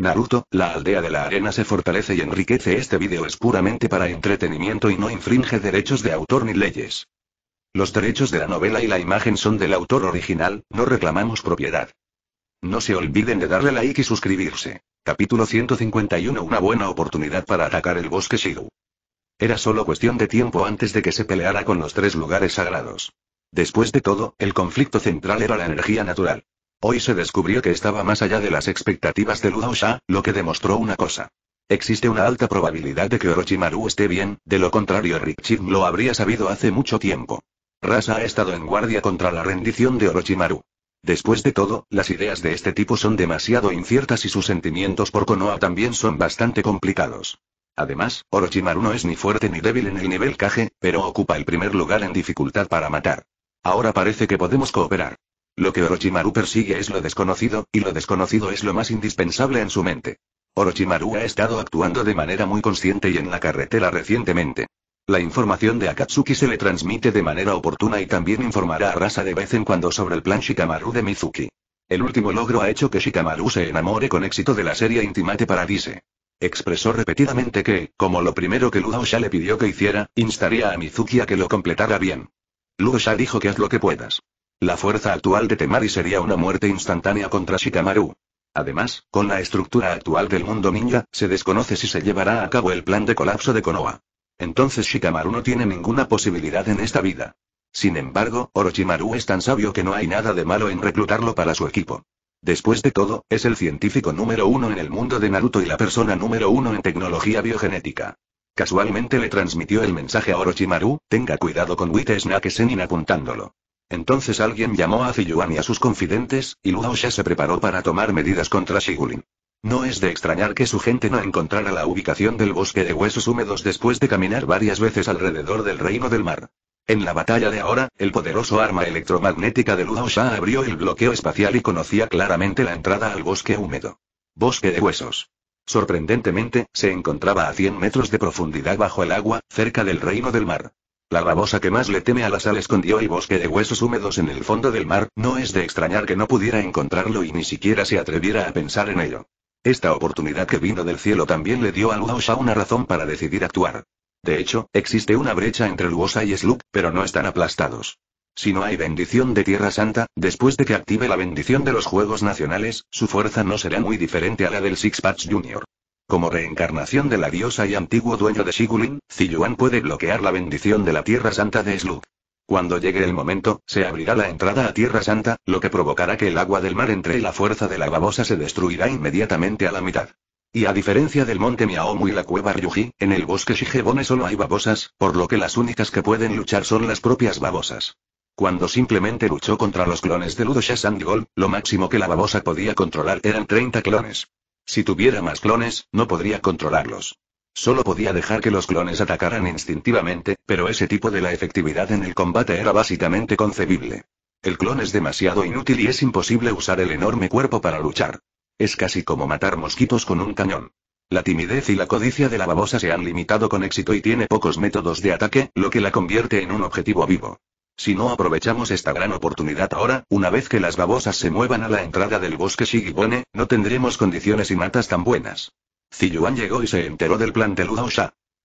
Naruto, la aldea de la arena se fortalece y enriquece este vídeo es puramente para entretenimiento y no infringe derechos de autor ni leyes. Los derechos de la novela y la imagen son del autor original, no reclamamos propiedad. No se olviden de darle like y suscribirse. Capítulo 151 Una buena oportunidad para atacar el bosque Shiru. Era solo cuestión de tiempo antes de que se peleara con los tres lugares sagrados. Después de todo, el conflicto central era la energía natural. Hoy se descubrió que estaba más allá de las expectativas de Sha, lo que demostró una cosa. Existe una alta probabilidad de que Orochimaru esté bien, de lo contrario Richim lo habría sabido hace mucho tiempo. Rasa ha estado en guardia contra la rendición de Orochimaru. Después de todo, las ideas de este tipo son demasiado inciertas y sus sentimientos por Konoha también son bastante complicados. Además, Orochimaru no es ni fuerte ni débil en el nivel Kage, pero ocupa el primer lugar en dificultad para matar. Ahora parece que podemos cooperar. Lo que Orochimaru persigue es lo desconocido, y lo desconocido es lo más indispensable en su mente. Orochimaru ha estado actuando de manera muy consciente y en la carretera recientemente. La información de Akatsuki se le transmite de manera oportuna y también informará a Rasa de vez en cuando sobre el plan Shikamaru de Mizuki. El último logro ha hecho que Shikamaru se enamore con éxito de la serie Intimate Paradise. Expresó repetidamente que, como lo primero que Luo Sha le pidió que hiciera, instaría a Mizuki a que lo completara bien. Luo dijo que haz lo que puedas. La fuerza actual de Temari sería una muerte instantánea contra Shikamaru. Además, con la estructura actual del mundo ninja, se desconoce si se llevará a cabo el plan de colapso de Konoha. Entonces Shikamaru no tiene ninguna posibilidad en esta vida. Sin embargo, Orochimaru es tan sabio que no hay nada de malo en reclutarlo para su equipo. Después de todo, es el científico número uno en el mundo de Naruto y la persona número uno en tecnología biogenética. Casualmente le transmitió el mensaje a Orochimaru, tenga cuidado con Witesnakesenin apuntándolo. Entonces alguien llamó a Ziyuan y a sus confidentes, y Luo se preparó para tomar medidas contra Shigulin. No es de extrañar que su gente no encontrara la ubicación del bosque de huesos húmedos después de caminar varias veces alrededor del reino del mar. En la batalla de ahora, el poderoso arma electromagnética de Luo abrió el bloqueo espacial y conocía claramente la entrada al bosque húmedo. Bosque de huesos. Sorprendentemente, se encontraba a 100 metros de profundidad bajo el agua, cerca del reino del mar. La babosa que más le teme a la sal escondió el bosque de huesos húmedos en el fondo del mar, no es de extrañar que no pudiera encontrarlo y ni siquiera se atreviera a pensar en ello. Esta oportunidad que vino del cielo también le dio a Luosha una razón para decidir actuar. De hecho, existe una brecha entre Luosa y Slug, pero no están aplastados. Si no hay bendición de Tierra Santa, después de que active la bendición de los Juegos Nacionales, su fuerza no será muy diferente a la del Six Patch Jr. Como reencarnación de la diosa y antiguo dueño de Shigulin, Ziyuan puede bloquear la bendición de la Tierra Santa de Slug. Cuando llegue el momento, se abrirá la entrada a Tierra Santa, lo que provocará que el agua del mar entre y la fuerza de la babosa se destruirá inmediatamente a la mitad. Y a diferencia del monte Miaomu y la cueva Ryuji, en el bosque Shigebone solo hay babosas, por lo que las únicas que pueden luchar son las propias babosas. Cuando simplemente luchó contra los clones de Ludo Shasandigol, lo máximo que la babosa podía controlar eran 30 clones. Si tuviera más clones, no podría controlarlos. Solo podía dejar que los clones atacaran instintivamente, pero ese tipo de la efectividad en el combate era básicamente concebible. El clon es demasiado inútil y es imposible usar el enorme cuerpo para luchar. Es casi como matar mosquitos con un cañón. La timidez y la codicia de la babosa se han limitado con éxito y tiene pocos métodos de ataque, lo que la convierte en un objetivo vivo. Si no aprovechamos esta gran oportunidad ahora, una vez que las babosas se muevan a la entrada del bosque Shigibone, no tendremos condiciones y matas tan buenas. Ziyuan llegó y se enteró del plan de Luo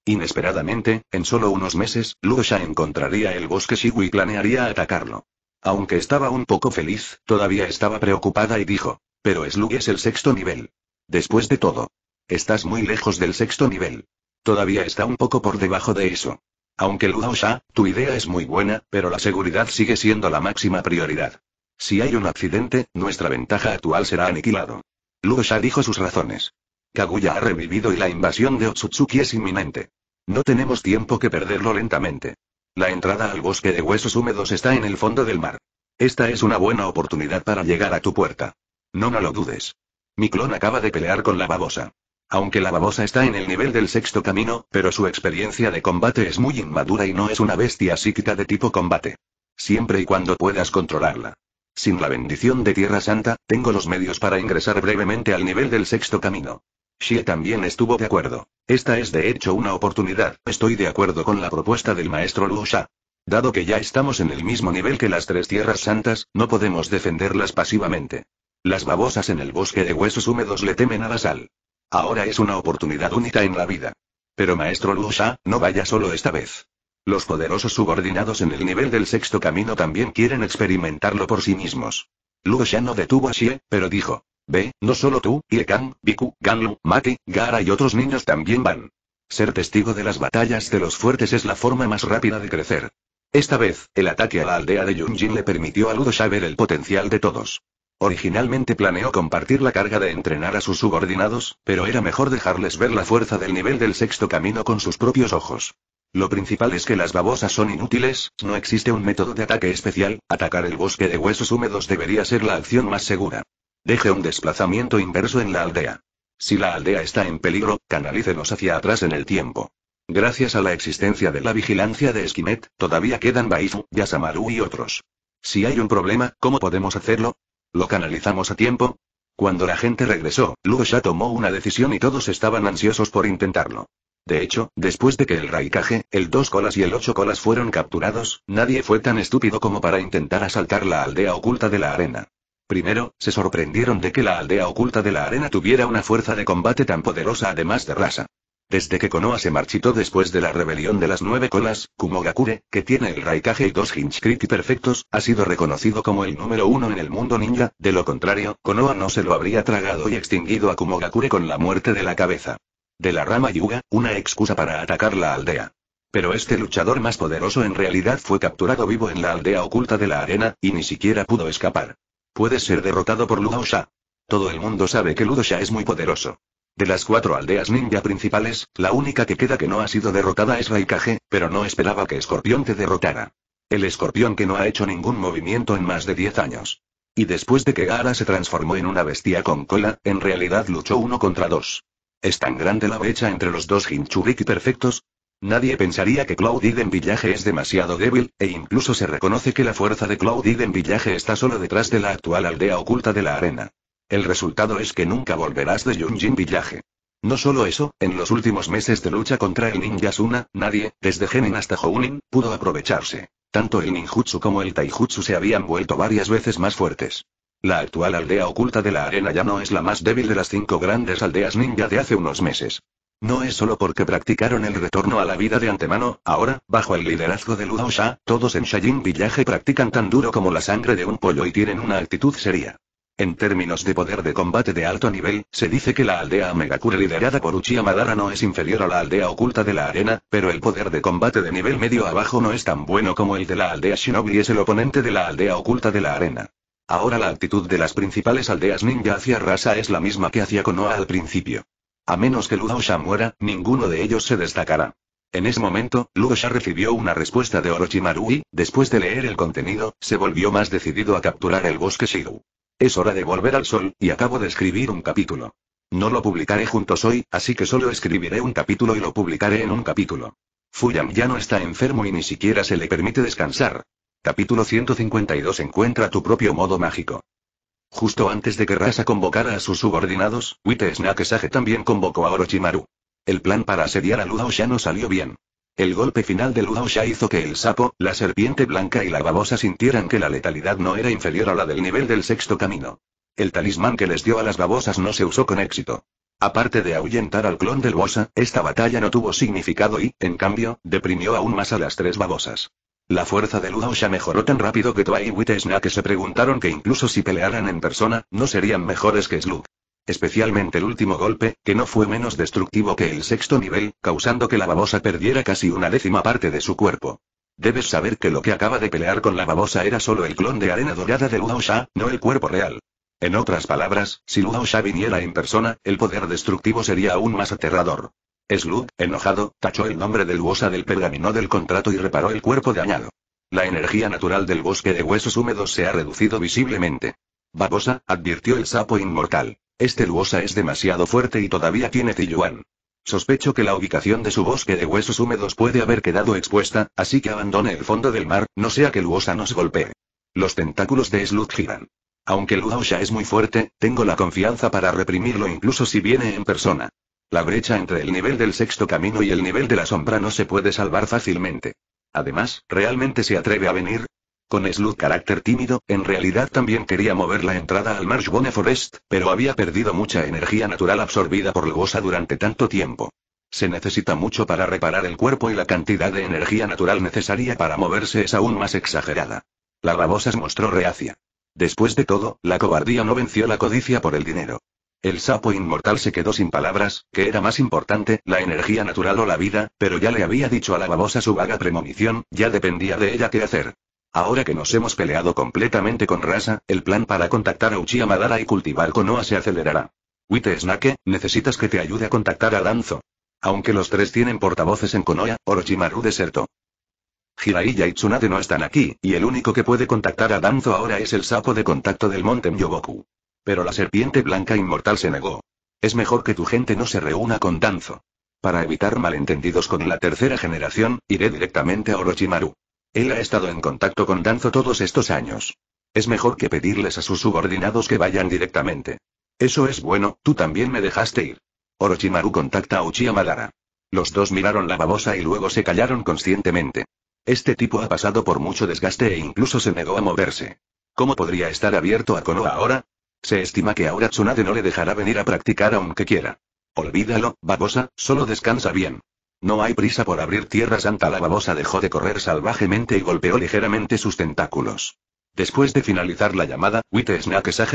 Inesperadamente, en solo unos meses, Luo encontraría el bosque Shigu y planearía atacarlo. Aunque estaba un poco feliz, todavía estaba preocupada y dijo, pero Slug es el sexto nivel. Después de todo, estás muy lejos del sexto nivel. Todavía está un poco por debajo de eso. Aunque luo tu idea es muy buena, pero la seguridad sigue siendo la máxima prioridad. Si hay un accidente, nuestra ventaja actual será aniquilado. luo Sha dijo sus razones. Kaguya ha revivido y la invasión de Otsutsuki es inminente. No tenemos tiempo que perderlo lentamente. La entrada al bosque de huesos húmedos está en el fondo del mar. Esta es una buena oportunidad para llegar a tu puerta. No, no lo dudes. Mi clon acaba de pelear con la babosa aunque la babosa está en el nivel del sexto camino, pero su experiencia de combate es muy inmadura y no es una bestia psíquica de tipo combate. Siempre y cuando puedas controlarla. Sin la bendición de Tierra Santa, tengo los medios para ingresar brevemente al nivel del sexto camino. Xie también estuvo de acuerdo. Esta es de hecho una oportunidad, estoy de acuerdo con la propuesta del maestro Luo Sha. Dado que ya estamos en el mismo nivel que las tres tierras santas, no podemos defenderlas pasivamente. Las babosas en el bosque de huesos húmedos le temen a la sal. Ahora es una oportunidad única en la vida. Pero maestro Lusa, no vaya solo esta vez. Los poderosos subordinados en el nivel del sexto camino también quieren experimentarlo por sí mismos. Lu Xia no detuvo a Xie, pero dijo. Ve, no solo tú, Kang, Biku, Ganlu, Maki, Gara y otros niños también van. Ser testigo de las batallas de los fuertes es la forma más rápida de crecer. Esta vez, el ataque a la aldea de Yunjin le permitió a Ludo ver el potencial de todos. Originalmente planeó compartir la carga de entrenar a sus subordinados, pero era mejor dejarles ver la fuerza del nivel del sexto camino con sus propios ojos. Lo principal es que las babosas son inútiles, no existe un método de ataque especial, atacar el bosque de huesos húmedos debería ser la acción más segura. Deje un desplazamiento inverso en la aldea. Si la aldea está en peligro, canalícenos hacia atrás en el tiempo. Gracias a la existencia de la vigilancia de Esquimet, todavía quedan Baifu, Yasamaru y otros. Si hay un problema, ¿cómo podemos hacerlo? ¿Lo canalizamos a tiempo? Cuando la gente regresó, ya tomó una decisión y todos estaban ansiosos por intentarlo. De hecho, después de que el Raikage, el dos colas y el ocho colas fueron capturados, nadie fue tan estúpido como para intentar asaltar la aldea oculta de la arena. Primero, se sorprendieron de que la aldea oculta de la arena tuviera una fuerza de combate tan poderosa además de raza. Desde que Konoha se marchitó después de la rebelión de las nueve colas, Kumogakure, que tiene el Raikage y dos Hinchkriti perfectos, ha sido reconocido como el número uno en el mundo ninja, de lo contrario, Konoha no se lo habría tragado y extinguido a Kumogakure con la muerte de la cabeza. De la rama Yuga, una excusa para atacar la aldea. Pero este luchador más poderoso en realidad fue capturado vivo en la aldea oculta de la arena, y ni siquiera pudo escapar. Puede ser derrotado por Ludosha. Todo el mundo sabe que Ludosha es muy poderoso. De las cuatro aldeas ninja principales, la única que queda que no ha sido derrotada es Raikage, pero no esperaba que Escorpión te derrotara. El escorpión que no ha hecho ningún movimiento en más de 10 años. Y después de que Gara se transformó en una bestia con cola, en realidad luchó uno contra dos. ¿Es tan grande la brecha entre los dos Hinchuriki perfectos? Nadie pensaría que Cloud Eden Villaje es demasiado débil, e incluso se reconoce que la fuerza de Cloud Eden Villaje está solo detrás de la actual aldea oculta de la arena. El resultado es que nunca volverás de Yunjin Village. No solo eso, en los últimos meses de lucha contra el ninja Suna, nadie, desde Genin hasta Hounin, pudo aprovecharse. Tanto el ninjutsu como el taijutsu se habían vuelto varias veces más fuertes. La actual aldea oculta de la arena ya no es la más débil de las cinco grandes aldeas ninja de hace unos meses. No es solo porque practicaron el retorno a la vida de antemano, ahora, bajo el liderazgo de Ludo Sha, todos en Shayin Village practican tan duro como la sangre de un pollo y tienen una actitud seria. En términos de poder de combate de alto nivel, se dice que la aldea Megakure liderada por Uchiha Madara no es inferior a la aldea oculta de la arena, pero el poder de combate de nivel medio abajo no es tan bueno como el de la aldea Shinobi es el oponente de la aldea oculta de la arena. Ahora la actitud de las principales aldeas ninja hacia Rasa es la misma que hacia Konoha al principio. A menos que Luo-sha muera, ninguno de ellos se destacará. En ese momento, Luo-sha recibió una respuesta de Orochimaru y, después de leer el contenido, se volvió más decidido a capturar el bosque Shiru. Es hora de volver al sol, y acabo de escribir un capítulo. No lo publicaré juntos hoy, así que solo escribiré un capítulo y lo publicaré en un capítulo. Fuyam ya no está enfermo y ni siquiera se le permite descansar. Capítulo 152 Encuentra tu propio modo mágico. Justo antes de que Rasa convocara a sus subordinados, Wite Snakesage también convocó a Orochimaru. El plan para asediar a Ludao ya no salió bien. El golpe final de Luo hizo que el sapo, la serpiente blanca y la babosa sintieran que la letalidad no era inferior a la del nivel del sexto camino. El talismán que les dio a las babosas no se usó con éxito. Aparte de ahuyentar al clon del Bosa, esta batalla no tuvo significado y, en cambio, deprimió aún más a las tres babosas. La fuerza de Ludaosha mejoró tan rápido que Toa y Witesna que se preguntaron que incluso si pelearan en persona, no serían mejores que Slug. Especialmente el último golpe, que no fue menos destructivo que el sexto nivel, causando que la babosa perdiera casi una décima parte de su cuerpo. Debes saber que lo que acaba de pelear con la babosa era solo el clon de arena dorada de Luo no el cuerpo real. En otras palabras, si Luo viniera en persona, el poder destructivo sería aún más aterrador. Slug, enojado, tachó el nombre del Bosa del pergamino del contrato y reparó el cuerpo dañado. La energía natural del bosque de huesos húmedos se ha reducido visiblemente. Babosa, advirtió el sapo inmortal. Este Luosa es demasiado fuerte y todavía tiene Tiyuan. Sospecho que la ubicación de su bosque de huesos húmedos puede haber quedado expuesta, así que abandone el fondo del mar, no sea que Luosa nos golpee. Los tentáculos de Slut giran. Aunque Luosa es muy fuerte, tengo la confianza para reprimirlo incluso si viene en persona. La brecha entre el nivel del sexto camino y el nivel de la sombra no se puede salvar fácilmente. Además, ¿realmente se atreve a venir? Con Slud carácter tímido, en realidad también quería mover la entrada al Bonne Forest, pero había perdido mucha energía natural absorbida por Lugosa durante tanto tiempo. Se necesita mucho para reparar el cuerpo y la cantidad de energía natural necesaria para moverse es aún más exagerada. La babosa se mostró reacia. Después de todo, la cobardía no venció la codicia por el dinero. El sapo inmortal se quedó sin palabras, que era más importante, la energía natural o la vida, pero ya le había dicho a la babosa su vaga premonición, ya dependía de ella qué hacer. Ahora que nos hemos peleado completamente con Rasa, el plan para contactar a Uchiha Madara y cultivar Konoha se acelerará. Wite Snake, necesitas que te ayude a contactar a Danzo. Aunque los tres tienen portavoces en Konoha, Orochimaru desertó. Jiraiya y Tsunade no están aquí, y el único que puede contactar a Danzo ahora es el sapo de contacto del monte Myoboku. Pero la serpiente blanca inmortal se negó. Es mejor que tu gente no se reúna con Danzo. Para evitar malentendidos con la tercera generación, iré directamente a Orochimaru. Él ha estado en contacto con Danzo todos estos años. Es mejor que pedirles a sus subordinados que vayan directamente. Eso es bueno, tú también me dejaste ir. Orochimaru contacta a Uchiha Madara. Los dos miraron la babosa y luego se callaron conscientemente. Este tipo ha pasado por mucho desgaste e incluso se negó a moverse. ¿Cómo podría estar abierto a Konoha ahora? Se estima que ahora Tsunade no le dejará venir a practicar aunque quiera. Olvídalo, babosa, solo descansa bien. No hay prisa por abrir Tierra Santa. La babosa dejó de correr salvajemente y golpeó ligeramente sus tentáculos. Después de finalizar la llamada, Wite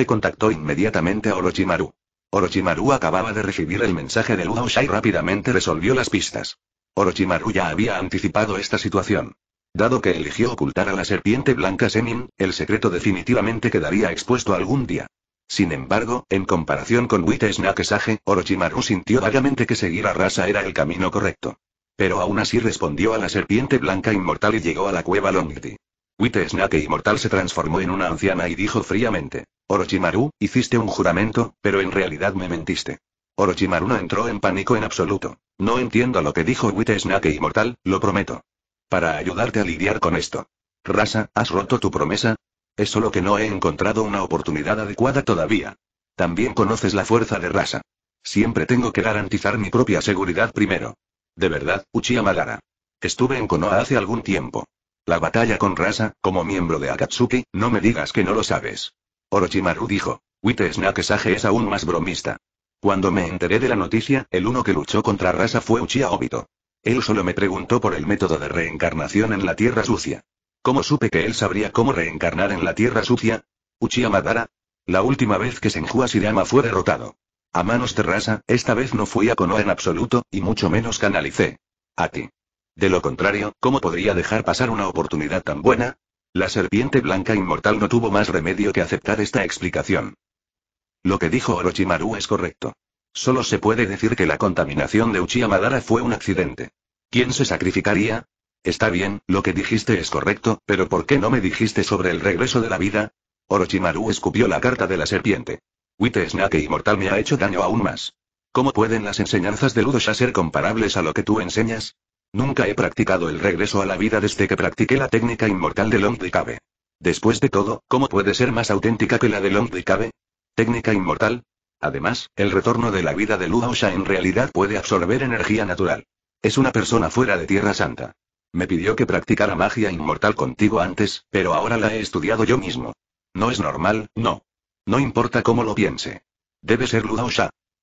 contactó inmediatamente a Orochimaru. Orochimaru acababa de recibir el mensaje de Luo y rápidamente resolvió las pistas. Orochimaru ya había anticipado esta situación. Dado que eligió ocultar a la serpiente blanca Semin, el secreto definitivamente quedaría expuesto algún día. Sin embargo, en comparación con Witesnake Sage, Orochimaru sintió vagamente que seguir a Rasa era el camino correcto. Pero aún así respondió a la serpiente blanca inmortal y llegó a la cueva Longdi. Witesnake inmortal se transformó en una anciana y dijo fríamente, Orochimaru, hiciste un juramento, pero en realidad me mentiste. Orochimaru no entró en pánico en absoluto. No entiendo lo que dijo Witesnake inmortal, lo prometo. Para ayudarte a lidiar con esto. Rasa, ¿has roto tu promesa? Es solo que no he encontrado una oportunidad adecuada todavía. También conoces la fuerza de Rasa. Siempre tengo que garantizar mi propia seguridad primero. De verdad, Uchiha Madara. Estuve en Konoha hace algún tiempo. La batalla con Rasa, como miembro de Akatsuki, no me digas que no lo sabes. Orochimaru dijo. Wite Snakesage es aún más bromista. Cuando me enteré de la noticia, el uno que luchó contra Rasa fue Uchiha Obito. Él solo me preguntó por el método de reencarnación en la Tierra Sucia. ¿Cómo supe que él sabría cómo reencarnar en la tierra sucia? Uchiha Madara. La última vez que Senju Asirama fue derrotado. A manos de Rasa, esta vez no fui a Konoha en absoluto, y mucho menos canalicé. A ti. De lo contrario, ¿cómo podría dejar pasar una oportunidad tan buena? La serpiente blanca inmortal no tuvo más remedio que aceptar esta explicación. Lo que dijo Orochimaru es correcto. Solo se puede decir que la contaminación de Uchiha Madara fue un accidente. ¿Quién se sacrificaría? Está bien, lo que dijiste es correcto, pero ¿por qué no me dijiste sobre el regreso de la vida? Orochimaru escupió la carta de la serpiente. Wite Inmortal me ha hecho daño aún más. ¿Cómo pueden las enseñanzas de Ludosha ser comparables a lo que tú enseñas? Nunca he practicado el regreso a la vida desde que practiqué la técnica inmortal de Longdikabe. Después de todo, ¿cómo puede ser más auténtica que la de Longdikabe? ¿Técnica inmortal? Además, el retorno de la vida de Ludosha en realidad puede absorber energía natural. Es una persona fuera de Tierra Santa. Me pidió que practicara magia inmortal contigo antes, pero ahora la he estudiado yo mismo. No es normal, no. No importa cómo lo piense. Debe ser Ludao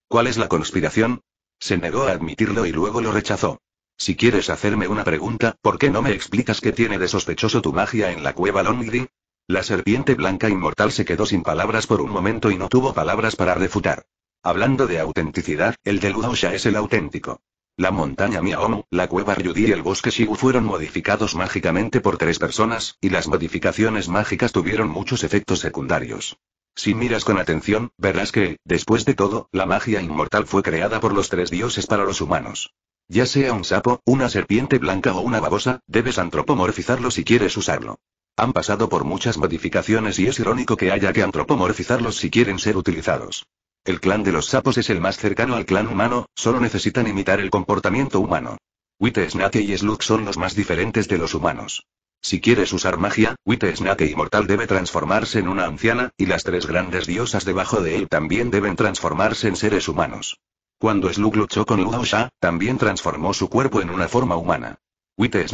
¿Cuál es la conspiración? Se negó a admitirlo y luego lo rechazó. Si quieres hacerme una pregunta, ¿por qué no me explicas qué tiene de sospechoso tu magia en la cueva Longri? La serpiente blanca inmortal se quedó sin palabras por un momento y no tuvo palabras para refutar. Hablando de autenticidad, el de Ludao es el auténtico. La montaña Miaomu, la cueva Ryudi y el bosque Shigu fueron modificados mágicamente por tres personas, y las modificaciones mágicas tuvieron muchos efectos secundarios. Si miras con atención, verás que, después de todo, la magia inmortal fue creada por los tres dioses para los humanos. Ya sea un sapo, una serpiente blanca o una babosa, debes antropomorfizarlo si quieres usarlo. Han pasado por muchas modificaciones y es irónico que haya que antropomorfizarlos si quieren ser utilizados. El clan de los sapos es el más cercano al clan humano, solo necesitan imitar el comportamiento humano. Witte Snake y Slug son los más diferentes de los humanos. Si quieres usar magia, Witte Snake Inmortal debe transformarse en una anciana, y las tres grandes diosas debajo de él también deben transformarse en seres humanos. Cuando Slug luchó con Ludosha, también transformó su cuerpo en una forma humana. Wites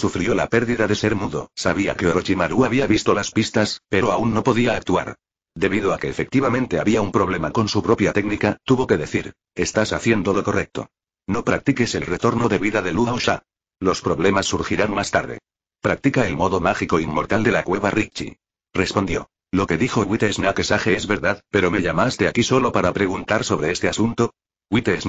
sufrió la pérdida de ser mudo, sabía que Orochimaru había visto las pistas, pero aún no podía actuar. Debido a que efectivamente había un problema con su propia técnica, tuvo que decir, estás haciendo lo correcto. No practiques el retorno de vida de Luo Los problemas surgirán más tarde. Practica el modo mágico inmortal de la cueva Richie. Respondió. Lo que dijo Wites es verdad, pero me llamaste aquí solo para preguntar sobre este asunto. Wites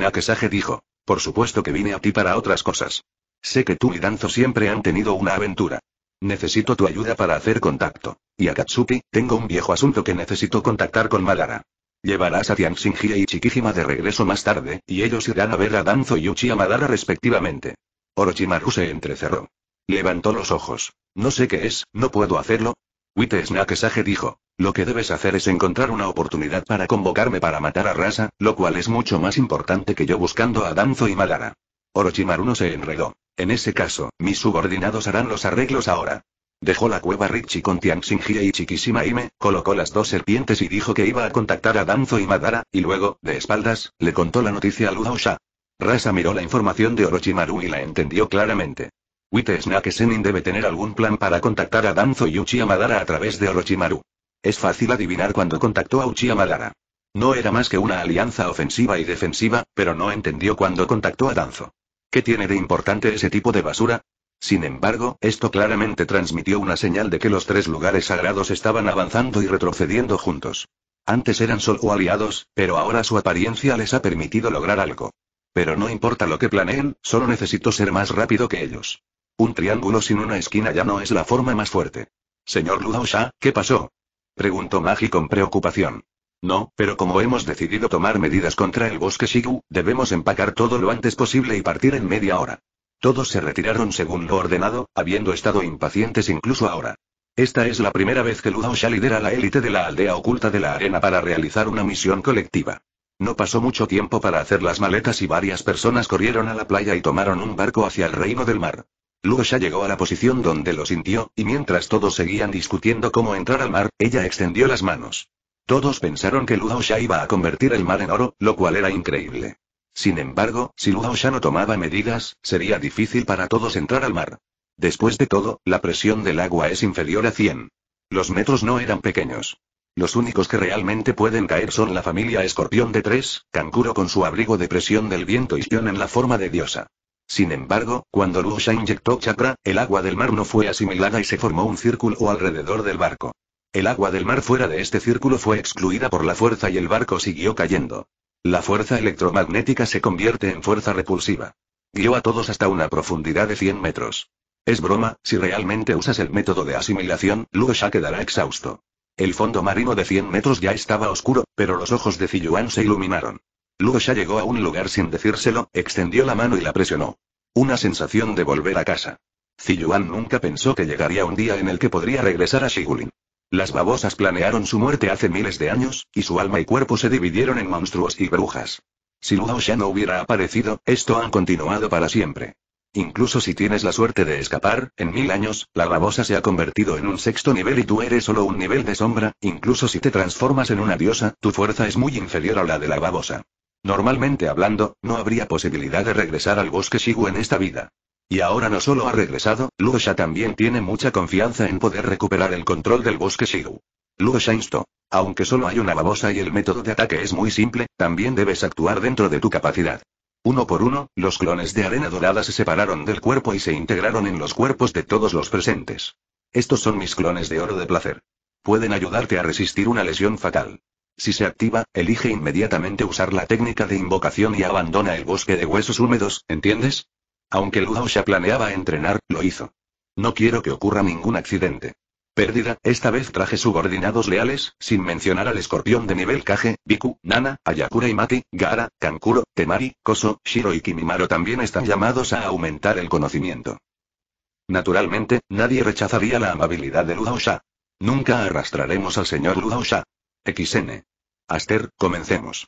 dijo. Por supuesto que vine a ti para otras cosas. Sé que tú y Danzo siempre han tenido una aventura. Necesito tu ayuda para hacer contacto. Y Akatsuki, tengo un viejo asunto que necesito contactar con Madara. Llevarás a Tianshinji y Chikijima de regreso más tarde, y ellos irán a ver a Danzo y a Madara respectivamente. Orochimaru se entrecerró. Levantó los ojos. No sé qué es, no puedo hacerlo. Wite Snakesage dijo. Lo que debes hacer es encontrar una oportunidad para convocarme para matar a Rasa, lo cual es mucho más importante que yo buscando a Danzo y Madara. Orochimaru no se enredó. En ese caso, mis subordinados harán los arreglos ahora. Dejó la cueva Richie con Tianxingia y Chikishimaime, colocó las dos serpientes y dijo que iba a contactar a Danzo y Madara, y luego, de espaldas, le contó la noticia a Ludausha. Rasa miró la información de Orochimaru y la entendió claramente. Wite Snake Senin debe tener algún plan para contactar a Danzo y Uchiha Madara a través de Orochimaru. Es fácil adivinar cuando contactó a Uchiha Madara. No era más que una alianza ofensiva y defensiva, pero no entendió cuando contactó a Danzo. ¿Qué tiene de importante ese tipo de basura? Sin embargo, esto claramente transmitió una señal de que los tres lugares sagrados estaban avanzando y retrocediendo juntos. Antes eran solo aliados, pero ahora su apariencia les ha permitido lograr algo. Pero no importa lo que planeen, solo necesito ser más rápido que ellos. Un triángulo sin una esquina ya no es la forma más fuerte. Señor Luo ¿qué pasó? Preguntó Magi con preocupación. No, pero como hemos decidido tomar medidas contra el bosque Shigu, debemos empacar todo lo antes posible y partir en media hora. Todos se retiraron según lo ordenado, habiendo estado impacientes incluso ahora. Esta es la primera vez que Luo lidera la élite de la aldea oculta de la arena para realizar una misión colectiva. No pasó mucho tiempo para hacer las maletas y varias personas corrieron a la playa y tomaron un barco hacia el reino del mar. Lugosha llegó a la posición donde lo sintió, y mientras todos seguían discutiendo cómo entrar al mar, ella extendió las manos. Todos pensaron que Luo Xia iba a convertir el mar en oro, lo cual era increíble. Sin embargo, si Luo Xia no tomaba medidas, sería difícil para todos entrar al mar. Después de todo, la presión del agua es inferior a 100. Los metros no eran pequeños. Los únicos que realmente pueden caer son la familia escorpión de tres, Kankuro con su abrigo de presión del viento y Shion en la forma de diosa. Sin embargo, cuando Luo Xia inyectó chakra, el agua del mar no fue asimilada y se formó un círculo alrededor del barco. El agua del mar fuera de este círculo fue excluida por la fuerza y el barco siguió cayendo. La fuerza electromagnética se convierte en fuerza repulsiva. Guió a todos hasta una profundidad de 100 metros. Es broma, si realmente usas el método de asimilación, Luosha quedará exhausto. El fondo marino de 100 metros ya estaba oscuro, pero los ojos de Ziyuan se iluminaron. Luosha llegó a un lugar sin decírselo, extendió la mano y la presionó. Una sensación de volver a casa. Ziyuan nunca pensó que llegaría un día en el que podría regresar a Shigulin. Las babosas planearon su muerte hace miles de años, y su alma y cuerpo se dividieron en monstruos y brujas. Si Luo ya no hubiera aparecido, esto han continuado para siempre. Incluso si tienes la suerte de escapar, en mil años, la babosa se ha convertido en un sexto nivel y tú eres solo un nivel de sombra, incluso si te transformas en una diosa, tu fuerza es muy inferior a la de la babosa. Normalmente hablando, no habría posibilidad de regresar al bosque Shigu en esta vida. Y ahora no solo ha regresado, Luosha también tiene mucha confianza en poder recuperar el control del bosque Shiru. Luosha instó. Aunque solo hay una babosa y el método de ataque es muy simple, también debes actuar dentro de tu capacidad. Uno por uno, los clones de arena dorada se separaron del cuerpo y se integraron en los cuerpos de todos los presentes. Estos son mis clones de oro de placer. Pueden ayudarte a resistir una lesión fatal. Si se activa, elige inmediatamente usar la técnica de invocación y abandona el bosque de huesos húmedos, ¿entiendes? Aunque Luo planeaba entrenar, lo hizo. No quiero que ocurra ningún accidente. Pérdida, esta vez traje subordinados leales, sin mencionar al escorpión de nivel Kage, Biku, Nana, Ayakura y Mati, Gara, Kankuro, Temari, Koso, Shiro y Kimimaro también están llamados a aumentar el conocimiento. Naturalmente, nadie rechazaría la amabilidad de Ludaosha. Nunca arrastraremos al señor Ludaosha. XN. Aster, comencemos.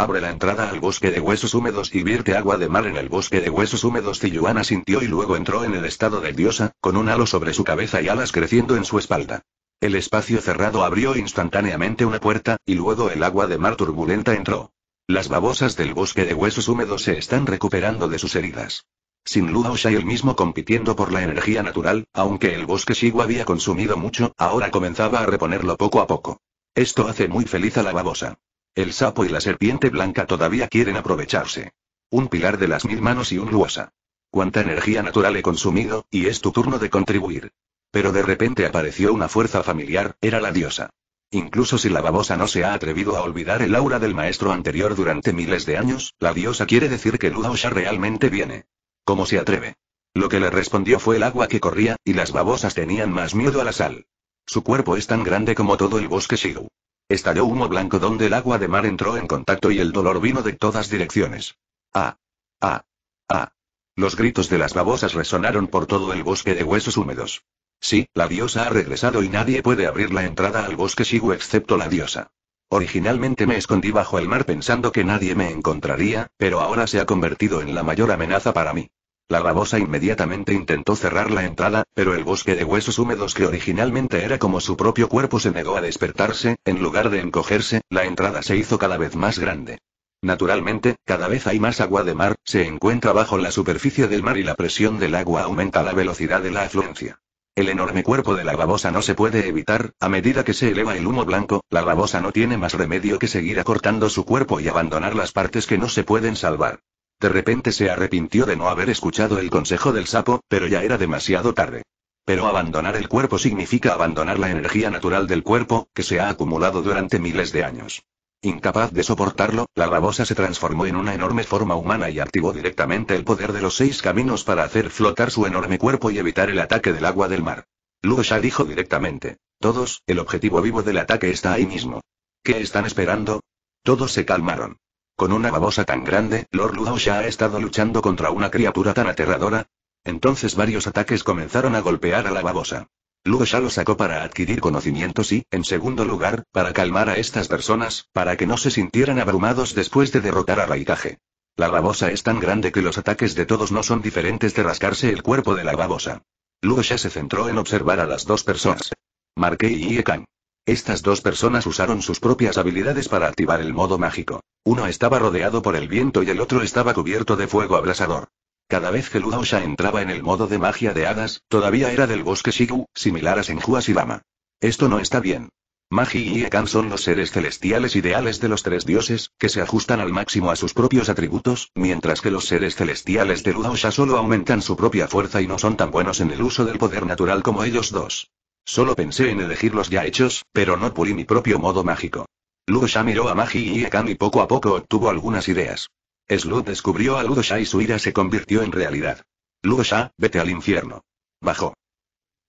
Abre la entrada al bosque de huesos húmedos y vierte agua de mar en el bosque de huesos húmedos. Tiyuana sintió y luego entró en el estado de diosa, con un halo sobre su cabeza y alas creciendo en su espalda. El espacio cerrado abrió instantáneamente una puerta, y luego el agua de mar turbulenta entró. Las babosas del bosque de huesos húmedos se están recuperando de sus heridas. Sin Luo Shai el mismo compitiendo por la energía natural, aunque el bosque Shigo había consumido mucho, ahora comenzaba a reponerlo poco a poco. Esto hace muy feliz a la babosa. El sapo y la serpiente blanca todavía quieren aprovecharse. Un pilar de las mil manos y un luosa. Cuánta energía natural he consumido, y es tu turno de contribuir. Pero de repente apareció una fuerza familiar, era la diosa. Incluso si la babosa no se ha atrevido a olvidar el aura del maestro anterior durante miles de años, la diosa quiere decir que ya realmente viene. ¿Cómo se atreve? Lo que le respondió fue el agua que corría, y las babosas tenían más miedo a la sal. Su cuerpo es tan grande como todo el bosque Shigu. Estalló humo blanco donde el agua de mar entró en contacto y el dolor vino de todas direcciones. ¡Ah! ¡Ah! ¡Ah! Los gritos de las babosas resonaron por todo el bosque de huesos húmedos. Sí, la diosa ha regresado y nadie puede abrir la entrada al bosque Sigu excepto la diosa. Originalmente me escondí bajo el mar pensando que nadie me encontraría, pero ahora se ha convertido en la mayor amenaza para mí. La babosa inmediatamente intentó cerrar la entrada, pero el bosque de huesos húmedos que originalmente era como su propio cuerpo se negó a despertarse, en lugar de encogerse, la entrada se hizo cada vez más grande. Naturalmente, cada vez hay más agua de mar, se encuentra bajo la superficie del mar y la presión del agua aumenta la velocidad de la afluencia. El enorme cuerpo de la babosa no se puede evitar, a medida que se eleva el humo blanco, la babosa no tiene más remedio que seguir acortando su cuerpo y abandonar las partes que no se pueden salvar. De repente se arrepintió de no haber escuchado el consejo del sapo, pero ya era demasiado tarde. Pero abandonar el cuerpo significa abandonar la energía natural del cuerpo, que se ha acumulado durante miles de años. Incapaz de soportarlo, la rabosa se transformó en una enorme forma humana y activó directamente el poder de los seis caminos para hacer flotar su enorme cuerpo y evitar el ataque del agua del mar. Luo dijo directamente. Todos, el objetivo vivo del ataque está ahí mismo. ¿Qué están esperando? Todos se calmaron. Con una babosa tan grande, Lord ya ha estado luchando contra una criatura tan aterradora. Entonces varios ataques comenzaron a golpear a la babosa. ya lo sacó para adquirir conocimientos y, en segundo lugar, para calmar a estas personas, para que no se sintieran abrumados después de derrotar a Raikage. La babosa es tan grande que los ataques de todos no son diferentes de rascarse el cuerpo de la babosa. ya se centró en observar a las dos personas. Marqué y Iekan. Estas dos personas usaron sus propias habilidades para activar el modo mágico. Uno estaba rodeado por el viento y el otro estaba cubierto de fuego abrasador. Cada vez que Ludaosha entraba en el modo de magia de hadas, todavía era del bosque Shigu, similar a y Shibama. Esto no está bien. Magi y Ekan son los seres celestiales ideales de los tres dioses, que se ajustan al máximo a sus propios atributos, mientras que los seres celestiales de Ludaosha solo aumentan su propia fuerza y no son tan buenos en el uso del poder natural como ellos dos. Solo pensé en elegir los ya hechos, pero no pulí mi propio modo mágico. Ludo miró a Magi y Akami y poco a poco obtuvo algunas ideas. Slud descubrió a Ludo y su ira se convirtió en realidad. Ludo vete al infierno. Bajó.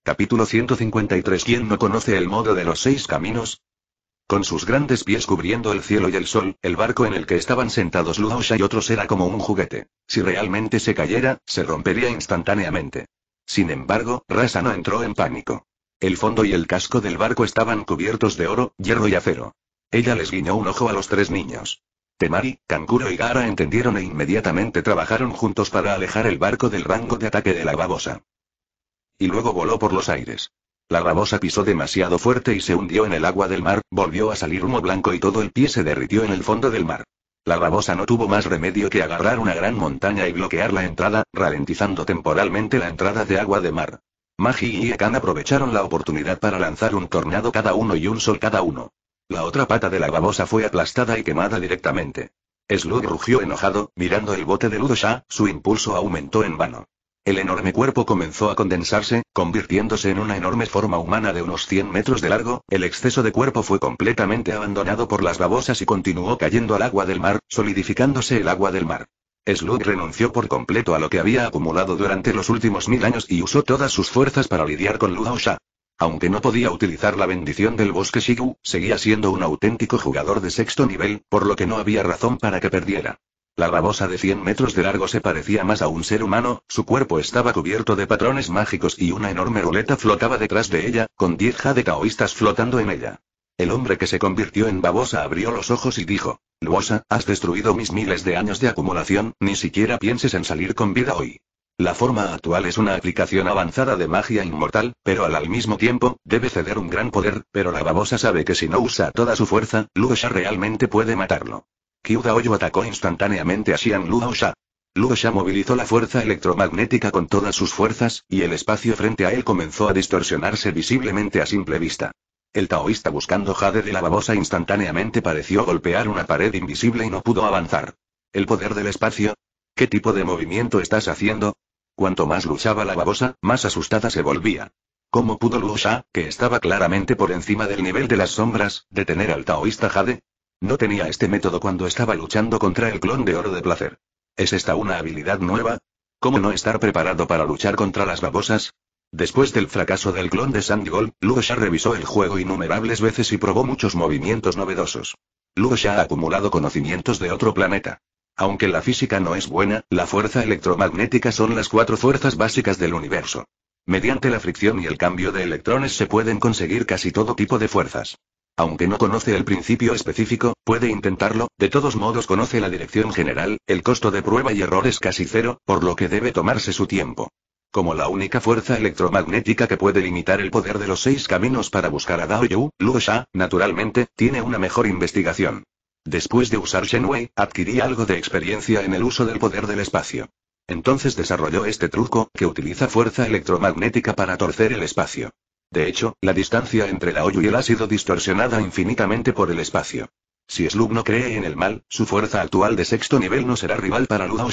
Capítulo 153 ¿Quién no conoce el modo de los seis caminos? Con sus grandes pies cubriendo el cielo y el sol, el barco en el que estaban sentados Luosha y otros era como un juguete. Si realmente se cayera, se rompería instantáneamente. Sin embargo, Rasa no entró en pánico. El fondo y el casco del barco estaban cubiertos de oro, hierro y acero. Ella les guiñó un ojo a los tres niños. Temari, Kankuro y Gara entendieron e inmediatamente trabajaron juntos para alejar el barco del rango de ataque de la babosa. Y luego voló por los aires. La babosa pisó demasiado fuerte y se hundió en el agua del mar, volvió a salir humo blanco y todo el pie se derritió en el fondo del mar. La babosa no tuvo más remedio que agarrar una gran montaña y bloquear la entrada, ralentizando temporalmente la entrada de agua de mar. Magi y Ekan aprovecharon la oportunidad para lanzar un tornado cada uno y un sol cada uno. La otra pata de la babosa fue aplastada y quemada directamente. Slug rugió enojado, mirando el bote de Ludosha, su impulso aumentó en vano. El enorme cuerpo comenzó a condensarse, convirtiéndose en una enorme forma humana de unos 100 metros de largo, el exceso de cuerpo fue completamente abandonado por las babosas y continuó cayendo al agua del mar, solidificándose el agua del mar. Slug renunció por completo a lo que había acumulado durante los últimos mil años y usó todas sus fuerzas para lidiar con Sha. Aunque no podía utilizar la bendición del bosque Shigu, seguía siendo un auténtico jugador de sexto nivel, por lo que no había razón para que perdiera. La babosa de 100 metros de largo se parecía más a un ser humano, su cuerpo estaba cubierto de patrones mágicos y una enorme ruleta flotaba detrás de ella, con 10 jade flotando en ella. El hombre que se convirtió en babosa abrió los ojos y dijo, Luosa, has destruido mis miles de años de acumulación, ni siquiera pienses en salir con vida hoy. La forma actual es una aplicación avanzada de magia inmortal, pero al, mismo tiempo, debe ceder un gran poder, pero la babosa sabe que si no usa toda su fuerza, Luosha realmente puede matarlo. Kyuda Oyo atacó instantáneamente a Xian Luosha. Luosha movilizó la fuerza electromagnética con todas sus fuerzas, y el espacio frente a él comenzó a distorsionarse visiblemente a simple vista. El taoísta buscando jade de la babosa instantáneamente pareció golpear una pared invisible y no pudo avanzar. ¿El poder del espacio? ¿Qué tipo de movimiento estás haciendo? Cuanto más luchaba la babosa, más asustada se volvía. ¿Cómo pudo Sha, que estaba claramente por encima del nivel de las sombras, detener al taoísta Jade? No tenía este método cuando estaba luchando contra el clon de oro de placer. ¿Es esta una habilidad nueva? ¿Cómo no estar preparado para luchar contra las babosas? Después del fracaso del clon de Sandigol, Lugosha revisó el juego innumerables veces y probó muchos movimientos novedosos. Luosha ha acumulado conocimientos de otro planeta. Aunque la física no es buena, la fuerza electromagnética son las cuatro fuerzas básicas del universo. Mediante la fricción y el cambio de electrones se pueden conseguir casi todo tipo de fuerzas. Aunque no conoce el principio específico, puede intentarlo, de todos modos conoce la dirección general, el costo de prueba y error es casi cero, por lo que debe tomarse su tiempo. Como la única fuerza electromagnética que puede limitar el poder de los seis caminos para buscar a Daoyu, Luo naturalmente, tiene una mejor investigación. Después de usar Shenwei, adquirí algo de experiencia en el uso del poder del espacio. Entonces desarrolló este truco, que utiliza fuerza electromagnética para torcer el espacio. De hecho, la distancia entre la Oyu y él ha sido distorsionada infinitamente por el espacio. Si Slug no cree en el mal, su fuerza actual de sexto nivel no será rival para Luo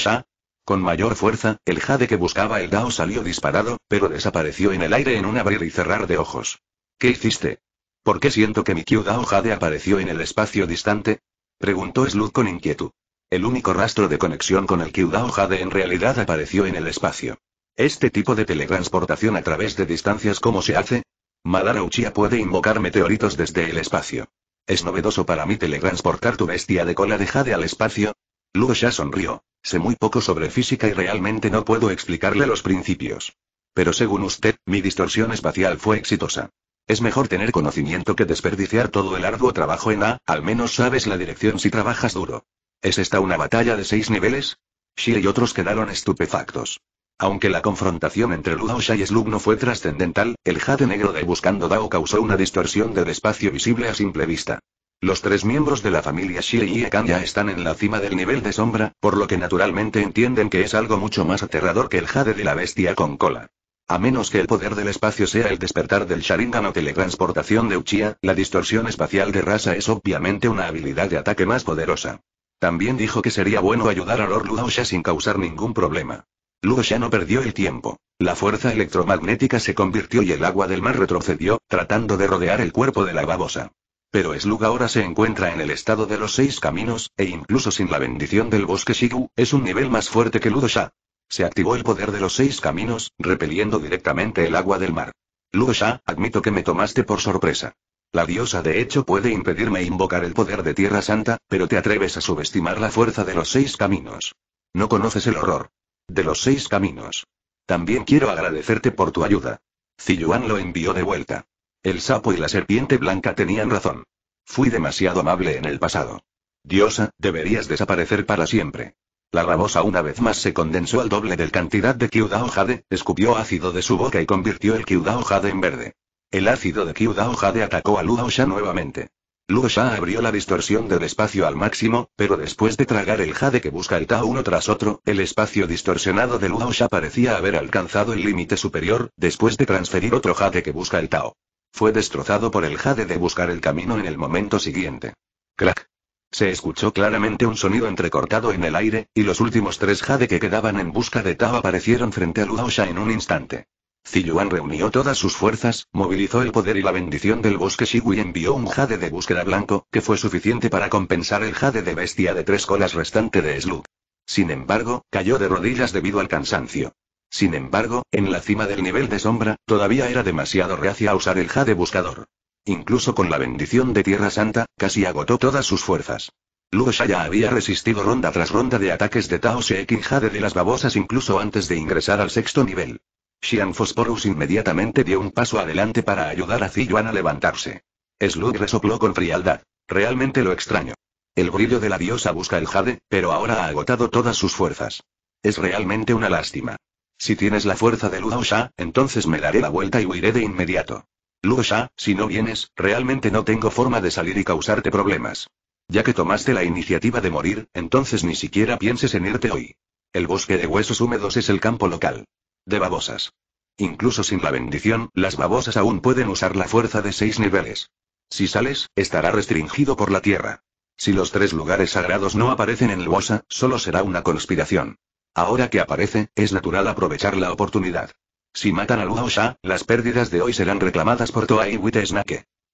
con mayor fuerza, el jade que buscaba el Dao salió disparado, pero desapareció en el aire en un abrir y cerrar de ojos. ¿Qué hiciste? ¿Por qué siento que mi Kyu Dao jade apareció en el espacio distante? Preguntó Slud con inquietud. El único rastro de conexión con el Kyu Dao jade en realidad apareció en el espacio. ¿Este tipo de teletransportación a través de distancias cómo se hace? Madara Uchiha puede invocar meteoritos desde el espacio. ¿Es novedoso para mí teletransportar tu bestia de cola de jade al espacio? Luo ya sonrió. Sé muy poco sobre física y realmente no puedo explicarle los principios. Pero según usted, mi distorsión espacial fue exitosa. Es mejor tener conocimiento que desperdiciar todo el arduo trabajo en A, al menos sabes la dirección si trabajas duro. ¿Es esta una batalla de seis niveles? Sí y otros quedaron estupefactos. Aunque la confrontación entre Shai y Slug no fue trascendental, el jade negro de Buscando Dao causó una distorsión del espacio visible a simple vista. Los tres miembros de la familia Shiri y ya están en la cima del nivel de sombra, por lo que naturalmente entienden que es algo mucho más aterrador que el jade de la bestia con cola. A menos que el poder del espacio sea el despertar del Sharingan o teletransportación de Uchiha, la distorsión espacial de raza es obviamente una habilidad de ataque más poderosa. También dijo que sería bueno ayudar a Lord Luosha sin causar ningún problema. Luosha no perdió el tiempo. La fuerza electromagnética se convirtió y el agua del mar retrocedió, tratando de rodear el cuerpo de la babosa. Pero Slug ahora se encuentra en el estado de los seis caminos, e incluso sin la bendición del bosque Shigu, es un nivel más fuerte que Ludosha. Se activó el poder de los seis caminos, repeliendo directamente el agua del mar. Ludosha, admito que me tomaste por sorpresa. La diosa de hecho puede impedirme invocar el poder de Tierra Santa, pero te atreves a subestimar la fuerza de los seis caminos. No conoces el horror. De los seis caminos. También quiero agradecerte por tu ayuda. Ziyuan lo envió de vuelta. El sapo y la serpiente blanca tenían razón. Fui demasiado amable en el pasado. Diosa, deberías desaparecer para siempre. La rabosa una vez más se condensó al doble del cantidad de Kyudao Jade, escupió ácido de su boca y convirtió el Kyudao Jade en verde. El ácido de Kyudao Jade atacó a Luo nuevamente. Luo abrió la distorsión del espacio al máximo, pero después de tragar el jade que busca el Tao uno tras otro, el espacio distorsionado de Luo parecía haber alcanzado el límite superior, después de transferir otro jade que busca el Tao. Fue destrozado por el jade de buscar el camino en el momento siguiente. ¡Clack! Se escuchó claramente un sonido entrecortado en el aire, y los últimos tres jade que quedaban en busca de Tao aparecieron frente a Sha en un instante. Ziyuan reunió todas sus fuerzas, movilizó el poder y la bendición del bosque Shiwi y envió un jade de búsqueda blanco, que fue suficiente para compensar el jade de bestia de tres colas restante de Slug. Sin embargo, cayó de rodillas debido al cansancio. Sin embargo, en la cima del nivel de sombra, todavía era demasiado reacia a usar el jade buscador. Incluso con la bendición de Tierra Santa, casi agotó todas sus fuerzas. Luo ya había resistido ronda tras ronda de ataques de Tao Shekin Jade de las babosas incluso antes de ingresar al sexto nivel. Xian Phosphorus inmediatamente dio un paso adelante para ayudar a Ziyuan a levantarse. Slug resopló con frialdad. Realmente lo extraño. El brillo de la diosa busca el jade, pero ahora ha agotado todas sus fuerzas. Es realmente una lástima. Si tienes la fuerza de Luo entonces me daré la vuelta y huiré de inmediato. Luo Sha, si no vienes, realmente no tengo forma de salir y causarte problemas. Ya que tomaste la iniciativa de morir, entonces ni siquiera pienses en irte hoy. El bosque de huesos húmedos es el campo local. De babosas. Incluso sin la bendición, las babosas aún pueden usar la fuerza de seis niveles. Si sales, estará restringido por la tierra. Si los tres lugares sagrados no aparecen en Luosa, solo será una conspiración. Ahora que aparece, es natural aprovechar la oportunidad. Si matan a Luo Sha, las pérdidas de hoy serán reclamadas por Toa y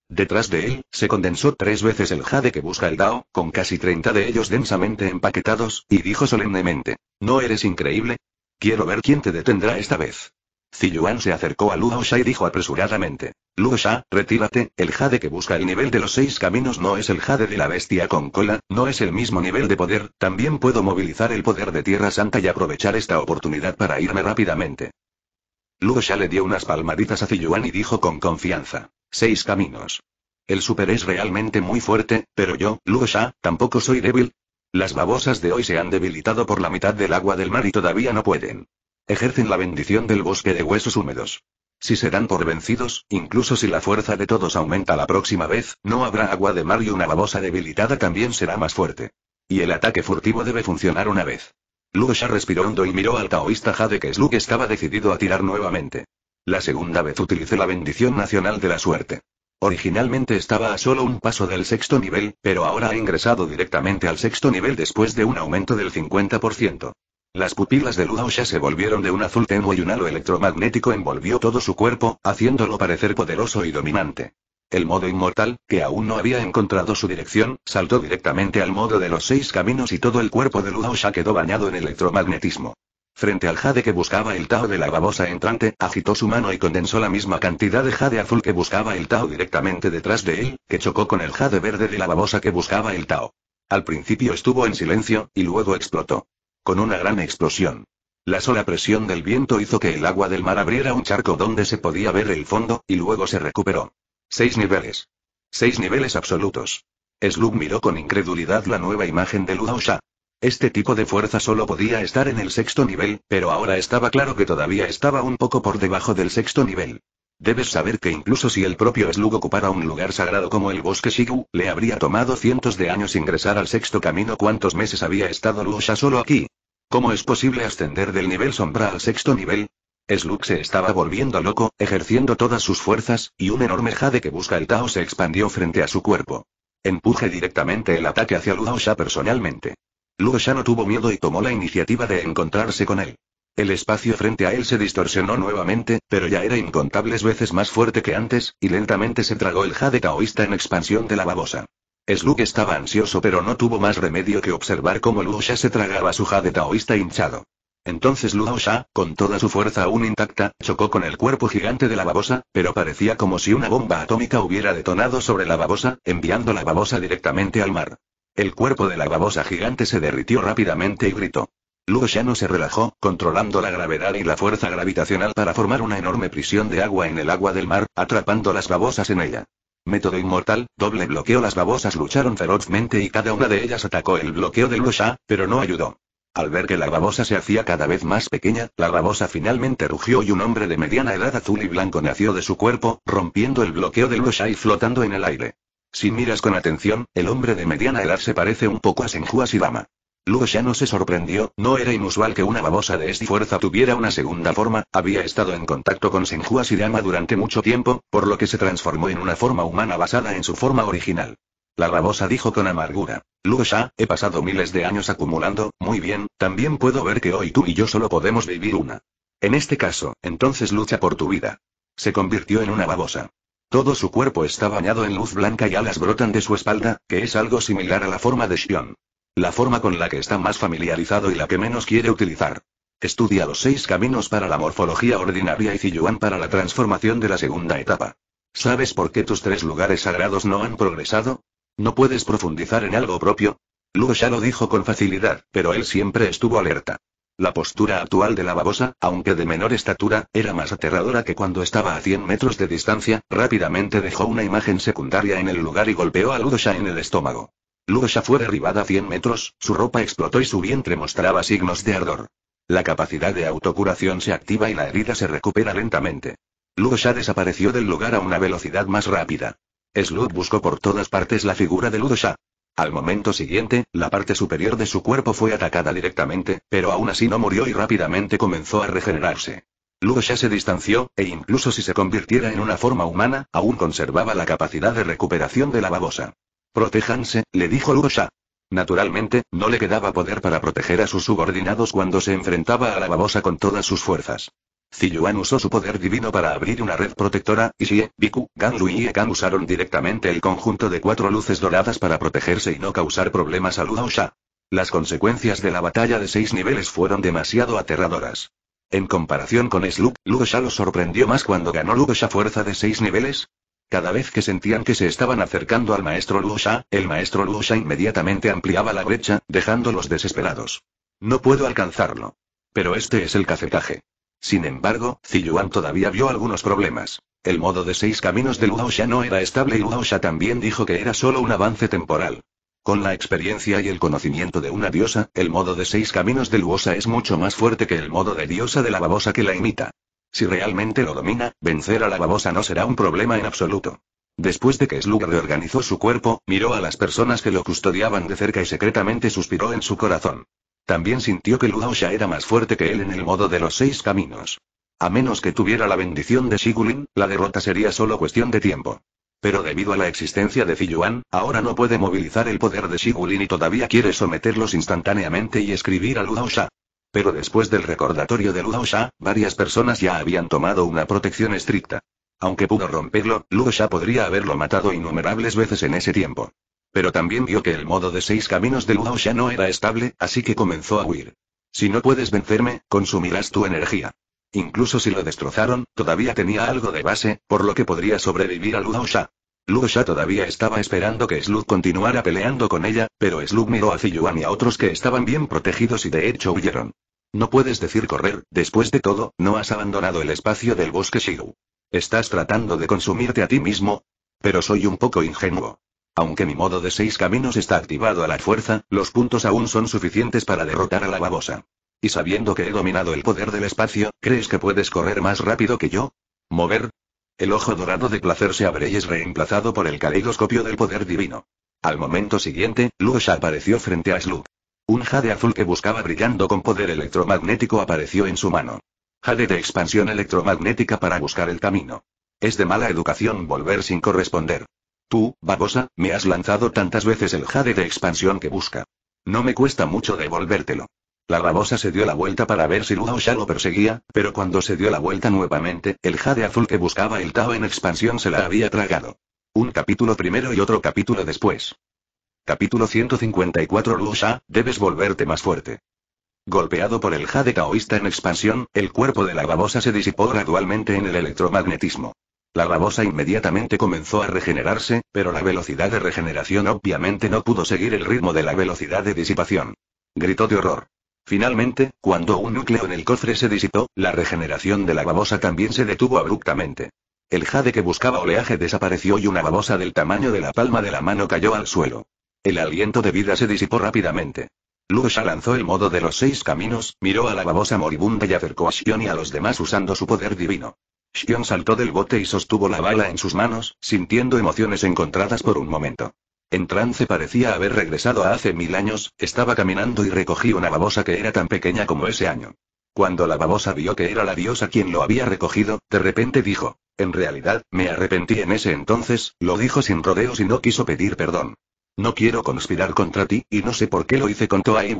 Detrás de él, se condensó tres veces el jade que busca el Dao, con casi 30 de ellos densamente empaquetados, y dijo solemnemente, ¿No eres increíble? Quiero ver quién te detendrá esta vez. Ziyuan se acercó a Luo Sha y dijo apresuradamente, Lusha, retírate, el jade que busca el nivel de los seis caminos no es el jade de la bestia con cola, no es el mismo nivel de poder, también puedo movilizar el poder de Tierra Santa y aprovechar esta oportunidad para irme rápidamente. Lusha le dio unas palmaditas a Ziyuan y dijo con confianza. Seis caminos. El super es realmente muy fuerte, pero yo, Lusha, tampoco soy débil. Las babosas de hoy se han debilitado por la mitad del agua del mar y todavía no pueden. Ejercen la bendición del bosque de huesos húmedos. Si se dan por vencidos, incluso si la fuerza de todos aumenta la próxima vez, no habrá agua de mar y una babosa debilitada también será más fuerte. Y el ataque furtivo debe funcionar una vez. Luosha respiró hondo y miró al taoísta Jade que Slug estaba decidido a tirar nuevamente. La segunda vez utilicé la bendición nacional de la suerte. Originalmente estaba a solo un paso del sexto nivel, pero ahora ha ingresado directamente al sexto nivel después de un aumento del 50%. Las pupilas de ya se volvieron de un azul tenue y un halo electromagnético envolvió todo su cuerpo, haciéndolo parecer poderoso y dominante. El modo inmortal, que aún no había encontrado su dirección, saltó directamente al modo de los seis caminos y todo el cuerpo de ya quedó bañado en electromagnetismo. Frente al jade que buscaba el Tao de la babosa entrante, agitó su mano y condensó la misma cantidad de jade azul que buscaba el Tao directamente detrás de él, que chocó con el jade verde de la babosa que buscaba el Tao. Al principio estuvo en silencio, y luego explotó con una gran explosión. La sola presión del viento hizo que el agua del mar abriera un charco donde se podía ver el fondo, y luego se recuperó. Seis niveles. Seis niveles absolutos. Slug miró con incredulidad la nueva imagen de Osha. Este tipo de fuerza solo podía estar en el sexto nivel, pero ahora estaba claro que todavía estaba un poco por debajo del sexto nivel. Debes saber que incluso si el propio Slug ocupara un lugar sagrado como el bosque Shigu, le habría tomado cientos de años ingresar al sexto camino. ¿Cuántos meses había estado Lusha solo aquí? ¿Cómo es posible ascender del nivel sombra al sexto nivel? Slug se estaba volviendo loco, ejerciendo todas sus fuerzas, y un enorme jade que busca el Tao se expandió frente a su cuerpo. Empuje directamente el ataque hacia Luosha personalmente. Luosha no tuvo miedo y tomó la iniciativa de encontrarse con él. El espacio frente a él se distorsionó nuevamente, pero ya era incontables veces más fuerte que antes, y lentamente se tragó el jade taoísta en expansión de la babosa. Slug estaba ansioso pero no tuvo más remedio que observar cómo Luosha se tragaba su jade taoísta hinchado. Entonces Luosha, con toda su fuerza aún intacta, chocó con el cuerpo gigante de la babosa, pero parecía como si una bomba atómica hubiera detonado sobre la babosa, enviando la babosa directamente al mar. El cuerpo de la babosa gigante se derritió rápidamente y gritó. Luo no se relajó, controlando la gravedad y la fuerza gravitacional para formar una enorme prisión de agua en el agua del mar, atrapando las babosas en ella. Método inmortal, doble bloqueo. Las babosas lucharon ferozmente y cada una de ellas atacó el bloqueo de Lusha, pero no ayudó. Al ver que la babosa se hacía cada vez más pequeña, la babosa finalmente rugió y un hombre de mediana edad azul y blanco nació de su cuerpo, rompiendo el bloqueo de Lusha y flotando en el aire. Si miras con atención, el hombre de mediana edad se parece un poco a Senju Sidama. Lugo ya no se sorprendió, no era inusual que una babosa de esta fuerza tuviera una segunda forma, había estado en contacto con Senhua Dama durante mucho tiempo, por lo que se transformó en una forma humana basada en su forma original. La babosa dijo con amargura. Lugo he pasado miles de años acumulando, muy bien, también puedo ver que hoy tú y yo solo podemos vivir una. En este caso, entonces lucha por tu vida. Se convirtió en una babosa. Todo su cuerpo está bañado en luz blanca y alas brotan de su espalda, que es algo similar a la forma de Shion. La forma con la que está más familiarizado y la que menos quiere utilizar. Estudia los seis caminos para la morfología ordinaria y Ziyuan para la transformación de la segunda etapa. ¿Sabes por qué tus tres lugares sagrados no han progresado? ¿No puedes profundizar en algo propio? Luo ya lo dijo con facilidad, pero él siempre estuvo alerta. La postura actual de la babosa, aunque de menor estatura, era más aterradora que cuando estaba a 100 metros de distancia, rápidamente dejó una imagen secundaria en el lugar y golpeó a Ludosha en el estómago ya fue derribada 100 metros, su ropa explotó y su vientre mostraba signos de ardor. La capacidad de autocuración se activa y la herida se recupera lentamente. ya desapareció del lugar a una velocidad más rápida. Slud buscó por todas partes la figura de Ludosha. Al momento siguiente, la parte superior de su cuerpo fue atacada directamente, pero aún así no murió y rápidamente comenzó a regenerarse. ya se distanció, e incluso si se convirtiera en una forma humana, aún conservaba la capacidad de recuperación de la babosa. Protéjanse, le dijo sha Naturalmente, no le quedaba poder para proteger a sus subordinados cuando se enfrentaba a la babosa con todas sus fuerzas. Ziyuan usó su poder divino para abrir una red protectora, y Xie, Biku, Ganlu y Ekan usaron directamente el conjunto de cuatro luces doradas para protegerse y no causar problemas a sha Las consecuencias de la batalla de seis niveles fueron demasiado aterradoras. En comparación con Slug, Luosha lo sorprendió más cuando ganó Luosha fuerza de seis niveles, cada vez que sentían que se estaban acercando al maestro Luosha, el maestro Luosha inmediatamente ampliaba la brecha, dejándolos desesperados. No puedo alcanzarlo. Pero este es el cacetaje. Sin embargo, Ziyuan todavía vio algunos problemas. El modo de seis caminos de Luosha no era estable y Luosha también dijo que era solo un avance temporal. Con la experiencia y el conocimiento de una diosa, el modo de seis caminos de Luosa es mucho más fuerte que el modo de diosa de la babosa que la imita. Si realmente lo domina, vencer a la babosa no será un problema en absoluto. Después de que Slug reorganizó su cuerpo, miró a las personas que lo custodiaban de cerca y secretamente suspiró en su corazón. También sintió que Sha era más fuerte que él en el modo de los seis caminos. A menos que tuviera la bendición de Shigulin, la derrota sería solo cuestión de tiempo. Pero debido a la existencia de Fiyuan, ahora no puede movilizar el poder de Shigulin y todavía quiere someterlos instantáneamente y escribir a Ludaosha pero después del recordatorio de Luo varias personas ya habían tomado una protección estricta. Aunque pudo romperlo, Luo podría haberlo matado innumerables veces en ese tiempo. Pero también vio que el modo de seis caminos de Luo no era estable, así que comenzó a huir. Si no puedes vencerme, consumirás tu energía. Incluso si lo destrozaron, todavía tenía algo de base, por lo que podría sobrevivir a Luo Sha. todavía estaba esperando que Slug continuara peleando con ella, pero Slug miró a Ziyuan y a otros que estaban bien protegidos y de hecho huyeron. No puedes decir correr, después de todo, no has abandonado el espacio del bosque Shiru. Estás tratando de consumirte a ti mismo. Pero soy un poco ingenuo. Aunque mi modo de seis caminos está activado a la fuerza, los puntos aún son suficientes para derrotar a la babosa. Y sabiendo que he dominado el poder del espacio, ¿crees que puedes correr más rápido que yo? ¿Mover? El ojo dorado de placer se abre y es reemplazado por el caleidoscopio del poder divino. Al momento siguiente, Luosha apareció frente a Slug. Un jade azul que buscaba brillando con poder electromagnético apareció en su mano. Jade de expansión electromagnética para buscar el camino. Es de mala educación volver sin corresponder. Tú, babosa, me has lanzado tantas veces el jade de expansión que busca. No me cuesta mucho devolvértelo. La babosa se dio la vuelta para ver si Luo ya lo perseguía, pero cuando se dio la vuelta nuevamente, el jade azul que buscaba el Tao en expansión se la había tragado. Un capítulo primero y otro capítulo después. Capítulo 154 Lusha, debes volverte más fuerte. Golpeado por el jade taoísta en expansión, el cuerpo de la babosa se disipó gradualmente en el electromagnetismo. La babosa inmediatamente comenzó a regenerarse, pero la velocidad de regeneración obviamente no pudo seguir el ritmo de la velocidad de disipación. Gritó de horror. Finalmente, cuando un núcleo en el cofre se disipó, la regeneración de la babosa también se detuvo abruptamente. El jade que buscaba oleaje desapareció y una babosa del tamaño de la palma de la mano cayó al suelo. El aliento de vida se disipó rápidamente. Lusha lanzó el modo de los seis caminos, miró a la babosa moribunda y acercó a Shion y a los demás usando su poder divino. Shion saltó del bote y sostuvo la bala en sus manos, sintiendo emociones encontradas por un momento. En trance parecía haber regresado a hace mil años, estaba caminando y recogí una babosa que era tan pequeña como ese año. Cuando la babosa vio que era la diosa quien lo había recogido, de repente dijo, en realidad, me arrepentí en ese entonces, lo dijo sin rodeos y no quiso pedir perdón. No quiero conspirar contra ti, y no sé por qué lo hice con Toa y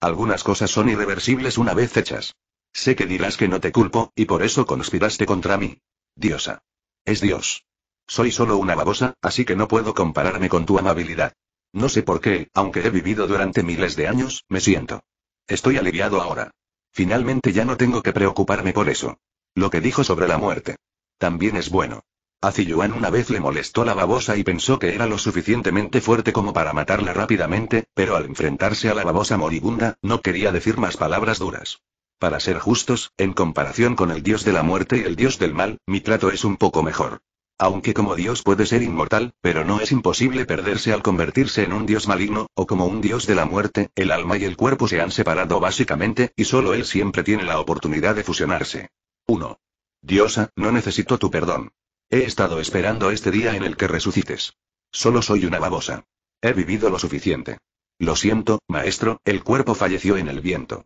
Algunas cosas son irreversibles una vez hechas. Sé que dirás que no te culpo, y por eso conspiraste contra mí. Diosa. Es Dios. Soy solo una babosa, así que no puedo compararme con tu amabilidad. No sé por qué, aunque he vivido durante miles de años, me siento. Estoy aliviado ahora. Finalmente ya no tengo que preocuparme por eso. Lo que dijo sobre la muerte. También es bueno. A una vez le molestó la babosa y pensó que era lo suficientemente fuerte como para matarla rápidamente, pero al enfrentarse a la babosa moribunda, no quería decir más palabras duras. Para ser justos, en comparación con el dios de la muerte y el dios del mal, mi trato es un poco mejor. Aunque como dios puede ser inmortal, pero no es imposible perderse al convertirse en un dios maligno, o como un dios de la muerte, el alma y el cuerpo se han separado básicamente, y solo él siempre tiene la oportunidad de fusionarse. 1. Diosa, no necesito tu perdón. He estado esperando este día en el que resucites. Solo soy una babosa. He vivido lo suficiente. Lo siento, maestro, el cuerpo falleció en el viento.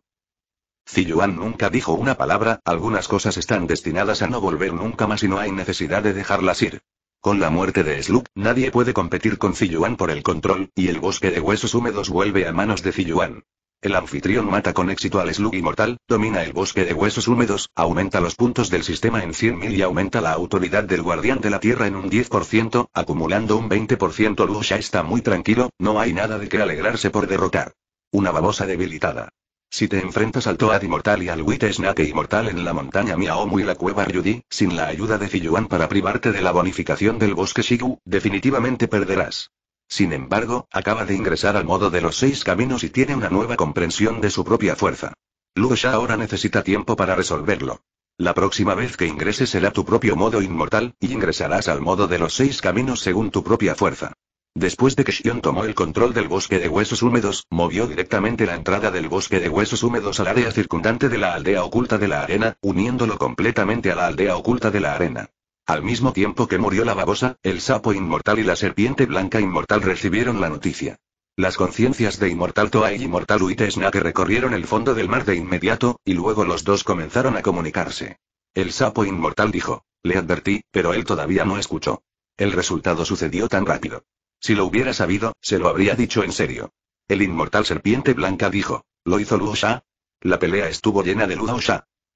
Ziyuan nunca dijo una palabra, algunas cosas están destinadas a no volver nunca más y no hay necesidad de dejarlas ir. Con la muerte de Slug, nadie puede competir con Ziyuan por el control, y el bosque de huesos húmedos vuelve a manos de Ziyuan. El anfitrión mata con éxito al Slug inmortal, domina el bosque de huesos húmedos, aumenta los puntos del sistema en 100.000 y aumenta la autoridad del guardián de la tierra en un 10%, acumulando un 20%. Lu ya está muy tranquilo, no hay nada de qué alegrarse por derrotar. Una babosa debilitada. Si te enfrentas al Toad Inmortal y al Wit Snake Inmortal en la montaña Miaomu y la cueva Ryudi, sin la ayuda de Fiyuan para privarte de la bonificación del bosque Shigu, definitivamente perderás. Sin embargo, acaba de ingresar al modo de los seis caminos y tiene una nueva comprensión de su propia fuerza. Lu ahora necesita tiempo para resolverlo. La próxima vez que ingreses será tu propio modo inmortal, y ingresarás al modo de los seis caminos según tu propia fuerza. Después de que Xion tomó el control del bosque de huesos húmedos, movió directamente la entrada del bosque de huesos húmedos al área circundante de la aldea oculta de la arena, uniéndolo completamente a la aldea oculta de la arena. Al mismo tiempo que murió la babosa, el sapo inmortal y la serpiente blanca inmortal recibieron la noticia. Las conciencias de Inmortal Toa y Inmortal Uitesna que recorrieron el fondo del mar de inmediato, y luego los dos comenzaron a comunicarse. El sapo inmortal dijo. Le advertí, pero él todavía no escuchó. El resultado sucedió tan rápido. Si lo hubiera sabido, se lo habría dicho en serio. El inmortal serpiente blanca dijo. ¿Lo hizo Luo La pelea estuvo llena de Luo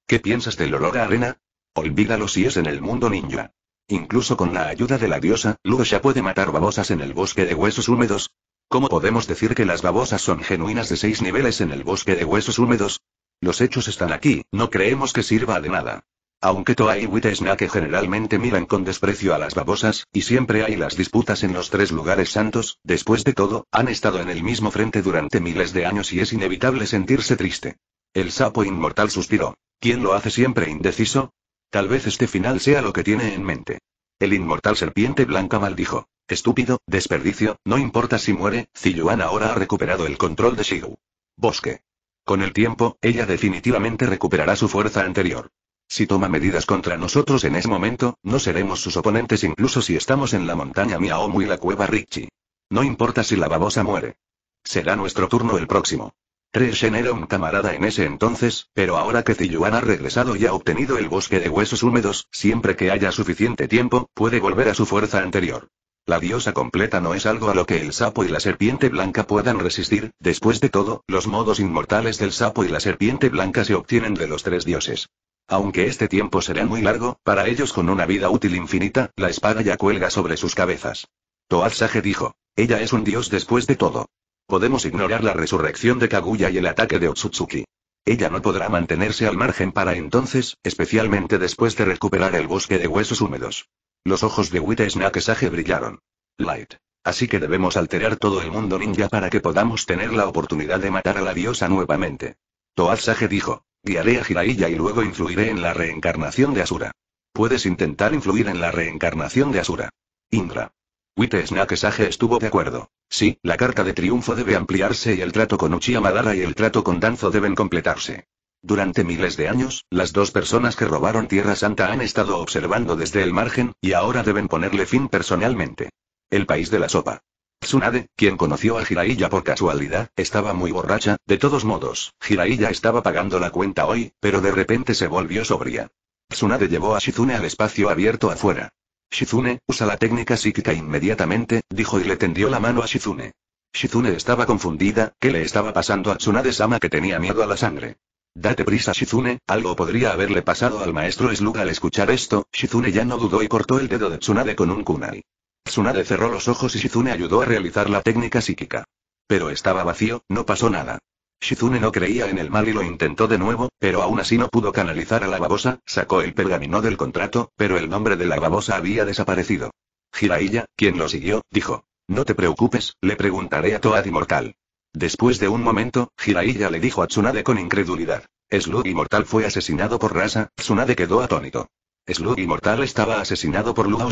¿Qué piensas del olor a arena? Olvídalo si es en el mundo ninja. Incluso con la ayuda de la diosa, ya puede matar babosas en el bosque de huesos húmedos. ¿Cómo podemos decir que las babosas son genuinas de seis niveles en el bosque de huesos húmedos? Los hechos están aquí, no creemos que sirva de nada. Aunque Toa y que generalmente miran con desprecio a las babosas, y siempre hay las disputas en los tres lugares santos, después de todo, han estado en el mismo frente durante miles de años y es inevitable sentirse triste. El sapo inmortal suspiró. ¿Quién lo hace siempre indeciso? Tal vez este final sea lo que tiene en mente. El inmortal serpiente blanca maldijo. Estúpido, desperdicio, no importa si muere, Ziyuan ahora ha recuperado el control de Shigu. Bosque. Con el tiempo, ella definitivamente recuperará su fuerza anterior. Si toma medidas contra nosotros en ese momento, no seremos sus oponentes incluso si estamos en la montaña Miaomu y la cueva Richie. No importa si la babosa muere. Será nuestro turno el próximo. Tres era un camarada en ese entonces, pero ahora que Ziyuan ha regresado y ha obtenido el bosque de huesos húmedos, siempre que haya suficiente tiempo, puede volver a su fuerza anterior. La diosa completa no es algo a lo que el sapo y la serpiente blanca puedan resistir, después de todo, los modos inmortales del sapo y la serpiente blanca se obtienen de los tres dioses. Aunque este tiempo será muy largo, para ellos con una vida útil infinita, la espada ya cuelga sobre sus cabezas. Toad dijo, ella es un dios después de todo. Podemos ignorar la resurrección de Kaguya y el ataque de Otsutsuki. Ella no podrá mantenerse al margen para entonces, especialmente después de recuperar el bosque de huesos húmedos. Los ojos de Wita Snakesage brillaron. Light. Así que debemos alterar todo el mundo ninja para que podamos tener la oportunidad de matar a la diosa nuevamente. Toazage dijo. Guiaré a Jiraiya y luego influiré en la reencarnación de Asura. Puedes intentar influir en la reencarnación de Asura. Indra. Wite Snakesage estuvo de acuerdo. Sí, la carta de triunfo debe ampliarse y el trato con Uchiha Madara y el trato con Danzo deben completarse. Durante miles de años, las dos personas que robaron Tierra Santa han estado observando desde el margen, y ahora deben ponerle fin personalmente. El país de la sopa. Tsunade, quien conoció a Jiraiya por casualidad, estaba muy borracha, de todos modos, Jiraiya estaba pagando la cuenta hoy, pero de repente se volvió sobria. Tsunade llevó a Shizune al espacio abierto afuera. Shizune, usa la técnica psíquica inmediatamente, dijo y le tendió la mano a Shizune. Shizune estaba confundida, ¿qué le estaba pasando a Tsunade-sama que tenía miedo a la sangre? Date prisa Shizune, algo podría haberle pasado al maestro Slug al escuchar esto, Shizune ya no dudó y cortó el dedo de Tsunade con un kunai. Tsunade cerró los ojos y Shizune ayudó a realizar la técnica psíquica. Pero estaba vacío, no pasó nada. Shizune no creía en el mal y lo intentó de nuevo, pero aún así no pudo canalizar a la babosa, sacó el pergamino del contrato, pero el nombre de la babosa había desaparecido. Jiraiya, quien lo siguió, dijo. No te preocupes, le preguntaré a Toad Inmortal. Después de un momento, Jiraiya le dijo a Tsunade con incredulidad. Slug Inmortal fue asesinado por Rasa, Tsunade quedó atónito. ¿Slug Inmortal estaba asesinado por Luo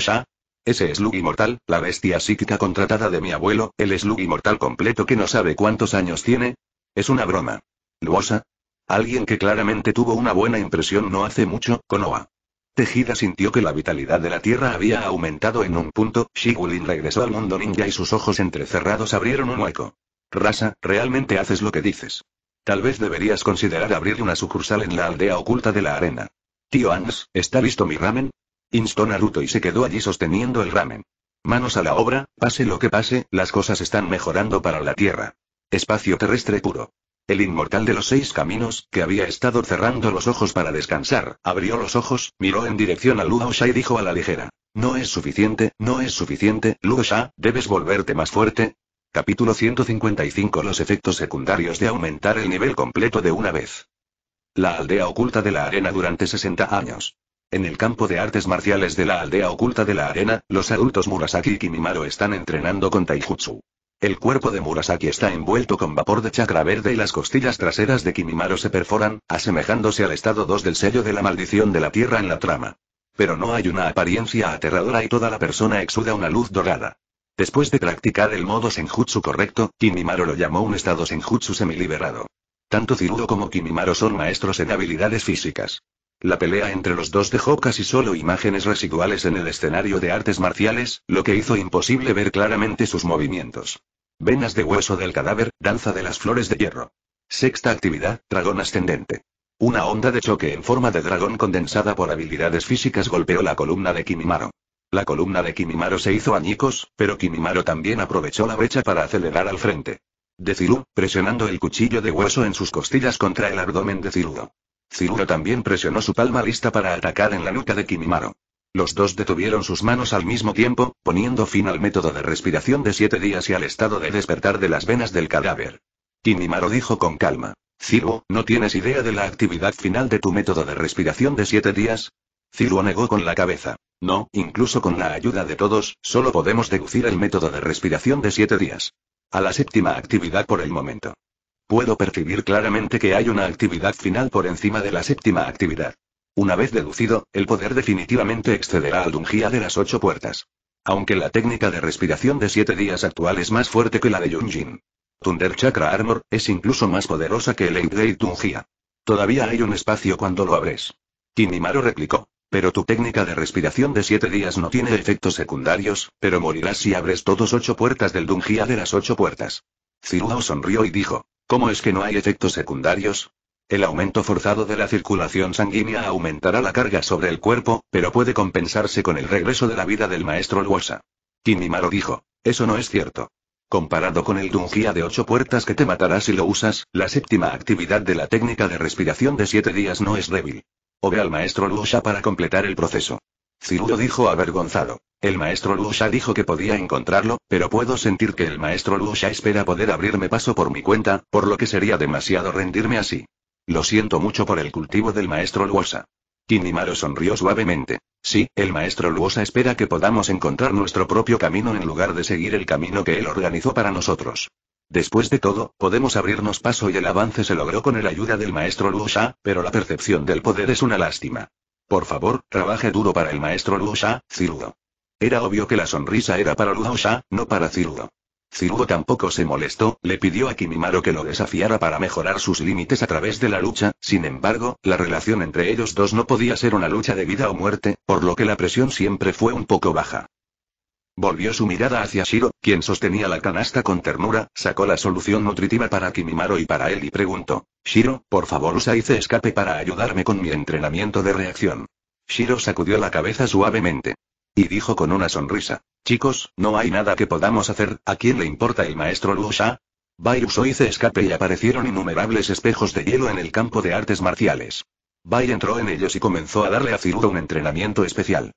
Ese Slug Inmortal, la bestia psíquica contratada de mi abuelo, el Slug Inmortal completo que no sabe cuántos años tiene, es una broma. Luosa. Alguien que claramente tuvo una buena impresión no hace mucho, ¿Konoa?» Tejida sintió que la vitalidad de la Tierra había aumentado en un punto, Shigulin regresó al mundo ninja y sus ojos entrecerrados abrieron un hueco. Rasa, realmente haces lo que dices. Tal vez deberías considerar abrir una sucursal en la aldea oculta de la arena. Tío Ans, ¿está listo mi ramen? Instó Naruto y se quedó allí sosteniendo el ramen. Manos a la obra, pase lo que pase, las cosas están mejorando para la Tierra. Espacio terrestre puro. El inmortal de los seis caminos, que había estado cerrando los ojos para descansar, abrió los ojos, miró en dirección a Luo y dijo a la ligera. No es suficiente, no es suficiente, Luo debes volverte más fuerte. Capítulo 155 Los efectos secundarios de aumentar el nivel completo de una vez. La aldea oculta de la arena durante 60 años. En el campo de artes marciales de la aldea oculta de la arena, los adultos Murasaki y Kimimaro están entrenando con Taijutsu. El cuerpo de Murasaki está envuelto con vapor de chakra verde y las costillas traseras de Kimimaro se perforan, asemejándose al estado 2 del sello de la maldición de la tierra en la trama. Pero no hay una apariencia aterradora y toda la persona exuda una luz dorada. Después de practicar el modo senjutsu correcto, Kimimaro lo llamó un estado senjutsu semiliberado. Tanto Cirudo como Kimimaro son maestros en habilidades físicas. La pelea entre los dos dejó casi solo imágenes residuales en el escenario de artes marciales, lo que hizo imposible ver claramente sus movimientos. Venas de hueso del cadáver, danza de las flores de hierro. Sexta actividad, dragón ascendente. Una onda de choque en forma de dragón condensada por habilidades físicas golpeó la columna de Kimimaro. La columna de Kimimaro se hizo añicos, pero Kimimaro también aprovechó la brecha para acelerar al frente. De presionando el cuchillo de hueso en sus costillas contra el abdomen de Cirudo. Ciruro también presionó su palma lista para atacar en la nuca de Kimimaro. Los dos detuvieron sus manos al mismo tiempo, poniendo fin al método de respiración de siete días y al estado de despertar de las venas del cadáver. Kimimaro dijo con calma. Ciruo, ¿no tienes idea de la actividad final de tu método de respiración de siete días? Ciruo negó con la cabeza. No, incluso con la ayuda de todos, solo podemos deducir el método de respiración de siete días. A la séptima actividad por el momento. Puedo percibir claramente que hay una actividad final por encima de la séptima actividad. Una vez deducido, el poder definitivamente excederá al Dungia de las ocho puertas. Aunque la técnica de respiración de siete días actual es más fuerte que la de Yunjin. Thunder Chakra Armor es incluso más poderosa que el Endgate Dungia. Todavía hay un espacio cuando lo abres. Kinimaro replicó. Pero tu técnica de respiración de siete días no tiene efectos secundarios, pero morirás si abres todos ocho puertas del Dungia de las ocho puertas. Ciruao sonrió y dijo, ¿Cómo es que no hay efectos secundarios? El aumento forzado de la circulación sanguínea aumentará la carga sobre el cuerpo, pero puede compensarse con el regreso de la vida del maestro Luosa. Kimimaro dijo. Eso no es cierto. Comparado con el Dungia de ocho puertas que te matará si lo usas, la séptima actividad de la técnica de respiración de siete días no es débil. O al maestro Luosa para completar el proceso. Cirulo dijo avergonzado. El maestro Lusa dijo que podía encontrarlo, pero puedo sentir que el maestro Lusa espera poder abrirme paso por mi cuenta, por lo que sería demasiado rendirme así. Lo siento mucho por el cultivo del maestro Luosa. Kinimaro sonrió suavemente. Sí, el maestro Luosa espera que podamos encontrar nuestro propio camino en lugar de seguir el camino que él organizó para nosotros. Después de todo, podemos abrirnos paso y el avance se logró con la ayuda del maestro Luosa, pero la percepción del poder es una lástima. Por favor, trabaje duro para el maestro Luosa, Cirudo. Era obvio que la sonrisa era para Luosha, no para Ziruo. Ziruo tampoco se molestó, le pidió a Kimimaro que lo desafiara para mejorar sus límites a través de la lucha, sin embargo, la relación entre ellos dos no podía ser una lucha de vida o muerte, por lo que la presión siempre fue un poco baja. Volvió su mirada hacia Shiro, quien sostenía la canasta con ternura, sacó la solución nutritiva para Kimimaro y para él y preguntó, Shiro, por favor usa Ice escape para ayudarme con mi entrenamiento de reacción. Shiro sacudió la cabeza suavemente. Y dijo con una sonrisa. Chicos, no hay nada que podamos hacer, ¿a quién le importa el maestro Luosha? Bai Uso hizo escape y aparecieron innumerables espejos de hielo en el campo de artes marciales. Bai entró en ellos y comenzó a darle a Ciruda un entrenamiento especial.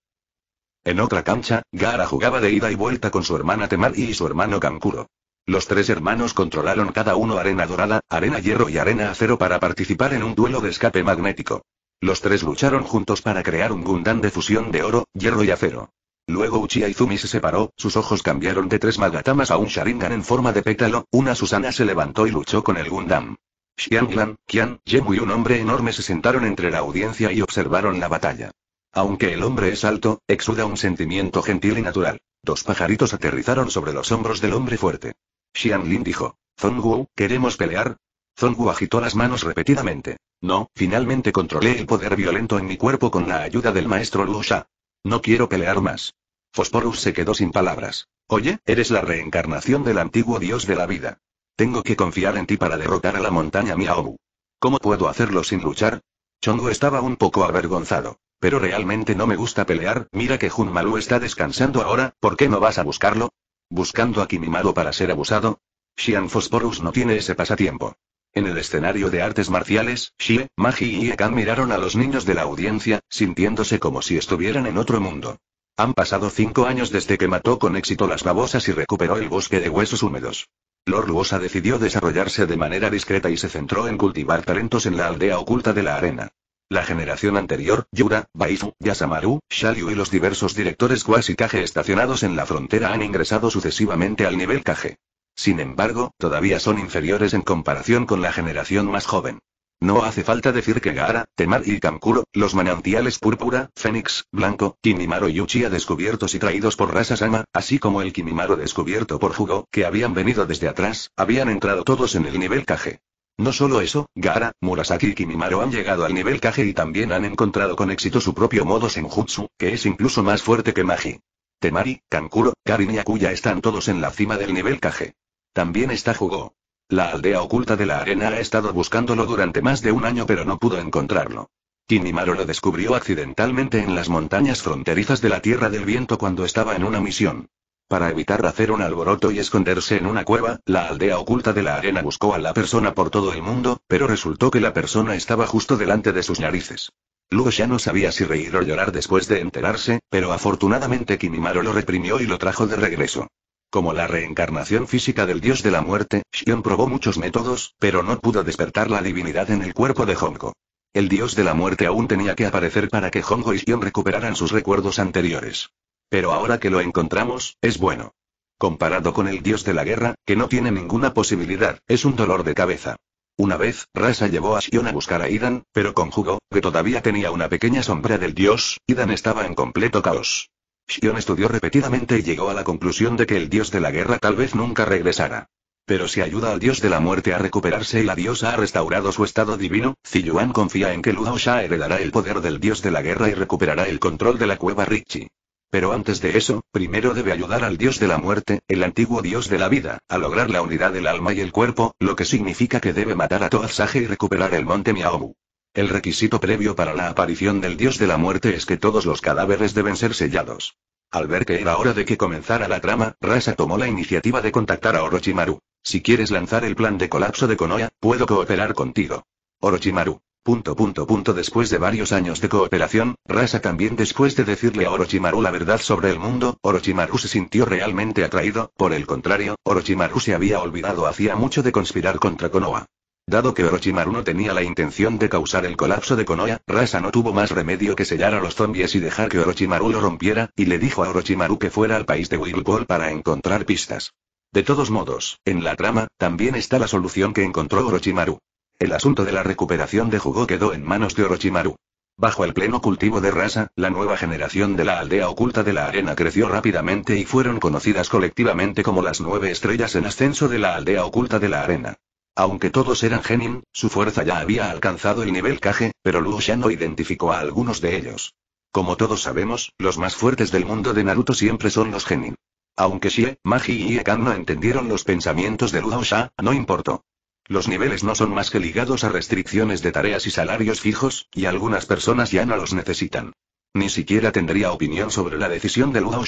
En otra cancha, Gara jugaba de ida y vuelta con su hermana Temar y su hermano Kankuro. Los tres hermanos controlaron cada uno arena dorada, arena hierro y arena acero para participar en un duelo de escape magnético. Los tres lucharon juntos para crear un Gundam de fusión de oro, hierro y acero. Luego Uchiha Izumi se separó, sus ojos cambiaron de tres magatamas a un Sharingan en forma de pétalo, una Susana se levantó y luchó con el Gundam. Xianglan, Qian, Yemu y un hombre enorme se sentaron entre la audiencia y observaron la batalla. Aunque el hombre es alto, exuda un sentimiento gentil y natural. Dos pajaritos aterrizaron sobre los hombros del hombre fuerte. Xianlin dijo. Wu, queremos pelear, Zongu agitó las manos repetidamente. No, finalmente controlé el poder violento en mi cuerpo con la ayuda del maestro Sha. No quiero pelear más. Fosporus se quedó sin palabras. Oye, eres la reencarnación del antiguo dios de la vida. Tengo que confiar en ti para derrotar a la montaña Miaobu. ¿Cómo puedo hacerlo sin luchar? Chongo estaba un poco avergonzado. Pero realmente no me gusta pelear, mira que Junmalu está descansando ahora, ¿por qué no vas a buscarlo? ¿Buscando a Kimimaro para ser abusado? Xian Fosporus no tiene ese pasatiempo. En el escenario de artes marciales, Shie, Magi y Ekan miraron a los niños de la audiencia, sintiéndose como si estuvieran en otro mundo. Han pasado cinco años desde que mató con éxito las babosas y recuperó el bosque de huesos húmedos. Lord Luosa decidió desarrollarse de manera discreta y se centró en cultivar talentos en la aldea oculta de la arena. La generación anterior, Yura, Baifu, Yasamaru, Shalyu y los diversos directores Quasi Kage estacionados en la frontera han ingresado sucesivamente al nivel Kage. Sin embargo, todavía son inferiores en comparación con la generación más joven. No hace falta decir que Gaara, Temari y Kankuro, los manantiales púrpura, Fénix, Blanco, Kimimaro y Uchiha descubiertos y traídos por Rasasama, así como el Kimimaro descubierto por Jugo, que habían venido desde atrás, habían entrado todos en el nivel Kage. No solo eso, Gaara, Murasaki y Kimimaro han llegado al nivel Kage y también han encontrado con éxito su propio modo Senjutsu, que es incluso más fuerte que Magi. Temari, Kankuro, Karin y Akuya están todos en la cima del nivel Kage. También está jugó. La aldea oculta de la arena ha estado buscándolo durante más de un año pero no pudo encontrarlo. Kinimaro lo descubrió accidentalmente en las montañas fronterizas de la Tierra del Viento cuando estaba en una misión. Para evitar hacer un alboroto y esconderse en una cueva, la aldea oculta de la arena buscó a la persona por todo el mundo, pero resultó que la persona estaba justo delante de sus narices. Luego ya no sabía si reír o llorar después de enterarse, pero afortunadamente Kinimaro lo reprimió y lo trajo de regreso. Como la reencarnación física del dios de la muerte, Shion probó muchos métodos, pero no pudo despertar la divinidad en el cuerpo de Hongo. El dios de la muerte aún tenía que aparecer para que Hongo y Shion recuperaran sus recuerdos anteriores. Pero ahora que lo encontramos, es bueno. Comparado con el dios de la guerra, que no tiene ninguna posibilidad, es un dolor de cabeza. Una vez, Rasa llevó a Shion a buscar a Idan, pero conjugó, que todavía tenía una pequeña sombra del dios, Idan estaba en completo caos. Xion estudió repetidamente y llegó a la conclusión de que el dios de la guerra tal vez nunca regresara. Pero si ayuda al dios de la muerte a recuperarse y la diosa ha restaurado su estado divino, Ziyuan confía en que Luo heredará el poder del dios de la guerra y recuperará el control de la cueva Ricci. Pero antes de eso, primero debe ayudar al dios de la muerte, el antiguo dios de la vida, a lograr la unidad del alma y el cuerpo, lo que significa que debe matar a toa y recuperar el monte Miaomu. El requisito previo para la aparición del dios de la muerte es que todos los cadáveres deben ser sellados. Al ver que era hora de que comenzara la trama, Rasa tomó la iniciativa de contactar a Orochimaru. Si quieres lanzar el plan de colapso de Konoha, puedo cooperar contigo. Orochimaru. Punto punto punto después de varios años de cooperación, Rasa también después de decirle a Orochimaru la verdad sobre el mundo, Orochimaru se sintió realmente atraído, por el contrario, Orochimaru se había olvidado hacía mucho de conspirar contra Konoha. Dado que Orochimaru no tenía la intención de causar el colapso de Konoha, Rasa no tuvo más remedio que sellar a los zombies y dejar que Orochimaru lo rompiera, y le dijo a Orochimaru que fuera al país de Whirlpool para encontrar pistas. De todos modos, en la trama, también está la solución que encontró Orochimaru. El asunto de la recuperación de Jugo quedó en manos de Orochimaru. Bajo el pleno cultivo de Rasa, la nueva generación de la aldea oculta de la arena creció rápidamente y fueron conocidas colectivamente como las nueve estrellas en ascenso de la aldea oculta de la arena. Aunque todos eran Genin, su fuerza ya había alcanzado el nivel Kage, pero Luo no identificó a algunos de ellos. Como todos sabemos, los más fuertes del mundo de Naruto siempre son los Genin. Aunque Xie, Magi y Ekan no entendieron los pensamientos de Luo no importó. Los niveles no son más que ligados a restricciones de tareas y salarios fijos, y algunas personas ya no los necesitan. Ni siquiera tendría opinión sobre la decisión de Luo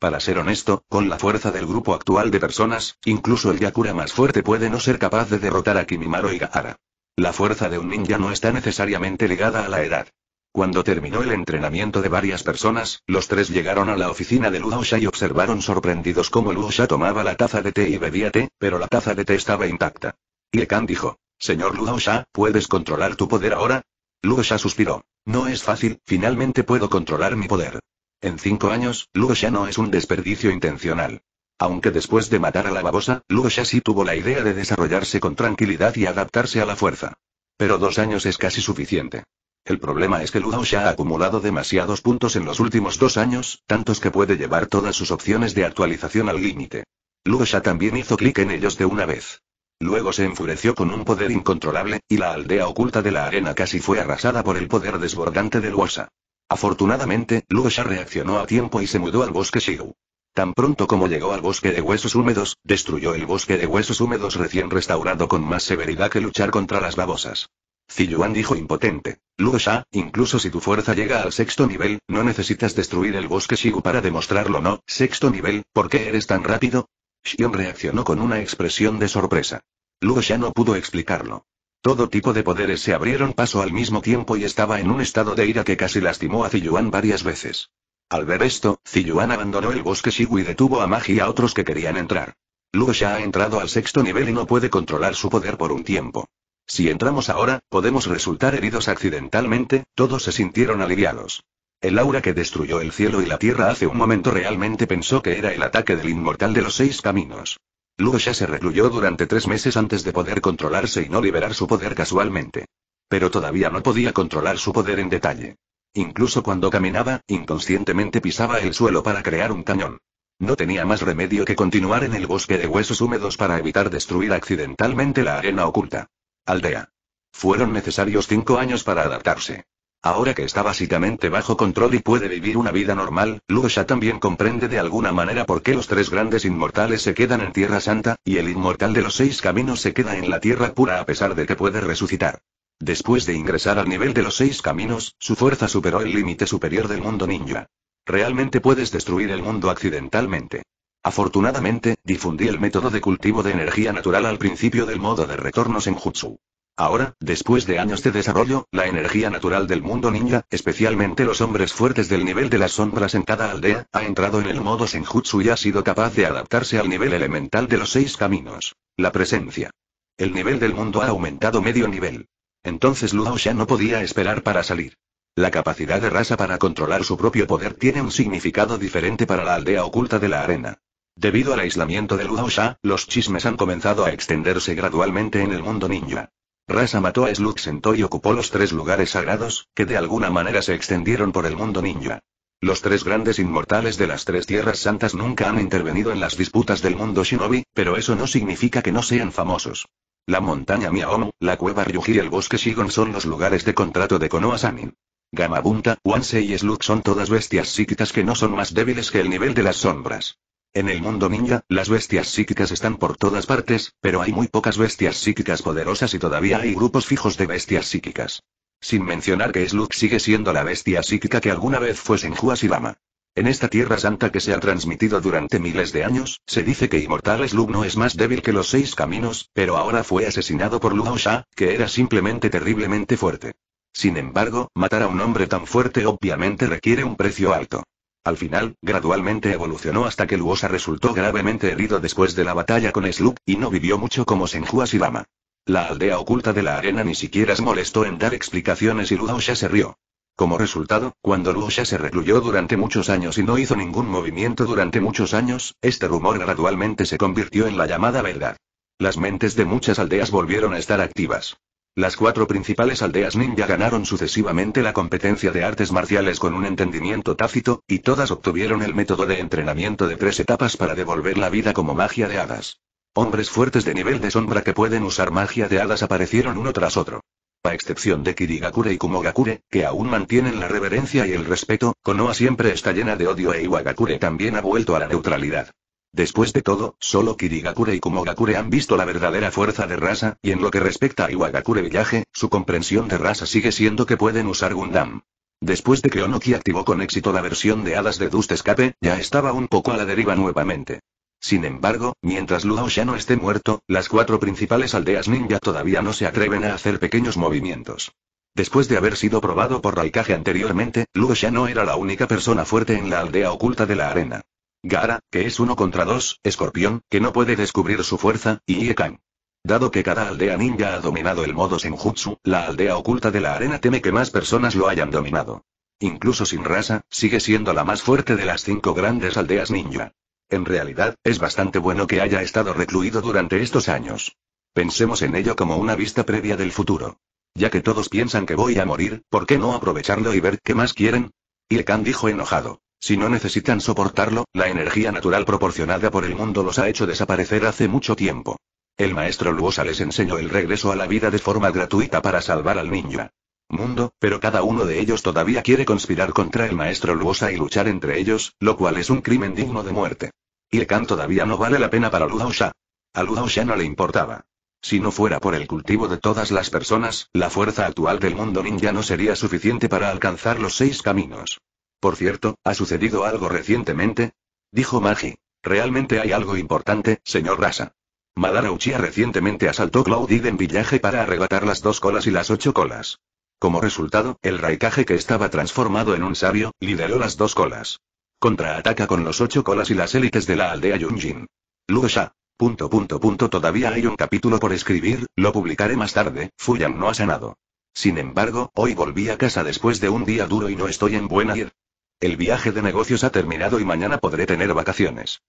para ser honesto, con la fuerza del grupo actual de personas, incluso el Yakura más fuerte puede no ser capaz de derrotar a Kimimaro y Gaara. La fuerza de un ninja no está necesariamente ligada a la edad. Cuando terminó el entrenamiento de varias personas, los tres llegaron a la oficina de Luosha y observaron sorprendidos cómo Luosha tomaba la taza de té y bebía té, pero la taza de té estaba intacta. Yekan dijo, Señor Luosha, ¿puedes controlar tu poder ahora? Luosha suspiró. No es fácil, finalmente puedo controlar mi poder. En cinco años, Luo ya no es un desperdicio intencional. Aunque después de matar a la babosa, Luo sí tuvo la idea de desarrollarse con tranquilidad y adaptarse a la fuerza. Pero dos años es casi suficiente. El problema es que Luo ha acumulado demasiados puntos en los últimos dos años, tantos que puede llevar todas sus opciones de actualización al límite. Luo también hizo clic en ellos de una vez. Luego se enfureció con un poder incontrolable, y la aldea oculta de la arena casi fue arrasada por el poder desbordante de Xia. Afortunadamente, Luosha reaccionó a tiempo y se mudó al bosque Shigu. Tan pronto como llegó al bosque de huesos húmedos, destruyó el bosque de huesos húmedos recién restaurado con más severidad que luchar contra las babosas. Ziyuan dijo impotente. Luosha, incluso si tu fuerza llega al sexto nivel, no necesitas destruir el bosque Shigu para demostrarlo, ¿no? Sexto nivel, ¿por qué eres tan rápido? Xion reaccionó con una expresión de sorpresa. Luosha no pudo explicarlo. Todo tipo de poderes se abrieron paso al mismo tiempo y estaba en un estado de ira que casi lastimó a Ziyuan varias veces. Al ver esto, Ziyuan abandonó el bosque Shigu y detuvo a Magi y a otros que querían entrar. Luo ya ha entrado al sexto nivel y no puede controlar su poder por un tiempo. Si entramos ahora, podemos resultar heridos accidentalmente, todos se sintieron aliviados. El aura que destruyó el cielo y la tierra hace un momento realmente pensó que era el ataque del inmortal de los seis caminos. Luo ya se recluyó durante tres meses antes de poder controlarse y no liberar su poder casualmente. Pero todavía no podía controlar su poder en detalle. Incluso cuando caminaba, inconscientemente pisaba el suelo para crear un cañón. No tenía más remedio que continuar en el bosque de huesos húmedos para evitar destruir accidentalmente la arena oculta. Aldea. Fueron necesarios cinco años para adaptarse. Ahora que está básicamente bajo control y puede vivir una vida normal, Luosha también comprende de alguna manera por qué los tres grandes inmortales se quedan en Tierra Santa, y el inmortal de los seis caminos se queda en la Tierra Pura a pesar de que puede resucitar. Después de ingresar al nivel de los seis caminos, su fuerza superó el límite superior del mundo ninja. Realmente puedes destruir el mundo accidentalmente. Afortunadamente, difundí el método de cultivo de energía natural al principio del modo de retornos en Jutsu. Ahora, después de años de desarrollo, la energía natural del mundo ninja, especialmente los hombres fuertes del nivel de las sombras en cada aldea, ha entrado en el modo senjutsu y ha sido capaz de adaptarse al nivel elemental de los seis caminos. La presencia. El nivel del mundo ha aumentado medio nivel. Entonces Luo no podía esperar para salir. La capacidad de raza para controlar su propio poder tiene un significado diferente para la aldea oculta de la arena. Debido al aislamiento de Luo los chismes han comenzado a extenderse gradualmente en el mundo ninja. Rasa mató a sentó y ocupó los tres lugares sagrados, que de alguna manera se extendieron por el mundo ninja. Los tres grandes inmortales de las tres tierras santas nunca han intervenido en las disputas del mundo shinobi, pero eso no significa que no sean famosos. La montaña Miaomu, la cueva Ryuji y el bosque Shigon son los lugares de contrato de Konoha-sanin. Gamabunta, Wansei y Slug son todas bestias psíquicas que no son más débiles que el nivel de las sombras. En el mundo ninja, las bestias psíquicas están por todas partes, pero hay muy pocas bestias psíquicas poderosas y todavía hay grupos fijos de bestias psíquicas. Sin mencionar que Slug sigue siendo la bestia psíquica que alguna vez fue Senju Lama. En esta tierra santa que se ha transmitido durante miles de años, se dice que Inmortal Slug no es más débil que los seis caminos, pero ahora fue asesinado por Luo Sha, que era simplemente terriblemente fuerte. Sin embargo, matar a un hombre tan fuerte obviamente requiere un precio alto. Al final, gradualmente evolucionó hasta que Luosa resultó gravemente herido después de la batalla con Slug, y no vivió mucho como Senhua Silama. La aldea oculta de la arena ni siquiera se molestó en dar explicaciones y Luosha se rió. Como resultado, cuando Luosha se recluyó durante muchos años y no hizo ningún movimiento durante muchos años, este rumor gradualmente se convirtió en la llamada verdad. Las mentes de muchas aldeas volvieron a estar activas. Las cuatro principales aldeas ninja ganaron sucesivamente la competencia de artes marciales con un entendimiento tácito, y todas obtuvieron el método de entrenamiento de tres etapas para devolver la vida como magia de hadas. Hombres fuertes de nivel de sombra que pueden usar magia de hadas aparecieron uno tras otro. A excepción de Kirigakure y Kumogakure, que aún mantienen la reverencia y el respeto, Konoha siempre está llena de odio e Iwagakure también ha vuelto a la neutralidad. Después de todo, solo Kirigakure y Kumogakure han visto la verdadera fuerza de raza, y en lo que respecta a Iwagakure Villaje, su comprensión de raza sigue siendo que pueden usar Gundam. Después de que Onoki activó con éxito la versión de hadas de Dust Escape, ya estaba un poco a la deriva nuevamente. Sin embargo, mientras Luo no esté muerto, las cuatro principales aldeas ninja todavía no se atreven a hacer pequeños movimientos. Después de haber sido probado por Raikage anteriormente, Luo ya no era la única persona fuerte en la aldea oculta de la arena. Gara, que es uno contra dos, Escorpión, que no puede descubrir su fuerza, y Iekan. Dado que cada aldea ninja ha dominado el modo senjutsu, la aldea oculta de la arena teme que más personas lo hayan dominado. Incluso sin raza, sigue siendo la más fuerte de las cinco grandes aldeas ninja. En realidad, es bastante bueno que haya estado recluido durante estos años. Pensemos en ello como una vista previa del futuro. Ya que todos piensan que voy a morir, ¿por qué no aprovecharlo y ver qué más quieren? Iekan dijo enojado. Si no necesitan soportarlo, la energía natural proporcionada por el mundo los ha hecho desaparecer hace mucho tiempo. El maestro Luosa les enseñó el regreso a la vida de forma gratuita para salvar al ninja. Mundo, pero cada uno de ellos todavía quiere conspirar contra el maestro Luosa y luchar entre ellos, lo cual es un crimen digno de muerte. Y el todavía no vale la pena para Ludaosha. A ya no le importaba. Si no fuera por el cultivo de todas las personas, la fuerza actual del mundo ninja no sería suficiente para alcanzar los seis caminos. Por cierto, ¿ha sucedido algo recientemente? Dijo Magi. Realmente hay algo importante, señor Rasa. Madara Uchiha recientemente asaltó Cloudid en Villaje para arrebatar las dos colas y las ocho colas. Como resultado, el Raikage que estaba transformado en un sabio, lideró las dos colas. Contraataca con los ocho colas y las élites de la aldea Yunjin. Lusha. Punto punto punto todavía hay un capítulo por escribir, lo publicaré más tarde, Fuyan no ha sanado. Sin embargo, hoy volví a casa después de un día duro y no estoy en buena ir. El viaje de negocios ha terminado y mañana podré tener vacaciones.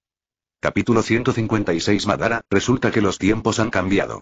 Capítulo 156 Madara, resulta que los tiempos han cambiado.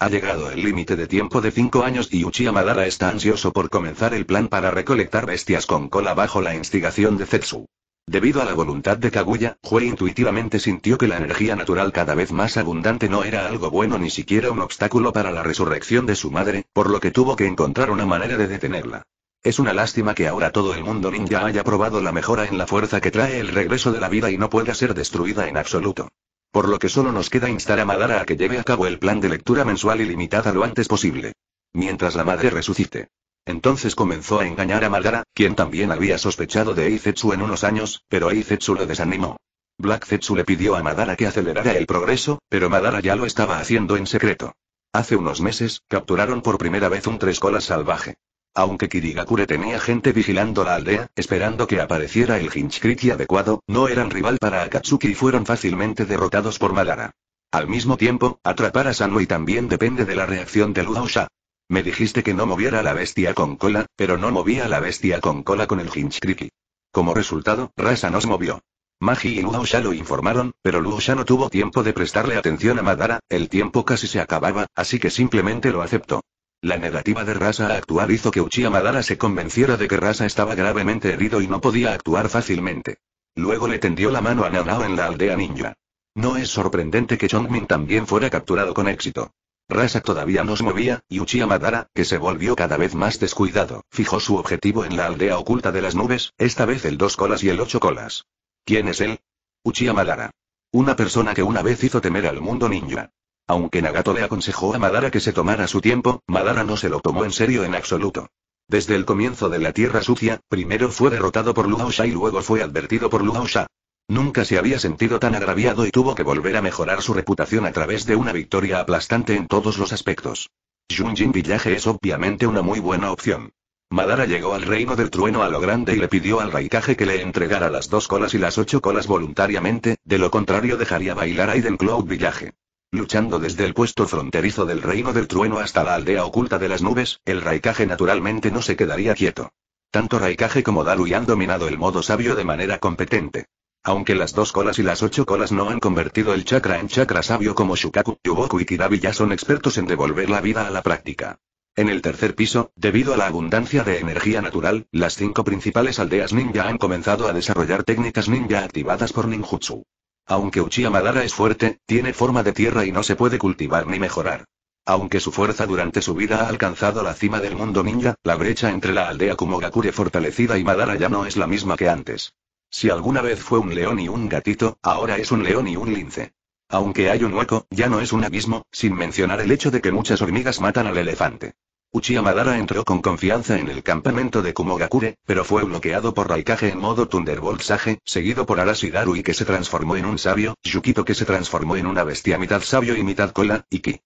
Ha llegado el límite de tiempo de 5 años y Uchiha Madara está ansioso por comenzar el plan para recolectar bestias con cola bajo la instigación de Zetsu. Debido a la voluntad de Kaguya, Jue intuitivamente sintió que la energía natural cada vez más abundante no era algo bueno ni siquiera un obstáculo para la resurrección de su madre, por lo que tuvo que encontrar una manera de detenerla. Es una lástima que ahora todo el mundo ninja haya probado la mejora en la fuerza que trae el regreso de la vida y no pueda ser destruida en absoluto. Por lo que solo nos queda instar a Madara a que lleve a cabo el plan de lectura mensual ilimitada lo antes posible. Mientras la madre resucite. Entonces comenzó a engañar a Madara, quien también había sospechado de Eizetsu en unos años, pero Eizetsu lo desanimó. Black Zetsu le pidió a Madara que acelerara el progreso, pero Madara ya lo estaba haciendo en secreto. Hace unos meses, capturaron por primera vez un tres colas salvaje. Aunque Kirigakure tenía gente vigilando la aldea, esperando que apareciera el Hinchkriki adecuado, no eran rival para Akatsuki y fueron fácilmente derrotados por Madara. Al mismo tiempo, atrapar a Sanui también depende de la reacción de Luosha. Me dijiste que no moviera a la bestia con cola, pero no movía a la bestia con cola con el Hinchkriki. Como resultado, Rasa nos movió. Magi y Luosha lo informaron, pero Luosha no tuvo tiempo de prestarle atención a Madara, el tiempo casi se acababa, así que simplemente lo aceptó. La negativa de Rasa a actuar hizo que Uchiha Madara se convenciera de que Rasa estaba gravemente herido y no podía actuar fácilmente. Luego le tendió la mano a Nanao en la aldea ninja. No es sorprendente que Chongmin también fuera capturado con éxito. Rasa todavía no se movía, y Uchiha Madara, que se volvió cada vez más descuidado, fijó su objetivo en la aldea oculta de las nubes, esta vez el dos colas y el ocho colas. ¿Quién es él? Uchiha Madara. Una persona que una vez hizo temer al mundo ninja. Aunque Nagato le aconsejó a Madara que se tomara su tiempo, Madara no se lo tomó en serio en absoluto. Desde el comienzo de la Tierra Sucia, primero fue derrotado por Lusha y luego fue advertido por Lusha. Nunca se había sentido tan agraviado y tuvo que volver a mejorar su reputación a través de una victoria aplastante en todos los aspectos. Junjin Villaje es obviamente una muy buena opción. Madara llegó al reino del trueno a lo grande y le pidió al Raikage que le entregara las dos colas y las ocho colas voluntariamente, de lo contrario dejaría bailar a Aiden Cloud Village. Luchando desde el puesto fronterizo del reino del trueno hasta la aldea oculta de las nubes, el Raikage naturalmente no se quedaría quieto. Tanto Raikage como Darui han dominado el modo sabio de manera competente. Aunque las dos colas y las ocho colas no han convertido el chakra en chakra sabio como Shukaku, Yuboku y Kirabi ya son expertos en devolver la vida a la práctica. En el tercer piso, debido a la abundancia de energía natural, las cinco principales aldeas ninja han comenzado a desarrollar técnicas ninja activadas por ninjutsu. Aunque Uchiha Madara es fuerte, tiene forma de tierra y no se puede cultivar ni mejorar. Aunque su fuerza durante su vida ha alcanzado la cima del mundo ninja, la brecha entre la aldea Kumogakure fortalecida y Madara ya no es la misma que antes. Si alguna vez fue un león y un gatito, ahora es un león y un lince. Aunque hay un hueco, ya no es un abismo, sin mencionar el hecho de que muchas hormigas matan al elefante. Uchiha Madara entró con confianza en el campamento de Kumogakure, pero fue bloqueado por Raikage en modo Thunderbolt Sage, seguido por Arashidaru y que se transformó en un sabio, Yukito que se transformó en una bestia mitad sabio y mitad cola, y Ki.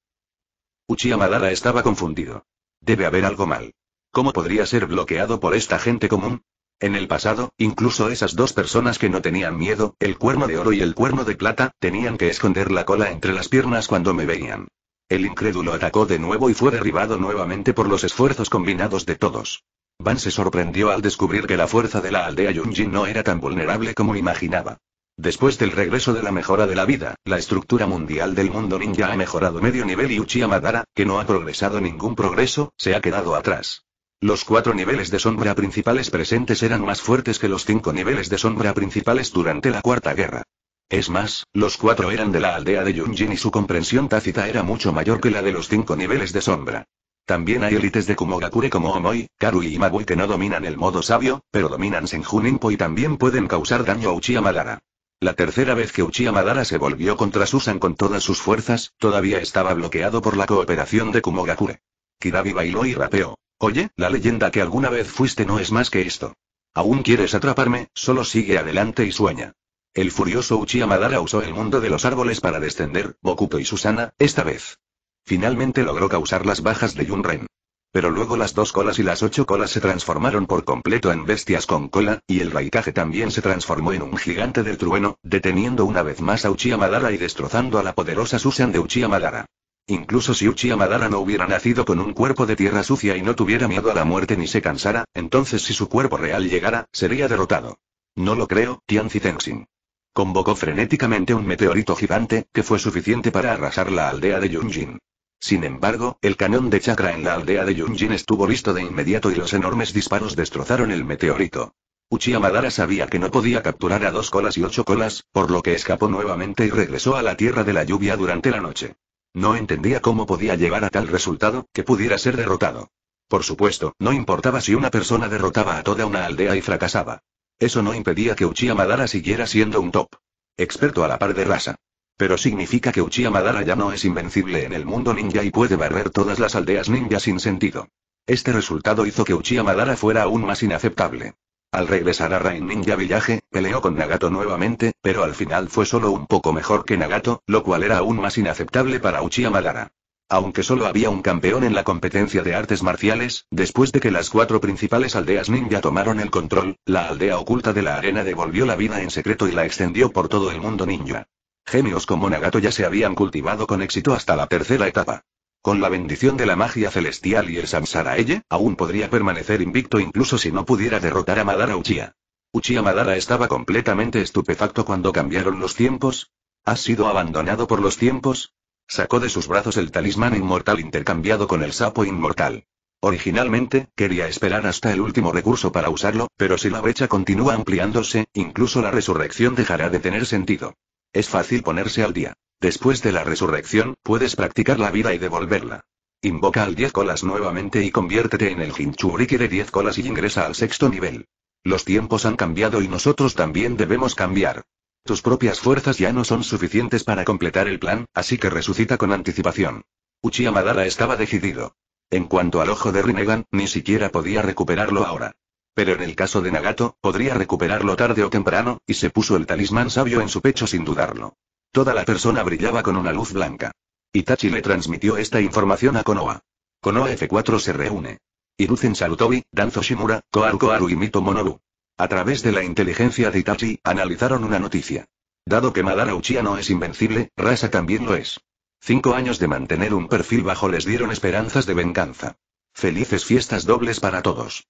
Uchiha Madara estaba confundido. Debe haber algo mal. ¿Cómo podría ser bloqueado por esta gente común? En el pasado, incluso esas dos personas que no tenían miedo, el cuerno de oro y el cuerno de plata, tenían que esconder la cola entre las piernas cuando me veían. El incrédulo atacó de nuevo y fue derribado nuevamente por los esfuerzos combinados de todos. Van se sorprendió al descubrir que la fuerza de la aldea Yunjin no era tan vulnerable como imaginaba. Después del regreso de la mejora de la vida, la estructura mundial del mundo ninja ha mejorado medio nivel y Uchiha Madara, que no ha progresado ningún progreso, se ha quedado atrás. Los cuatro niveles de sombra principales presentes eran más fuertes que los cinco niveles de sombra principales durante la Cuarta Guerra. Es más, los cuatro eran de la aldea de Yunjin y su comprensión tácita era mucho mayor que la de los cinco niveles de sombra. También hay élites de Kumogakure como Omoi, Karui y Mabui que no dominan el modo sabio, pero dominan Senjuninpo y también pueden causar daño a Uchiha Madara. La tercera vez que Uchiha Madara se volvió contra Susan con todas sus fuerzas, todavía estaba bloqueado por la cooperación de Kumogakure. Kirabi bailó y rapeó. Oye, la leyenda que alguna vez fuiste no es más que esto. Aún quieres atraparme, solo sigue adelante y sueña. El furioso Uchiha Madara usó el mundo de los árboles para descender, Bokuto y Susana, esta vez. Finalmente logró causar las bajas de Yunren. Pero luego las dos colas y las ocho colas se transformaron por completo en bestias con cola, y el Raikage también se transformó en un gigante del trueno, deteniendo una vez más a Uchiha Madara y destrozando a la poderosa Susan de Uchiha Madara. Incluso si Uchiha Madara no hubiera nacido con un cuerpo de tierra sucia y no tuviera miedo a la muerte ni se cansara, entonces si su cuerpo real llegara, sería derrotado. No lo creo, Tianzi Tengxin. Convocó frenéticamente un meteorito gigante, que fue suficiente para arrasar la aldea de Yunjin. Sin embargo, el cañón de chakra en la aldea de Yunjin estuvo listo de inmediato y los enormes disparos destrozaron el meteorito. Uchiha Madara sabía que no podía capturar a dos colas y ocho colas, por lo que escapó nuevamente y regresó a la tierra de la lluvia durante la noche. No entendía cómo podía llegar a tal resultado, que pudiera ser derrotado. Por supuesto, no importaba si una persona derrotaba a toda una aldea y fracasaba. Eso no impedía que Uchiha Madara siguiera siendo un top. Experto a la par de raza. Pero significa que Uchiha Madara ya no es invencible en el mundo ninja y puede barrer todas las aldeas ninja sin sentido. Este resultado hizo que Uchiha Madara fuera aún más inaceptable. Al regresar a Rain Ninja Villaje, peleó con Nagato nuevamente, pero al final fue solo un poco mejor que Nagato, lo cual era aún más inaceptable para Uchiha Madara aunque solo había un campeón en la competencia de artes marciales, después de que las cuatro principales aldeas ninja tomaron el control, la aldea oculta de la arena devolvió la vida en secreto y la extendió por todo el mundo ninja. Gemios como Nagato ya se habían cultivado con éxito hasta la tercera etapa. Con la bendición de la magia celestial y el Samsara ella, aún podría permanecer invicto incluso si no pudiera derrotar a Madara Uchiha. Uchiha Madara estaba completamente estupefacto cuando cambiaron los tiempos. ¿Ha sido abandonado por los tiempos? Sacó de sus brazos el talismán inmortal intercambiado con el sapo inmortal. Originalmente, quería esperar hasta el último recurso para usarlo, pero si la brecha continúa ampliándose, incluso la resurrección dejará de tener sentido. Es fácil ponerse al día. Después de la resurrección, puedes practicar la vida y devolverla. Invoca al 10 colas nuevamente y conviértete en el Jinchuriki de 10 colas y ingresa al sexto nivel. Los tiempos han cambiado y nosotros también debemos cambiar. Tus propias fuerzas ya no son suficientes para completar el plan, así que resucita con anticipación. Uchiha Madara estaba decidido. En cuanto al ojo de Rinnegan, ni siquiera podía recuperarlo ahora. Pero en el caso de Nagato, podría recuperarlo tarde o temprano, y se puso el talismán sabio en su pecho sin dudarlo. Toda la persona brillaba con una luz blanca. Itachi le transmitió esta información a Konoha. Konoha F4 se reúne. Iruzen Salutobi, Danzo Shimura, Koaru Koaru y Mito Monoru. A través de la inteligencia de Itachi, analizaron una noticia. Dado que Madara Uchiha no es invencible, Rasa también lo es. Cinco años de mantener un perfil bajo les dieron esperanzas de venganza. Felices fiestas dobles para todos.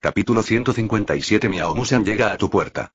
Capítulo 157 Musan llega a tu puerta.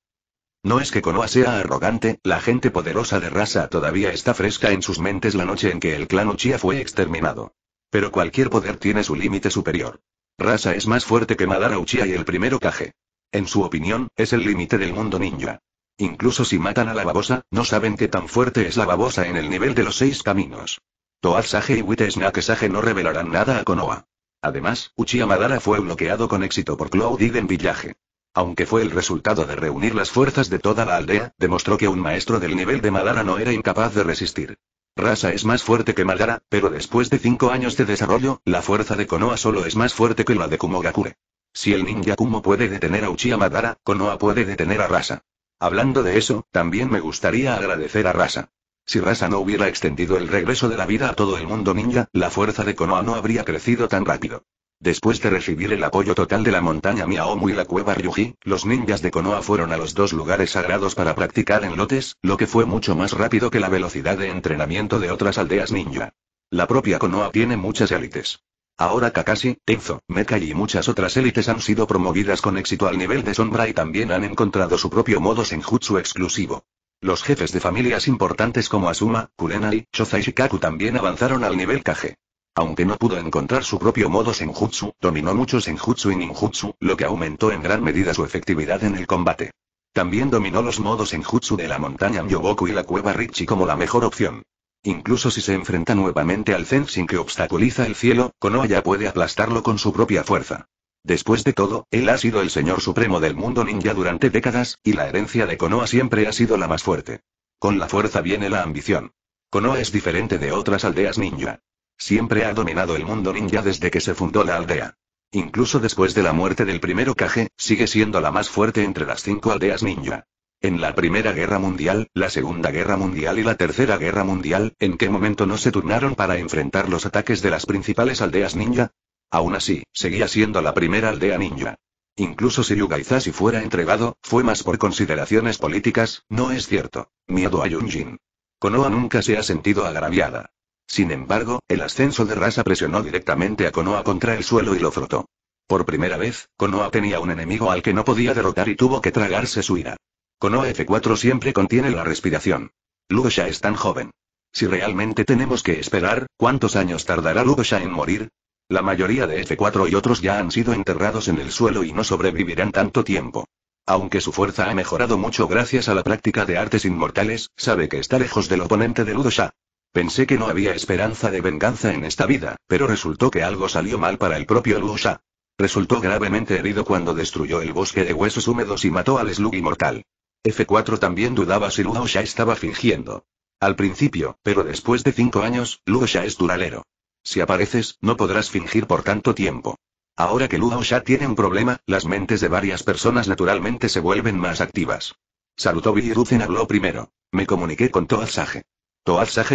No es que Konoha sea arrogante, la gente poderosa de Rasa todavía está fresca en sus mentes la noche en que el clan Uchiha fue exterminado. Pero cualquier poder tiene su límite superior. Rasa es más fuerte que Madara Uchiha y el primero caje. En su opinión, es el límite del mundo ninja. Incluso si matan a la babosa, no saben qué tan fuerte es la babosa en el nivel de los seis caminos. Toad Sage y Wit Snake no revelarán nada a Konoha. Además, Uchiha Madara fue bloqueado con éxito por Cloud Eden Village. Aunque fue el resultado de reunir las fuerzas de toda la aldea, demostró que un maestro del nivel de Madara no era incapaz de resistir. Rasa es más fuerte que Madara, pero después de cinco años de desarrollo, la fuerza de Konoha solo es más fuerte que la de Kumogakure. Si el ninja Kumo puede detener a Uchiha Madara, Konoha puede detener a Rasa. Hablando de eso, también me gustaría agradecer a Rasa. Si Rasa no hubiera extendido el regreso de la vida a todo el mundo ninja, la fuerza de Konoha no habría crecido tan rápido. Después de recibir el apoyo total de la montaña Miaomu y la cueva Ryuji, los ninjas de Konoha fueron a los dos lugares sagrados para practicar en lotes, lo que fue mucho más rápido que la velocidad de entrenamiento de otras aldeas ninja. La propia Konoha tiene muchas élites. Ahora Kakashi, Tenzo, Mecha y muchas otras élites han sido promovidas con éxito al nivel de sombra y también han encontrado su propio modo senjutsu exclusivo. Los jefes de familias importantes como Asuma, Kurenai, Choza y Shikaku también avanzaron al nivel Kage. Aunque no pudo encontrar su propio modo senjutsu, dominó muchos senjutsu y ninjutsu, lo que aumentó en gran medida su efectividad en el combate. También dominó los modos senjutsu de la montaña Myoboku y la cueva Ritchie como la mejor opción. Incluso si se enfrenta nuevamente al Zen sin que obstaculiza el cielo, Konoha puede aplastarlo con su propia fuerza. Después de todo, él ha sido el señor supremo del mundo ninja durante décadas, y la herencia de Konoha siempre ha sido la más fuerte. Con la fuerza viene la ambición. Konoha es diferente de otras aldeas ninja. Siempre ha dominado el mundo ninja desde que se fundó la aldea. Incluso después de la muerte del primero Kage, sigue siendo la más fuerte entre las cinco aldeas ninja. En la Primera Guerra Mundial, la Segunda Guerra Mundial y la Tercera Guerra Mundial, ¿en qué momento no se turnaron para enfrentar los ataques de las principales aldeas ninja? Aún así, seguía siendo la primera aldea ninja. Incluso si Yugaizashi fuera entregado, fue más por consideraciones políticas, no es cierto. Miedo a Yunjin. Konoha nunca se ha sentido agraviada. Sin embargo, el ascenso de raza presionó directamente a Konoha contra el suelo y lo frotó. Por primera vez, Konoha tenía un enemigo al que no podía derrotar y tuvo que tragarse su ira. Kono f 4 siempre contiene la respiración. Lugosha es tan joven. Si realmente tenemos que esperar, ¿cuántos años tardará Lugosha en morir? La mayoría de F4 y otros ya han sido enterrados en el suelo y no sobrevivirán tanto tiempo. Aunque su fuerza ha mejorado mucho gracias a la práctica de artes inmortales, sabe que está lejos del oponente de Ludosha. Pensé que no había esperanza de venganza en esta vida, pero resultó que algo salió mal para el propio Sha. Resultó gravemente herido cuando destruyó el bosque de huesos húmedos y mató al Slug inmortal. F4 también dudaba si Luo ya estaba fingiendo. Al principio, pero después de cinco años, Luo ya es duradero. Si apareces, no podrás fingir por tanto tiempo. Ahora que Luo ya tiene un problema, las mentes de varias personas naturalmente se vuelven más activas. y Biruzen habló primero. Me comuniqué con Toad Sage.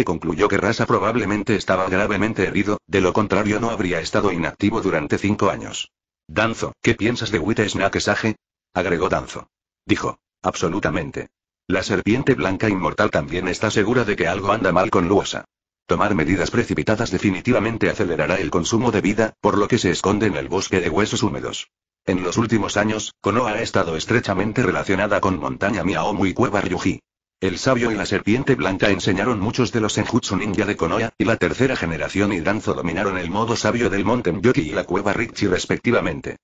concluyó que Rasa probablemente estaba gravemente herido, de lo contrario no habría estado inactivo durante cinco años. Danzo, ¿qué piensas de Snack Sage? agregó Danzo. Dijo. Absolutamente. La serpiente blanca inmortal también está segura de que algo anda mal con Luosa. Tomar medidas precipitadas definitivamente acelerará el consumo de vida, por lo que se esconde en el bosque de huesos húmedos. En los últimos años, Konoha ha estado estrechamente relacionada con Montaña Miaomu y Cueva Ryuji. El sabio y la serpiente blanca enseñaron muchos de los senjutsu ninja de Konoha, y la tercera generación y Danzo dominaron el modo sabio del Monte Yoki y la Cueva Ryuji respectivamente.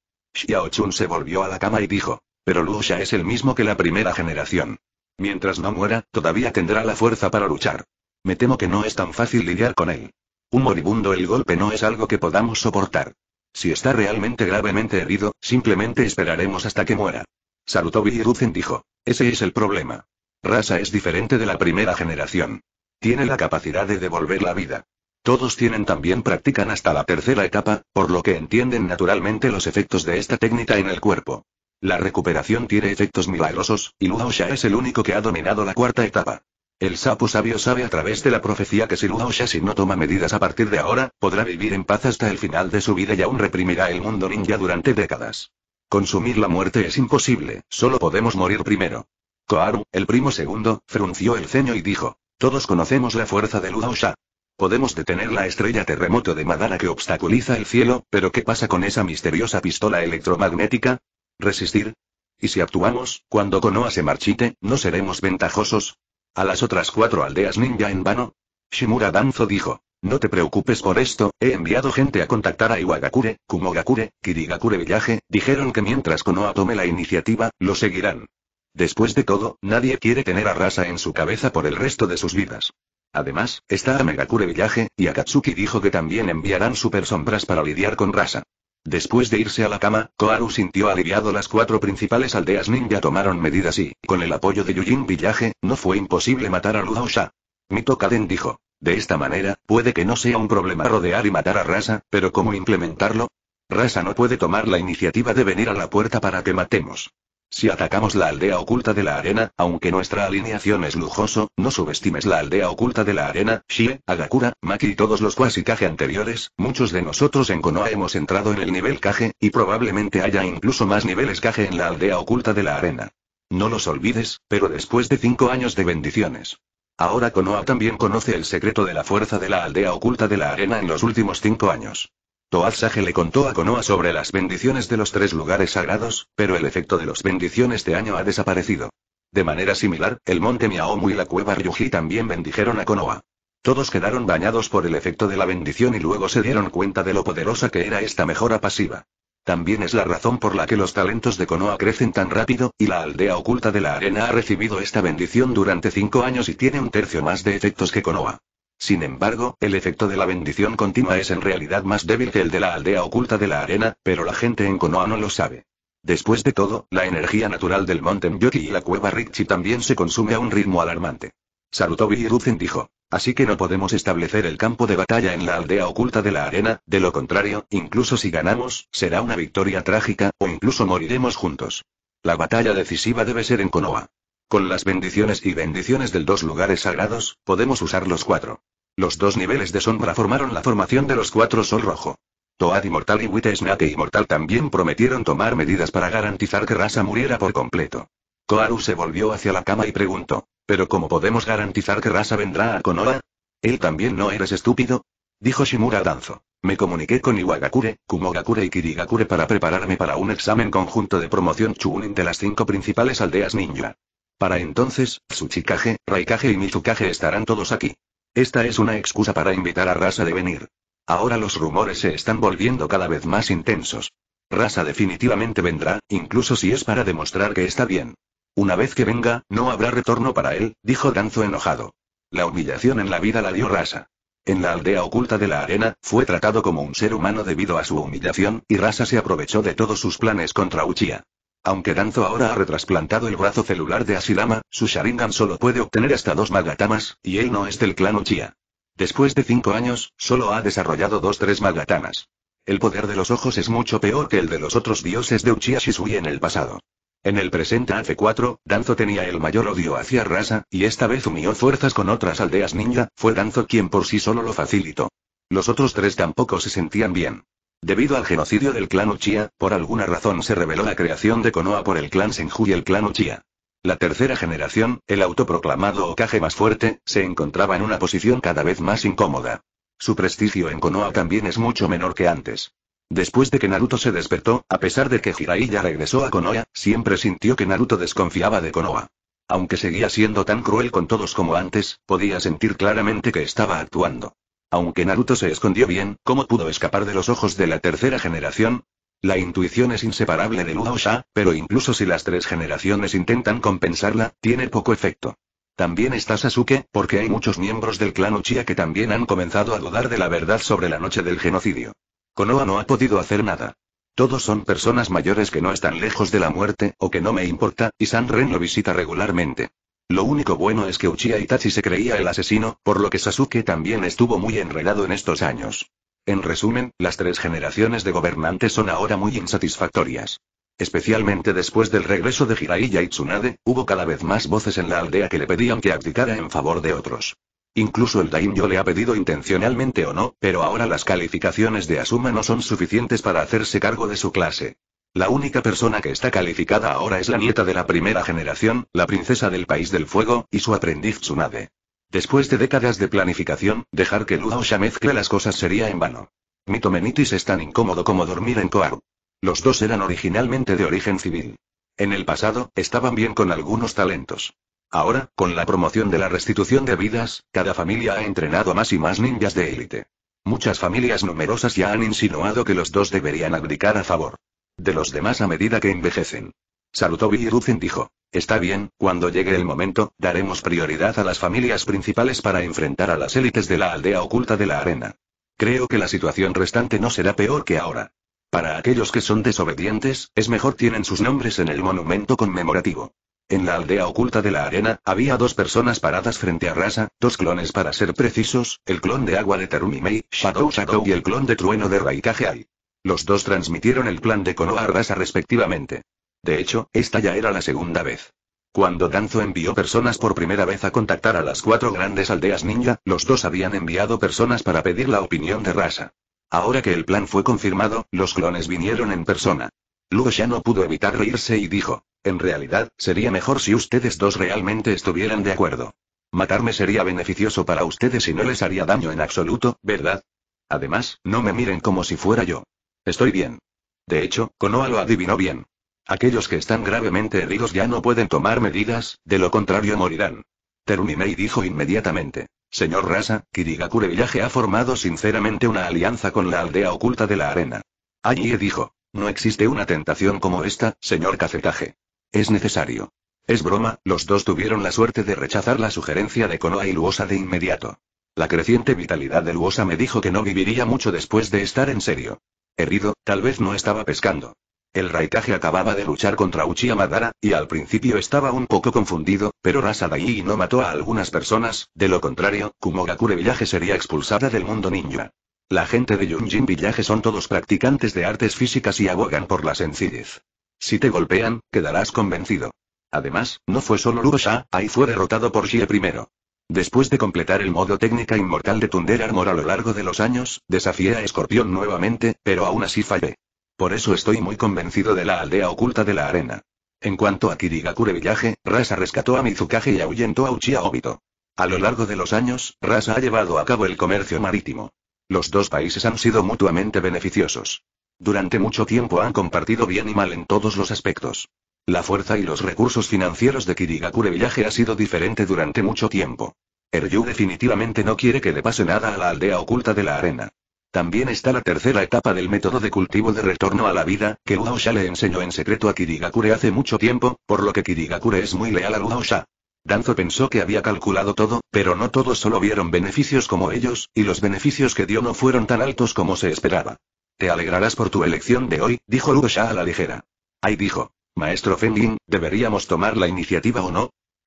Chun se volvió a la cama y dijo. Pero Lusha es el mismo que la primera generación. Mientras no muera, todavía tendrá la fuerza para luchar. Me temo que no es tan fácil lidiar con él. Un moribundo el golpe no es algo que podamos soportar. Si está realmente gravemente herido, simplemente esperaremos hasta que muera. Sarutobi y dijo. Ese es el problema. Rasa es diferente de la primera generación. Tiene la capacidad de devolver la vida. Todos tienen también practican hasta la tercera etapa, por lo que entienden naturalmente los efectos de esta técnica en el cuerpo. La recuperación tiene efectos milagrosos, y Ludosha es el único que ha dominado la cuarta etapa. El sapo sabio sabe a través de la profecía que si Ludosha si no toma medidas a partir de ahora, podrá vivir en paz hasta el final de su vida y aún reprimirá el mundo ninja durante décadas. Consumir la muerte es imposible, solo podemos morir primero. Koaru, el primo segundo, frunció el ceño y dijo. Todos conocemos la fuerza de Ludosha. Podemos detener la estrella terremoto de Madara que obstaculiza el cielo, pero ¿qué pasa con esa misteriosa pistola electromagnética? resistir. Y si actuamos, cuando Konoha se marchite, ¿no seremos ventajosos? A las otras cuatro aldeas ninja en vano. Shimura Danzo dijo. No te preocupes por esto, he enviado gente a contactar a Iwagakure, Kumogakure, Kirigakure Villaje, dijeron que mientras Konoha tome la iniciativa, lo seguirán. Después de todo, nadie quiere tener a Rasa en su cabeza por el resto de sus vidas. Además, está a Megakure Villaje, y Akatsuki dijo que también enviarán super sombras para lidiar con Rasa. Después de irse a la cama, Koharu sintió aliviado las cuatro principales aldeas ninja tomaron medidas y, con el apoyo de Yujin Villaje, no fue imposible matar a Luo Sha. Mito Kaden dijo. De esta manera, puede que no sea un problema rodear y matar a Rasa, pero ¿cómo implementarlo? Rasa no puede tomar la iniciativa de venir a la puerta para que matemos. Si atacamos la aldea oculta de la arena, aunque nuestra alineación es lujoso, no subestimes la aldea oculta de la arena, Shie, Agakura, Maki y todos los Kage anteriores, muchos de nosotros en Konoha hemos entrado en el nivel Kage, y probablemente haya incluso más niveles Kage en la aldea oculta de la arena. No los olvides, pero después de cinco años de bendiciones. Ahora Konoha también conoce el secreto de la fuerza de la aldea oculta de la arena en los últimos cinco años. Toazaje le contó a Konoa sobre las bendiciones de los tres lugares sagrados, pero el efecto de los bendiciones de año ha desaparecido. De manera similar, el monte Miaomu y la cueva Ryuji también bendijeron a Konoa. Todos quedaron bañados por el efecto de la bendición y luego se dieron cuenta de lo poderosa que era esta mejora pasiva. También es la razón por la que los talentos de Konoa crecen tan rápido, y la aldea oculta de la arena ha recibido esta bendición durante cinco años y tiene un tercio más de efectos que Konoa. Sin embargo, el efecto de la bendición continua es en realidad más débil que el de la aldea oculta de la arena, pero la gente en Konoha no lo sabe. Después de todo, la energía natural del Monte Yoki y la cueva Richie también se consume a un ritmo alarmante. Sarutobi y dijo. Así que no podemos establecer el campo de batalla en la aldea oculta de la arena, de lo contrario, incluso si ganamos, será una victoria trágica, o incluso moriremos juntos. La batalla decisiva debe ser en Konoha. Con las bendiciones y bendiciones de dos lugares sagrados, podemos usar los cuatro. Los dos niveles de sombra formaron la formación de los cuatro sol rojo. Toad Inmortal y Witesnake y Inmortal también prometieron tomar medidas para garantizar que Rasa muriera por completo. Koaru se volvió hacia la cama y preguntó, ¿pero cómo podemos garantizar que Rasa vendrá a Konoha? ¿Él también no eres estúpido? Dijo Shimura Danzo. Me comuniqué con Iwagakure, Kumogakure y Kirigakure para prepararme para un examen conjunto de promoción Chunin de las cinco principales aldeas ninja. Para entonces, Tsuchikage, Raikage y Mizukage estarán todos aquí. Esta es una excusa para invitar a Rasa de venir. Ahora los rumores se están volviendo cada vez más intensos. Rasa definitivamente vendrá, incluso si es para demostrar que está bien. Una vez que venga, no habrá retorno para él, dijo Danzo enojado. La humillación en la vida la dio Rasa. En la aldea oculta de la arena, fue tratado como un ser humano debido a su humillación, y Rasa se aprovechó de todos sus planes contra Uchiha. Aunque Danzo ahora ha retrasplantado el brazo celular de asilama su Sharingan solo puede obtener hasta dos magatamas, y él no es del clan Uchiha. Después de cinco años, solo ha desarrollado dos tres magatamas. El poder de los ojos es mucho peor que el de los otros dioses de Uchiha Shisui en el pasado. En el presente hace 4 Danzo tenía el mayor odio hacia Rasa, y esta vez unió fuerzas con otras aldeas ninja, fue Danzo quien por sí solo lo facilitó. Los otros tres tampoco se sentían bien. Debido al genocidio del clan Uchiha, por alguna razón se reveló la creación de Konoha por el clan Senju y el clan Uchiha. La tercera generación, el autoproclamado Okage más fuerte, se encontraba en una posición cada vez más incómoda. Su prestigio en Konoha también es mucho menor que antes. Después de que Naruto se despertó, a pesar de que Jiraiya regresó a Konoha, siempre sintió que Naruto desconfiaba de Konoha. Aunque seguía siendo tan cruel con todos como antes, podía sentir claramente que estaba actuando. Aunque Naruto se escondió bien, ¿cómo pudo escapar de los ojos de la tercera generación? La intuición es inseparable de Sha, pero incluso si las tres generaciones intentan compensarla, tiene poco efecto. También está Sasuke, porque hay muchos miembros del clan Uchiha que también han comenzado a dudar de la verdad sobre la noche del genocidio. Konoha no ha podido hacer nada. Todos son personas mayores que no están lejos de la muerte, o que no me importa, y Sanren lo visita regularmente. Lo único bueno es que Uchiha Itachi se creía el asesino, por lo que Sasuke también estuvo muy enredado en estos años. En resumen, las tres generaciones de gobernantes son ahora muy insatisfactorias. Especialmente después del regreso de Hiraiya y Tsunade, hubo cada vez más voces en la aldea que le pedían que abdicara en favor de otros. Incluso el Daimyo le ha pedido intencionalmente o no, pero ahora las calificaciones de Asuma no son suficientes para hacerse cargo de su clase. La única persona que está calificada ahora es la nieta de la primera generación, la princesa del País del Fuego, y su aprendiz Tsunade. Después de décadas de planificación, dejar que o mezcle las cosas sería en vano. Mitomenitis es tan incómodo como dormir en Koaru. Los dos eran originalmente de origen civil. En el pasado, estaban bien con algunos talentos. Ahora, con la promoción de la restitución de vidas, cada familia ha entrenado a más y más ninjas de élite. Muchas familias numerosas ya han insinuado que los dos deberían abdicar a favor de los demás a medida que envejecen. Saludó Ruzen dijo. Está bien, cuando llegue el momento, daremos prioridad a las familias principales para enfrentar a las élites de la aldea oculta de la arena. Creo que la situación restante no será peor que ahora. Para aquellos que son desobedientes, es mejor tienen sus nombres en el monumento conmemorativo. En la aldea oculta de la arena, había dos personas paradas frente a Rasa, dos clones para ser precisos, el clon de agua de Terumimei, Mei, Shadow Shadow y el clon de trueno de Raikage los dos transmitieron el plan de Kono a Rasa respectivamente. De hecho, esta ya era la segunda vez. Cuando Danzo envió personas por primera vez a contactar a las cuatro grandes aldeas ninja, los dos habían enviado personas para pedir la opinión de Rasa. Ahora que el plan fue confirmado, los clones vinieron en persona. Lugo ya no pudo evitar reírse y dijo, en realidad, sería mejor si ustedes dos realmente estuvieran de acuerdo. Matarme sería beneficioso para ustedes y no les haría daño en absoluto, ¿verdad? Además, no me miren como si fuera yo. Estoy bien. De hecho, Konoha lo adivinó bien. Aquellos que están gravemente heridos ya no pueden tomar medidas, de lo contrario morirán. y dijo inmediatamente. Señor Rasa, Kirigakure Village ha formado sinceramente una alianza con la aldea oculta de la arena. Allí dijo. No existe una tentación como esta, señor Cacetaje. Es necesario. Es broma, los dos tuvieron la suerte de rechazar la sugerencia de Konoha y Luosa de inmediato. La creciente vitalidad de Luosa me dijo que no viviría mucho después de estar en serio. Herido, tal vez no estaba pescando. El Raikage acababa de luchar contra Uchiha Madara, y al principio estaba un poco confundido, pero Rasa Rasadai no mató a algunas personas, de lo contrario, Kumogakure Villaje sería expulsada del mundo ninja. La gente de Yunjin Villaje son todos practicantes de artes físicas y abogan por la sencillez. Si te golpean, quedarás convencido. Además, no fue solo Sha, ahí fue derrotado por Xie primero. Después de completar el modo técnica inmortal de Tunder Armor a lo largo de los años, desafié a Escorpión nuevamente, pero aún así fallé. Por eso estoy muy convencido de la aldea oculta de la arena. En cuanto a Kirigakure Village, Rasa rescató a Mizukage y ahuyentó a Uchiha Obito. A lo largo de los años, Rasa ha llevado a cabo el comercio marítimo. Los dos países han sido mutuamente beneficiosos. Durante mucho tiempo han compartido bien y mal en todos los aspectos. La fuerza y los recursos financieros de Kirigakure Village ha sido diferente durante mucho tiempo. Eryu definitivamente no quiere que le pase nada a la aldea oculta de la arena. También está la tercera etapa del método de cultivo de retorno a la vida, que Luaosha le enseñó en secreto a Kirigakure hace mucho tiempo, por lo que Kirigakure es muy leal a Luaosha. Danzo pensó que había calculado todo, pero no todos solo vieron beneficios como ellos, y los beneficios que dio no fueron tan altos como se esperaba. Te alegrarás por tu elección de hoy, dijo Luaosha a la ligera. Ahí dijo. Maestro Fenlin, ¿deberíamos tomar la iniciativa o no?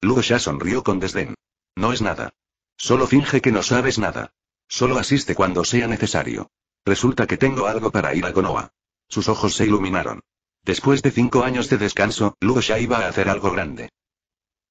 Luo sonrió con desdén. No es nada. Solo finge que no sabes nada. Solo asiste cuando sea necesario. Resulta que tengo algo para ir a Konoha. Sus ojos se iluminaron. Después de cinco años de descanso, Luo iba a hacer algo grande.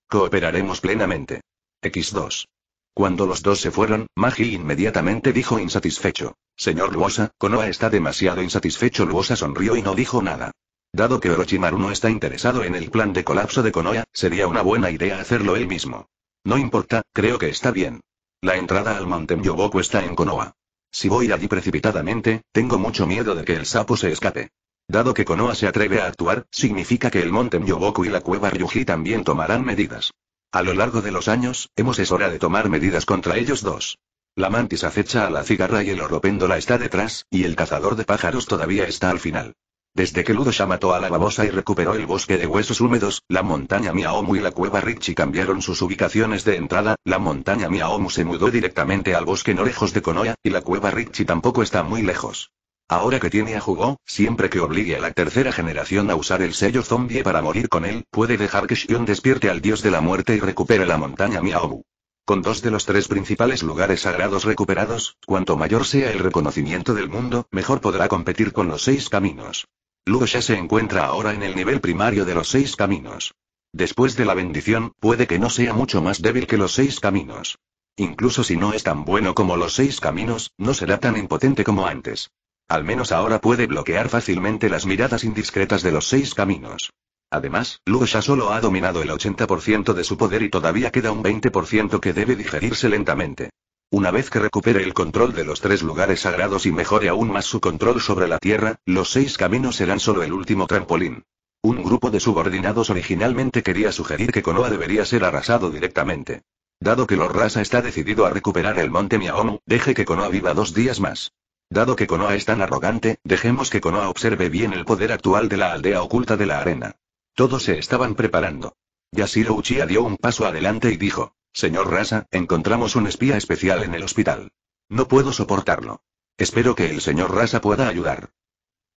Cooperaremos plenamente. X2. Cuando los dos se fueron, Magi inmediatamente dijo insatisfecho. Señor Luosa, Konoha está demasiado insatisfecho. Luosa sonrió y no dijo nada. Dado que Orochimaru no está interesado en el plan de colapso de Konoha, sería una buena idea hacerlo él mismo. No importa, creo que está bien. La entrada al monte Myoboku está en Konoha. Si voy allí precipitadamente, tengo mucho miedo de que el sapo se escape. Dado que Konoha se atreve a actuar, significa que el monte Myoboku y la cueva Ryuji también tomarán medidas. A lo largo de los años, hemos es hora de tomar medidas contra ellos dos. La mantis acecha a la cigarra y el oropéndola está detrás, y el cazador de pájaros todavía está al final. Desde que ya mató a la babosa y recuperó el bosque de huesos húmedos, la montaña Miaomu y la cueva Richie cambiaron sus ubicaciones de entrada, la montaña Miaomu se mudó directamente al bosque no lejos de Konoya, y la cueva Richie tampoco está muy lejos. Ahora que tiene a Jugo, siempre que obligue a la tercera generación a usar el sello zombie para morir con él, puede dejar que Shion despierte al dios de la muerte y recupere la montaña Miaomu. Con dos de los tres principales lugares sagrados recuperados, cuanto mayor sea el reconocimiento del mundo, mejor podrá competir con los seis caminos. ya se encuentra ahora en el nivel primario de los seis caminos. Después de la bendición, puede que no sea mucho más débil que los seis caminos. Incluso si no es tan bueno como los seis caminos, no será tan impotente como antes. Al menos ahora puede bloquear fácilmente las miradas indiscretas de los seis caminos. Además, Sha solo ha dominado el 80% de su poder y todavía queda un 20% que debe digerirse lentamente. Una vez que recupere el control de los tres lugares sagrados y mejore aún más su control sobre la Tierra, los seis caminos serán solo el último trampolín. Un grupo de subordinados originalmente quería sugerir que Konoha debería ser arrasado directamente. Dado que los Rasa está decidido a recuperar el monte Miaomu, deje que Konoha viva dos días más. Dado que Konoha es tan arrogante, dejemos que Konoha observe bien el poder actual de la aldea oculta de la arena. Todos se estaban preparando. Yashiro Uchiha dio un paso adelante y dijo, Señor Rasa, encontramos un espía especial en el hospital. No puedo soportarlo. Espero que el señor Rasa pueda ayudar.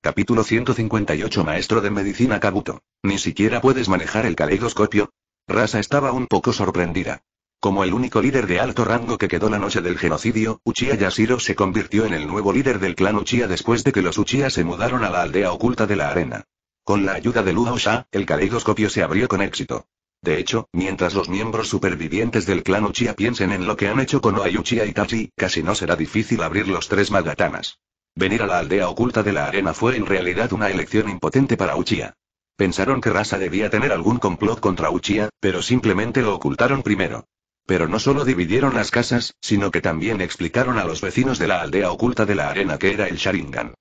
Capítulo 158 Maestro de Medicina Kabuto. ¿Ni siquiera puedes manejar el caleidoscopio? Rasa estaba un poco sorprendida. Como el único líder de alto rango que quedó la noche del genocidio, Uchiha Yashiro se convirtió en el nuevo líder del clan Uchiha después de que los Uchiha se mudaron a la aldea oculta de la arena. Con la ayuda de Luo Sha, el caleidoscopio se abrió con éxito. De hecho, mientras los miembros supervivientes del clan Uchiha piensen en lo que han hecho con Uchiha y Tachi, casi no será difícil abrir los tres magatanas. Venir a la aldea oculta de la arena fue en realidad una elección impotente para Uchiha. Pensaron que Rasa debía tener algún complot contra Uchiha, pero simplemente lo ocultaron primero. Pero no solo dividieron las casas, sino que también explicaron a los vecinos de la aldea oculta de la arena que era el Sharingan.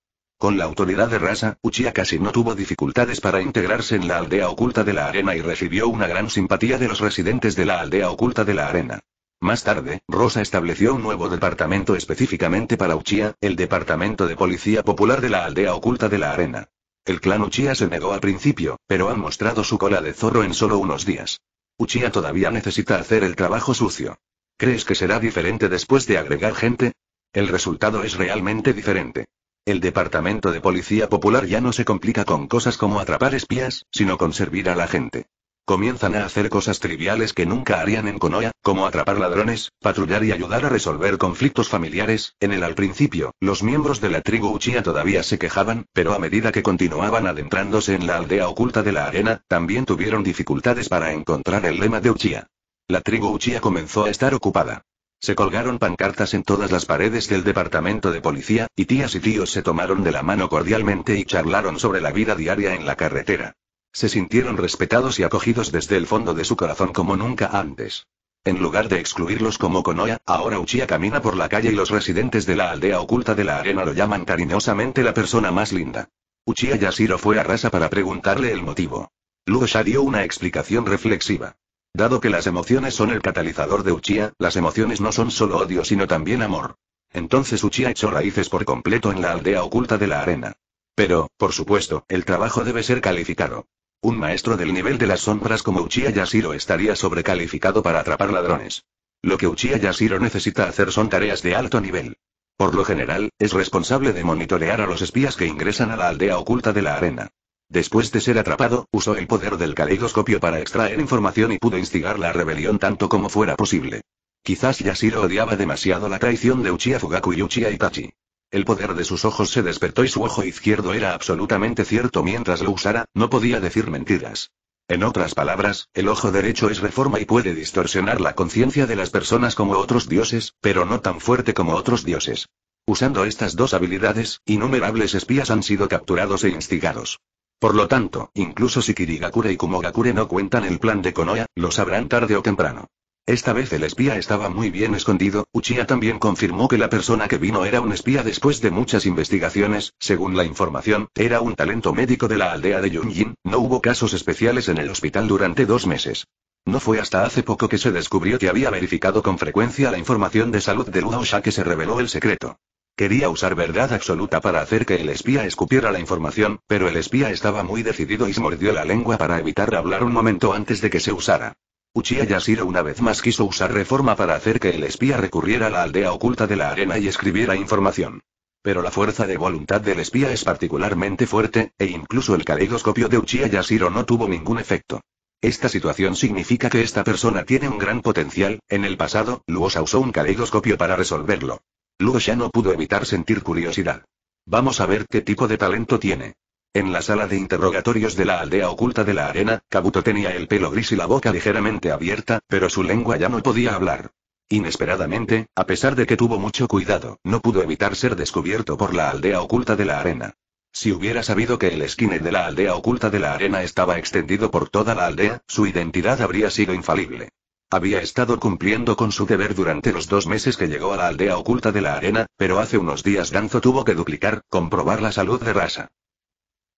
Con la autoridad de Rasa, Uchiha casi no tuvo dificultades para integrarse en la aldea oculta de la arena y recibió una gran simpatía de los residentes de la aldea oculta de la arena. Más tarde, Rosa estableció un nuevo departamento específicamente para Uchiha, el Departamento de Policía Popular de la aldea oculta de la arena. El clan Uchiha se negó al principio, pero han mostrado su cola de zorro en solo unos días. Uchiha todavía necesita hacer el trabajo sucio. ¿Crees que será diferente después de agregar gente? El resultado es realmente diferente. El departamento de policía popular ya no se complica con cosas como atrapar espías, sino con servir a la gente. Comienzan a hacer cosas triviales que nunca harían en Conoya, como atrapar ladrones, patrullar y ayudar a resolver conflictos familiares. En el al principio, los miembros de la tribu Uchía todavía se quejaban, pero a medida que continuaban adentrándose en la aldea oculta de la arena, también tuvieron dificultades para encontrar el lema de Uchía. La tribu Uchía comenzó a estar ocupada. Se colgaron pancartas en todas las paredes del departamento de policía, y tías y tíos se tomaron de la mano cordialmente y charlaron sobre la vida diaria en la carretera. Se sintieron respetados y acogidos desde el fondo de su corazón como nunca antes. En lugar de excluirlos como Konoha, ahora Uchiha camina por la calle y los residentes de la aldea oculta de la arena lo llaman cariñosamente la persona más linda. Uchiha Yashiro fue a Rasa para preguntarle el motivo. Luo dio una explicación reflexiva. Dado que las emociones son el catalizador de Uchiha, las emociones no son solo odio sino también amor. Entonces Uchiha echó raíces por completo en la aldea oculta de la arena. Pero, por supuesto, el trabajo debe ser calificado. Un maestro del nivel de las sombras como Uchiha Yashiro estaría sobrecalificado para atrapar ladrones. Lo que Uchiha Yashiro necesita hacer son tareas de alto nivel. Por lo general, es responsable de monitorear a los espías que ingresan a la aldea oculta de la arena. Después de ser atrapado, usó el poder del caleidoscopio para extraer información y pudo instigar la rebelión tanto como fuera posible. Quizás Yashiro odiaba demasiado la traición de Uchiha Fugaku y Uchiha Itachi. El poder de sus ojos se despertó y su ojo izquierdo era absolutamente cierto mientras lo usara, no podía decir mentiras. En otras palabras, el ojo derecho es reforma y puede distorsionar la conciencia de las personas como otros dioses, pero no tan fuerte como otros dioses. Usando estas dos habilidades, innumerables espías han sido capturados e instigados. Por lo tanto, incluso si Kirigakure y Kumogakure no cuentan el plan de Konoha, lo sabrán tarde o temprano. Esta vez el espía estaba muy bien escondido, Uchiha también confirmó que la persona que vino era un espía después de muchas investigaciones, según la información, era un talento médico de la aldea de Yunjin, no hubo casos especiales en el hospital durante dos meses. No fue hasta hace poco que se descubrió que había verificado con frecuencia la información de salud de Luo Sha que se reveló el secreto. Quería usar verdad absoluta para hacer que el espía escupiera la información, pero el espía estaba muy decidido y se mordió la lengua para evitar hablar un momento antes de que se usara. Uchiha Yashiro una vez más quiso usar reforma para hacer que el espía recurriera a la aldea oculta de la arena y escribiera información. Pero la fuerza de voluntad del espía es particularmente fuerte, e incluso el caleidoscopio de Uchiha Yashiro no tuvo ningún efecto. Esta situación significa que esta persona tiene un gran potencial, en el pasado, Luosa usó un caleidoscopio para resolverlo. Luo ya no pudo evitar sentir curiosidad. Vamos a ver qué tipo de talento tiene. En la sala de interrogatorios de la aldea oculta de la arena, Kabuto tenía el pelo gris y la boca ligeramente abierta, pero su lengua ya no podía hablar. Inesperadamente, a pesar de que tuvo mucho cuidado, no pudo evitar ser descubierto por la aldea oculta de la arena. Si hubiera sabido que el esquine de la aldea oculta de la arena estaba extendido por toda la aldea, su identidad habría sido infalible. Había estado cumpliendo con su deber durante los dos meses que llegó a la aldea oculta de la arena, pero hace unos días Danzo tuvo que duplicar, comprobar la salud de Rasa.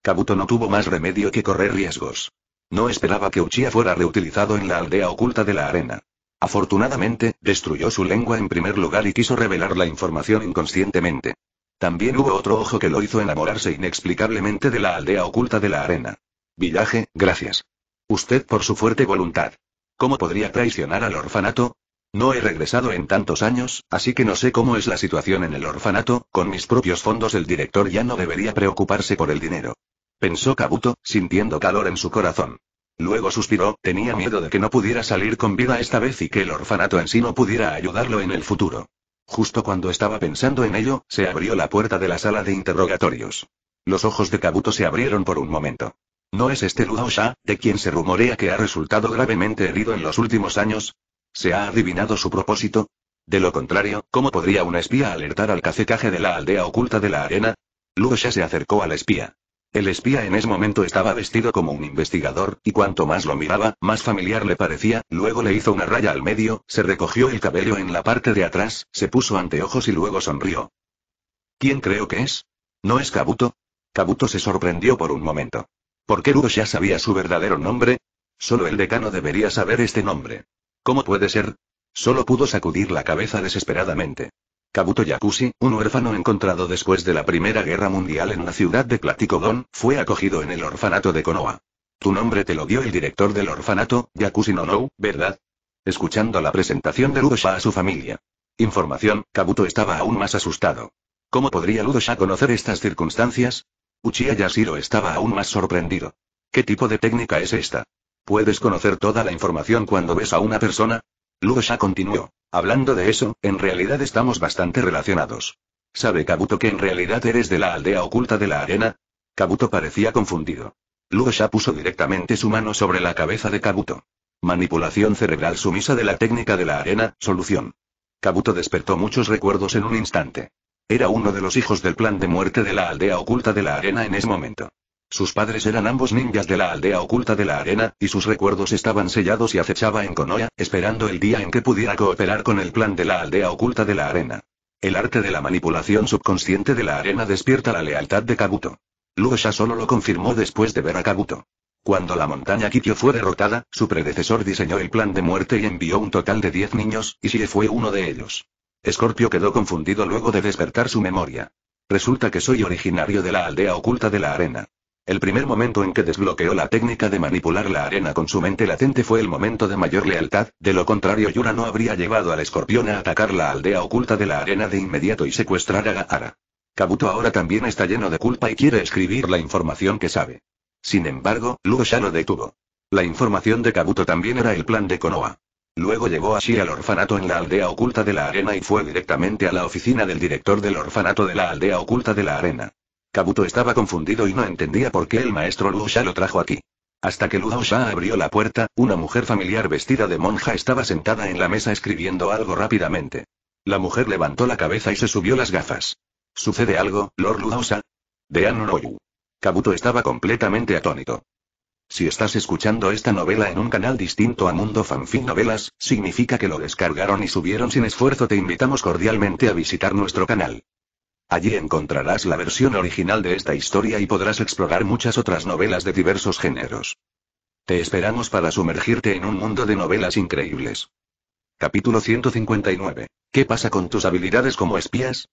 Kabuto no tuvo más remedio que correr riesgos. No esperaba que Uchiha fuera reutilizado en la aldea oculta de la arena. Afortunadamente, destruyó su lengua en primer lugar y quiso revelar la información inconscientemente. También hubo otro ojo que lo hizo enamorarse inexplicablemente de la aldea oculta de la arena. Villaje, gracias. Usted por su fuerte voluntad. ¿Cómo podría traicionar al orfanato? No he regresado en tantos años, así que no sé cómo es la situación en el orfanato, con mis propios fondos el director ya no debería preocuparse por el dinero. Pensó Kabuto, sintiendo calor en su corazón. Luego suspiró, tenía miedo de que no pudiera salir con vida esta vez y que el orfanato en sí no pudiera ayudarlo en el futuro. Justo cuando estaba pensando en ello, se abrió la puerta de la sala de interrogatorios. Los ojos de Kabuto se abrieron por un momento. ¿No es este Luo de quien se rumorea que ha resultado gravemente herido en los últimos años? ¿Se ha adivinado su propósito? De lo contrario, ¿cómo podría un espía alertar al cacetaje de la aldea oculta de la arena? Luo Sha se acercó al espía. El espía en ese momento estaba vestido como un investigador, y cuanto más lo miraba, más familiar le parecía, luego le hizo una raya al medio, se recogió el cabello en la parte de atrás, se puso anteojos y luego sonrió. ¿Quién creo que es? ¿No es Kabuto? Kabuto se sorprendió por un momento. ¿Por qué Ludosha ya sabía su verdadero nombre? Solo el decano debería saber este nombre. ¿Cómo puede ser? Solo pudo sacudir la cabeza desesperadamente. Kabuto Yakushi, un huérfano encontrado después de la Primera Guerra Mundial en la ciudad de Platicodon, fue acogido en el orfanato de Konoha. Tu nombre te lo dio el director del orfanato, Yakushi No, ¿verdad? Escuchando la presentación de Ludosha a su familia. Información, Kabuto estaba aún más asustado. ¿Cómo podría Ludosha conocer estas circunstancias? Uchiha Yashiro estaba aún más sorprendido. ¿Qué tipo de técnica es esta? ¿Puedes conocer toda la información cuando ves a una persona? Lugo continuó. Hablando de eso, en realidad estamos bastante relacionados. ¿Sabe Kabuto que en realidad eres de la aldea oculta de la arena? Kabuto parecía confundido. Lugo puso directamente su mano sobre la cabeza de Kabuto. Manipulación cerebral sumisa de la técnica de la arena, solución. Kabuto despertó muchos recuerdos en un instante. Era uno de los hijos del plan de muerte de la aldea oculta de la arena en ese momento. Sus padres eran ambos ninjas de la aldea oculta de la arena, y sus recuerdos estaban sellados y acechaba en Konoha, esperando el día en que pudiera cooperar con el plan de la aldea oculta de la arena. El arte de la manipulación subconsciente de la arena despierta la lealtad de Kabuto. Luosha solo lo confirmó después de ver a Kabuto. Cuando la montaña Kikyo fue derrotada, su predecesor diseñó el plan de muerte y envió un total de 10 niños, y Shie fue uno de ellos. Scorpio quedó confundido luego de despertar su memoria. Resulta que soy originario de la aldea oculta de la arena. El primer momento en que desbloqueó la técnica de manipular la arena con su mente latente fue el momento de mayor lealtad, de lo contrario Yura no habría llevado al escorpión a atacar la aldea oculta de la arena de inmediato y secuestrar a Gaara. Kabuto ahora también está lleno de culpa y quiere escribir la información que sabe. Sin embargo, Lugo ya lo detuvo. La información de Kabuto también era el plan de Konoha. Luego llevó así al orfanato en la aldea oculta de la arena y fue directamente a la oficina del director del orfanato de la aldea oculta de la arena. Kabuto estaba confundido y no entendía por qué el maestro Lusha lo trajo aquí. Hasta que Xia abrió la puerta, una mujer familiar vestida de monja estaba sentada en la mesa escribiendo algo rápidamente. La mujer levantó la cabeza y se subió las gafas. ¿Sucede algo, Lord Xia? De Anoroyu. Kabuto estaba completamente atónito. Si estás escuchando esta novela en un canal distinto a Mundo Fanfic Novelas, significa que lo descargaron y subieron sin esfuerzo. Te invitamos cordialmente a visitar nuestro canal. Allí encontrarás la versión original de esta historia y podrás explorar muchas otras novelas de diversos géneros. Te esperamos para sumergirte en un mundo de novelas increíbles. Capítulo 159. ¿Qué pasa con tus habilidades como espías?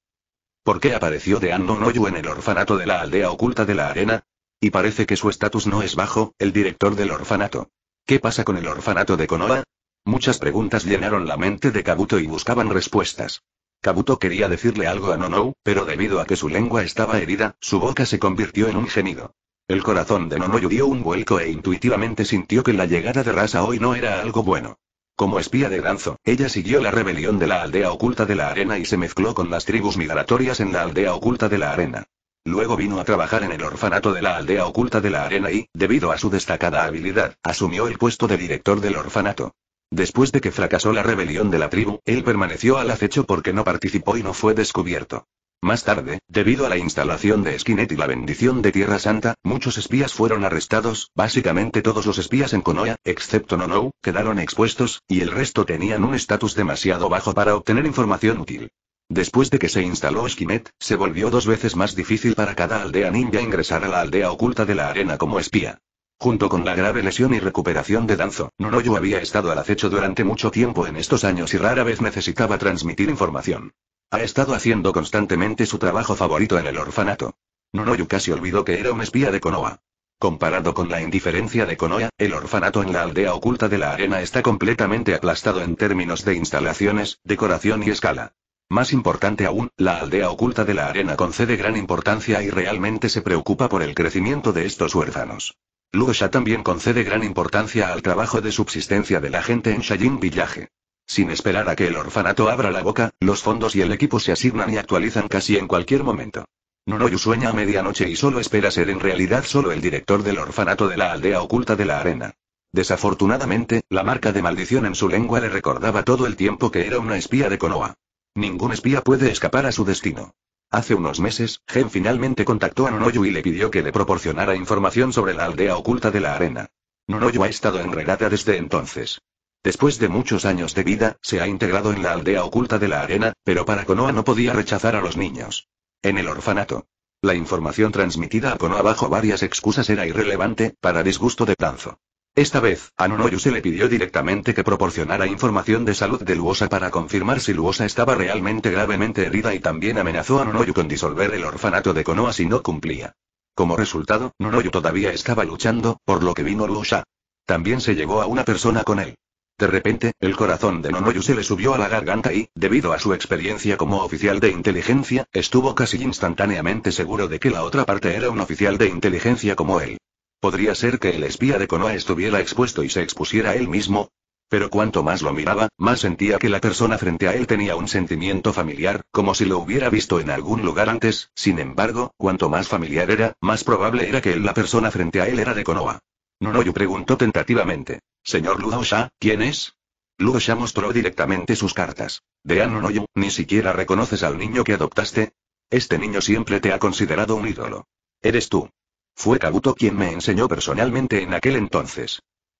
¿Por qué apareció de Anno Noyu en el orfanato de la aldea oculta de la arena? Y parece que su estatus no es bajo, el director del orfanato. ¿Qué pasa con el orfanato de Konoha? Muchas preguntas llenaron la mente de Kabuto y buscaban respuestas. Kabuto quería decirle algo a Nonou, pero debido a que su lengua estaba herida, su boca se convirtió en un gemido. El corazón de Nonou dio un vuelco e intuitivamente sintió que la llegada de Rasa hoy no era algo bueno. Como espía de Danzo, ella siguió la rebelión de la aldea oculta de la arena y se mezcló con las tribus migratorias en la aldea oculta de la arena. Luego vino a trabajar en el orfanato de la aldea oculta de la arena y, debido a su destacada habilidad, asumió el puesto de director del orfanato. Después de que fracasó la rebelión de la tribu, él permaneció al acecho porque no participó y no fue descubierto. Más tarde, debido a la instalación de Skynet y la bendición de Tierra Santa, muchos espías fueron arrestados, básicamente todos los espías en Konoya, excepto Nonou, quedaron expuestos, y el resto tenían un estatus demasiado bajo para obtener información útil. Después de que se instaló Esquimet, se volvió dos veces más difícil para cada aldea ninja ingresar a la aldea oculta de la arena como espía. Junto con la grave lesión y recuperación de Danzo, Nunoyu había estado al acecho durante mucho tiempo en estos años y rara vez necesitaba transmitir información. Ha estado haciendo constantemente su trabajo favorito en el orfanato. yo casi olvidó que era un espía de Konoha. Comparado con la indiferencia de Konoha, el orfanato en la aldea oculta de la arena está completamente aplastado en términos de instalaciones, decoración y escala. Más importante aún, la aldea oculta de la arena concede gran importancia y realmente se preocupa por el crecimiento de estos huérfanos. Lusha también concede gran importancia al trabajo de subsistencia de la gente en Shayin Village. Sin esperar a que el orfanato abra la boca, los fondos y el equipo se asignan y actualizan casi en cualquier momento. Noroyu sueña a medianoche y solo espera ser en realidad solo el director del orfanato de la aldea oculta de la arena. Desafortunadamente, la marca de maldición en su lengua le recordaba todo el tiempo que era una espía de Konoha. Ningún espía puede escapar a su destino. Hace unos meses, Gen finalmente contactó a Nonoyu y le pidió que le proporcionara información sobre la aldea oculta de la arena. Nonoyo ha estado enredada desde entonces. Después de muchos años de vida, se ha integrado en la aldea oculta de la arena, pero para Konoha no podía rechazar a los niños. En el orfanato. La información transmitida a Konoha bajo varias excusas era irrelevante, para disgusto de Danzo. Esta vez, a Nonoyu se le pidió directamente que proporcionara información de salud de Luosa para confirmar si Luosa estaba realmente gravemente herida y también amenazó a Nonoyu con disolver el orfanato de Konoha si no cumplía. Como resultado, Nonoyu todavía estaba luchando, por lo que vino Luosa. También se llegó a una persona con él. De repente, el corazón de Nonoyu se le subió a la garganta y, debido a su experiencia como oficial de inteligencia, estuvo casi instantáneamente seguro de que la otra parte era un oficial de inteligencia como él. Podría ser que el espía de Konoha estuviera expuesto y se expusiera él mismo. Pero cuanto más lo miraba, más sentía que la persona frente a él tenía un sentimiento familiar, como si lo hubiera visto en algún lugar antes, sin embargo, cuanto más familiar era, más probable era que la persona frente a él era de Konoha. Nonoyu preguntó tentativamente. Señor Luosha, ¿quién es? Luosha mostró directamente sus cartas. De Nonoyu, ¿ni siquiera reconoces al niño que adoptaste? Este niño siempre te ha considerado un ídolo. Eres tú. Fue Kabuto quien me enseñó personalmente en aquel entonces.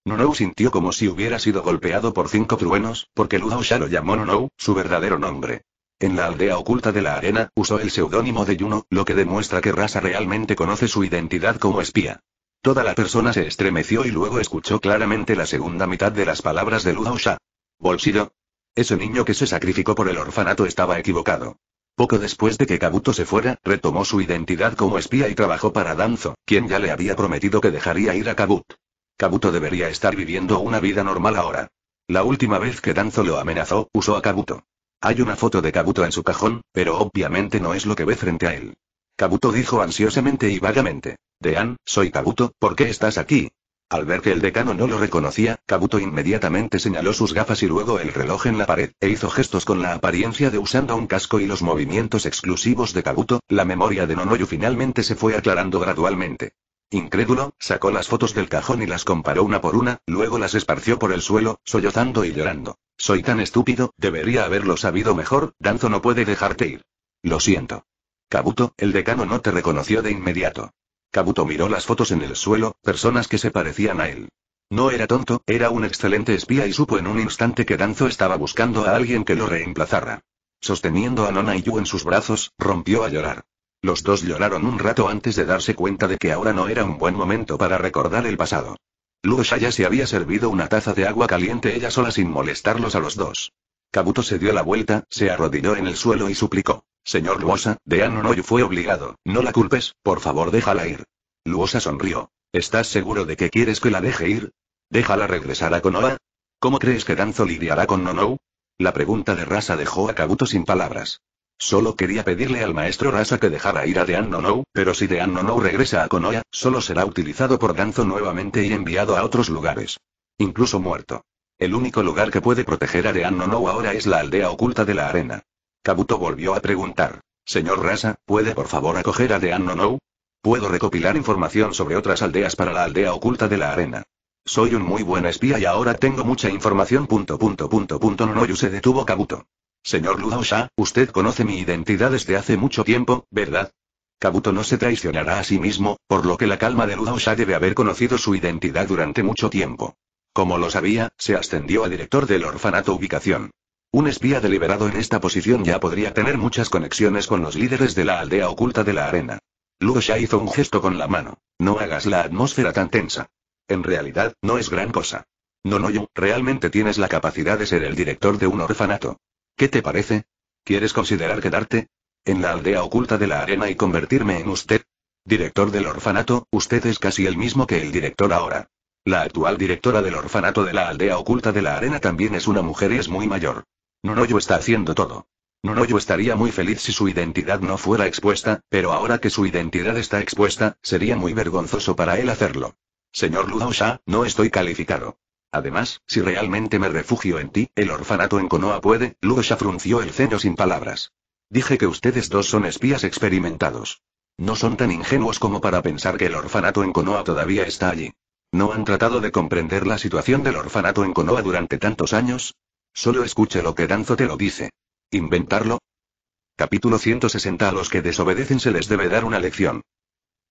Nonou sintió como si hubiera sido golpeado por cinco truenos, porque Ludausha lo llamó Nonou, su verdadero nombre. En la aldea oculta de la arena, usó el seudónimo de Yuno, lo que demuestra que Rasa realmente conoce su identidad como espía. Toda la persona se estremeció y luego escuchó claramente la segunda mitad de las palabras de Ludausha. Bolsido. Ese niño que se sacrificó por el orfanato estaba equivocado. Poco después de que Kabuto se fuera, retomó su identidad como espía y trabajó para Danzo, quien ya le había prometido que dejaría ir a Kabuto. Kabuto debería estar viviendo una vida normal ahora. La última vez que Danzo lo amenazó, usó a Kabuto. Hay una foto de Kabuto en su cajón, pero obviamente no es lo que ve frente a él. Kabuto dijo ansiosamente y vagamente. Dean, soy Kabuto, ¿por qué estás aquí? Al ver que el decano no lo reconocía, Kabuto inmediatamente señaló sus gafas y luego el reloj en la pared, e hizo gestos con la apariencia de usando un casco y los movimientos exclusivos de Kabuto, la memoria de Nonoyu finalmente se fue aclarando gradualmente. Incrédulo, sacó las fotos del cajón y las comparó una por una, luego las esparció por el suelo, sollozando y llorando. Soy tan estúpido, debería haberlo sabido mejor, Danzo no puede dejarte ir. Lo siento. Kabuto, el decano no te reconoció de inmediato. Kabuto miró las fotos en el suelo, personas que se parecían a él. No era tonto, era un excelente espía y supo en un instante que Danzo estaba buscando a alguien que lo reemplazara. Sosteniendo a Nona y Yu en sus brazos, rompió a llorar. Los dos lloraron un rato antes de darse cuenta de que ahora no era un buen momento para recordar el pasado. Luo ya se había servido una taza de agua caliente ella sola sin molestarlos a los dos. Kabuto se dio la vuelta, se arrodilló en el suelo y suplicó. Señor Luosa, Deano no fue obligado, no la culpes, por favor déjala ir. Luosa sonrió. ¿Estás seguro de que quieres que la deje ir? ¿Déjala regresar a Konoha? ¿Cómo crees que Danzo lidiará con Nonou? La pregunta de Rasa dejó a Kabuto sin palabras. Solo quería pedirle al maestro Rasa que dejara ir a Dean no pero si Dean no regresa a Konoha, solo será utilizado por Danzo nuevamente y enviado a otros lugares. Incluso muerto. El único lugar que puede proteger a Dean no ahora es la aldea oculta de la arena. Kabuto volvió a preguntar. Señor Rasa, ¿puede por favor acoger a Dean no Puedo recopilar información sobre otras aldeas para la aldea oculta de la arena. Soy un muy buen espía y ahora tengo mucha información. Punto punto se detuvo Kabuto. Señor Ludaosha, usted conoce mi identidad desde hace mucho tiempo, ¿verdad? Kabuto no se traicionará a sí mismo, por lo que la calma de Ludaosha debe haber conocido su identidad durante mucho tiempo. Como lo sabía, se ascendió a director del orfanato ubicación. Un espía deliberado en esta posición ya podría tener muchas conexiones con los líderes de la aldea oculta de la arena. Luo ya hizo un gesto con la mano. No hagas la atmósfera tan tensa. En realidad, no es gran cosa. No, no, yo, realmente tienes la capacidad de ser el director de un orfanato. ¿Qué te parece? ¿Quieres considerar quedarte? En la aldea oculta de la arena y convertirme en usted. Director del orfanato, usted es casi el mismo que el director ahora. La actual directora del orfanato de la aldea oculta de la arena también es una mujer y es muy mayor. Nonoyo está haciendo todo. Nonoyo estaría muy feliz si su identidad no fuera expuesta, pero ahora que su identidad está expuesta, sería muy vergonzoso para él hacerlo. Señor Ludausha, no estoy calificado. Además, si realmente me refugio en ti, el orfanato en Konoha puede, Ludausha frunció el ceño sin palabras. Dije que ustedes dos son espías experimentados. No son tan ingenuos como para pensar que el orfanato en Konoha todavía está allí. ¿No han tratado de comprender la situación del orfanato en Konoha durante tantos años? Solo escuche lo que Danzo te lo dice. ¿Inventarlo? Capítulo 160 A los que desobedecen se les debe dar una lección.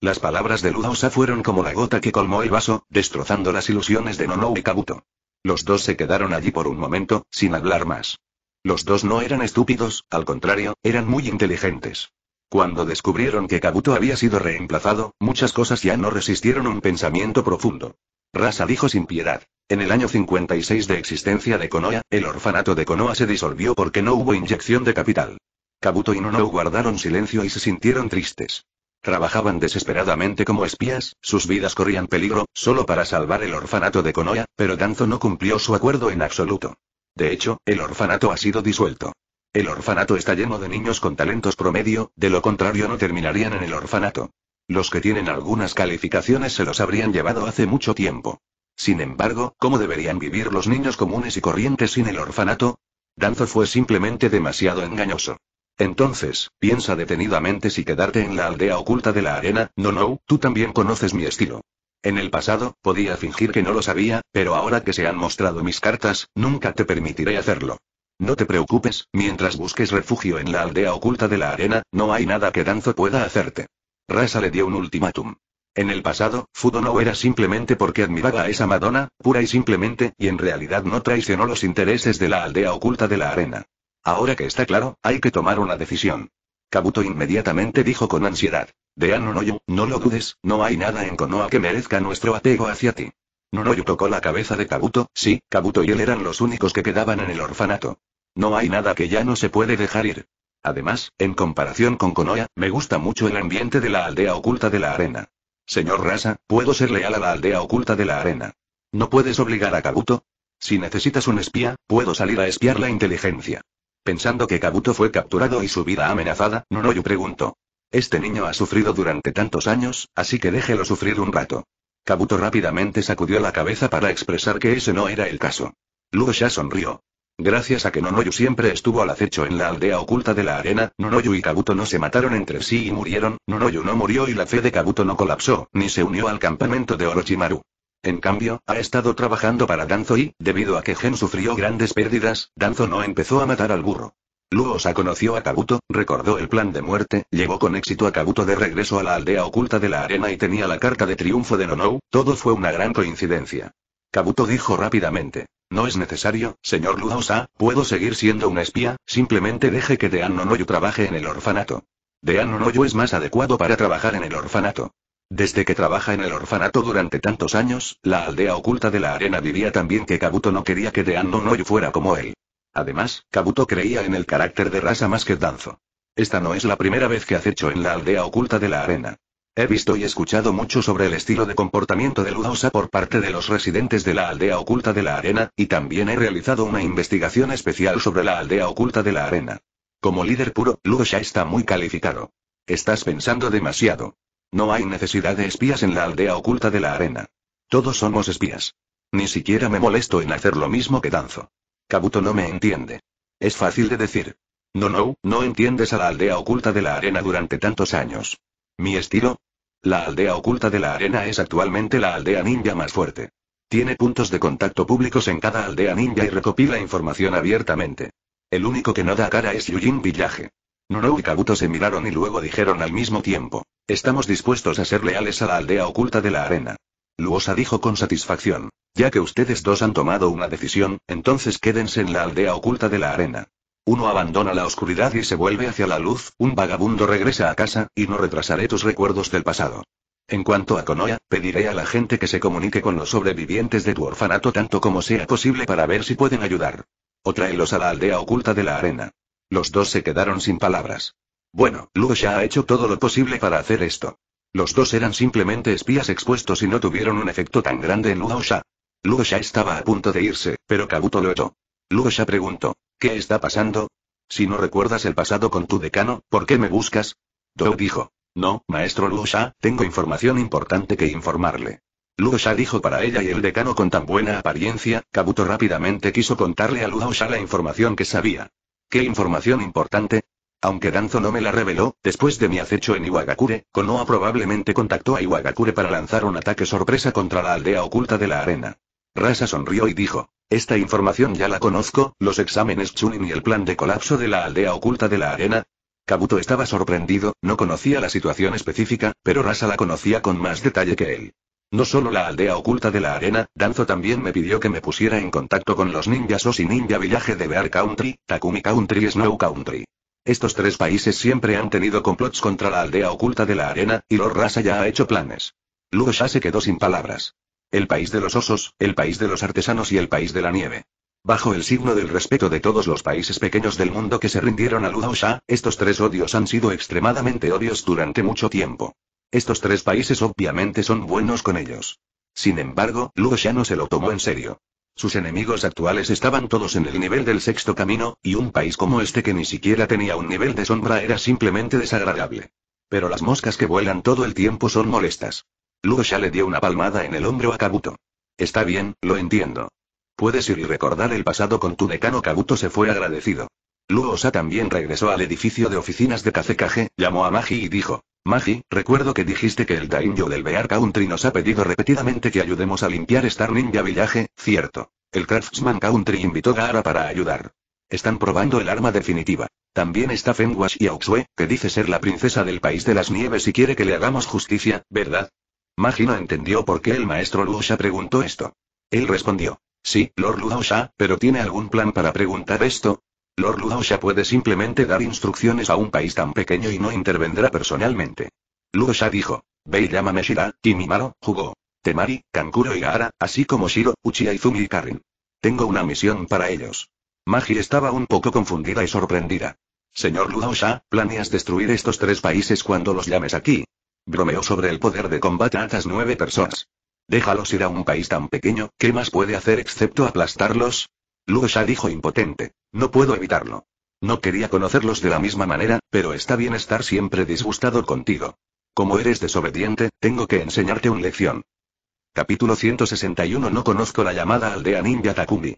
Las palabras de Ludosa fueron como la gota que colmó el vaso, destrozando las ilusiones de Nono y Kabuto. Los dos se quedaron allí por un momento, sin hablar más. Los dos no eran estúpidos, al contrario, eran muy inteligentes. Cuando descubrieron que Kabuto había sido reemplazado, muchas cosas ya no resistieron un pensamiento profundo. Rasa dijo sin piedad. En el año 56 de existencia de Konoha, el orfanato de Konoha se disolvió porque no hubo inyección de capital. Kabuto y Nono guardaron silencio y se sintieron tristes. Trabajaban desesperadamente como espías, sus vidas corrían peligro, solo para salvar el orfanato de Konoha, pero Danzo no cumplió su acuerdo en absoluto. De hecho, el orfanato ha sido disuelto. El orfanato está lleno de niños con talentos promedio, de lo contrario no terminarían en el orfanato. Los que tienen algunas calificaciones se los habrían llevado hace mucho tiempo. Sin embargo, ¿cómo deberían vivir los niños comunes y corrientes sin el orfanato? Danzo fue simplemente demasiado engañoso. Entonces, piensa detenidamente si quedarte en la aldea oculta de la arena, no no, tú también conoces mi estilo. En el pasado, podía fingir que no lo sabía, pero ahora que se han mostrado mis cartas, nunca te permitiré hacerlo. No te preocupes, mientras busques refugio en la aldea oculta de la arena, no hay nada que Danzo pueda hacerte. Rasa le dio un ultimátum. En el pasado, Fudo no era simplemente porque admiraba a esa Madonna, pura y simplemente, y en realidad no traicionó los intereses de la aldea oculta de la arena. Ahora que está claro, hay que tomar una decisión. Kabuto inmediatamente dijo con ansiedad. De Nunoyu, no lo dudes, no hay nada en Konoha que merezca nuestro apego hacia ti. Nunoyu tocó la cabeza de Kabuto, sí, Kabuto y él eran los únicos que quedaban en el orfanato. No hay nada que ya no se puede dejar ir. Además, en comparación con Konoya, me gusta mucho el ambiente de la aldea oculta de la arena. Señor Rasa, puedo ser leal a la aldea oculta de la arena. ¿No puedes obligar a Kabuto? Si necesitas un espía, puedo salir a espiar la inteligencia. Pensando que Kabuto fue capturado y su vida amenazada, Nonoyu preguntó. Este niño ha sufrido durante tantos años, así que déjelo sufrir un rato. Kabuto rápidamente sacudió la cabeza para expresar que ese no era el caso. Luego ya sonrió. Gracias a que Nonoyu siempre estuvo al acecho en la aldea oculta de la arena, Nonoyu y Kabuto no se mataron entre sí y murieron, Nonoyu no murió y la fe de Kabuto no colapsó, ni se unió al campamento de Orochimaru. En cambio, ha estado trabajando para Danzo y, debido a que Gen sufrió grandes pérdidas, Danzo no empezó a matar al burro. Luosa conoció a Kabuto, recordó el plan de muerte, llevó con éxito a Kabuto de regreso a la aldea oculta de la arena y tenía la carta de triunfo de Nonou, todo fue una gran coincidencia. Kabuto dijo rápidamente. No es necesario, señor Luhausa, puedo seguir siendo un espía, simplemente deje que Dean Noyu trabaje en el orfanato. Dean Noyu es más adecuado para trabajar en el orfanato. Desde que trabaja en el orfanato durante tantos años, la aldea oculta de la arena diría también que Kabuto no quería que Dean Noyu fuera como él. Además, Kabuto creía en el carácter de raza más que Danzo. Esta no es la primera vez que hecho en la aldea oculta de la arena. He visto y escuchado mucho sobre el estilo de comportamiento de Ludausa por parte de los residentes de la aldea oculta de la arena, y también he realizado una investigación especial sobre la aldea oculta de la arena. Como líder puro, ya está muy calificado. Estás pensando demasiado. No hay necesidad de espías en la aldea oculta de la arena. Todos somos espías. Ni siquiera me molesto en hacer lo mismo que Danzo. Kabuto no me entiende. Es fácil de decir. No, no, no entiendes a la aldea oculta de la arena durante tantos años. ¿Mi estilo? La aldea oculta de la arena es actualmente la aldea ninja más fuerte. Tiene puntos de contacto públicos en cada aldea ninja y recopila información abiertamente. El único que no da cara es Yujin Villaje. Nunou y Kabuto se miraron y luego dijeron al mismo tiempo, estamos dispuestos a ser leales a la aldea oculta de la arena. Luosa dijo con satisfacción, ya que ustedes dos han tomado una decisión, entonces quédense en la aldea oculta de la arena. Uno abandona la oscuridad y se vuelve hacia la luz, un vagabundo regresa a casa, y no retrasaré tus recuerdos del pasado. En cuanto a Konoya, pediré a la gente que se comunique con los sobrevivientes de tu orfanato tanto como sea posible para ver si pueden ayudar. O tráelos a la aldea oculta de la arena. Los dos se quedaron sin palabras. Bueno, luo ya ha hecho todo lo posible para hacer esto. Los dos eran simplemente espías expuestos y no tuvieron un efecto tan grande en Luosha. Luosha ya estaba a punto de irse, pero Kabuto lo echó. Luosha preguntó. ¿Qué está pasando? Si no recuerdas el pasado con tu decano, ¿por qué me buscas? Dou dijo. No, maestro Lusha, tengo información importante que informarle. Luosha dijo para ella y el decano con tan buena apariencia, Kabuto rápidamente quiso contarle a Luosha la información que sabía. ¿Qué información importante? Aunque Danzo no me la reveló, después de mi acecho en Iwagakure, Konoha probablemente contactó a Iwagakure para lanzar un ataque sorpresa contra la aldea oculta de la arena. Rasa sonrió y dijo. Esta información ya la conozco, los exámenes Chunin y el plan de colapso de la aldea oculta de la arena. Kabuto estaba sorprendido, no conocía la situación específica, pero Rasa la conocía con más detalle que él. No solo la aldea oculta de la arena, Danzo también me pidió que me pusiera en contacto con los ninjas o si Ninja villaje de Bear Country, Takumi Country y Snow Country. Estos tres países siempre han tenido complots contra la aldea oculta de la arena, y los Rasa ya ha hecho planes. Luo ya se quedó sin palabras. El país de los osos, el país de los artesanos y el país de la nieve. Bajo el signo del respeto de todos los países pequeños del mundo que se rindieron a Ludausha, estos tres odios han sido extremadamente odios durante mucho tiempo. Estos tres países obviamente son buenos con ellos. Sin embargo, Ludausha no se lo tomó en serio. Sus enemigos actuales estaban todos en el nivel del sexto camino, y un país como este que ni siquiera tenía un nivel de sombra era simplemente desagradable. Pero las moscas que vuelan todo el tiempo son molestas. Luo ya le dio una palmada en el hombro a Kabuto. Está bien, lo entiendo. Puedes ir y recordar el pasado con tu decano. Kabuto se fue agradecido. Luo también regresó al edificio de oficinas de Kazekage, llamó a Magi y dijo, Magi, recuerdo que dijiste que el Daimyo del Bear Country nos ha pedido repetidamente que ayudemos a limpiar Star Ninja Village, cierto. El Craftsman Country invitó a Gaara para ayudar. Están probando el arma definitiva. También está Fenguash y Auxue, que dice ser la princesa del país de las nieves y quiere que le hagamos justicia, ¿verdad? Magi no entendió por qué el maestro Luosha preguntó esto. Él respondió. Sí, Lord Luosha, pero ¿tiene algún plan para preguntar esto? Lord Luosha puede simplemente dar instrucciones a un país tan pequeño y no intervendrá personalmente. Luosha dijo. Ve y llámame Shira, Kimimaro, Jugo, Temari, Kankuro y Gaara, así como Shiro, Uchiha Izumi y Karin. Tengo una misión para ellos. Magi estaba un poco confundida y sorprendida. Señor Luosha, ¿planeas destruir estos tres países cuando los llames aquí? bromeó sobre el poder de combate a estas nueve personas. Déjalos ir a un país tan pequeño, ¿qué más puede hacer excepto aplastarlos? Luo dijo impotente. No puedo evitarlo. No quería conocerlos de la misma manera, pero está bien estar siempre disgustado contigo. Como eres desobediente, tengo que enseñarte una lección. Capítulo 161 No conozco la llamada aldea ninja Takumi.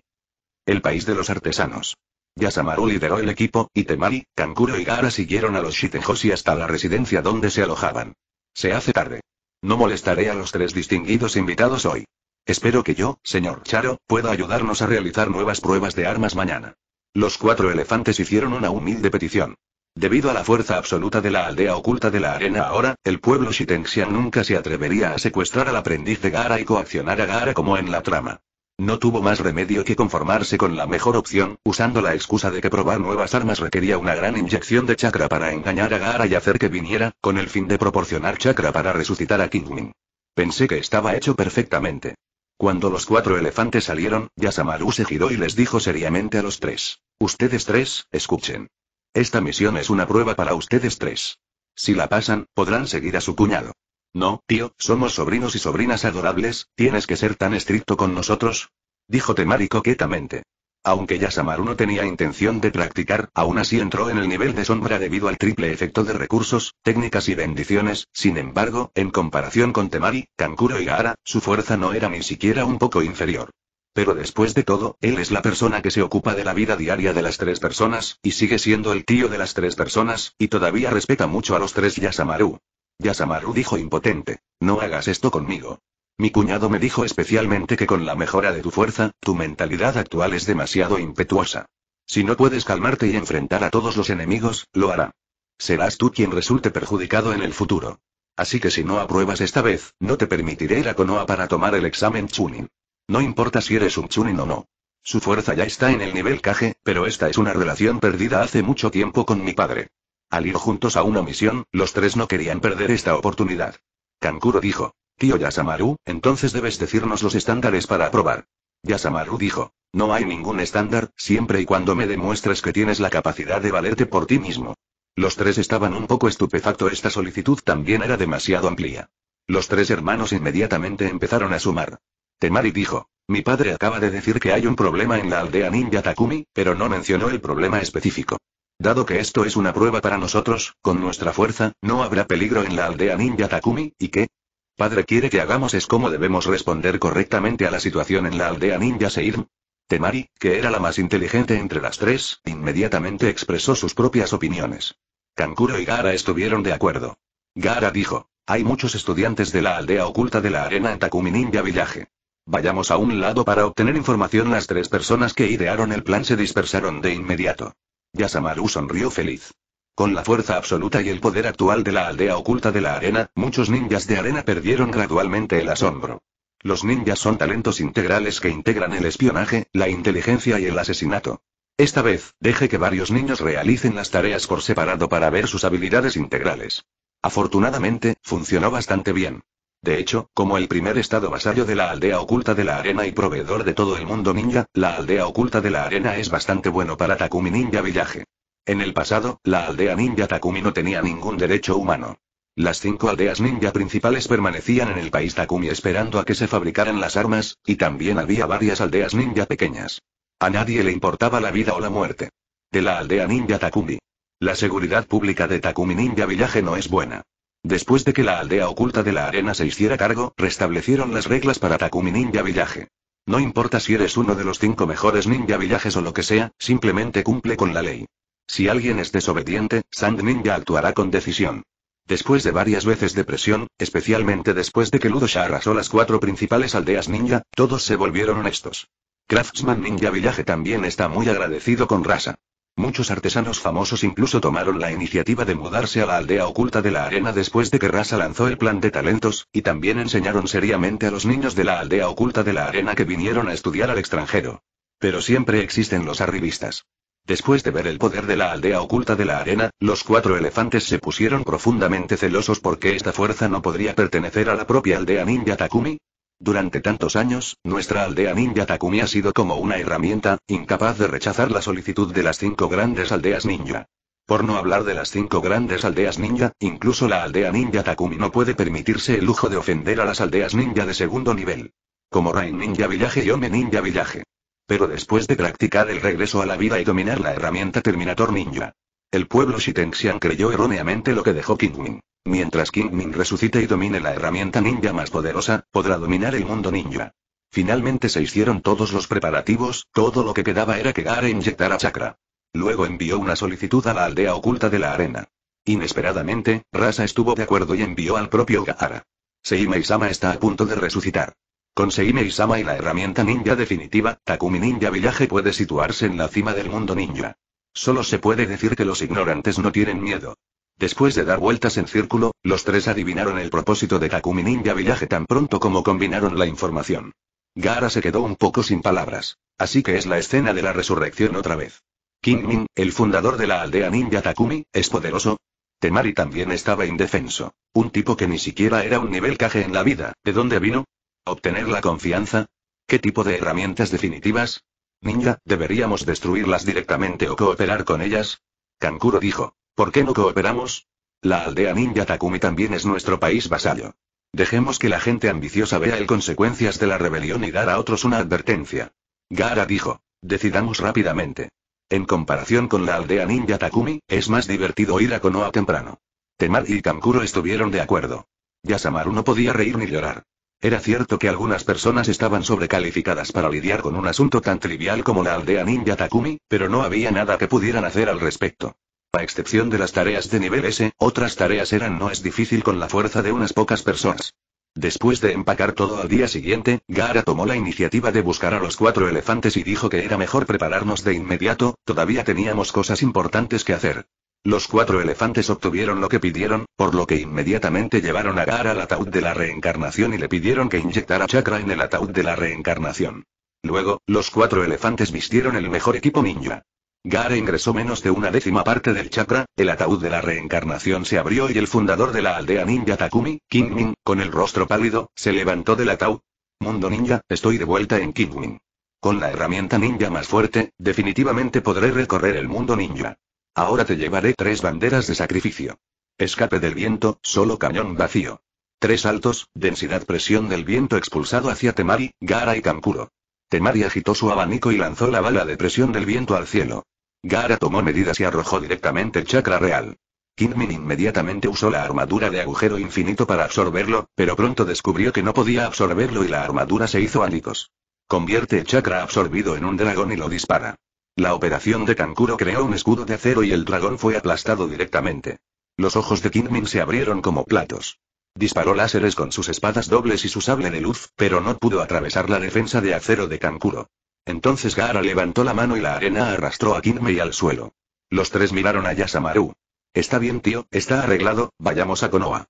El país de los artesanos. Yasamaru lideró el equipo, y Temari, Kankuro y Gara siguieron a los Shitejos hasta la residencia donde se alojaban. Se hace tarde. No molestaré a los tres distinguidos invitados hoy. Espero que yo, señor Charo, pueda ayudarnos a realizar nuevas pruebas de armas mañana. Los cuatro elefantes hicieron una humilde petición. Debido a la fuerza absoluta de la aldea oculta de la arena ahora, el pueblo Shitenxian nunca se atrevería a secuestrar al aprendiz de Gara y coaccionar a Gara como en la trama. No tuvo más remedio que conformarse con la mejor opción, usando la excusa de que probar nuevas armas requería una gran inyección de chakra para engañar a Gara y hacer que viniera, con el fin de proporcionar chakra para resucitar a Min. Pensé que estaba hecho perfectamente. Cuando los cuatro elefantes salieron, Yasamaru se giró y les dijo seriamente a los tres. Ustedes tres, escuchen. Esta misión es una prueba para ustedes tres. Si la pasan, podrán seguir a su cuñado. No, tío, somos sobrinos y sobrinas adorables, tienes que ser tan estricto con nosotros. Dijo Temari coquetamente. Aunque Yasamaru no tenía intención de practicar, aún así entró en el nivel de sombra debido al triple efecto de recursos, técnicas y bendiciones, sin embargo, en comparación con Temari, Kankuro y Gaara, su fuerza no era ni siquiera un poco inferior. Pero después de todo, él es la persona que se ocupa de la vida diaria de las tres personas, y sigue siendo el tío de las tres personas, y todavía respeta mucho a los tres Yasamaru. Yasamaru dijo impotente. No hagas esto conmigo. Mi cuñado me dijo especialmente que con la mejora de tu fuerza, tu mentalidad actual es demasiado impetuosa. Si no puedes calmarte y enfrentar a todos los enemigos, lo hará. Serás tú quien resulte perjudicado en el futuro. Así que si no apruebas esta vez, no te permitiré ir a Konoha para tomar el examen Chunin. No importa si eres un Chunin o no. Su fuerza ya está en el nivel Kage, pero esta es una relación perdida hace mucho tiempo con mi padre. Al ir juntos a una misión, los tres no querían perder esta oportunidad. Kankuro dijo, Tío Yasamaru, entonces debes decirnos los estándares para aprobar. Yasamaru dijo, No hay ningún estándar, siempre y cuando me demuestres que tienes la capacidad de valerte por ti mismo. Los tres estaban un poco estupefacto, esta solicitud también era demasiado amplia. Los tres hermanos inmediatamente empezaron a sumar. Temari dijo, Mi padre acaba de decir que hay un problema en la aldea ninja Takumi, pero no mencionó el problema específico. Dado que esto es una prueba para nosotros, con nuestra fuerza, no habrá peligro en la aldea ninja Takumi, ¿y qué? Padre quiere que hagamos es cómo debemos responder correctamente a la situación en la aldea ninja seir Temari, que era la más inteligente entre las tres, inmediatamente expresó sus propias opiniones. Kankuro y Gara estuvieron de acuerdo. Gara dijo, hay muchos estudiantes de la aldea oculta de la arena en Takumi Ninja Village. Vayamos a un lado para obtener información. Las tres personas que idearon el plan se dispersaron de inmediato. Yasamaru sonrió feliz. Con la fuerza absoluta y el poder actual de la aldea oculta de la arena, muchos ninjas de arena perdieron gradualmente el asombro. Los ninjas son talentos integrales que integran el espionaje, la inteligencia y el asesinato. Esta vez, deje que varios niños realicen las tareas por separado para ver sus habilidades integrales. Afortunadamente, funcionó bastante bien. De hecho, como el primer estado vasallo de la aldea oculta de la arena y proveedor de todo el mundo ninja, la aldea oculta de la arena es bastante bueno para Takumi Ninja Villaje. En el pasado, la aldea ninja Takumi no tenía ningún derecho humano. Las cinco aldeas ninja principales permanecían en el país Takumi esperando a que se fabricaran las armas, y también había varias aldeas ninja pequeñas. A nadie le importaba la vida o la muerte. De la aldea ninja Takumi. La seguridad pública de Takumi Ninja Village no es buena. Después de que la aldea oculta de la arena se hiciera cargo, restablecieron las reglas para Takumi Ninja Village. No importa si eres uno de los cinco mejores ninja villajes o lo que sea, simplemente cumple con la ley. Si alguien es desobediente, Sand Ninja actuará con decisión. Después de varias veces de presión, especialmente después de que Ludosha arrasó las cuatro principales aldeas ninja, todos se volvieron honestos. Craftsman Ninja Village también está muy agradecido con Rasa. Muchos artesanos famosos incluso tomaron la iniciativa de mudarse a la aldea oculta de la arena después de que Rasa lanzó el plan de talentos, y también enseñaron seriamente a los niños de la aldea oculta de la arena que vinieron a estudiar al extranjero. Pero siempre existen los arribistas. Después de ver el poder de la aldea oculta de la arena, los cuatro elefantes se pusieron profundamente celosos porque esta fuerza no podría pertenecer a la propia aldea ninja Takumi, durante tantos años, nuestra aldea ninja Takumi ha sido como una herramienta, incapaz de rechazar la solicitud de las cinco grandes aldeas ninja. Por no hablar de las cinco grandes aldeas ninja, incluso la aldea ninja Takumi no puede permitirse el lujo de ofender a las aldeas ninja de segundo nivel. Como Rain Ninja Villaje y Ome Ninja Villaje. Pero después de practicar el regreso a la vida y dominar la herramienta Terminator Ninja, el pueblo Shitenxian creyó erróneamente lo que dejó Kingmin. Mientras Kingmin resucite y domine la herramienta ninja más poderosa, podrá dominar el mundo ninja. Finalmente se hicieron todos los preparativos, todo lo que quedaba era que Gaara inyectara chakra. Luego envió una solicitud a la aldea oculta de la arena. Inesperadamente, Rasa estuvo de acuerdo y envió al propio Gaara. Seime sama está a punto de resucitar. Con Seime Isama y la herramienta ninja definitiva, Takumi Ninja Village puede situarse en la cima del mundo ninja. Solo se puede decir que los ignorantes no tienen miedo. Después de dar vueltas en círculo, los tres adivinaron el propósito de Takumi Ninja Villaje tan pronto como combinaron la información. Gara se quedó un poco sin palabras. Así que es la escena de la resurrección otra vez. King Min, el fundador de la aldea ninja Takumi, es poderoso. Temari también estaba indefenso. Un tipo que ni siquiera era un nivel caje en la vida. ¿De dónde vino? ¿Obtener la confianza? ¿Qué tipo de herramientas definitivas? Ninja, ¿deberíamos destruirlas directamente o cooperar con ellas? Kankuro dijo. ¿Por qué no cooperamos? La aldea ninja Takumi también es nuestro país vasallo. Dejemos que la gente ambiciosa vea el consecuencias de la rebelión y dar a otros una advertencia. Gara dijo. Decidamos rápidamente. En comparación con la aldea ninja Takumi, es más divertido ir a Konoha temprano. Temar y Kankuro estuvieron de acuerdo. Yasamaru no podía reír ni llorar. Era cierto que algunas personas estaban sobrecalificadas para lidiar con un asunto tan trivial como la aldea ninja Takumi, pero no había nada que pudieran hacer al respecto. A excepción de las tareas de nivel S, otras tareas eran no es difícil con la fuerza de unas pocas personas. Después de empacar todo al día siguiente, Gara tomó la iniciativa de buscar a los cuatro elefantes y dijo que era mejor prepararnos de inmediato, todavía teníamos cosas importantes que hacer. Los cuatro elefantes obtuvieron lo que pidieron, por lo que inmediatamente llevaron a Gar al ataúd de la reencarnación y le pidieron que inyectara chakra en el ataúd de la reencarnación. Luego, los cuatro elefantes vistieron el mejor equipo ninja. Gara ingresó menos de una décima parte del chakra, el ataúd de la reencarnación se abrió y el fundador de la aldea ninja Takumi, Kingmin, con el rostro pálido, se levantó del ataúd. Mundo ninja, estoy de vuelta en Kingmin. Con la herramienta ninja más fuerte, definitivamente podré recorrer el mundo ninja. Ahora te llevaré tres banderas de sacrificio. Escape del viento, solo cañón vacío. Tres altos, densidad presión del viento expulsado hacia Temari, Gara y Kankuro. Temari agitó su abanico y lanzó la bala de presión del viento al cielo. Gara tomó medidas y arrojó directamente el chakra real. Kinmin inmediatamente usó la armadura de agujero infinito para absorberlo, pero pronto descubrió que no podía absorberlo y la armadura se hizo anicos. Convierte el chakra absorbido en un dragón y lo dispara. La operación de Kankuro creó un escudo de acero y el dragón fue aplastado directamente. Los ojos de Kingmin se abrieron como platos. Disparó láseres con sus espadas dobles y su sable de luz, pero no pudo atravesar la defensa de acero de Kankuro. Entonces Gaara levantó la mano y la arena arrastró a Kinmei al suelo. Los tres miraron a Yasamaru. Está bien tío, está arreglado, vayamos a Konoha.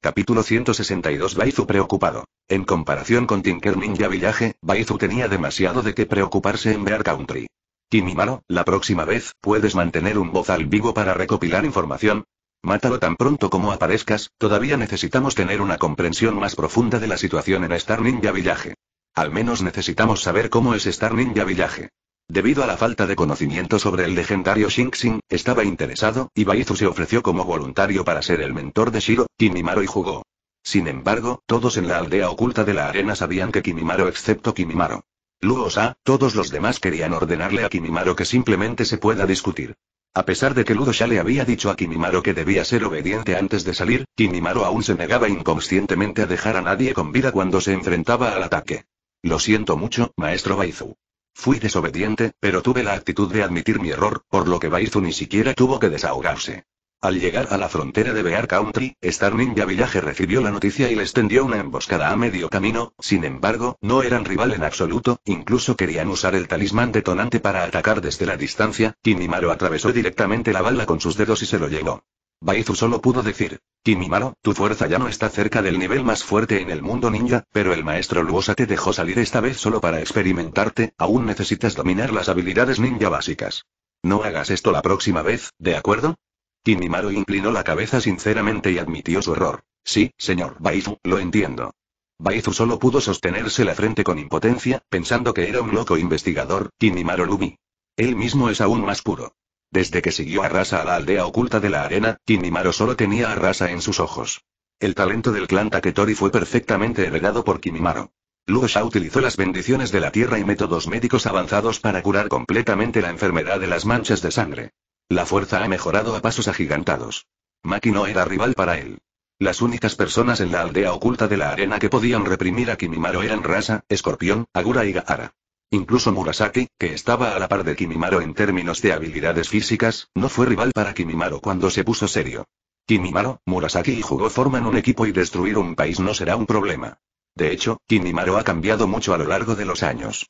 Capítulo 162 Baizu preocupado. En comparación con Tinker Ninja Villaje, Baizu tenía demasiado de qué preocuparse en Bear Country. Kimimaro, la próxima vez, puedes mantener un al vivo para recopilar información. Mátalo tan pronto como aparezcas, todavía necesitamos tener una comprensión más profunda de la situación en Star Ninja Village. Al menos necesitamos saber cómo es Star Ninja Village. Debido a la falta de conocimiento sobre el legendario Shinxin, estaba interesado, y Baizu se ofreció como voluntario para ser el mentor de Shiro, Kimimaro y jugó. Sin embargo, todos en la aldea oculta de la arena sabían que Kimimaro excepto Kimimaro ludo todos los demás querían ordenarle a Kimimaro que simplemente se pueda discutir. A pesar de que ludo ya le había dicho a Kimimaro que debía ser obediente antes de salir, Kimimaro aún se negaba inconscientemente a dejar a nadie con vida cuando se enfrentaba al ataque. Lo siento mucho, maestro Baizu. Fui desobediente, pero tuve la actitud de admitir mi error, por lo que Baizu ni siquiera tuvo que desahogarse. Al llegar a la frontera de Bear Country, Star Ninja Village recibió la noticia y les tendió una emboscada a medio camino, sin embargo, no eran rival en absoluto, incluso querían usar el talismán detonante para atacar desde la distancia, Kimimaro atravesó directamente la bala con sus dedos y se lo llevó. Baizu solo pudo decir, Kimimaro, tu fuerza ya no está cerca del nivel más fuerte en el mundo ninja, pero el maestro Luosa te dejó salir esta vez solo para experimentarte, aún necesitas dominar las habilidades ninja básicas. No hagas esto la próxima vez, ¿de acuerdo? Kimimaro inclinó la cabeza sinceramente y admitió su error. Sí, señor Baizu, lo entiendo. Baizu solo pudo sostenerse la frente con impotencia, pensando que era un loco investigador, Kimimaro Lumi. Él mismo es aún más puro. Desde que siguió a Rasa a la aldea oculta de la arena, Kimimaro solo tenía a Rasa en sus ojos. El talento del clan Taketori fue perfectamente heredado por Kimimaro. Lusha utilizó las bendiciones de la tierra y métodos médicos avanzados para curar completamente la enfermedad de las manchas de sangre. La fuerza ha mejorado a pasos agigantados. Maki no era rival para él. Las únicas personas en la aldea oculta de la arena que podían reprimir a Kimimaro eran Rasa, Escorpión, Agura y Gaara. Incluso Murasaki, que estaba a la par de Kimimaro en términos de habilidades físicas, no fue rival para Kimimaro cuando se puso serio. Kimimaro, Murasaki y Jugo forman un equipo y destruir un país no será un problema. De hecho, Kimimaro ha cambiado mucho a lo largo de los años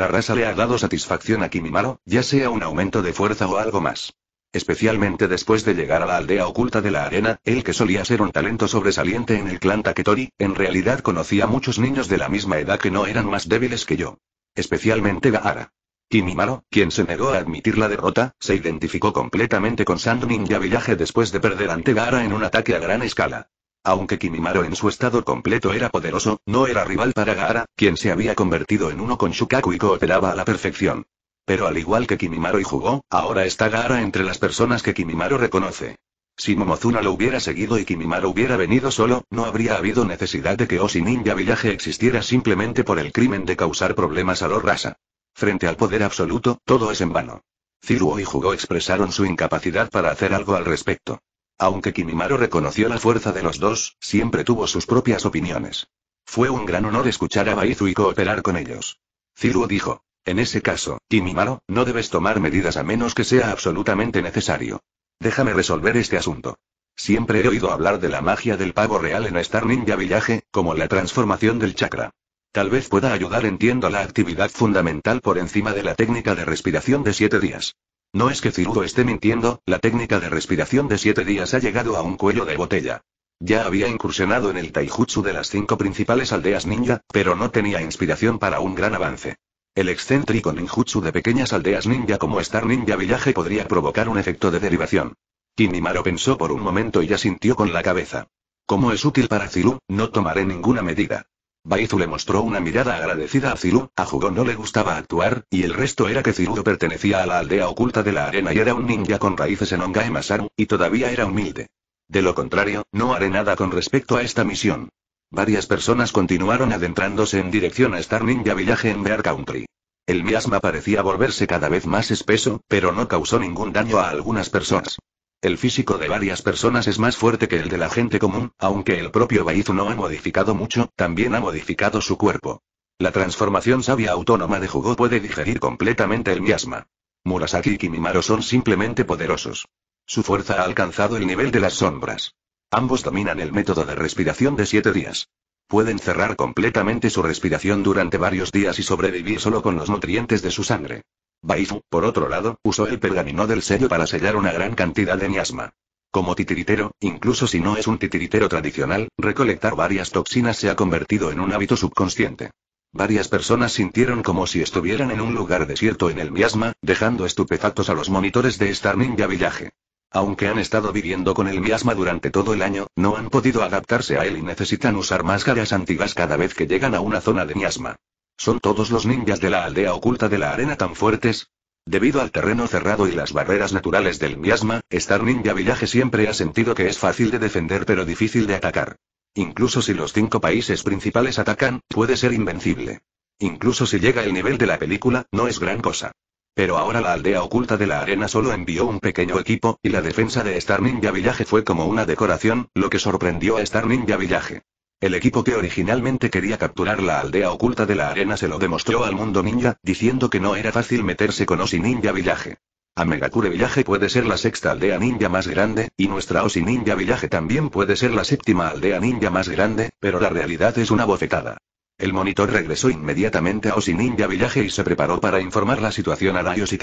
a Rasa le ha dado satisfacción a Kimimaro, ya sea un aumento de fuerza o algo más. Especialmente después de llegar a la aldea oculta de la arena, el que solía ser un talento sobresaliente en el clan Taketori, en realidad conocía muchos niños de la misma edad que no eran más débiles que yo. Especialmente Gaara. Kimimaro, quien se negó a admitir la derrota, se identificó completamente con Sand Ninja Village después de perder ante Gaara en un ataque a gran escala. Aunque Kimimaro en su estado completo era poderoso, no era rival para Gaara, quien se había convertido en uno con Shukaku y cooperaba a la perfección. Pero al igual que Kimimaro y jugó, ahora está Gaara entre las personas que Kimimaro reconoce. Si Momozuna lo hubiera seguido y Kimimaro hubiera venido solo, no habría habido necesidad de que Osi Ninja Village existiera simplemente por el crimen de causar problemas a los Rasa. Frente al poder absoluto, todo es en vano. Ziruo y Jugo expresaron su incapacidad para hacer algo al respecto. Aunque Kimimaro reconoció la fuerza de los dos, siempre tuvo sus propias opiniones. Fue un gran honor escuchar a Baizu y cooperar con ellos. ziru dijo. En ese caso, Kimimaro, no debes tomar medidas a menos que sea absolutamente necesario. Déjame resolver este asunto. Siempre he oído hablar de la magia del pavo real en Star Ninja Villaje, como la transformación del chakra. Tal vez pueda ayudar entiendo la actividad fundamental por encima de la técnica de respiración de siete días. No es que Cirudo esté mintiendo, la técnica de respiración de siete días ha llegado a un cuello de botella. Ya había incursionado en el taijutsu de las cinco principales aldeas ninja, pero no tenía inspiración para un gran avance. El excéntrico ninjutsu de pequeñas aldeas ninja como Star Ninja Village podría provocar un efecto de derivación. Kinimaro pensó por un momento y ya sintió con la cabeza. Como es útil para Ciru, no tomaré ninguna medida. Baizu le mostró una mirada agradecida a Ziru, a Jugo no le gustaba actuar, y el resto era que Zilu pertenecía a la aldea oculta de la arena y era un ninja con raíces en Ongae Masaru, y todavía era humilde. De lo contrario, no haré nada con respecto a esta misión. Varias personas continuaron adentrándose en dirección a Star Ninja Village en Bear Country. El miasma parecía volverse cada vez más espeso, pero no causó ningún daño a algunas personas. El físico de varias personas es más fuerte que el de la gente común, aunque el propio Baizu no ha modificado mucho, también ha modificado su cuerpo. La transformación sabia autónoma de Jugo puede digerir completamente el miasma. Murasaki y Kimimaro son simplemente poderosos. Su fuerza ha alcanzado el nivel de las sombras. Ambos dominan el método de respiración de siete días. Pueden cerrar completamente su respiración durante varios días y sobrevivir solo con los nutrientes de su sangre. Baizu, por otro lado, usó el pergamino del sello para sellar una gran cantidad de miasma. Como titiritero, incluso si no es un titiritero tradicional, recolectar varias toxinas se ha convertido en un hábito subconsciente. Varias personas sintieron como si estuvieran en un lugar desierto en el miasma, dejando estupefactos a los monitores de Star Ninja Village. Aunque han estado viviendo con el miasma durante todo el año, no han podido adaptarse a él y necesitan usar máscaras antiguas cada vez que llegan a una zona de miasma. ¿Son todos los ninjas de la aldea oculta de la arena tan fuertes? Debido al terreno cerrado y las barreras naturales del miasma, Star Ninja Village siempre ha sentido que es fácil de defender pero difícil de atacar. Incluso si los cinco países principales atacan, puede ser invencible. Incluso si llega el nivel de la película, no es gran cosa. Pero ahora la aldea oculta de la arena solo envió un pequeño equipo, y la defensa de Star Ninja Village fue como una decoración, lo que sorprendió a Star Ninja Village. El equipo que originalmente quería capturar la aldea oculta de la arena se lo demostró al mundo ninja, diciendo que no era fácil meterse con Osi Ninja Villaje. A Megakure Villaje puede ser la sexta aldea ninja más grande, y nuestra Osi Ninja Villaje también puede ser la séptima aldea ninja más grande, pero la realidad es una bofetada. El monitor regresó inmediatamente a Osi Ninja Village y se preparó para informar la situación a Raios y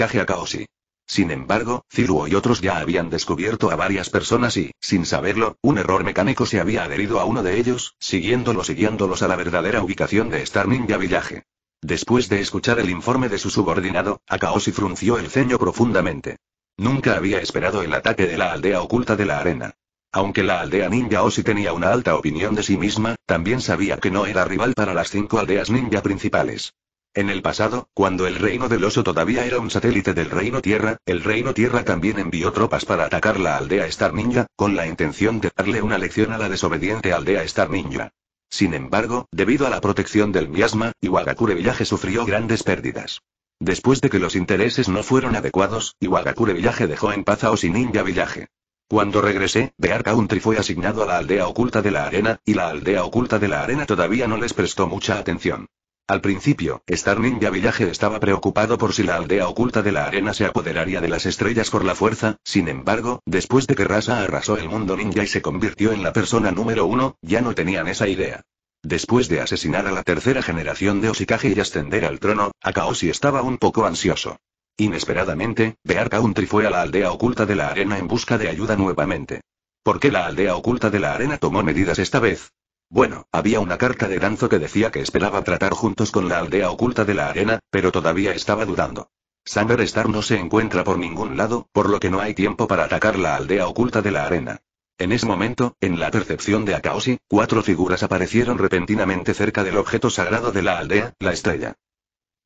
sin embargo, Ciruo y otros ya habían descubierto a varias personas y, sin saberlo, un error mecánico se había adherido a uno de ellos, siguiéndolo siguiéndolos a la verdadera ubicación de Star Ninja Village. Después de escuchar el informe de su subordinado, Akaoshi frunció el ceño profundamente. Nunca había esperado el ataque de la aldea oculta de la arena. Aunque la aldea ninja Osi tenía una alta opinión de sí misma, también sabía que no era rival para las cinco aldeas ninja principales. En el pasado, cuando el reino del oso todavía era un satélite del reino Tierra, el reino Tierra también envió tropas para atacar la aldea Star Ninja, con la intención de darle una lección a la desobediente aldea Star Ninja. Sin embargo, debido a la protección del miasma, Iwagakure Villaje sufrió grandes pérdidas. Después de que los intereses no fueron adecuados, Iwagakure Villaje dejó en paz a Osi Ninja Village. Cuando regresé, Bear Country fue asignado a la aldea oculta de la arena, y la aldea oculta de la arena todavía no les prestó mucha atención. Al principio, Star Ninja Village estaba preocupado por si la aldea oculta de la arena se apoderaría de las estrellas por la fuerza, sin embargo, después de que Rasa arrasó el mundo ninja y se convirtió en la persona número uno, ya no tenían esa idea. Después de asesinar a la tercera generación de Osikage y ascender al trono, Akaoshi estaba un poco ansioso. Inesperadamente, Bear Country fue a la aldea oculta de la arena en busca de ayuda nuevamente. ¿Por qué la aldea oculta de la arena tomó medidas esta vez? Bueno, había una carta de Danzo que decía que esperaba tratar juntos con la aldea oculta de la arena, pero todavía estaba dudando. Sanger Star no se encuentra por ningún lado, por lo que no hay tiempo para atacar la aldea oculta de la arena. En ese momento, en la percepción de Akaoshi, cuatro figuras aparecieron repentinamente cerca del objeto sagrado de la aldea, la estrella.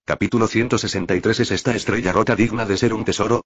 Capítulo 163 ¿Es esta estrella rota digna de ser un tesoro?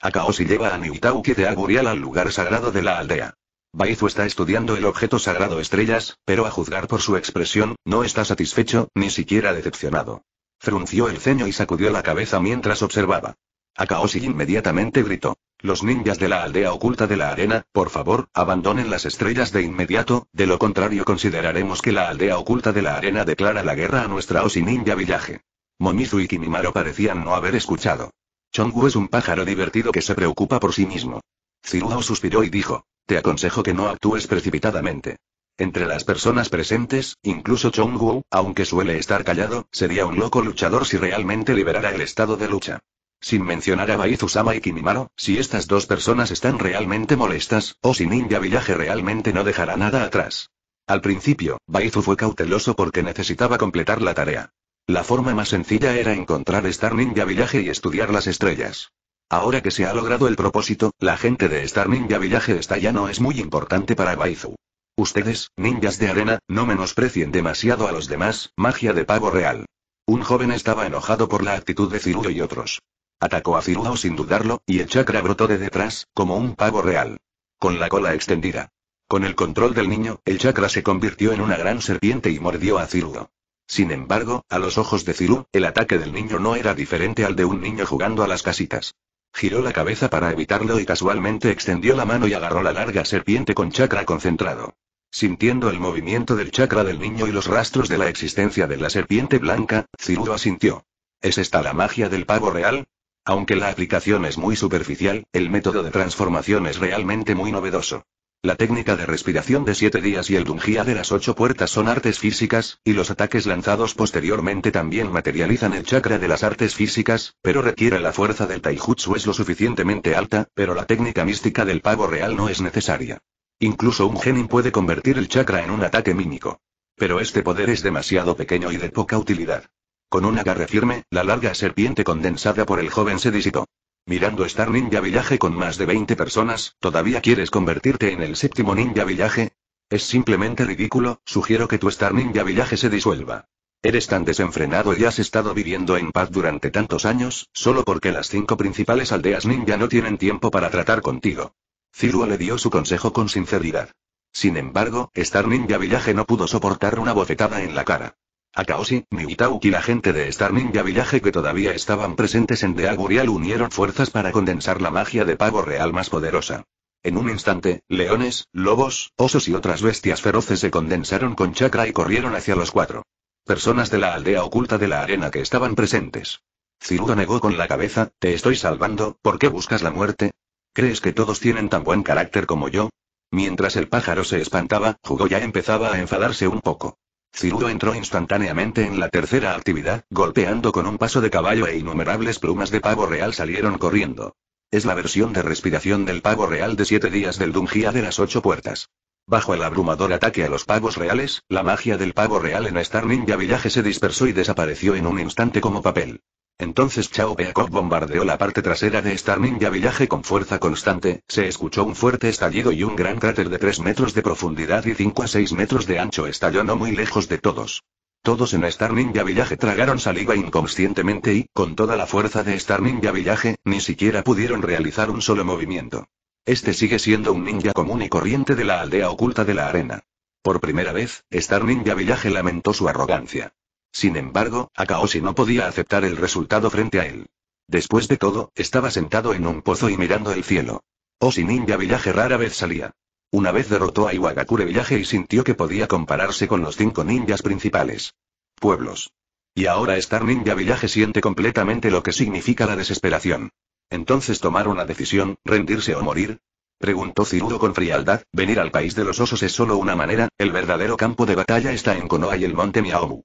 Akaoshi lleva a Niutauki de Agurial al lugar sagrado de la aldea. Baizu está estudiando el objeto sagrado estrellas, pero a juzgar por su expresión, no está satisfecho, ni siquiera decepcionado. Frunció el ceño y sacudió la cabeza mientras observaba. Akaoshi inmediatamente gritó. Los ninjas de la aldea oculta de la arena, por favor, abandonen las estrellas de inmediato, de lo contrario consideraremos que la aldea oculta de la arena declara la guerra a nuestra Osi Ninja villaje. Momizu y Kimimaro parecían no haber escuchado. Chongu es un pájaro divertido que se preocupa por sí mismo. Ziruo suspiró y dijo. Te aconsejo que no actúes precipitadamente. Entre las personas presentes, incluso Chong Wu, aunque suele estar callado, sería un loco luchador si realmente liberara el estado de lucha. Sin mencionar a Sama y Kimimaro, si estas dos personas están realmente molestas, o si Ninja Villaje realmente no dejará nada atrás. Al principio, Baizu fue cauteloso porque necesitaba completar la tarea. La forma más sencilla era encontrar Star Ninja Village y estudiar las estrellas. Ahora que se ha logrado el propósito, la gente de Star Ninja Villaje está ya no es muy importante para Baizu. Ustedes, ninjas de arena, no menosprecien demasiado a los demás, magia de pavo real. Un joven estaba enojado por la actitud de Ciru y otros. Atacó a Ciru sin dudarlo, y el chakra brotó de detrás, como un pavo real. Con la cola extendida. Con el control del niño, el chakra se convirtió en una gran serpiente y mordió a Ciru. Sin embargo, a los ojos de Ciru, el ataque del niño no era diferente al de un niño jugando a las casitas. Giró la cabeza para evitarlo y casualmente extendió la mano y agarró la larga serpiente con chakra concentrado. Sintiendo el movimiento del chakra del niño y los rastros de la existencia de la serpiente blanca, Zirudo asintió. ¿Es esta la magia del pavo real? Aunque la aplicación es muy superficial, el método de transformación es realmente muy novedoso. La técnica de respiración de siete días y el dungía de las ocho puertas son artes físicas, y los ataques lanzados posteriormente también materializan el chakra de las artes físicas, pero requiere la fuerza del taijutsu es lo suficientemente alta, pero la técnica mística del pavo real no es necesaria. Incluso un genin puede convertir el chakra en un ataque mímico. Pero este poder es demasiado pequeño y de poca utilidad. Con un agarre firme, la larga serpiente condensada por el joven se disipó mirando Star Ninja Villaje con más de 20 personas, ¿todavía quieres convertirte en el séptimo Ninja Villaje? Es simplemente ridículo, sugiero que tu Star Ninja Villaje se disuelva. Eres tan desenfrenado y has estado viviendo en paz durante tantos años, solo porque las cinco principales aldeas ninja no tienen tiempo para tratar contigo. Cirua le dio su consejo con sinceridad. Sin embargo, Star Ninja Villaje no pudo soportar una bofetada en la cara. Akaoshi, Miutauki y la gente de Star Ninja Village que todavía estaban presentes en The unieron fuerzas para condensar la magia de pavo real más poderosa. En un instante, leones, lobos, osos y otras bestias feroces se condensaron con chakra y corrieron hacia los cuatro. Personas de la aldea oculta de la arena que estaban presentes. Cirudo negó con la cabeza, te estoy salvando, ¿por qué buscas la muerte? ¿Crees que todos tienen tan buen carácter como yo? Mientras el pájaro se espantaba, Jugo ya empezaba a enfadarse un poco. Cirulo entró instantáneamente en la tercera actividad, golpeando con un paso de caballo e innumerables plumas de pavo real salieron corriendo. Es la versión de respiración del pavo real de siete días del Dungia de las ocho puertas. Bajo el abrumador ataque a los pavos reales, la magia del pavo real en Star Ninja Village se dispersó y desapareció en un instante como papel. Entonces Chao Peacock bombardeó la parte trasera de Star Ninja Village con fuerza constante, se escuchó un fuerte estallido y un gran cráter de 3 metros de profundidad y 5 a 6 metros de ancho estalló no muy lejos de todos. Todos en Star Ninja Village tragaron saliva inconscientemente y, con toda la fuerza de Star Ninja Village, ni siquiera pudieron realizar un solo movimiento. Este sigue siendo un ninja común y corriente de la aldea oculta de la arena. Por primera vez, Star Ninja Village lamentó su arrogancia. Sin embargo, Akaoshi no podía aceptar el resultado frente a él. Después de todo, estaba sentado en un pozo y mirando el cielo. Oshi Ninja Villaje rara vez salía. Una vez derrotó a Iwagakure Villaje y sintió que podía compararse con los cinco ninjas principales. Pueblos. Y ahora estar Ninja Villaje siente completamente lo que significa la desesperación. Entonces tomar una decisión, rendirse o morir, Preguntó Cirudo con frialdad, venir al país de los osos es solo una manera, el verdadero campo de batalla está en Konoha y el monte Miaomu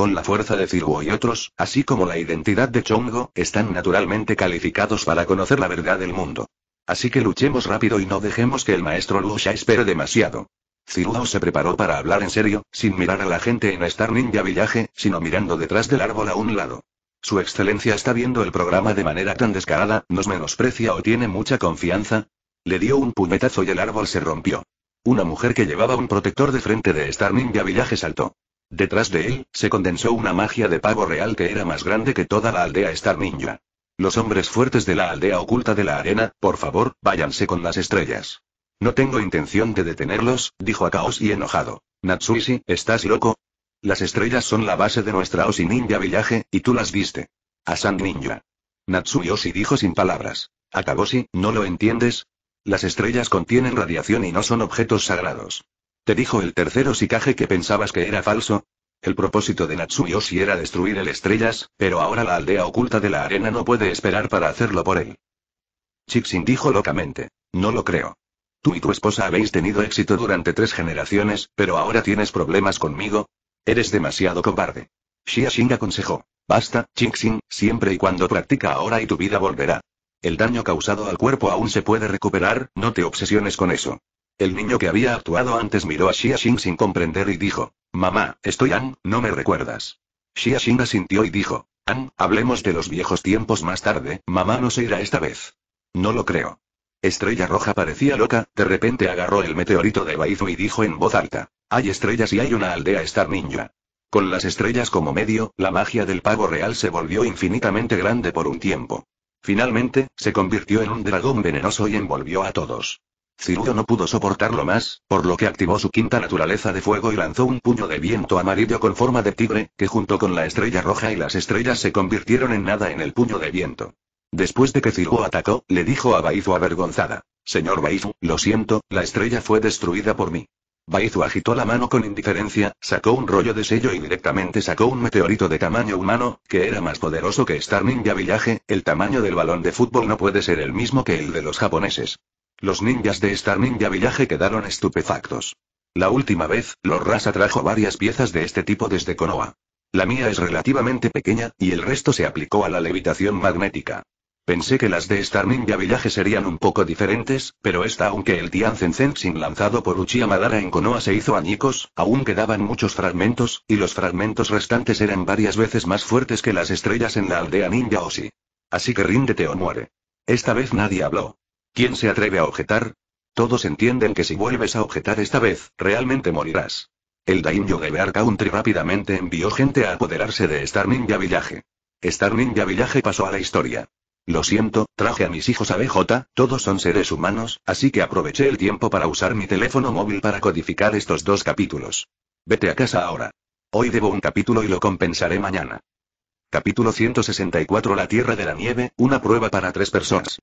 con la fuerza de Ciruo y otros, así como la identidad de Chongo, están naturalmente calificados para conocer la verdad del mundo. Así que luchemos rápido y no dejemos que el maestro Lucha espere demasiado. Ciruo se preparó para hablar en serio, sin mirar a la gente en Star Ninja Village, sino mirando detrás del árbol a un lado. Su excelencia está viendo el programa de manera tan descarada, nos menosprecia o tiene mucha confianza. Le dio un puñetazo y el árbol se rompió. Una mujer que llevaba un protector de frente de Star Ninja Villaje saltó. Detrás de él, se condensó una magia de pavo real que era más grande que toda la aldea Star Ninja. Los hombres fuertes de la aldea oculta de la arena, por favor, váyanse con las estrellas. No tengo intención de detenerlos, dijo a y enojado. Natsuishi, ¿estás loco? Las estrellas son la base de nuestra Osi Ninja Villaje, y tú las viste. A Ninja. Natsui dijo sin palabras. Akagoshi, ¿no lo entiendes? Las estrellas contienen radiación y no son objetos sagrados. Te dijo el tercero Sikaje que pensabas que era falso. El propósito de Natsuyoshi era destruir el Estrellas, pero ahora la aldea oculta de la arena no puede esperar para hacerlo por él. Chixin dijo locamente. No lo creo. Tú y tu esposa habéis tenido éxito durante tres generaciones, pero ahora tienes problemas conmigo. Eres demasiado cobarde. Shia aconsejó. Basta, Chixin, siempre y cuando practica ahora y tu vida volverá. El daño causado al cuerpo aún se puede recuperar, no te obsesiones con eso. El niño que había actuado antes miró a Xia Xing sin comprender y dijo, Mamá, estoy An, no me recuerdas. Xia Xing asintió y dijo, An, hablemos de los viejos tiempos más tarde, mamá no se irá esta vez. No lo creo. Estrella Roja parecía loca, de repente agarró el meteorito de Baizu y dijo en voz alta, hay estrellas y hay una aldea Star Ninja. Con las estrellas como medio, la magia del pago real se volvió infinitamente grande por un tiempo. Finalmente, se convirtió en un dragón venenoso y envolvió a todos. Ziruo no pudo soportarlo más, por lo que activó su quinta naturaleza de fuego y lanzó un puño de viento amarillo con forma de tigre, que junto con la estrella roja y las estrellas se convirtieron en nada en el puño de viento. Después de que Ziruo atacó, le dijo a Baizu avergonzada. Señor Baizu, lo siento, la estrella fue destruida por mí. Baizu agitó la mano con indiferencia, sacó un rollo de sello y directamente sacó un meteorito de tamaño humano, que era más poderoso que Star Ninja Village, el tamaño del balón de fútbol no puede ser el mismo que el de los japoneses. Los ninjas de Star Ninja Village quedaron estupefactos. La última vez, los Ras trajo varias piezas de este tipo desde Konoha. La mía es relativamente pequeña, y el resto se aplicó a la levitación magnética. Pensé que las de Star Ninja Village serían un poco diferentes, pero esta aunque el Tian sin lanzado por Uchiha Madara en Konoha se hizo añicos, aún quedaban muchos fragmentos, y los fragmentos restantes eran varias veces más fuertes que las estrellas en la aldea ninja Oshi. Así que ríndete o muere. Esta vez nadie habló. ¿Quién se atreve a objetar? Todos entienden que si vuelves a objetar esta vez, realmente morirás. El Daimyo de Bear Country rápidamente envió gente a apoderarse de Star Ninja Village. Star Ninja Village pasó a la historia. Lo siento, traje a mis hijos a BJ, todos son seres humanos, así que aproveché el tiempo para usar mi teléfono móvil para codificar estos dos capítulos. Vete a casa ahora. Hoy debo un capítulo y lo compensaré mañana. Capítulo 164 La Tierra de la Nieve, una prueba para tres personas.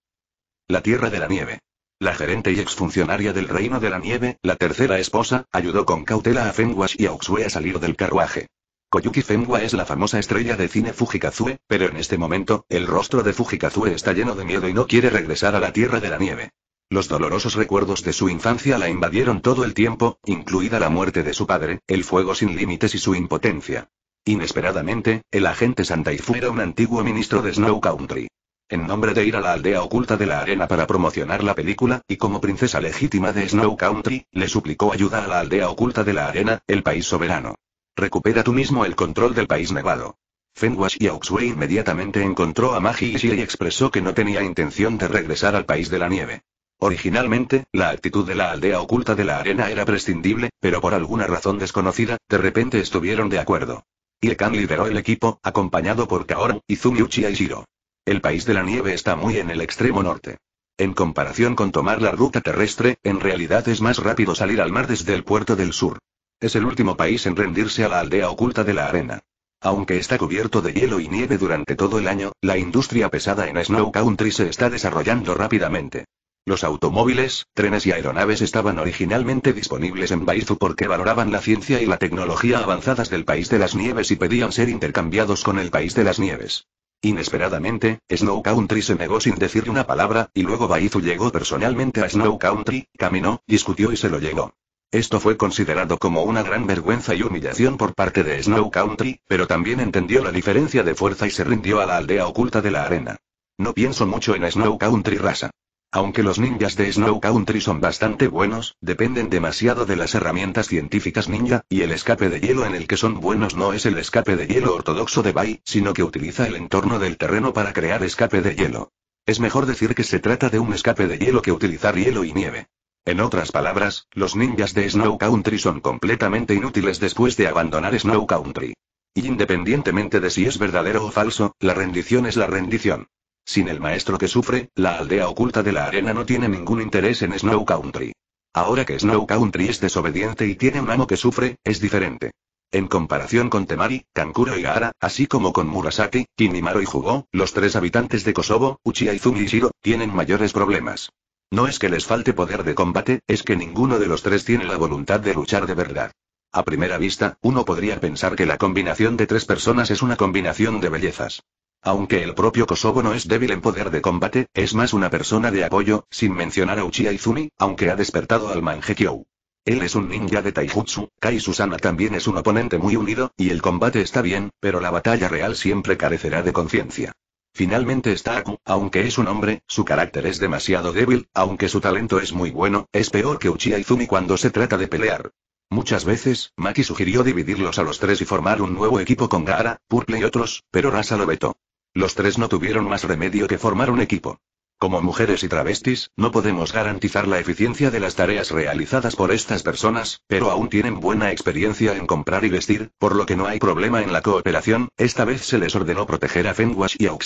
La Tierra de la Nieve. La gerente y exfuncionaria del Reino de la Nieve, la tercera esposa, ayudó con cautela a Fenwash y a a salir del carruaje. Koyuki Fenwa es la famosa estrella de cine Fujikazue, pero en este momento, el rostro de Fujikazue está lleno de miedo y no quiere regresar a la Tierra de la Nieve. Los dolorosos recuerdos de su infancia la invadieron todo el tiempo, incluida la muerte de su padre, el fuego sin límites y su impotencia. Inesperadamente, el agente Santaifu era un antiguo ministro de Snow Country en nombre de ir a la aldea oculta de la arena para promocionar la película, y como princesa legítima de Snow Country, le suplicó ayuda a la aldea oculta de la arena, el país soberano. Recupera tú mismo el control del país nevado. Fenwash y Auxway inmediatamente encontró a Magi y expresó que no tenía intención de regresar al país de la nieve. Originalmente, la actitud de la aldea oculta de la arena era prescindible, pero por alguna razón desconocida, de repente estuvieron de acuerdo. Yekan lideró el equipo, acompañado por Kaor, Izumi Uchiha y Shiro. El país de la nieve está muy en el extremo norte. En comparación con tomar la ruta terrestre, en realidad es más rápido salir al mar desde el puerto del sur. Es el último país en rendirse a la aldea oculta de la arena. Aunque está cubierto de hielo y nieve durante todo el año, la industria pesada en Snow Country se está desarrollando rápidamente. Los automóviles, trenes y aeronaves estaban originalmente disponibles en Baizu porque valoraban la ciencia y la tecnología avanzadas del país de las nieves y pedían ser intercambiados con el país de las nieves. Inesperadamente, Snow Country se negó sin decir una palabra, y luego Baizu llegó personalmente a Snow Country, caminó, discutió y se lo llegó. Esto fue considerado como una gran vergüenza y humillación por parte de Snow Country, pero también entendió la diferencia de fuerza y se rindió a la aldea oculta de la arena. No pienso mucho en Snow Country rasa. Aunque los ninjas de Snow Country son bastante buenos, dependen demasiado de las herramientas científicas ninja, y el escape de hielo en el que son buenos no es el escape de hielo ortodoxo de Bai, sino que utiliza el entorno del terreno para crear escape de hielo. Es mejor decir que se trata de un escape de hielo que utilizar hielo y nieve. En otras palabras, los ninjas de Snow Country son completamente inútiles después de abandonar Snow Country. Y independientemente de si es verdadero o falso, la rendición es la rendición. Sin el maestro que sufre, la aldea oculta de la arena no tiene ningún interés en Snow Country. Ahora que Snow Country es desobediente y tiene un amo que sufre, es diferente. En comparación con Temari, Kankuro y Gaara, así como con Murasaki, Kinimaro y Jugo, los tres habitantes de Kosovo, Uchiha Izumi y Shiro, tienen mayores problemas. No es que les falte poder de combate, es que ninguno de los tres tiene la voluntad de luchar de verdad. A primera vista, uno podría pensar que la combinación de tres personas es una combinación de bellezas. Aunque el propio Kosovo no es débil en poder de combate, es más una persona de apoyo, sin mencionar a Uchiha Izumi, aunque ha despertado al Mangekyou. Él es un ninja de Taijutsu, Kai Susana también es un oponente muy unido, y el combate está bien, pero la batalla real siempre carecerá de conciencia. Finalmente está Aku, aunque es un hombre, su carácter es demasiado débil, aunque su talento es muy bueno, es peor que Uchiha Izumi cuando se trata de pelear. Muchas veces, Maki sugirió dividirlos a los tres y formar un nuevo equipo con Gaara, Purple y otros, pero Rasa lo vetó. Los tres no tuvieron más remedio que formar un equipo. Como mujeres y travestis, no podemos garantizar la eficiencia de las tareas realizadas por estas personas, pero aún tienen buena experiencia en comprar y vestir, por lo que no hay problema en la cooperación, esta vez se les ordenó proteger a Fenguas y a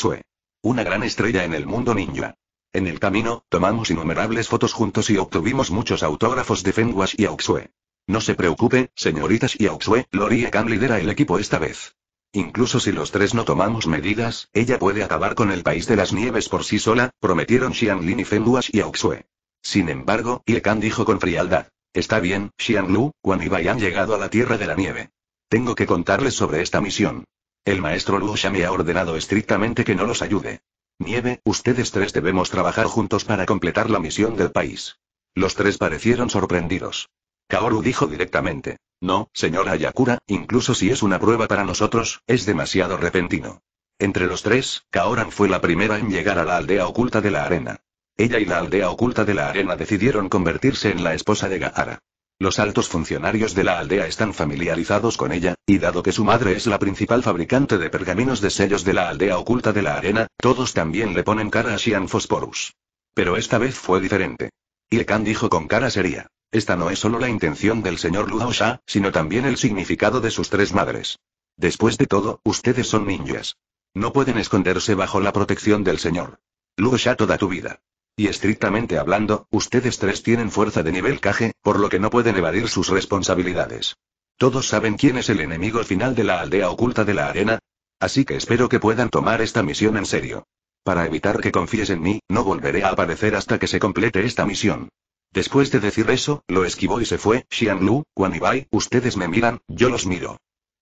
Una gran estrella en el mundo ninja. En el camino, tomamos innumerables fotos juntos y obtuvimos muchos autógrafos de Fenguas y Auxue. No se preocupe, señoritas y Auxue, Lori Khan lidera el equipo esta vez. Incluso si los tres no tomamos medidas, ella puede acabar con el país de las nieves por sí sola, prometieron Xianlin y Fenduash y Auxue. Sin embargo, Yekan dijo con frialdad. Está bien, Xianlu, Juan y Bai han llegado a la Tierra de la Nieve. Tengo que contarles sobre esta misión. El maestro Xia me ha ordenado estrictamente que no los ayude. Nieve, ustedes tres debemos trabajar juntos para completar la misión del país. Los tres parecieron sorprendidos. Kaoru dijo directamente. No, señora Yakura, incluso si es una prueba para nosotros, es demasiado repentino. Entre los tres, Kaoran fue la primera en llegar a la aldea oculta de la arena. Ella y la aldea oculta de la arena decidieron convertirse en la esposa de Gaara. Los altos funcionarios de la aldea están familiarizados con ella, y dado que su madre es la principal fabricante de pergaminos de sellos de la aldea oculta de la arena, todos también le ponen cara a Sian Phosphorus. Pero esta vez fue diferente. Yekan dijo con cara seria. Esta no es solo la intención del señor Luo sino también el significado de sus tres madres. Después de todo, ustedes son ninjas. No pueden esconderse bajo la protección del señor. Luo toda tu vida. Y estrictamente hablando, ustedes tres tienen fuerza de nivel caje, por lo que no pueden evadir sus responsabilidades. Todos saben quién es el enemigo final de la aldea oculta de la arena. Así que espero que puedan tomar esta misión en serio. Para evitar que confíes en mí, no volveré a aparecer hasta que se complete esta misión. Después de decir eso, lo esquivó y se fue. Xianlu, Lu, ustedes me miran, yo los miro.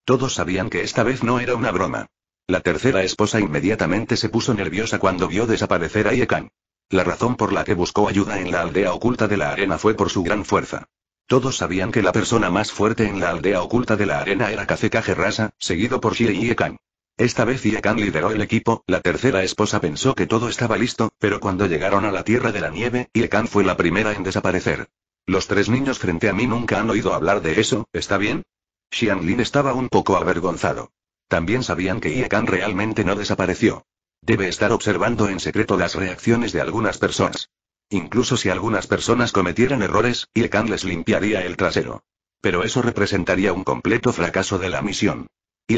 Todos sabían que esta vez no era una broma. La tercera esposa inmediatamente se puso nerviosa cuando vio desaparecer a Kang. La razón por la que buscó ayuda en la aldea oculta de la arena fue por su gran fuerza. Todos sabían que la persona más fuerte en la aldea oculta de la arena era Kafekaje rasa, seguido por Xie y Kang. Esta vez Kan lideró el equipo, la tercera esposa pensó que todo estaba listo, pero cuando llegaron a la Tierra de la Nieve, Kan fue la primera en desaparecer. Los tres niños frente a mí nunca han oído hablar de eso, ¿está bien? Xianlin estaba un poco avergonzado. También sabían que Kan realmente no desapareció. Debe estar observando en secreto las reacciones de algunas personas. Incluso si algunas personas cometieran errores, Kan les limpiaría el trasero. Pero eso representaría un completo fracaso de la misión.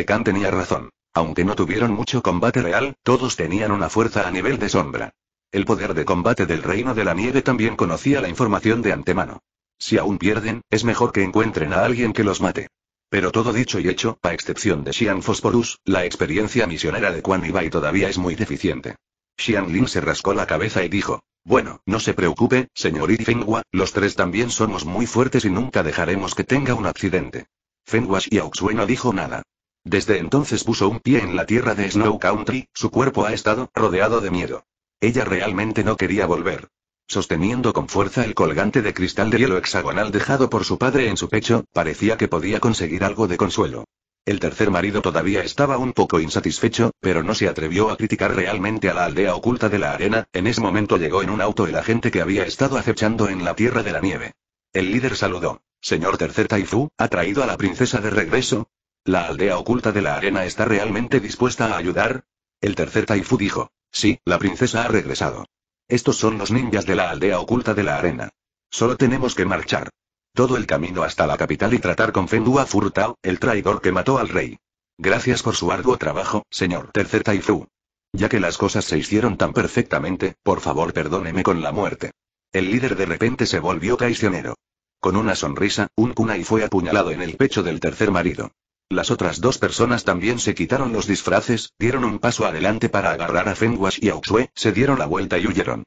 Kan tenía razón. Aunque no tuvieron mucho combate real, todos tenían una fuerza a nivel de sombra. El poder de combate del Reino de la Nieve también conocía la información de antemano. Si aún pierden, es mejor que encuentren a alguien que los mate. Pero todo dicho y hecho, a excepción de Xian Fosporus, la experiencia misionera de Quan Ibai todavía es muy deficiente. Xian Lin se rascó la cabeza y dijo, bueno, no se preocupe, señor Fenghua, los tres también somos muy fuertes y nunca dejaremos que tenga un accidente. Fenghua y no dijo nada. Desde entonces puso un pie en la tierra de Snow Country, su cuerpo ha estado rodeado de miedo. Ella realmente no quería volver. Sosteniendo con fuerza el colgante de cristal de hielo hexagonal dejado por su padre en su pecho, parecía que podía conseguir algo de consuelo. El tercer marido todavía estaba un poco insatisfecho, pero no se atrevió a criticar realmente a la aldea oculta de la arena, en ese momento llegó en un auto el agente que había estado acechando en la Tierra de la Nieve. El líder saludó. Señor Tercer Taifu, ¿ha traído a la princesa de regreso? ¿La aldea oculta de la arena está realmente dispuesta a ayudar? El tercer Taifu dijo. Sí, la princesa ha regresado. Estos son los ninjas de la aldea oculta de la arena. Solo tenemos que marchar. Todo el camino hasta la capital y tratar con Fendua Furtao, el traidor que mató al rey. Gracias por su arduo trabajo, señor tercer Taifu. Ya que las cosas se hicieron tan perfectamente, por favor perdóneme con la muerte. El líder de repente se volvió traicionero. Con una sonrisa, un kunai fue apuñalado en el pecho del tercer marido. Las otras dos personas también se quitaron los disfraces, dieron un paso adelante para agarrar a Fenguas y a se dieron la vuelta y huyeron.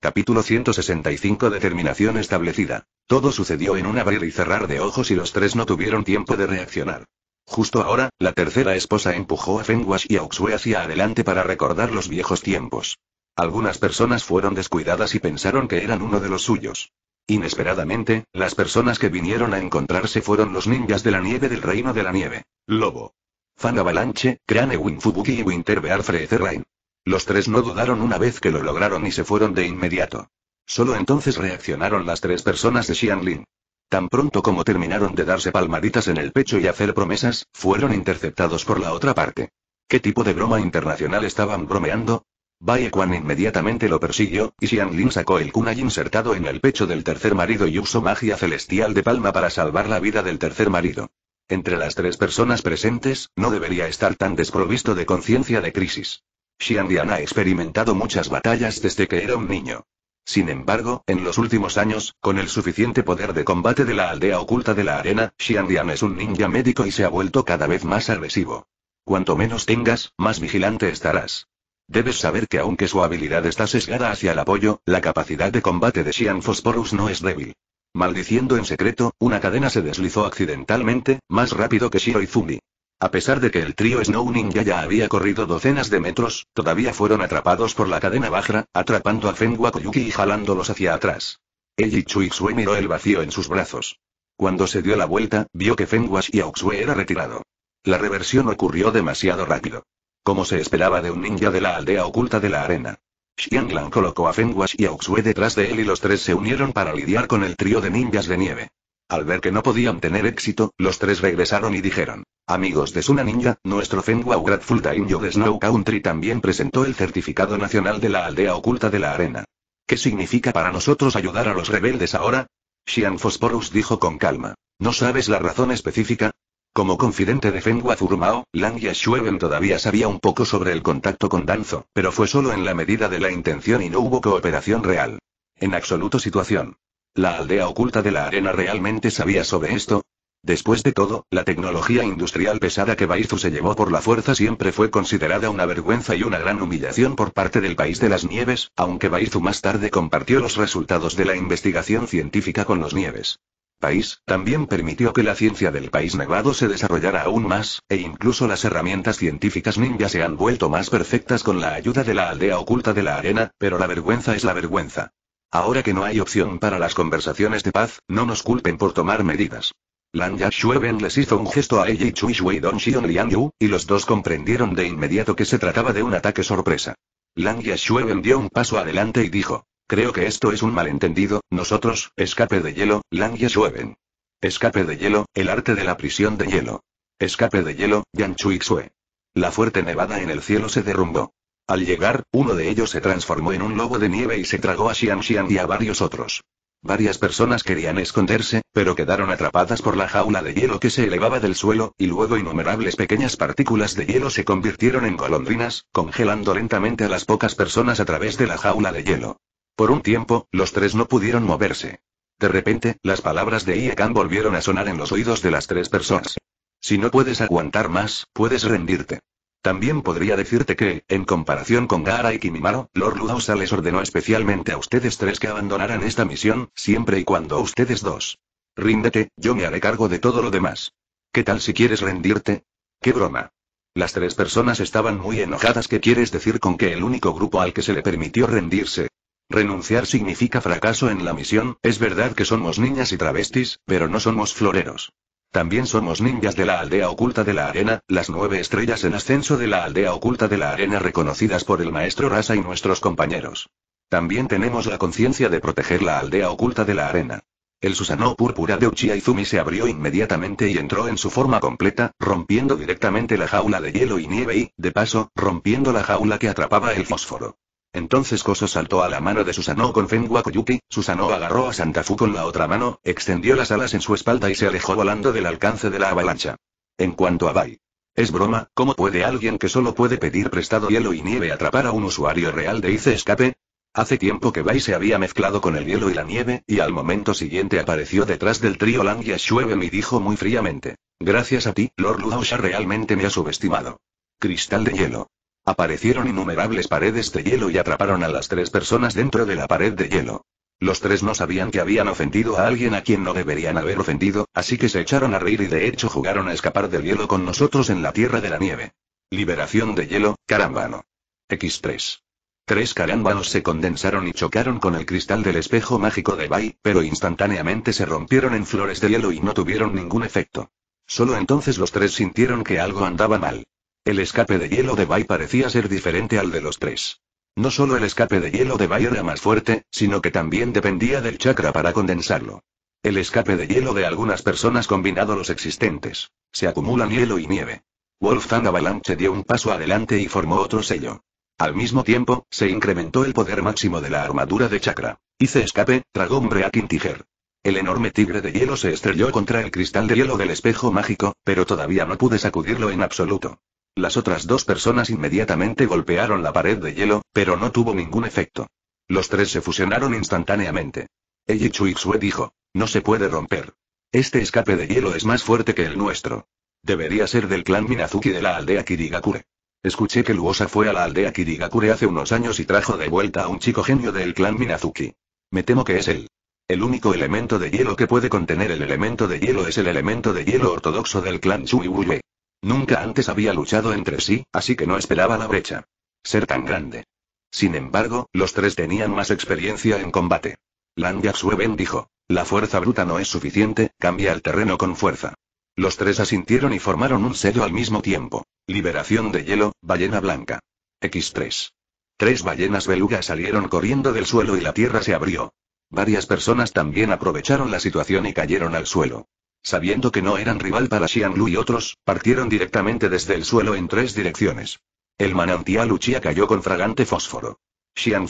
Capítulo 165 Determinación establecida. Todo sucedió en un abrir y cerrar de ojos y los tres no tuvieron tiempo de reaccionar. Justo ahora, la tercera esposa empujó a Fenguas y a hacia adelante para recordar los viejos tiempos. Algunas personas fueron descuidadas y pensaron que eran uno de los suyos. Inesperadamente, las personas que vinieron a encontrarse fueron los ninjas de la nieve del reino de la nieve. Lobo. Fan Avalanche, Crane Winfubuki y Winterbear Frezerain. Los tres no dudaron una vez que lo lograron y se fueron de inmediato. Solo entonces reaccionaron las tres personas de Xianlin. Tan pronto como terminaron de darse palmaditas en el pecho y hacer promesas, fueron interceptados por la otra parte. ¿Qué tipo de broma internacional estaban bromeando? Bae Kuan inmediatamente lo persiguió, y Xian Lin sacó el kunai insertado en el pecho del tercer marido y usó magia celestial de palma para salvar la vida del tercer marido. Entre las tres personas presentes, no debería estar tan desprovisto de conciencia de crisis. Xian Dian ha experimentado muchas batallas desde que era un niño. Sin embargo, en los últimos años, con el suficiente poder de combate de la aldea oculta de la arena, Dian es un ninja médico y se ha vuelto cada vez más agresivo. Cuanto menos tengas, más vigilante estarás. Debes saber que aunque su habilidad está sesgada hacia el apoyo, la capacidad de combate de Xi'an Phosphorus no es débil. Maldiciendo en secreto, una cadena se deslizó accidentalmente, más rápido que Shiro Zumi. A pesar de que el trío Snow Ninja ya había corrido docenas de metros, todavía fueron atrapados por la cadena bajra, atrapando a Fengua Koyuki y jalándolos hacia atrás. Eiji Chuixue miró el vacío en sus brazos. Cuando se dio la vuelta, vio que Fengua y Auxue era retirado. La reversión ocurrió demasiado rápido como se esperaba de un ninja de la aldea oculta de la arena. Xianglan colocó a Fenguas y a detrás de él y los tres se unieron para lidiar con el trío de ninjas de nieve. Al ver que no podían tener éxito, los tres regresaron y dijeron, amigos de Suna Ninja, nuestro Fengua Grateful Daimyo de Snow Country también presentó el certificado nacional de la aldea oculta de la arena. ¿Qué significa para nosotros ayudar a los rebeldes ahora? Xiang Phosphorus dijo con calma. ¿No sabes la razón específica? Como confidente de Feng Wazurmao, Lang Yashueben todavía sabía un poco sobre el contacto con Danzo, pero fue solo en la medida de la intención y no hubo cooperación real. En absoluto situación. ¿La aldea oculta de la arena realmente sabía sobre esto? Después de todo, la tecnología industrial pesada que Baizu se llevó por la fuerza siempre fue considerada una vergüenza y una gran humillación por parte del país de las nieves, aunque Baizu más tarde compartió los resultados de la investigación científica con los nieves país, también permitió que la ciencia del país nevado se desarrollara aún más, e incluso las herramientas científicas ninja se han vuelto más perfectas con la ayuda de la aldea oculta de la arena, pero la vergüenza es la vergüenza. Ahora que no hay opción para las conversaciones de paz, no nos culpen por tomar medidas. Lan Yashueben les hizo un gesto a ella y Don Xion Yu, y los dos comprendieron de inmediato que se trataba de un ataque sorpresa. Lan Yashueben dio un paso adelante y dijo. Creo que esto es un malentendido, nosotros, escape de hielo, Lang Shueven. Escape de hielo, el arte de la prisión de hielo. Escape de hielo, Xue. La fuerte nevada en el cielo se derrumbó. Al llegar, uno de ellos se transformó en un lobo de nieve y se tragó a Xian y a varios otros. Varias personas querían esconderse, pero quedaron atrapadas por la jaula de hielo que se elevaba del suelo, y luego innumerables pequeñas partículas de hielo se convirtieron en golondrinas, congelando lentamente a las pocas personas a través de la jaula de hielo. Por un tiempo, los tres no pudieron moverse. De repente, las palabras de Iekan volvieron a sonar en los oídos de las tres personas. Si no puedes aguantar más, puedes rendirte. También podría decirte que, en comparación con Gara y Kimimaro, Lord Ludausa les ordenó especialmente a ustedes tres que abandonaran esta misión, siempre y cuando ustedes dos. Ríndete, yo me haré cargo de todo lo demás. ¿Qué tal si quieres rendirte? ¡Qué broma! Las tres personas estaban muy enojadas. ¿Qué quieres decir con que el único grupo al que se le permitió rendirse, Renunciar significa fracaso en la misión, es verdad que somos niñas y travestis, pero no somos floreros. También somos ninjas de la aldea oculta de la arena, las nueve estrellas en ascenso de la aldea oculta de la arena reconocidas por el maestro Rasa y nuestros compañeros. También tenemos la conciencia de proteger la aldea oculta de la arena. El Susanoo púrpura de Uchiha Izumi se abrió inmediatamente y entró en su forma completa, rompiendo directamente la jaula de hielo y nieve y, de paso, rompiendo la jaula que atrapaba el fósforo. Entonces Koso saltó a la mano de Susanoo con Fengua Koyuki, Susanoo agarró a Santafu con la otra mano, extendió las alas en su espalda y se alejó volando del alcance de la avalancha. En cuanto a Bai. Es broma, ¿cómo puede alguien que solo puede pedir prestado hielo y nieve atrapar a un usuario real de ICE escape? Hace tiempo que Bai se había mezclado con el hielo y la nieve, y al momento siguiente apareció detrás del trío Lang y y dijo muy fríamente. Gracias a ti, Lord Luhausha realmente me ha subestimado. Cristal de hielo. Aparecieron innumerables paredes de hielo y atraparon a las tres personas dentro de la pared de hielo. Los tres no sabían que habían ofendido a alguien a quien no deberían haber ofendido, así que se echaron a reír y de hecho jugaron a escapar del hielo con nosotros en la Tierra de la Nieve. Liberación de hielo, carambano. X3. Tres carambanos se condensaron y chocaron con el cristal del espejo mágico de Bai, pero instantáneamente se rompieron en flores de hielo y no tuvieron ningún efecto. Solo entonces los tres sintieron que algo andaba mal. El escape de hielo de Bai parecía ser diferente al de los tres. No solo el escape de hielo de Bai era más fuerte, sino que también dependía del chakra para condensarlo. El escape de hielo de algunas personas combinado los existentes. Se acumulan hielo y nieve. Wolfgang Avalanche dio un paso adelante y formó otro sello. Al mismo tiempo, se incrementó el poder máximo de la armadura de chakra. Hice escape, un a Tiger. El enorme tigre de hielo se estrelló contra el cristal de hielo del espejo mágico, pero todavía no pude sacudirlo en absoluto. Las otras dos personas inmediatamente golpearon la pared de hielo, pero no tuvo ningún efecto. Los tres se fusionaron instantáneamente. Eiji Chuixue dijo, no se puede romper. Este escape de hielo es más fuerte que el nuestro. Debería ser del clan Minazuki de la aldea Kirigakure. Escuché que Luosa fue a la aldea Kirigakure hace unos años y trajo de vuelta a un chico genio del clan Minazuki. Me temo que es él. El único elemento de hielo que puede contener el elemento de hielo es el elemento de hielo ortodoxo del clan Nunca antes había luchado entre sí, así que no esperaba la brecha. Ser tan grande. Sin embargo, los tres tenían más experiencia en combate. Landia Sueben dijo, la fuerza bruta no es suficiente, cambia el terreno con fuerza. Los tres asintieron y formaron un sello al mismo tiempo. Liberación de hielo, ballena blanca. X3. Tres ballenas belugas salieron corriendo del suelo y la tierra se abrió. Varias personas también aprovecharon la situación y cayeron al suelo sabiendo que no eran rival para Lu y otros, partieron directamente desde el suelo en tres direcciones. El manantial Uchia cayó con fragante fósforo. Xian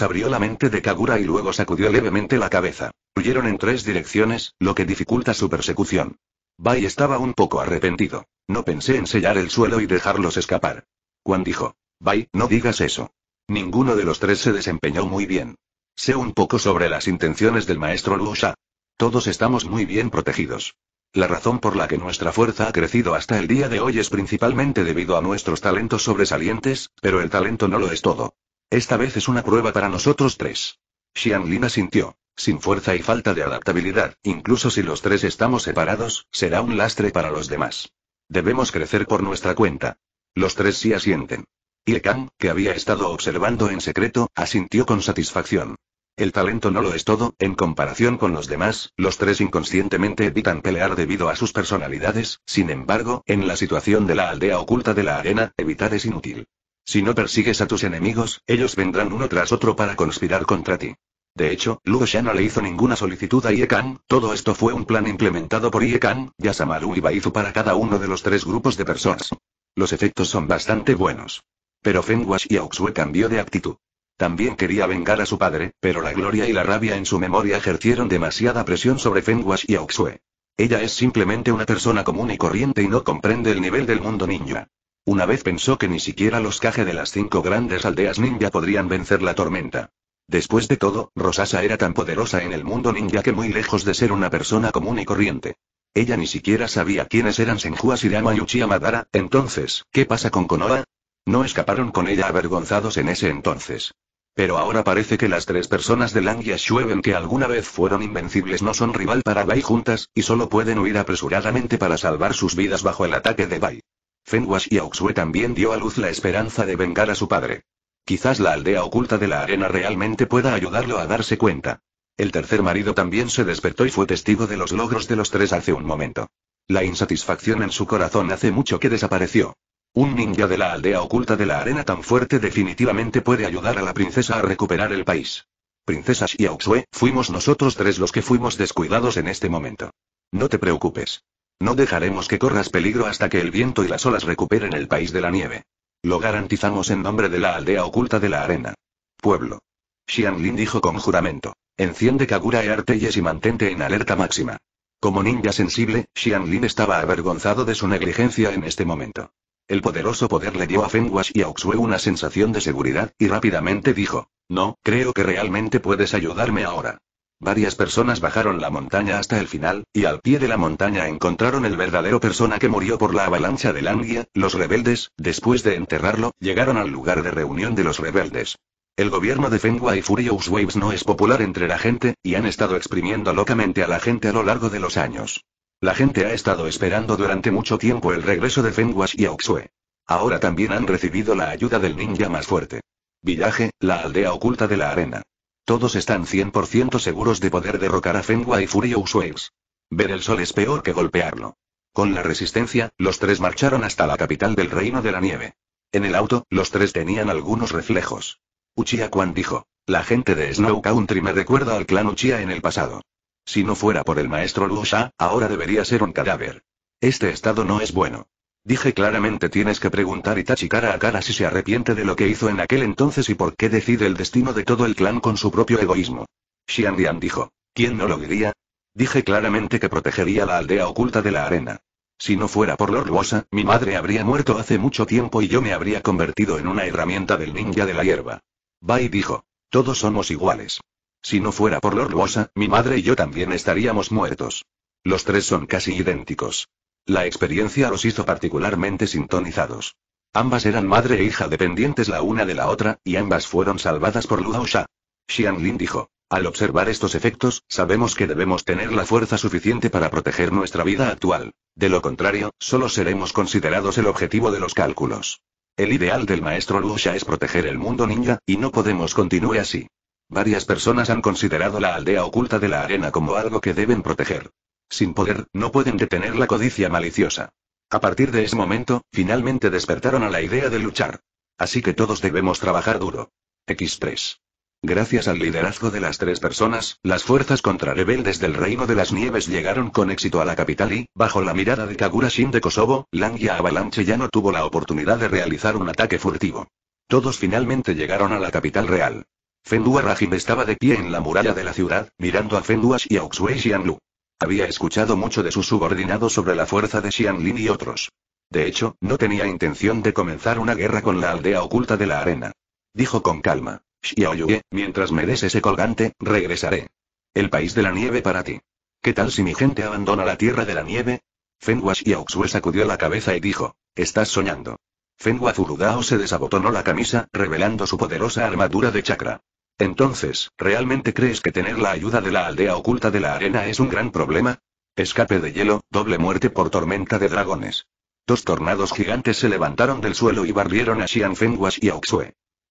abrió la mente de Kagura y luego sacudió levemente la cabeza. Huyeron en tres direcciones, lo que dificulta su persecución. Bai estaba un poco arrepentido. No pensé en sellar el suelo y dejarlos escapar. Juan dijo. Bai, no digas eso. Ninguno de los tres se desempeñó muy bien. Sé un poco sobre las intenciones del maestro Luosha. Todos estamos muy bien protegidos. La razón por la que nuestra fuerza ha crecido hasta el día de hoy es principalmente debido a nuestros talentos sobresalientes, pero el talento no lo es todo. Esta vez es una prueba para nosotros tres. Xian Lin asintió. Sin fuerza y falta de adaptabilidad, incluso si los tres estamos separados, será un lastre para los demás. Debemos crecer por nuestra cuenta. Los tres sí asienten. el Kang, que había estado observando en secreto, asintió con satisfacción. El talento no lo es todo, en comparación con los demás, los tres inconscientemente evitan pelear debido a sus personalidades, sin embargo, en la situación de la aldea oculta de la arena, evitar es inútil. Si no persigues a tus enemigos, ellos vendrán uno tras otro para conspirar contra ti. De hecho, Lugo ya no le hizo ninguna solicitud a Iekan, todo esto fue un plan implementado por Iekan, Yasamaru y Baizu para cada uno de los tres grupos de personas. Los efectos son bastante buenos. Pero Wash y Auxue cambió de actitud. También quería vengar a su padre, pero la gloria y la rabia en su memoria ejercieron demasiada presión sobre Fenguash y Auxue. Ella es simplemente una persona común y corriente y no comprende el nivel del mundo ninja. Una vez pensó que ni siquiera los Kage de las cinco grandes aldeas ninja podrían vencer la tormenta. Después de todo, Rosasa era tan poderosa en el mundo ninja que muy lejos de ser una persona común y corriente. Ella ni siquiera sabía quiénes eran Senju Yamayuchi y Uchiha Madara, entonces, ¿qué pasa con Konoha? No escaparon con ella avergonzados en ese entonces. Pero ahora parece que las tres personas de Lang Yashueven que alguna vez fueron invencibles no son rival para Bai juntas, y solo pueden huir apresuradamente para salvar sus vidas bajo el ataque de Bai. Fenwash y Auxue también dio a luz la esperanza de vengar a su padre. Quizás la aldea oculta de la arena realmente pueda ayudarlo a darse cuenta. El tercer marido también se despertó y fue testigo de los logros de los tres hace un momento. La insatisfacción en su corazón hace mucho que desapareció. Un ninja de la aldea oculta de la arena tan fuerte definitivamente puede ayudar a la princesa a recuperar el país. Princesa Xiaoxue, fuimos nosotros tres los que fuimos descuidados en este momento. No te preocupes. No dejaremos que corras peligro hasta que el viento y las olas recuperen el país de la nieve. Lo garantizamos en nombre de la aldea oculta de la arena. Pueblo. Xianlin dijo con juramento. Enciende Kagura e Arteyes y mantente en alerta máxima. Como ninja sensible, Xianlin estaba avergonzado de su negligencia en este momento. El poderoso poder le dio a Fenwash y a una sensación de seguridad, y rápidamente dijo, no, creo que realmente puedes ayudarme ahora. Varias personas bajaron la montaña hasta el final, y al pie de la montaña encontraron el verdadero persona que murió por la avalancha de Langia. Los rebeldes, después de enterrarlo, llegaron al lugar de reunión de los rebeldes. El gobierno de Fengua y Furious Waves no es popular entre la gente, y han estado exprimiendo locamente a la gente a lo largo de los años. La gente ha estado esperando durante mucho tiempo el regreso de Fenguas y Auxue. Ahora también han recibido la ayuda del ninja más fuerte. Villaje, la aldea oculta de la arena. Todos están 100% seguros de poder derrocar a Fengua y Furio Waves. Ver el sol es peor que golpearlo. Con la resistencia, los tres marcharon hasta la capital del Reino de la Nieve. En el auto, los tres tenían algunos reflejos. Uchiha Kwan dijo, la gente de Snow Country me recuerda al clan Uchiha en el pasado. Si no fuera por el maestro Luosha, ahora debería ser un cadáver. Este estado no es bueno. Dije claramente tienes que preguntar Itachi cara a cara si se arrepiente de lo que hizo en aquel entonces y por qué decide el destino de todo el clan con su propio egoísmo. Xiandian dijo. ¿Quién no lo diría? Dije claramente que protegería la aldea oculta de la arena. Si no fuera por Lord mi madre habría muerto hace mucho tiempo y yo me habría convertido en una herramienta del ninja de la hierba. Bai dijo. Todos somos iguales. Si no fuera por Lord mi madre y yo también estaríamos muertos. Los tres son casi idénticos. La experiencia los hizo particularmente sintonizados. Ambas eran madre e hija dependientes la una de la otra, y ambas fueron salvadas por Luo Sha. Xian Lin dijo. Al observar estos efectos, sabemos que debemos tener la fuerza suficiente para proteger nuestra vida actual. De lo contrario, solo seremos considerados el objetivo de los cálculos. El ideal del maestro Luo Sha es proteger el mundo ninja, y no podemos continuar así. Varias personas han considerado la aldea oculta de la arena como algo que deben proteger. Sin poder, no pueden detener la codicia maliciosa. A partir de ese momento, finalmente despertaron a la idea de luchar. Así que todos debemos trabajar duro. X3. Gracias al liderazgo de las tres personas, las fuerzas contra rebeldes del Reino de las Nieves llegaron con éxito a la capital y, bajo la mirada de Kagura Shin de Kosovo, Langia Avalanche ya no tuvo la oportunidad de realizar un ataque furtivo. Todos finalmente llegaron a la capital real. Fendua Rajin estaba de pie en la muralla de la ciudad, mirando a Fenduas y a Xianlu. Había escuchado mucho de sus subordinados sobre la fuerza de Xianlin y otros. De hecho, no tenía intención de comenzar una guerra con la aldea oculta de la arena. Dijo con calma. Xiaoyue, mientras me des ese colgante, regresaré. El país de la nieve para ti. ¿Qué tal si mi gente abandona la tierra de la nieve? y Xiaoxue sacudió la cabeza y dijo, estás soñando. Fendua Zurudao se desabotonó la camisa, revelando su poderosa armadura de chakra. Entonces, ¿realmente crees que tener la ayuda de la aldea oculta de la arena es un gran problema? Escape de hielo, doble muerte por tormenta de dragones. Dos tornados gigantes se levantaron del suelo y barrieron a Xian Fenguas y a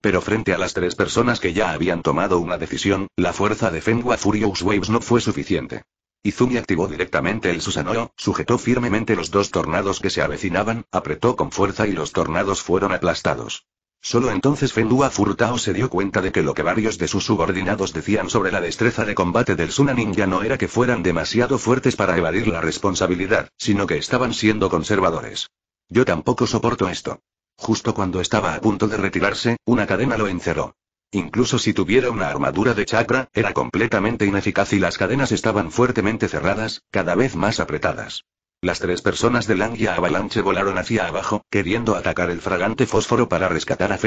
Pero frente a las tres personas que ya habían tomado una decisión, la fuerza de Fengua Furious Waves no fue suficiente. Izumi activó directamente el Susanoo, sujetó firmemente los dos tornados que se avecinaban, apretó con fuerza y los tornados fueron aplastados. Solo entonces Fendua Furtao se dio cuenta de que lo que varios de sus subordinados decían sobre la destreza de combate del Suna Ninja no era que fueran demasiado fuertes para evadir la responsabilidad, sino que estaban siendo conservadores. Yo tampoco soporto esto. Justo cuando estaba a punto de retirarse, una cadena lo encerró. Incluso si tuviera una armadura de chakra, era completamente ineficaz y las cadenas estaban fuertemente cerradas, cada vez más apretadas. Las tres personas de Langia Avalanche volaron hacia abajo, queriendo atacar el fragante fósforo para rescatar a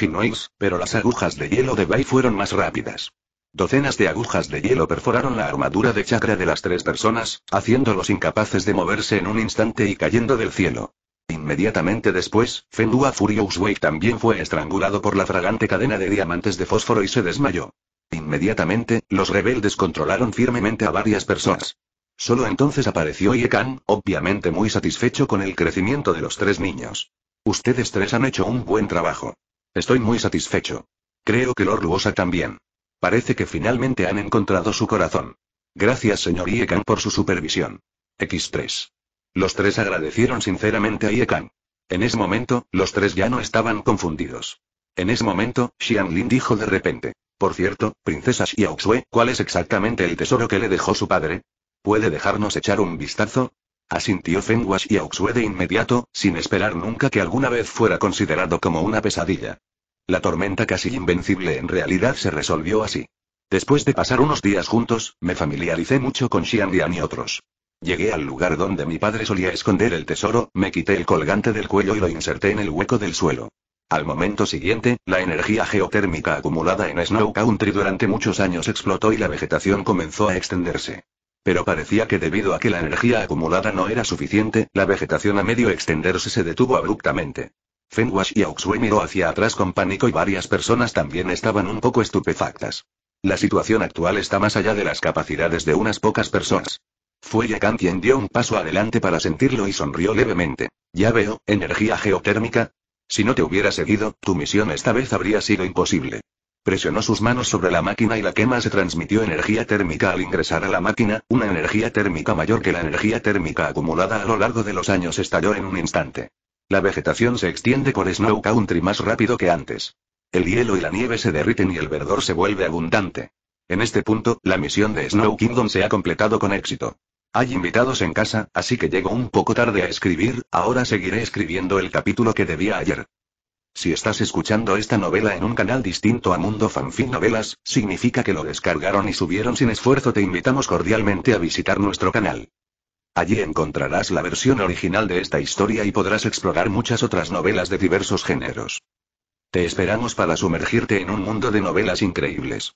y Noise, pero las agujas de hielo de Bai fueron más rápidas. Docenas de agujas de hielo perforaron la armadura de chakra de las tres personas, haciéndolos incapaces de moverse en un instante y cayendo del cielo. Inmediatamente después, Fenua Furious Wave también fue estrangulado por la fragante cadena de diamantes de fósforo y se desmayó. Inmediatamente, los rebeldes controlaron firmemente a varias personas. Solo entonces apareció Kang, obviamente muy satisfecho con el crecimiento de los tres niños. Ustedes tres han hecho un buen trabajo. Estoy muy satisfecho. Creo que Lord Luosa también. Parece que finalmente han encontrado su corazón. Gracias señor Yekan por su supervisión. X3. Los tres agradecieron sinceramente a Yekan. En ese momento, los tres ya no estaban confundidos. En ese momento, Xian Lin dijo de repente. Por cierto, princesa Xiaoxue, ¿cuál es exactamente el tesoro que le dejó su padre? ¿Puede dejarnos echar un vistazo? Asintió Fenwash y Auxue de inmediato, sin esperar nunca que alguna vez fuera considerado como una pesadilla. La tormenta casi invencible en realidad se resolvió así. Después de pasar unos días juntos, me familiaricé mucho con Xianlian y otros. Llegué al lugar donde mi padre solía esconder el tesoro, me quité el colgante del cuello y lo inserté en el hueco del suelo. Al momento siguiente, la energía geotérmica acumulada en Snow Country durante muchos años explotó y la vegetación comenzó a extenderse pero parecía que debido a que la energía acumulada no era suficiente, la vegetación a medio extenderse se detuvo abruptamente. Fenwash y Auxue miró hacia atrás con pánico y varias personas también estaban un poco estupefactas. La situación actual está más allá de las capacidades de unas pocas personas. Fue Yakan quien dio un paso adelante para sentirlo y sonrió levemente. Ya veo, energía geotérmica. Si no te hubiera seguido, tu misión esta vez habría sido imposible. Presionó sus manos sobre la máquina y la quema se transmitió energía térmica al ingresar a la máquina, una energía térmica mayor que la energía térmica acumulada a lo largo de los años estalló en un instante. La vegetación se extiende por Snow Country más rápido que antes. El hielo y la nieve se derriten y el verdor se vuelve abundante. En este punto, la misión de Snow Kingdom se ha completado con éxito. Hay invitados en casa, así que llego un poco tarde a escribir, ahora seguiré escribiendo el capítulo que debía ayer. Si estás escuchando esta novela en un canal distinto a Mundo Fanfic Novelas, significa que lo descargaron y subieron sin esfuerzo. Te invitamos cordialmente a visitar nuestro canal. Allí encontrarás la versión original de esta historia y podrás explorar muchas otras novelas de diversos géneros. Te esperamos para sumergirte en un mundo de novelas increíbles.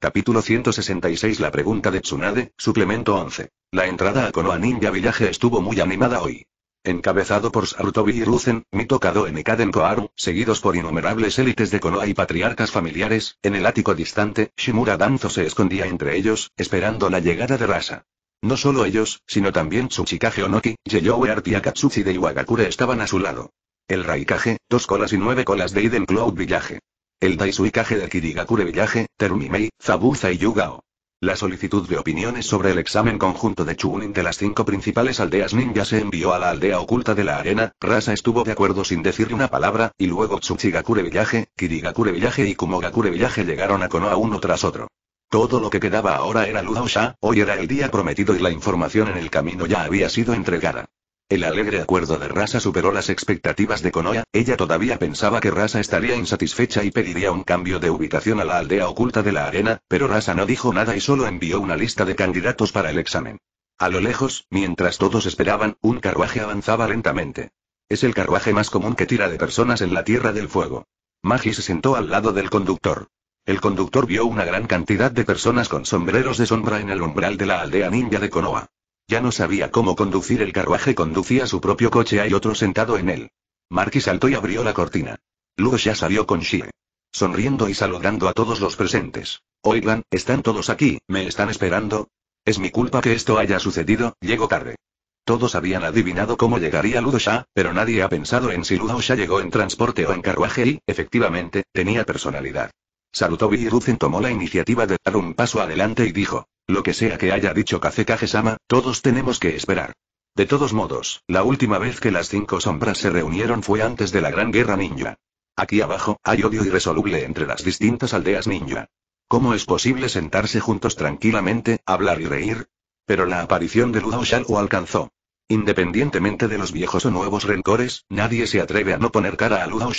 Capítulo 166 La pregunta de Tsunade, suplemento 11. La entrada a Konoha Ninja Village estuvo muy animada hoy encabezado por Sarutobi y Ruzen, Mito Kado Ikaden Koharu, seguidos por innumerables élites de Konoha y patriarcas familiares, en el ático distante, Shimura Danzo se escondía entre ellos, esperando la llegada de Rasa. No solo ellos, sino también Tsuchikage Onoki, Yeyoe Art de Iwagakure estaban a su lado. El Raikage, dos colas y nueve colas de Iden Cloud Village. El Daisuikage de Kirigakure Village, Terumimei, Zabuza y Yugao. La solicitud de opiniones sobre el examen conjunto de Chunin de las cinco principales aldeas ninja se envió a la aldea oculta de la arena, Rasa estuvo de acuerdo sin decir una palabra, y luego Gakure Village, Kirigakure Villaje y Kumogakure Villaje llegaron a Konoha uno tras otro. Todo lo que quedaba ahora era Sha, hoy era el día prometido y la información en el camino ya había sido entregada. El alegre acuerdo de Rasa superó las expectativas de Konoha, ella todavía pensaba que Rasa estaría insatisfecha y pediría un cambio de ubicación a la aldea oculta de la arena, pero Rasa no dijo nada y solo envió una lista de candidatos para el examen. A lo lejos, mientras todos esperaban, un carruaje avanzaba lentamente. Es el carruaje más común que tira de personas en la Tierra del Fuego. Magi se sentó al lado del conductor. El conductor vio una gran cantidad de personas con sombreros de sombra en el umbral de la aldea ninja de Konoha. Ya no sabía cómo conducir el carruaje, conducía su propio coche, hay otro sentado en él. Marky saltó y abrió la cortina. Ludo ya salió con Shire. Sonriendo y saludando a todos los presentes. Oigan, están todos aquí, me están esperando. Es mi culpa que esto haya sucedido, llego tarde. Todos habían adivinado cómo llegaría Ludosha, pero nadie ha pensado en si Ludosha llegó en transporte o en carruaje y, efectivamente, tenía personalidad. Salutó y tomó la iniciativa de dar un paso adelante y dijo, lo que sea que haya dicho Kazekage-sama, todos tenemos que esperar. De todos modos, la última vez que las cinco sombras se reunieron fue antes de la Gran Guerra Ninja. Aquí abajo, hay odio irresoluble entre las distintas aldeas ninja. ¿Cómo es posible sentarse juntos tranquilamente, hablar y reír? Pero la aparición de Ludao lo alcanzó. Independientemente de los viejos o nuevos rencores, nadie se atreve a no poner cara a Ludao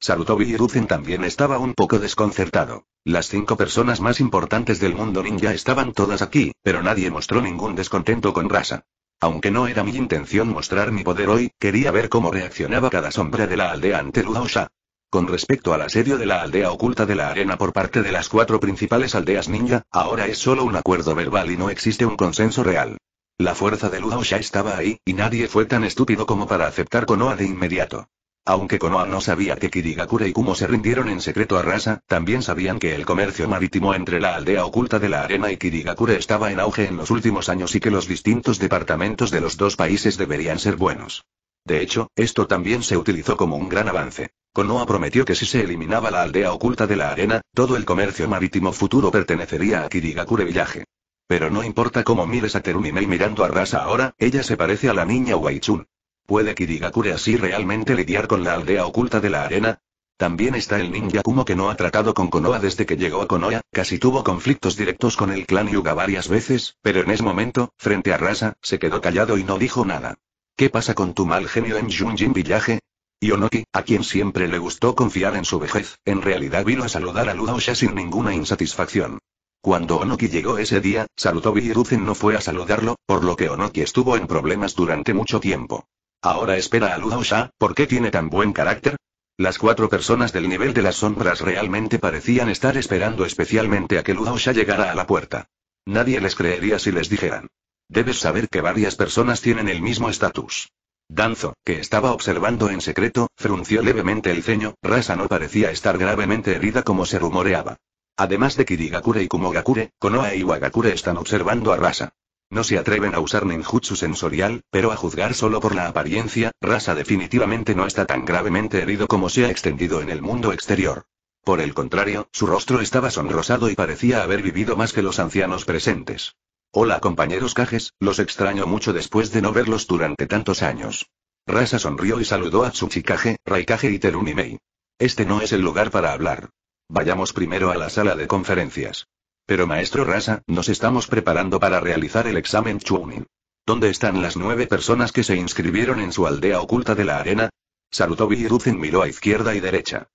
Sarutobi y también estaba un poco desconcertado. Las cinco personas más importantes del mundo ninja estaban todas aquí, pero nadie mostró ningún descontento con Rasa. Aunque no era mi intención mostrar mi poder hoy, quería ver cómo reaccionaba cada sombra de la aldea ante Ludaosha. Con respecto al asedio de la aldea oculta de la arena por parte de las cuatro principales aldeas ninja, ahora es solo un acuerdo verbal y no existe un consenso real. La fuerza de Ludaosha estaba ahí, y nadie fue tan estúpido como para aceptar Konoha de inmediato. Aunque Konoha no sabía que Kirigakure y Kumo se rindieron en secreto a Rasa, también sabían que el comercio marítimo entre la aldea oculta de la arena y Kirigakure estaba en auge en los últimos años y que los distintos departamentos de los dos países deberían ser buenos. De hecho, esto también se utilizó como un gran avance. Konoha prometió que si se eliminaba la aldea oculta de la arena, todo el comercio marítimo futuro pertenecería a Kirigakure Villaje. Pero no importa cómo mires a Terumimei mirando a Rasa ahora, ella se parece a la niña Waichun. ¿Puede Kirigakure así realmente lidiar con la aldea oculta de la arena? También está el ninja Kumo que no ha tratado con Konoha desde que llegó a Konoha, casi tuvo conflictos directos con el clan Yuga varias veces, pero en ese momento, frente a Rasa, se quedó callado y no dijo nada. ¿Qué pasa con tu mal genio en Junjin Village? Onoki, a quien siempre le gustó confiar en su vejez, en realidad vino a saludar a Ludaosha sin ninguna insatisfacción. Cuando Onoki llegó ese día, y Hiruzen no fue a saludarlo, por lo que Onoki estuvo en problemas durante mucho tiempo. Ahora espera a Ludo ¿por qué tiene tan buen carácter? Las cuatro personas del nivel de las sombras realmente parecían estar esperando especialmente a que Ludo llegara a la puerta. Nadie les creería si les dijeran. Debes saber que varias personas tienen el mismo estatus. Danzo, que estaba observando en secreto, frunció levemente el ceño, Rasa no parecía estar gravemente herida como se rumoreaba. Además de Kirigakure y Kumogakure, Konoha y Wagakure están observando a Rasa. No se atreven a usar ninjutsu sensorial, pero a juzgar solo por la apariencia, Rasa definitivamente no está tan gravemente herido como se ha extendido en el mundo exterior. Por el contrario, su rostro estaba sonrosado y parecía haber vivido más que los ancianos presentes. Hola compañeros cajes, los extraño mucho después de no verlos durante tantos años. Rasa sonrió y saludó a Tsuchikage, Raikage y Terunimei. Este no es el lugar para hablar. Vayamos primero a la sala de conferencias. Pero maestro Rasa, nos estamos preparando para realizar el examen Chunin. ¿Dónde están las nueve personas que se inscribieron en su aldea oculta de la arena? y Biruzen miró a izquierda y derecha.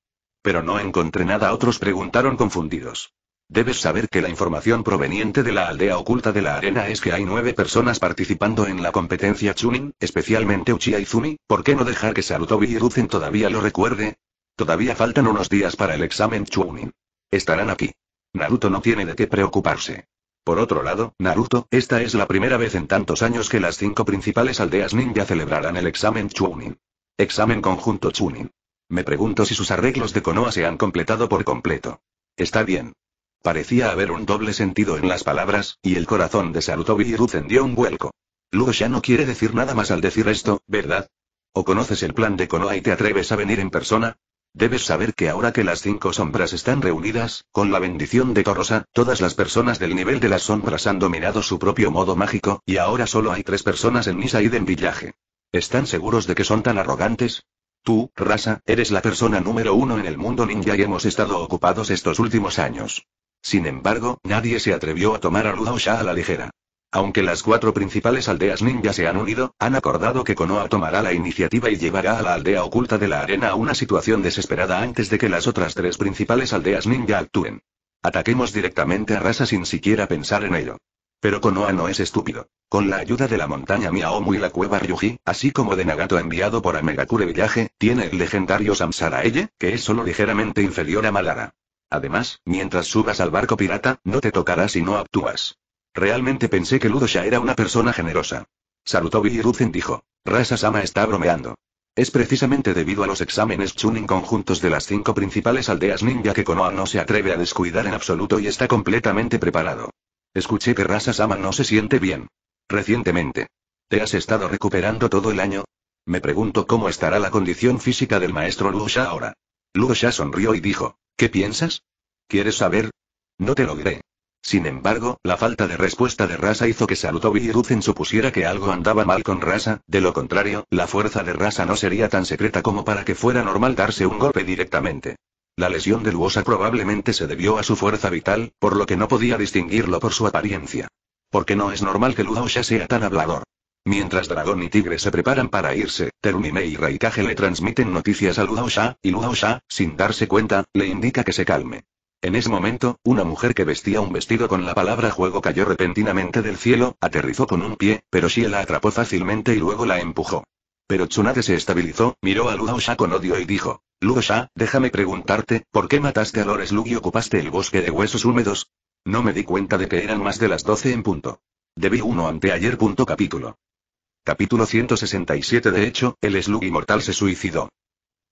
Pero no encontré nada. Otros preguntaron confundidos. Debes saber que la información proveniente de la aldea oculta de la arena es que hay nueve personas participando en la competencia Chunin, especialmente Uchiha Izumi, ¿por qué no dejar que Sarutobi y Ruzen todavía lo recuerde? Todavía faltan unos días para el examen Chunin. Estarán aquí. Naruto no tiene de qué preocuparse. Por otro lado, Naruto, esta es la primera vez en tantos años que las cinco principales aldeas ninja celebrarán el examen Chunin. Examen conjunto Chunin. Me pregunto si sus arreglos de Konoha se han completado por completo. Está bien. Parecía haber un doble sentido en las palabras, y el corazón de Sarutobi Hiruzen dio un vuelco. Luo ya no quiere decir nada más al decir esto, ¿verdad? ¿O conoces el plan de Konoha y te atreves a venir en persona? Debes saber que ahora que las cinco sombras están reunidas, con la bendición de Torosa, todas las personas del nivel de las sombras han dominado su propio modo mágico, y ahora solo hay tres personas en Nisa y en Villaje. ¿Están seguros de que son tan arrogantes? Tú, Rasa, eres la persona número uno en el mundo ninja y hemos estado ocupados estos últimos años. Sin embargo, nadie se atrevió a tomar a Luo a la ligera. Aunque las cuatro principales aldeas ninja se han unido, han acordado que Konoha tomará la iniciativa y llevará a la aldea oculta de la arena a una situación desesperada antes de que las otras tres principales aldeas ninja actúen. Ataquemos directamente a Rasa sin siquiera pensar en ello. Pero Konoha no es estúpido. Con la ayuda de la montaña Miaomu y la cueva Ryuji, así como de Nagato enviado por Amegakure Village, tiene el legendario Samsara Eye, que es solo ligeramente inferior a Malara. Además, mientras subas al barco pirata, no te tocará si no actúas. Realmente pensé que Ludosha era una persona generosa. Sarutobi y dijo. Rasa Sama está bromeando. Es precisamente debido a los exámenes Chunin conjuntos de las cinco principales aldeas ninja que Konoha no se atreve a descuidar en absoluto y está completamente preparado. Escuché que Rasa Sama no se siente bien. Recientemente. ¿Te has estado recuperando todo el año? Me pregunto cómo estará la condición física del maestro Luosha ahora. Luosha sonrió y dijo, ¿qué piensas? ¿Quieres saber? No te lo diré. Sin embargo, la falta de respuesta de Rasa hizo que Salutobi y Ruzen supusiera que algo andaba mal con Rasa, de lo contrario, la fuerza de Rasa no sería tan secreta como para que fuera normal darse un golpe directamente. La lesión de Luosa probablemente se debió a su fuerza vital, por lo que no podía distinguirlo por su apariencia. Porque no es normal que Luosha sea tan hablador. Mientras Dragón y Tigre se preparan para irse, Terumime y Raikage le transmiten noticias a Luosha, y Luosha, sin darse cuenta, le indica que se calme. En ese momento, una mujer que vestía un vestido con la palabra juego cayó repentinamente del cielo, aterrizó con un pie, pero Xie la atrapó fácilmente y luego la empujó. Pero Tsunade se estabilizó, miró a Luo Sha con odio y dijo, Luo Sha, déjame preguntarte, ¿por qué mataste a Lores y ocupaste el bosque de huesos húmedos? No me di cuenta de que eran más de las 12 en punto. Debí uno anteayer. capítulo. Capítulo 167 De hecho, el Slug inmortal se suicidó.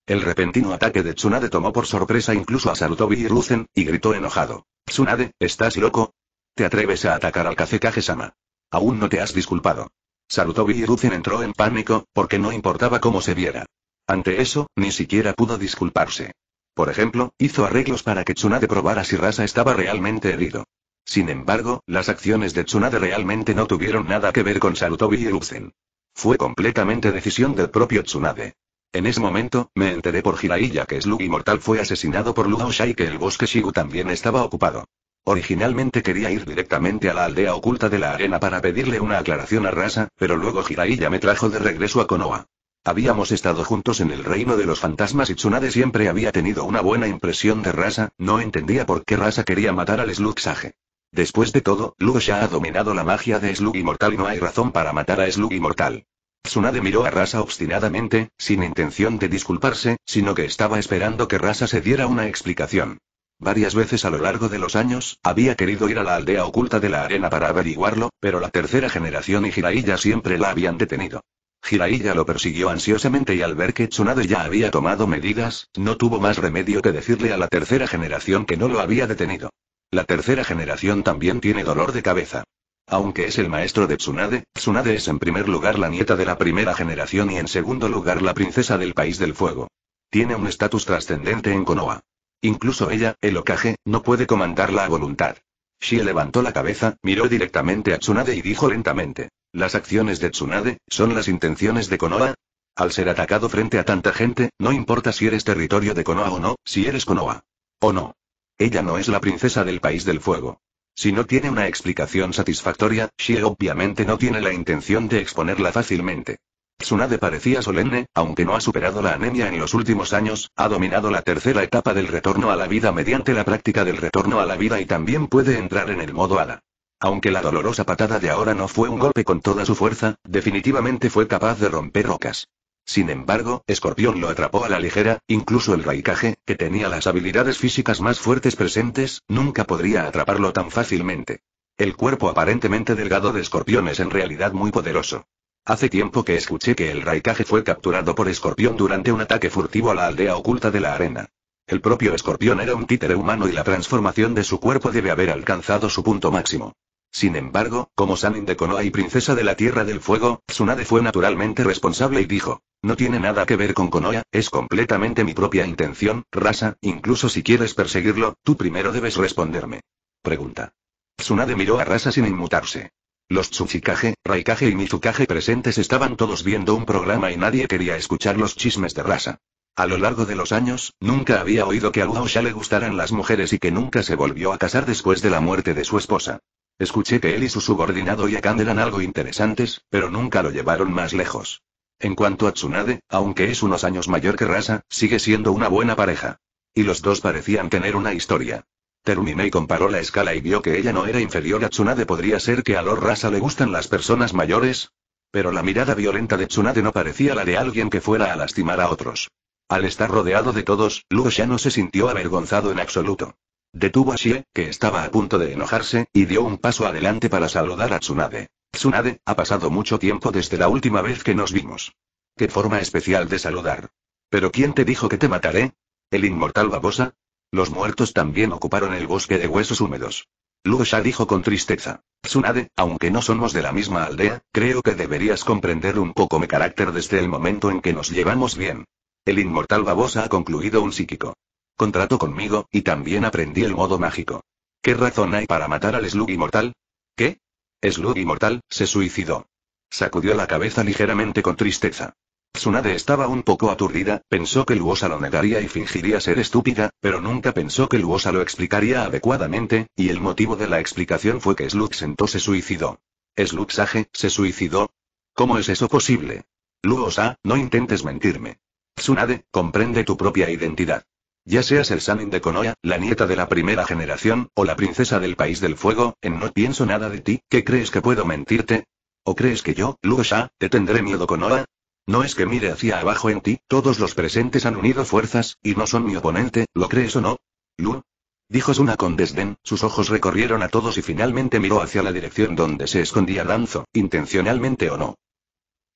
El repentino ataque de Tsunade tomó por sorpresa incluso a Sarutobi y Ruzen, y gritó enojado. Tsunade, ¿estás loco? ¿Te atreves a atacar al Kazekage-sama? Aún no te has disculpado. Sarutobi y entró en pánico, porque no importaba cómo se viera. Ante eso, ni siquiera pudo disculparse. Por ejemplo, hizo arreglos para que Tsunade probara si Rasa estaba realmente herido. Sin embargo, las acciones de Tsunade realmente no tuvieron nada que ver con Sarutobi y Ruzen. Fue completamente decisión del propio Tsunade. En ese momento, me enteré por Jiraiya que Slug Inmortal fue asesinado por Lugosha y que el bosque Shigu también estaba ocupado. Originalmente quería ir directamente a la aldea oculta de la arena para pedirle una aclaración a Rasa, pero luego Jiraiya me trajo de regreso a Konoha. Habíamos estado juntos en el reino de los fantasmas y Tsunade siempre había tenido una buena impresión de Rasa, no entendía por qué Rasa quería matar al Slug Sage. Después de todo, Lugosha ha dominado la magia de Slug Inmortal y no hay razón para matar a Slug Inmortal. Tsunade miró a Rasa obstinadamente, sin intención de disculparse, sino que estaba esperando que Rasa se diera una explicación. Varias veces a lo largo de los años, había querido ir a la aldea oculta de la arena para averiguarlo, pero la tercera generación y Jiraiya siempre la habían detenido. Jiraiya lo persiguió ansiosamente y al ver que Tsunade ya había tomado medidas, no tuvo más remedio que decirle a la tercera generación que no lo había detenido. La tercera generación también tiene dolor de cabeza. Aunque es el maestro de Tsunade, Tsunade es en primer lugar la nieta de la primera generación y en segundo lugar la princesa del País del Fuego. Tiene un estatus trascendente en Konoha. Incluso ella, el Okage, no puede comandarla a voluntad. Shie levantó la cabeza, miró directamente a Tsunade y dijo lentamente. Las acciones de Tsunade, ¿son las intenciones de Konoha? Al ser atacado frente a tanta gente, no importa si eres territorio de Konoha o no, si eres Konoha. O no. Ella no es la princesa del País del Fuego. Si no tiene una explicación satisfactoria, Xie obviamente no tiene la intención de exponerla fácilmente. Tsunade parecía solemne, aunque no ha superado la anemia en los últimos años, ha dominado la tercera etapa del retorno a la vida mediante la práctica del retorno a la vida y también puede entrar en el modo ala. Aunque la dolorosa patada de ahora no fue un golpe con toda su fuerza, definitivamente fue capaz de romper rocas. Sin embargo, Escorpión lo atrapó a la ligera, incluso el Raikage, que tenía las habilidades físicas más fuertes presentes, nunca podría atraparlo tan fácilmente. El cuerpo aparentemente delgado de Escorpión es en realidad muy poderoso. Hace tiempo que escuché que el Raikage fue capturado por Escorpión durante un ataque furtivo a la aldea oculta de la arena. El propio Escorpión era un títere humano y la transformación de su cuerpo debe haber alcanzado su punto máximo. Sin embargo, como Sanin de Konoha y princesa de la Tierra del Fuego, Tsunade fue naturalmente responsable y dijo, no tiene nada que ver con Konoha, es completamente mi propia intención, Rasa, incluso si quieres perseguirlo, tú primero debes responderme. Pregunta. Tsunade miró a Rasa sin inmutarse. Los Tsuchikage, Raikage y Mizukage presentes estaban todos viendo un programa y nadie quería escuchar los chismes de Rasa. A lo largo de los años, nunca había oído que a Luo le gustaran las mujeres y que nunca se volvió a casar después de la muerte de su esposa. Escuché que él y su subordinado Yakan eran algo interesantes, pero nunca lo llevaron más lejos. En cuanto a Tsunade, aunque es unos años mayor que Rasa, sigue siendo una buena pareja. Y los dos parecían tener una historia. y comparó la escala y vio que ella no era inferior a Tsunade. Podría ser que a Lord Rasa le gustan las personas mayores. Pero la mirada violenta de Tsunade no parecía la de alguien que fuera a lastimar a otros. Al estar rodeado de todos, Luo ya no se sintió avergonzado en absoluto. Detuvo a Xie, que estaba a punto de enojarse, y dio un paso adelante para saludar a Tsunade. Tsunade, ha pasado mucho tiempo desde la última vez que nos vimos. Qué forma especial de saludar. ¿Pero quién te dijo que te mataré? ¿El inmortal babosa? Los muertos también ocuparon el bosque de huesos húmedos. Luosha dijo con tristeza. Tsunade, aunque no somos de la misma aldea, creo que deberías comprender un poco mi carácter desde el momento en que nos llevamos bien. El inmortal babosa ha concluido un psíquico contrato conmigo, y también aprendí el modo mágico. ¿Qué razón hay para matar al Slug inmortal? ¿Qué? Slug inmortal, se suicidó. Sacudió la cabeza ligeramente con tristeza. Tsunade estaba un poco aturdida, pensó que Luosa lo negaría y fingiría ser estúpida, pero nunca pensó que Luosa lo explicaría adecuadamente, y el motivo de la explicación fue que Slug sentó se suicidó. ¿Slug Sage, se suicidó? ¿Cómo es eso posible? Luosa, no intentes mentirme. Tsunade, comprende tu propia identidad. Ya seas el Sanin de Konoha, la nieta de la primera generación, o la princesa del País del Fuego, en no pienso nada de ti, ¿qué crees que puedo mentirte? ¿O crees que yo, Sha, te tendré miedo Konoha? No es que mire hacia abajo en ti, todos los presentes han unido fuerzas, y no son mi oponente, ¿lo crees o no? Lu, dijo Suna con desdén, sus ojos recorrieron a todos y finalmente miró hacia la dirección donde se escondía Danzo, intencionalmente o no.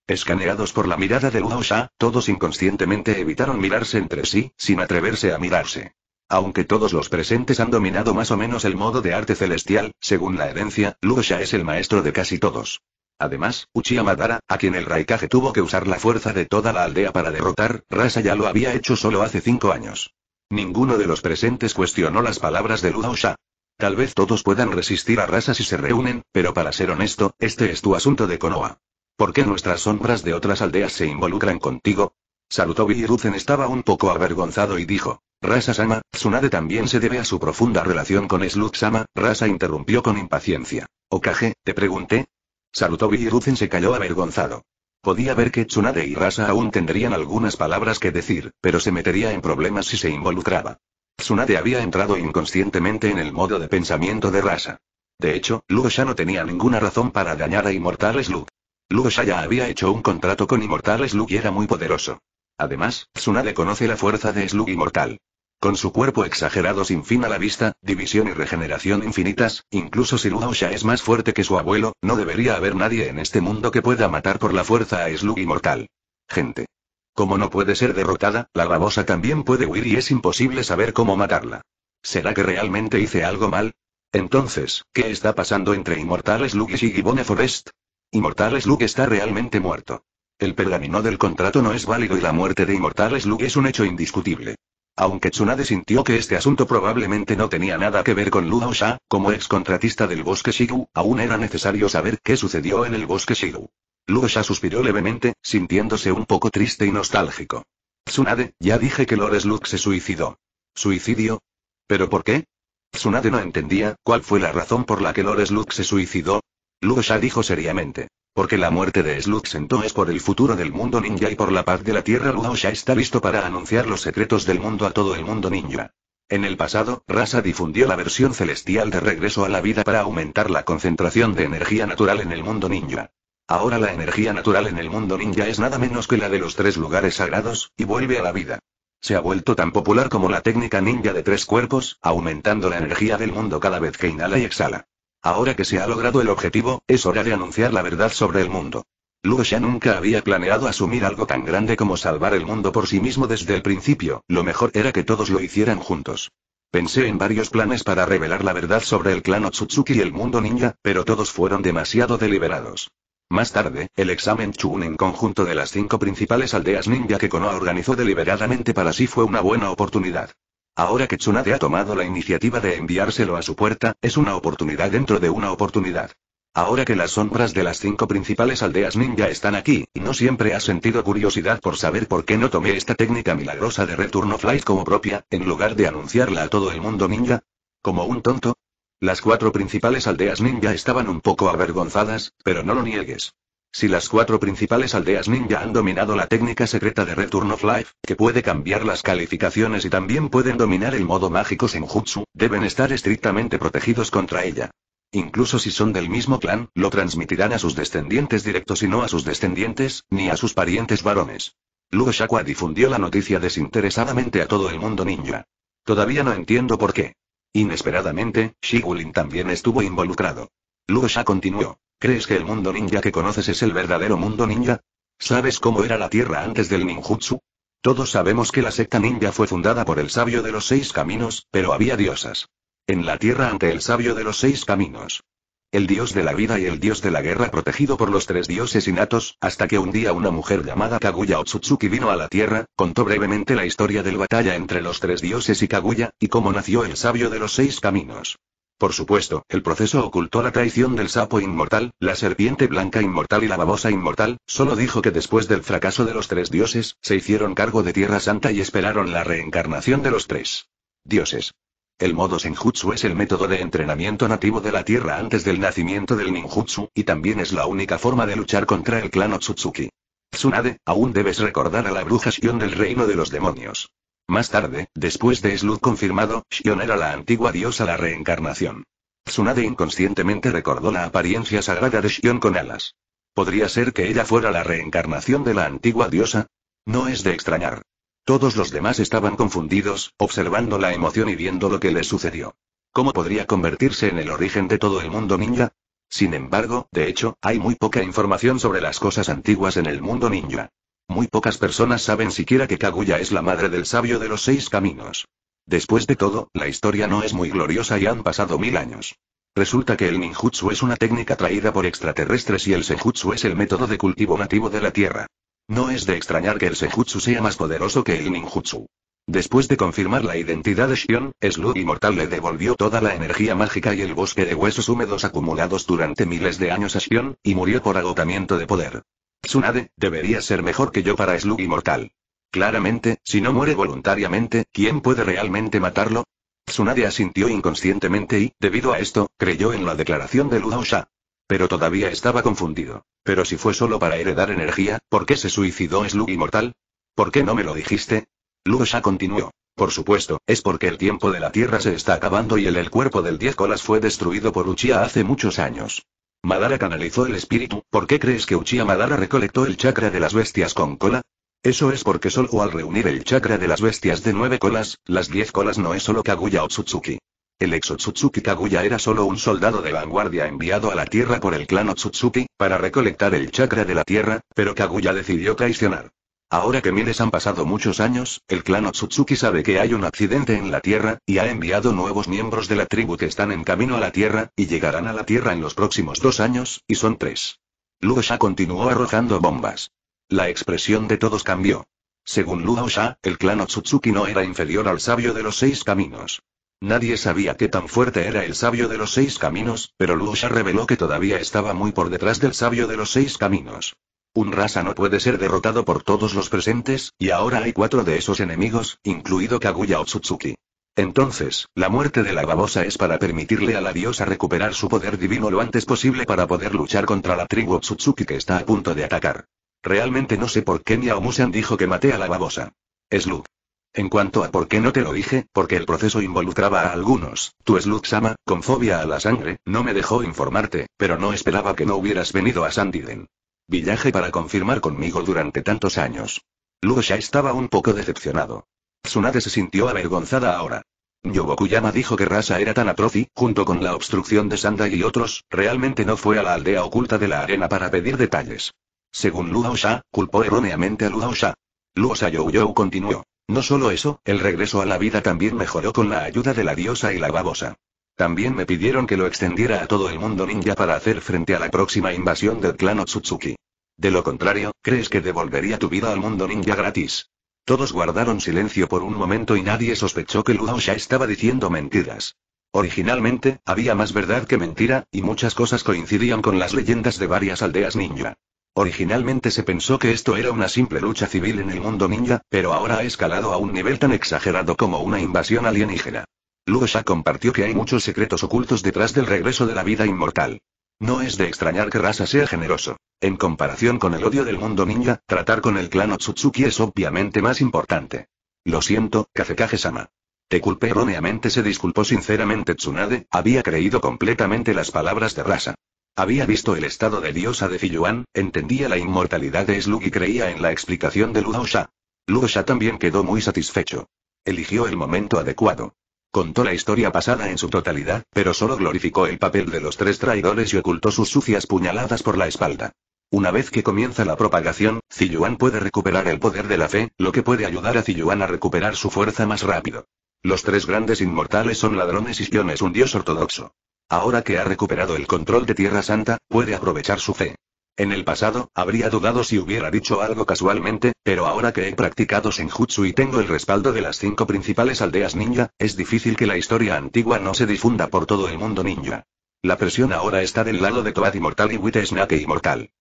Escaneados por la mirada de Luosha, todos inconscientemente evitaron mirarse entre sí, sin atreverse a mirarse. Aunque todos los presentes han dominado más o menos el modo de arte celestial, según la herencia, Luosha es el maestro de casi todos. Además, Uchiha Madara, a quien el Raikage tuvo que usar la fuerza de toda la aldea para derrotar, Rasa ya lo había hecho solo hace cinco años. Ninguno de los presentes cuestionó las palabras de Luosha. Tal vez todos puedan resistir a Rasa si se reúnen, pero para ser honesto, este es tu asunto de Konoha. ¿Por qué nuestras sombras de otras aldeas se involucran contigo? Saludó estaba un poco avergonzado y dijo. Rasa Sama, Tsunade también se debe a su profunda relación con Slug Sama, Rasa interrumpió con impaciencia. Okage, te pregunté. Saludó se calló avergonzado. Podía ver que Tsunade y Rasa aún tendrían algunas palabras que decir, pero se metería en problemas si se involucraba. Tsunade había entrado inconscientemente en el modo de pensamiento de Rasa. De hecho, Lugo ya no tenía ninguna razón para dañar a Inmortal Slug. Lugosha ya había hecho un contrato con Inmortal Slug y era muy poderoso. Además, Tsunade conoce la fuerza de Slug Inmortal. Con su cuerpo exagerado sin fin a la vista, división y regeneración infinitas, incluso si Lugosha es más fuerte que su abuelo, no debería haber nadie en este mundo que pueda matar por la fuerza a Slug inmortal. Gente. Como no puede ser derrotada, la babosa también puede huir y es imposible saber cómo matarla. ¿Será que realmente hice algo mal? Entonces, ¿qué está pasando entre Inmortal Slug y Shigibone Forest? Inmortales Luke está realmente muerto. El pergamino del contrato no es válido y la muerte de Inmortales Luke es un hecho indiscutible. Aunque Tsunade sintió que este asunto probablemente no tenía nada que ver con Luo Sha, como ex contratista del bosque Shigu, aún era necesario saber qué sucedió en el bosque Shigu. Luo Sha suspiró levemente, sintiéndose un poco triste y nostálgico. Tsunade, ya dije que Lores Luke se suicidó. ¿Suicidio? ¿Pero por qué? Tsunade no entendía cuál fue la razón por la que Lores Luke se suicidó, Luosha dijo seriamente. Porque la muerte de Sluxento es por el futuro del mundo ninja y por la paz de la Tierra. Luosha está listo para anunciar los secretos del mundo a todo el mundo ninja. En el pasado, Rasa difundió la versión celestial de regreso a la vida para aumentar la concentración de energía natural en el mundo ninja. Ahora la energía natural en el mundo ninja es nada menos que la de los tres lugares sagrados, y vuelve a la vida. Se ha vuelto tan popular como la técnica ninja de tres cuerpos, aumentando la energía del mundo cada vez que inhala y exhala. Ahora que se ha logrado el objetivo, es hora de anunciar la verdad sobre el mundo. Luo Xia nunca había planeado asumir algo tan grande como salvar el mundo por sí mismo desde el principio, lo mejor era que todos lo hicieran juntos. Pensé en varios planes para revelar la verdad sobre el clan Otsutsuki y el mundo ninja, pero todos fueron demasiado deliberados. Más tarde, el examen Chun en conjunto de las cinco principales aldeas ninja que Konoha organizó deliberadamente para sí fue una buena oportunidad. Ahora que Tsunade ha tomado la iniciativa de enviárselo a su puerta, es una oportunidad dentro de una oportunidad. Ahora que las sombras de las cinco principales aldeas ninja están aquí, y no siempre has sentido curiosidad por saber por qué no tomé esta técnica milagrosa de Return of como propia, en lugar de anunciarla a todo el mundo ninja. Como un tonto. Las cuatro principales aldeas ninja estaban un poco avergonzadas, pero no lo niegues. Si las cuatro principales aldeas ninja han dominado la técnica secreta de Return of Life, que puede cambiar las calificaciones y también pueden dominar el modo mágico Senjutsu, deben estar estrictamente protegidos contra ella. Incluso si son del mismo clan, lo transmitirán a sus descendientes directos y no a sus descendientes, ni a sus parientes varones. Lugo difundió la noticia desinteresadamente a todo el mundo ninja. Todavía no entiendo por qué. Inesperadamente, Shigulin también estuvo involucrado. Lugo continuó. ¿Crees que el mundo ninja que conoces es el verdadero mundo ninja? ¿Sabes cómo era la Tierra antes del ninjutsu? Todos sabemos que la secta ninja fue fundada por el sabio de los seis caminos, pero había diosas. En la Tierra ante el sabio de los seis caminos. El dios de la vida y el dios de la guerra protegido por los tres dioses innatos, hasta que un día una mujer llamada Kaguya Otsutsuki vino a la Tierra, contó brevemente la historia del batalla entre los tres dioses y Kaguya, y cómo nació el sabio de los seis caminos. Por supuesto, el proceso ocultó la traición del sapo inmortal, la serpiente blanca inmortal y la babosa inmortal, solo dijo que después del fracaso de los tres dioses, se hicieron cargo de Tierra Santa y esperaron la reencarnación de los tres dioses. El modo senjutsu es el método de entrenamiento nativo de la Tierra antes del nacimiento del ninjutsu, y también es la única forma de luchar contra el clan Otsutsuki. Tsunade, aún debes recordar a la bruja del reino de los demonios. Más tarde, después de Slug confirmado, Shion era la antigua diosa la reencarnación. Tsunade inconscientemente recordó la apariencia sagrada de Shion con alas. ¿Podría ser que ella fuera la reencarnación de la antigua diosa? No es de extrañar. Todos los demás estaban confundidos, observando la emoción y viendo lo que le sucedió. ¿Cómo podría convertirse en el origen de todo el mundo ninja? Sin embargo, de hecho, hay muy poca información sobre las cosas antiguas en el mundo ninja. Muy pocas personas saben siquiera que Kaguya es la madre del sabio de los seis caminos. Después de todo, la historia no es muy gloriosa y han pasado mil años. Resulta que el ninjutsu es una técnica traída por extraterrestres y el senjutsu es el método de cultivo nativo de la Tierra. No es de extrañar que el senjutsu sea más poderoso que el ninjutsu. Después de confirmar la identidad de Shion, Slug Inmortal le devolvió toda la energía mágica y el bosque de huesos húmedos acumulados durante miles de años a Shion, y murió por agotamiento de poder. Tsunade, debería ser mejor que yo para Slug inmortal. Claramente, si no muere voluntariamente, ¿quién puede realmente matarlo? Tsunade asintió inconscientemente y, debido a esto, creyó en la declaración de Sha. Pero todavía estaba confundido. Pero si fue solo para heredar energía, ¿por qué se suicidó Slug inmortal? ¿Por qué no me lo dijiste? Sha continuó. Por supuesto, es porque el tiempo de la Tierra se está acabando y el, el cuerpo del Diez Colas fue destruido por Uchiha hace muchos años. Madara canalizó el espíritu, ¿por qué crees que Uchiha Madara recolectó el chakra de las bestias con cola? Eso es porque solo al reunir el chakra de las bestias de nueve colas, las diez colas no es solo Kaguya Otsutsuki. El ex Otsutsuki Kaguya era solo un soldado de vanguardia enviado a la Tierra por el clan Otsutsuki, para recolectar el chakra de la Tierra, pero Kaguya decidió traicionar Ahora que miles han pasado muchos años, el clan Otsutsuki sabe que hay un accidente en la Tierra, y ha enviado nuevos miembros de la tribu que están en camino a la Tierra, y llegarán a la Tierra en los próximos dos años, y son tres. Luo continuó arrojando bombas. La expresión de todos cambió. Según Luo Sha, el clan Otsutsuki no era inferior al sabio de los seis caminos. Nadie sabía qué tan fuerte era el sabio de los seis caminos, pero Luo Sha reveló que todavía estaba muy por detrás del sabio de los seis caminos. Un rasa no puede ser derrotado por todos los presentes, y ahora hay cuatro de esos enemigos, incluido Kaguya Otsutsuki. Entonces, la muerte de la babosa es para permitirle a la diosa recuperar su poder divino lo antes posible para poder luchar contra la tribu Otsutsuki que está a punto de atacar. Realmente no sé por qué Miaomusan dijo que maté a la babosa. Slug. En cuanto a por qué no te lo dije, porque el proceso involucraba a algunos, tu Slug-sama, con fobia a la sangre, no me dejó informarte, pero no esperaba que no hubieras venido a Sandiden. Villaje para confirmar conmigo durante tantos años. Luosha estaba un poco decepcionado. Tsunade se sintió avergonzada ahora. Yobokuyama dijo que Rasa era tan atroz y, junto con la obstrucción de Sanda y otros, realmente no fue a la aldea oculta de la arena para pedir detalles. Según Luo culpó erróneamente a Luo Sha. Luo Youyou continuó. No solo eso, el regreso a la vida también mejoró con la ayuda de la diosa y la babosa. También me pidieron que lo extendiera a todo el mundo ninja para hacer frente a la próxima invasión del clan Otsutsuki. De lo contrario, ¿crees que devolvería tu vida al mundo ninja gratis? Todos guardaron silencio por un momento y nadie sospechó que Luo ya estaba diciendo mentiras. Originalmente, había más verdad que mentira, y muchas cosas coincidían con las leyendas de varias aldeas ninja. Originalmente se pensó que esto era una simple lucha civil en el mundo ninja, pero ahora ha escalado a un nivel tan exagerado como una invasión alienígena. Luosha compartió que hay muchos secretos ocultos detrás del regreso de la vida inmortal. No es de extrañar que Rasa sea generoso. En comparación con el odio del mundo ninja, tratar con el clan Otsutsuki es obviamente más importante. Lo siento, Kazekage-sama. Te culpé erróneamente, se disculpó sinceramente Tsunade, había creído completamente las palabras de Rasa. Había visto el estado de diosa de Fiyuan, entendía la inmortalidad de Slug y creía en la explicación de Luosha. Luosha también quedó muy satisfecho. Eligió el momento adecuado. Contó la historia pasada en su totalidad, pero solo glorificó el papel de los tres traidores y ocultó sus sucias puñaladas por la espalda. Una vez que comienza la propagación, Ziyuan puede recuperar el poder de la fe, lo que puede ayudar a Ziyuan a recuperar su fuerza más rápido. Los tres grandes inmortales son ladrones y Sion es un dios ortodoxo. Ahora que ha recuperado el control de Tierra Santa, puede aprovechar su fe. En el pasado, habría dudado si hubiera dicho algo casualmente, pero ahora que he practicado senjutsu y tengo el respaldo de las cinco principales aldeas ninja, es difícil que la historia antigua no se difunda por todo el mundo ninja. La presión ahora está del lado de Toad Inmortal y Wit Snake Inmortal.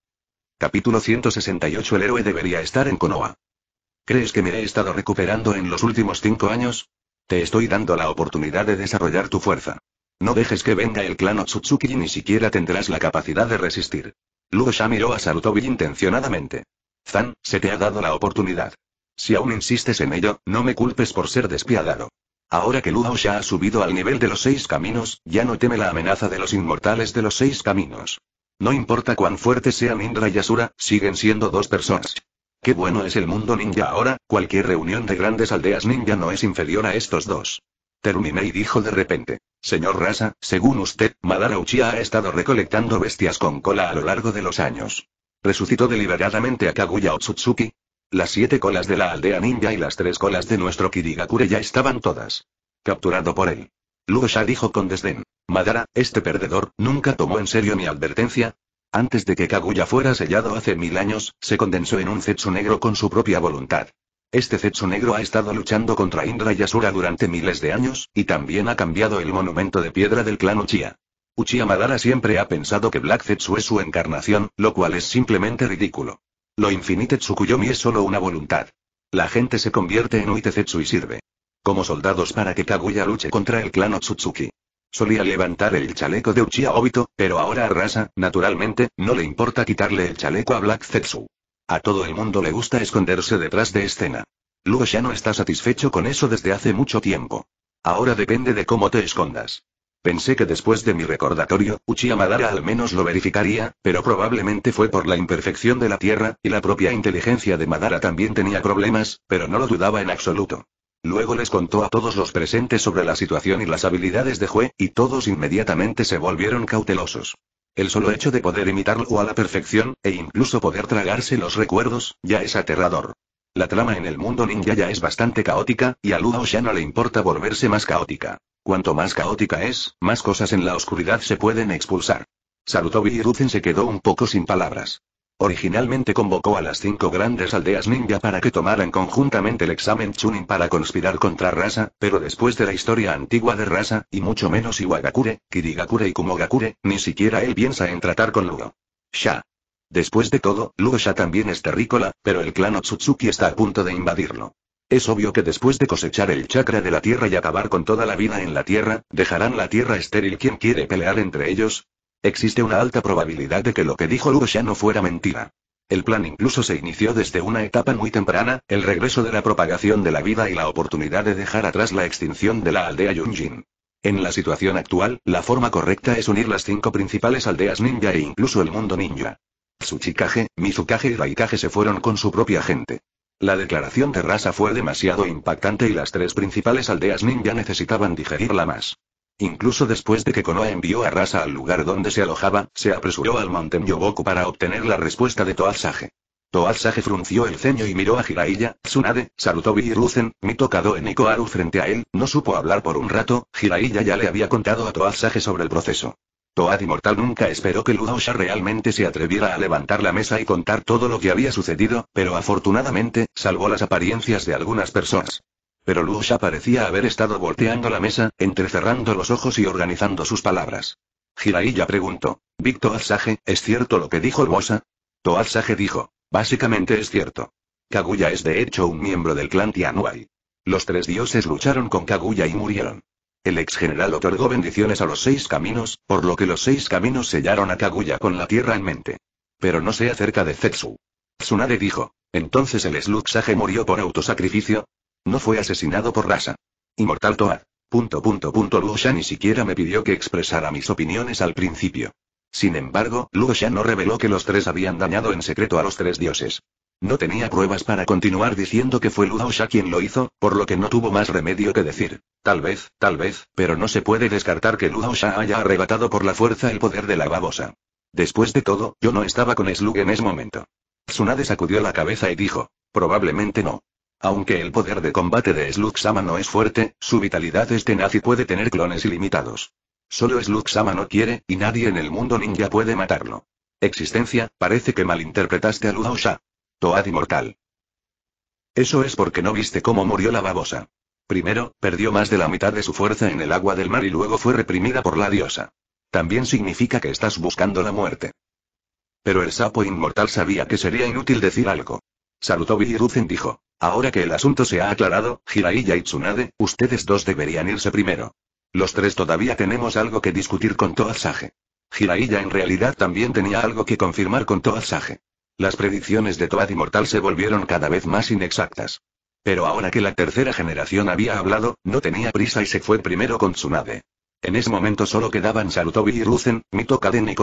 Capítulo 168 El héroe debería estar en Konoha. ¿Crees que me he estado recuperando en los últimos cinco años? Te estoy dando la oportunidad de desarrollar tu fuerza. No dejes que venga el clan Otsutsuki y ni siquiera tendrás la capacidad de resistir. Luo miró a Sarutobi intencionadamente. Zan, se te ha dado la oportunidad. Si aún insistes en ello, no me culpes por ser despiadado. Ahora que Luo ya ha subido al nivel de los seis caminos, ya no teme la amenaza de los inmortales de los seis caminos. No importa cuán fuerte sean Indra y Asura, siguen siendo dos personas. Qué bueno es el mundo ninja ahora, cualquier reunión de grandes aldeas ninja no es inferior a estos dos. Terminé y dijo de repente. Señor Rasa, según usted, Madara Uchiha ha estado recolectando bestias con cola a lo largo de los años. ¿Resucitó deliberadamente a Kaguya Otsutsuki? Las siete colas de la aldea ninja y las tres colas de nuestro Kirigakure ya estaban todas. Capturado por él. Luosha dijo con desdén. Madara, este perdedor, nunca tomó en serio mi advertencia. Antes de que Kaguya fuera sellado hace mil años, se condensó en un zetsu negro con su propia voluntad. Este Zetsu negro ha estado luchando contra Indra y Asura durante miles de años, y también ha cambiado el monumento de piedra del clan Uchiha. Uchiha Madara siempre ha pensado que Black Zetsu es su encarnación, lo cual es simplemente ridículo. Lo infinite Tsukuyomi es solo una voluntad. La gente se convierte en Zetsu y sirve. Como soldados para que Kaguya luche contra el clan Otsutsuki. Solía levantar el chaleco de Uchiha Obito, pero ahora arrasa, naturalmente, no le importa quitarle el chaleco a Black Zetsu. A todo el mundo le gusta esconderse detrás de escena. Luo ya no está satisfecho con eso desde hace mucho tiempo. Ahora depende de cómo te escondas. Pensé que después de mi recordatorio, Uchiha Madara al menos lo verificaría, pero probablemente fue por la imperfección de la Tierra, y la propia inteligencia de Madara también tenía problemas, pero no lo dudaba en absoluto. Luego les contó a todos los presentes sobre la situación y las habilidades de Jue, y todos inmediatamente se volvieron cautelosos. El solo hecho de poder imitarlo a la perfección, e incluso poder tragarse los recuerdos, ya es aterrador. La trama en el mundo ninja ya es bastante caótica, y a Luo ya no le importa volverse más caótica. Cuanto más caótica es, más cosas en la oscuridad se pueden expulsar. Sarutobi y se quedó un poco sin palabras. Originalmente convocó a las cinco grandes aldeas ninja para que tomaran conjuntamente el examen Chunin para conspirar contra Rasa, pero después de la historia antigua de Rasa, y mucho menos Iwagakure, Kirigakure y Kumogakure, ni siquiera él piensa en tratar con Lugo. Sha. Después de todo, Lugo Sha también es terrícola, pero el clan Otsutsuki está a punto de invadirlo. Es obvio que después de cosechar el chakra de la tierra y acabar con toda la vida en la tierra, dejarán la tierra estéril quien quiere pelear entre ellos, Existe una alta probabilidad de que lo que dijo Lugo no fuera mentira. El plan incluso se inició desde una etapa muy temprana, el regreso de la propagación de la vida y la oportunidad de dejar atrás la extinción de la aldea Yunjin. En la situación actual, la forma correcta es unir las cinco principales aldeas ninja e incluso el mundo ninja. Tsuchikage, Mizukage y Raikage se fueron con su propia gente. La declaración de Rasa fue demasiado impactante y las tres principales aldeas ninja necesitaban digerirla más. Incluso después de que Konoha envió a Rasa al lugar donde se alojaba, se apresuró al monte Myoboku para obtener la respuesta de Toazaje. Toalsage frunció el ceño y miró a Hiraiya, Tsunade, Sarutobi y Ruzen, Mito en Nikoaru frente a él, no supo hablar por un rato, Jiraiya ya le había contado a Toazaje sobre el proceso. Toad Inmortal nunca esperó que Ludaosha realmente se atreviera a levantar la mesa y contar todo lo que había sucedido, pero afortunadamente, salvó las apariencias de algunas personas. Pero Lusha parecía haber estado volteando la mesa, entrecerrando los ojos y organizando sus palabras. Jiraiya preguntó. Víctor Alsage, ¿es cierto lo que dijo el To Toalsage dijo. Básicamente es cierto. Kaguya es de hecho un miembro del clan Tianuai. Los tres dioses lucharon con Kaguya y murieron. El ex general otorgó bendiciones a los seis caminos, por lo que los seis caminos sellaron a Kaguya con la tierra en mente. Pero no sé acerca de Zetsu. Tsunade dijo. Entonces el Sluxaje murió por autosacrificio. No fue asesinado por Rasa. Inmortal Toad. Punto punto punto ni siquiera me pidió que expresara mis opiniones al principio. Sin embargo, Luosha no reveló que los tres habían dañado en secreto a los tres dioses. No tenía pruebas para continuar diciendo que fue Luosha quien lo hizo, por lo que no tuvo más remedio que decir. Tal vez, tal vez, pero no se puede descartar que Luosha haya arrebatado por la fuerza el poder de la babosa. Después de todo, yo no estaba con Slug en ese momento. Tsunade sacudió la cabeza y dijo, probablemente no. Aunque el poder de combate de slug no es fuerte, su vitalidad es tenaz y puede tener clones ilimitados. Solo Slug-sama no quiere, y nadie en el mundo ninja puede matarlo. Existencia, parece que malinterpretaste a Sha. Toad inmortal. Eso es porque no viste cómo murió la babosa. Primero, perdió más de la mitad de su fuerza en el agua del mar y luego fue reprimida por la diosa. También significa que estás buscando la muerte. Pero el sapo inmortal sabía que sería inútil decir algo. Saludó Ruzen dijo. Ahora que el asunto se ha aclarado, Jiraiya y Tsunade, ustedes dos deberían irse primero. Los tres todavía tenemos algo que discutir con Toasaje. Jiraiya en realidad también tenía algo que confirmar con Toasaje. Las predicciones de Toad Inmortal se volvieron cada vez más inexactas. Pero ahora que la tercera generación había hablado, no tenía prisa y se fue primero con Tsunade. En ese momento solo quedaban Sarutobi y Ruzen, Mito Kaden y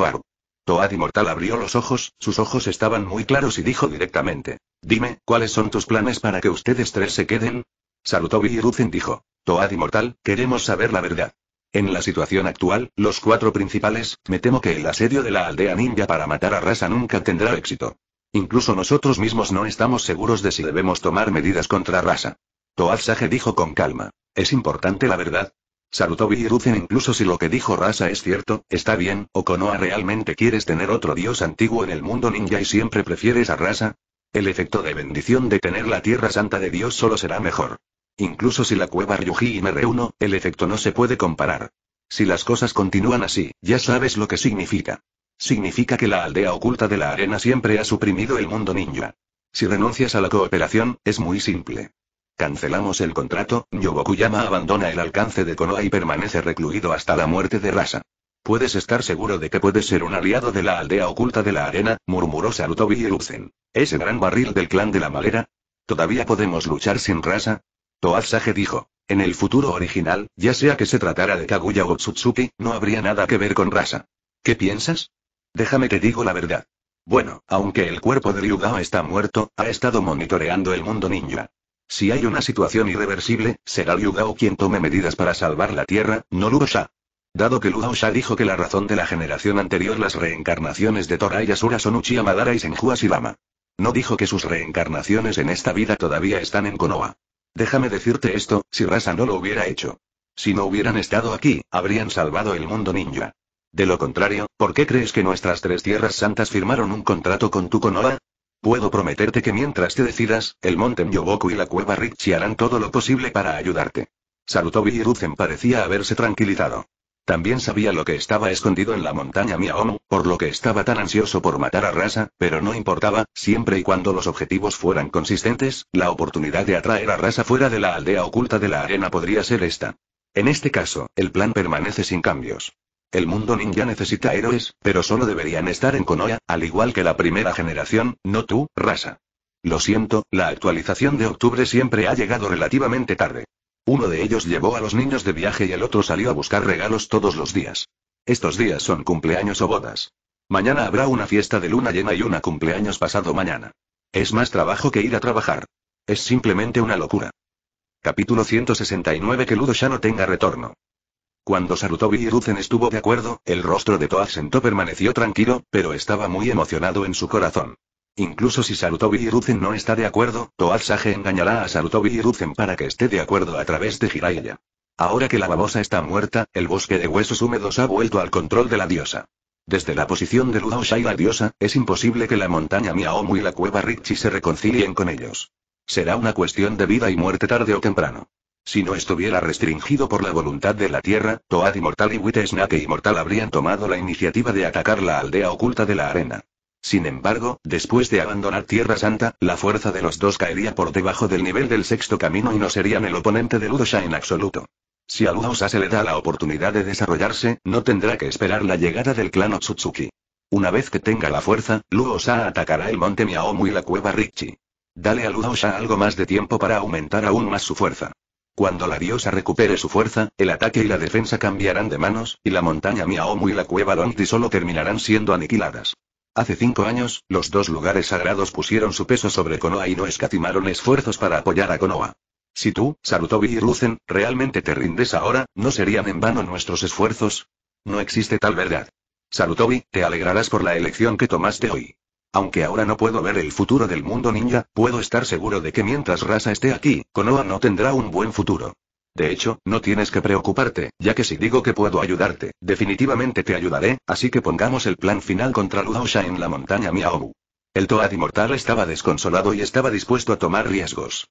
Toad Inmortal abrió los ojos, sus ojos estaban muy claros y dijo directamente. Dime, ¿cuáles son tus planes para que ustedes tres se queden? Salutó y dijo. Toad Inmortal, queremos saber la verdad. En la situación actual, los cuatro principales, me temo que el asedio de la aldea ninja para matar a Rasa nunca tendrá éxito. Incluso nosotros mismos no estamos seguros de si debemos tomar medidas contra Rasa. Toad Sage dijo con calma. Es importante la verdad, y Ducen incluso si lo que dijo Rasa es cierto, está bien, Konoha realmente quieres tener otro dios antiguo en el mundo ninja y siempre prefieres a Rasa. El efecto de bendición de tener la tierra santa de Dios solo será mejor. Incluso si la cueva Ryuji y me reúno, el efecto no se puede comparar. Si las cosas continúan así, ya sabes lo que significa. Significa que la aldea oculta de la arena siempre ha suprimido el mundo ninja. Si renuncias a la cooperación, es muy simple. Cancelamos el contrato, Yobokuyama abandona el alcance de Konoha y permanece recluido hasta la muerte de Rasa. Puedes estar seguro de que puedes ser un aliado de la aldea oculta de la arena, murmuró Sarutobi y ¿Ese gran barril del clan de la madera? ¿Todavía podemos luchar sin Rasa? Toazaje dijo. En el futuro original, ya sea que se tratara de Kaguya o Tsutsuki, no habría nada que ver con Rasa. ¿Qué piensas? Déjame te digo la verdad. Bueno, aunque el cuerpo de Ryugao está muerto, ha estado monitoreando el mundo ninja. Si hay una situación irreversible, será Liu Dao quien tome medidas para salvar la Tierra, no Luo Dado que Ludao Sha dijo que la razón de la generación anterior las reencarnaciones de Tora y Asura son Uchiha Madara y Senju Silama. No dijo que sus reencarnaciones en esta vida todavía están en Konoha. Déjame decirte esto, si Rasa no lo hubiera hecho. Si no hubieran estado aquí, habrían salvado el mundo ninja. De lo contrario, ¿por qué crees que nuestras tres tierras santas firmaron un contrato con tu Konoha? Puedo prometerte que mientras te decidas, el monte Yoboku y la cueva Richie harán todo lo posible para ayudarte. Sarutobi y Ruzen parecía haberse tranquilizado. También sabía lo que estaba escondido en la montaña Miaomu, por lo que estaba tan ansioso por matar a Rasa, pero no importaba, siempre y cuando los objetivos fueran consistentes, la oportunidad de atraer a Rasa fuera de la aldea oculta de la arena podría ser esta. En este caso, el plan permanece sin cambios. El mundo ninja necesita héroes, pero solo deberían estar en Konoha, al igual que la primera generación, no tú, Rasa. Lo siento, la actualización de octubre siempre ha llegado relativamente tarde. Uno de ellos llevó a los niños de viaje y el otro salió a buscar regalos todos los días. Estos días son cumpleaños o bodas. Mañana habrá una fiesta de luna llena y una cumpleaños pasado mañana. Es más trabajo que ir a trabajar. Es simplemente una locura. Capítulo 169 Que Ludo ya no tenga retorno. Cuando Sarutobi y Ruzen estuvo de acuerdo, el rostro de Toad permaneció tranquilo, pero estaba muy emocionado en su corazón. Incluso si Sarutobi y Ruzen no está de acuerdo, Toad engañará a Sarutobi y Ruzen para que esté de acuerdo a través de Jiraiya. Ahora que la babosa está muerta, el bosque de huesos húmedos ha vuelto al control de la diosa. Desde la posición de Ludo Shai la diosa, es imposible que la montaña Miaomu y la cueva Richie se reconcilien con ellos. Será una cuestión de vida y muerte tarde o temprano. Si no estuviera restringido por la voluntad de la Tierra, Toad Inmortal y y Inmortal habrían tomado la iniciativa de atacar la aldea oculta de la arena. Sin embargo, después de abandonar Tierra Santa, la fuerza de los dos caería por debajo del nivel del sexto camino y no serían el oponente de Ludosha en absoluto. Si a Ludosa se le da la oportunidad de desarrollarse, no tendrá que esperar la llegada del clan Otsutsuki. Una vez que tenga la fuerza, Sha atacará el monte Miaomu y la cueva Richie. Dale a Sha algo más de tiempo para aumentar aún más su fuerza. Cuando la diosa recupere su fuerza, el ataque y la defensa cambiarán de manos, y la montaña Miaomu y la cueva Donti solo terminarán siendo aniquiladas. Hace cinco años, los dos lugares sagrados pusieron su peso sobre Konoha y no escatimaron esfuerzos para apoyar a Konoha. Si tú, Sarutobi y realmente te rindes ahora, ¿no serían en vano nuestros esfuerzos? No existe tal verdad. Sarutobi, te alegrarás por la elección que tomaste hoy. Aunque ahora no puedo ver el futuro del mundo ninja, puedo estar seguro de que mientras Rasa esté aquí, Konoha no tendrá un buen futuro. De hecho, no tienes que preocuparte, ya que si digo que puedo ayudarte, definitivamente te ayudaré, así que pongamos el plan final contra Lusha en la montaña Miaobu. El Toad inmortal estaba desconsolado y estaba dispuesto a tomar riesgos.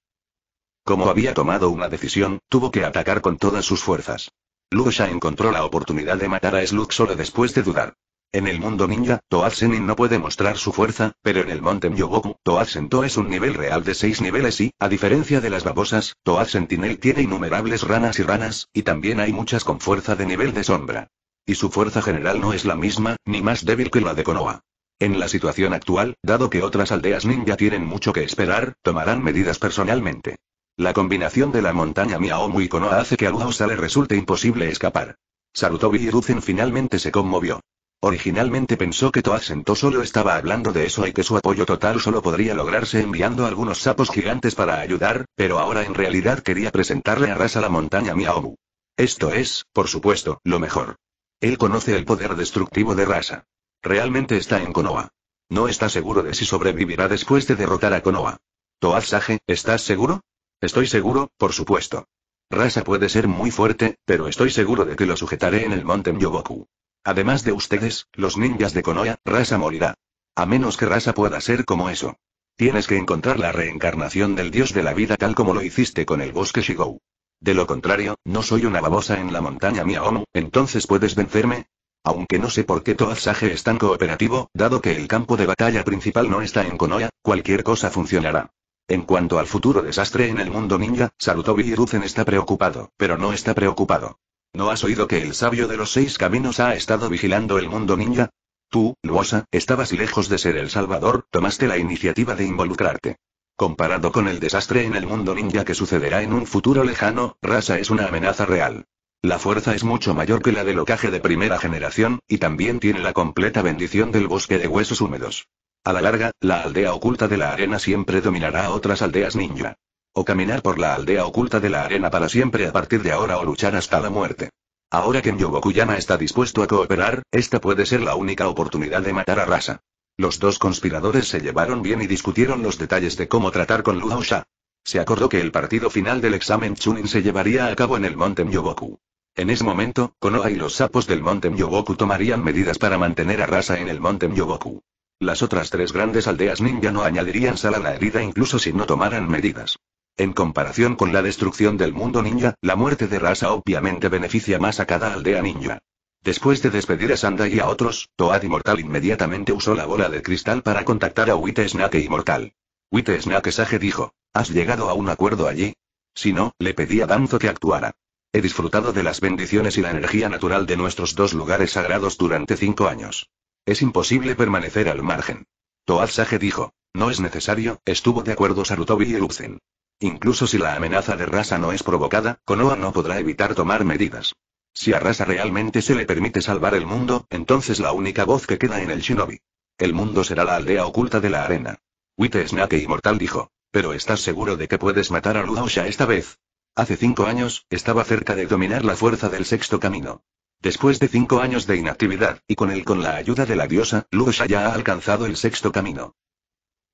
Como había tomado una decisión, tuvo que atacar con todas sus fuerzas. Luosha encontró la oportunidad de matar a Slug solo después de dudar. En el mundo ninja, Toadsenin no puede mostrar su fuerza, pero en el monte Myogoku, Sentinel es un nivel real de 6 niveles y, a diferencia de las babosas, Toad Sentinel tiene innumerables ranas y ranas, y también hay muchas con fuerza de nivel de sombra. Y su fuerza general no es la misma, ni más débil que la de Konoha. En la situación actual, dado que otras aldeas ninja tienen mucho que esperar, tomarán medidas personalmente. La combinación de la montaña Miaomu y Konoha hace que a Luausa le resulte imposible escapar. Sarutobi y finalmente se conmovió. Originalmente pensó que Toad solo estaba hablando de eso y que su apoyo total solo podría lograrse enviando algunos sapos gigantes para ayudar, pero ahora en realidad quería presentarle a Rasa la montaña Miaobu. Esto es, por supuesto, lo mejor. Él conoce el poder destructivo de Rasa. Realmente está en Konoha. No está seguro de si sobrevivirá después de derrotar a Konoha. Toad ¿estás seguro? Estoy seguro, por supuesto. Rasa puede ser muy fuerte, pero estoy seguro de que lo sujetaré en el monte Yoboku. Además de ustedes, los ninjas de Konoha, Rasa morirá. A menos que Rasa pueda ser como eso. Tienes que encontrar la reencarnación del dios de la vida tal como lo hiciste con el bosque Shigou. De lo contrario, no soy una babosa en la montaña Miaomu, entonces puedes vencerme. Aunque no sé por qué Sage es tan cooperativo, dado que el campo de batalla principal no está en Konoha, cualquier cosa funcionará. En cuanto al futuro desastre en el mundo ninja, Sarutobi Hiruzen está preocupado, pero no está preocupado. ¿No has oído que el sabio de los seis caminos ha estado vigilando el mundo ninja? Tú, Luosa, estabas lejos de ser el salvador, tomaste la iniciativa de involucrarte. Comparado con el desastre en el mundo ninja que sucederá en un futuro lejano, Rasa es una amenaza real. La fuerza es mucho mayor que la del ocaje de primera generación, y también tiene la completa bendición del bosque de huesos húmedos. A la larga, la aldea oculta de la arena siempre dominará a otras aldeas ninja. O caminar por la aldea oculta de la arena para siempre a partir de ahora o luchar hasta la muerte. Ahora que Yama está dispuesto a cooperar, esta puede ser la única oportunidad de matar a Rasa. Los dos conspiradores se llevaron bien y discutieron los detalles de cómo tratar con Luo Sha. Se acordó que el partido final del examen Chunin se llevaría a cabo en el monte Myoboku. En ese momento, Konoha y los sapos del monte Myoboku tomarían medidas para mantener a Rasa en el monte Myoboku. Las otras tres grandes aldeas ninja no añadirían sal a la herida incluso si no tomaran medidas. En comparación con la destrucción del mundo ninja, la muerte de Rasa obviamente beneficia más a cada aldea ninja. Después de despedir a Sanda y a otros, Toad Inmortal inmediatamente usó la bola de cristal para contactar a Wite Snake Mortal. Wite Snake Sage dijo, ¿has llegado a un acuerdo allí? Si no, le pedí a Danzo que actuara. He disfrutado de las bendiciones y la energía natural de nuestros dos lugares sagrados durante cinco años. Es imposible permanecer al margen. Toad Sage dijo, no es necesario, estuvo de acuerdo Sarutobi y Uzumaki. Incluso si la amenaza de Rasa no es provocada, Konoha no podrá evitar tomar medidas. Si a Rasa realmente se le permite salvar el mundo, entonces la única voz que queda en el shinobi. El mundo será la aldea oculta de la arena. Wite Snake Inmortal dijo. Pero estás seguro de que puedes matar a Ludausha esta vez. Hace cinco años, estaba cerca de dominar la fuerza del sexto camino. Después de cinco años de inactividad, y con él con la ayuda de la diosa, Ludausha ya ha alcanzado el sexto camino.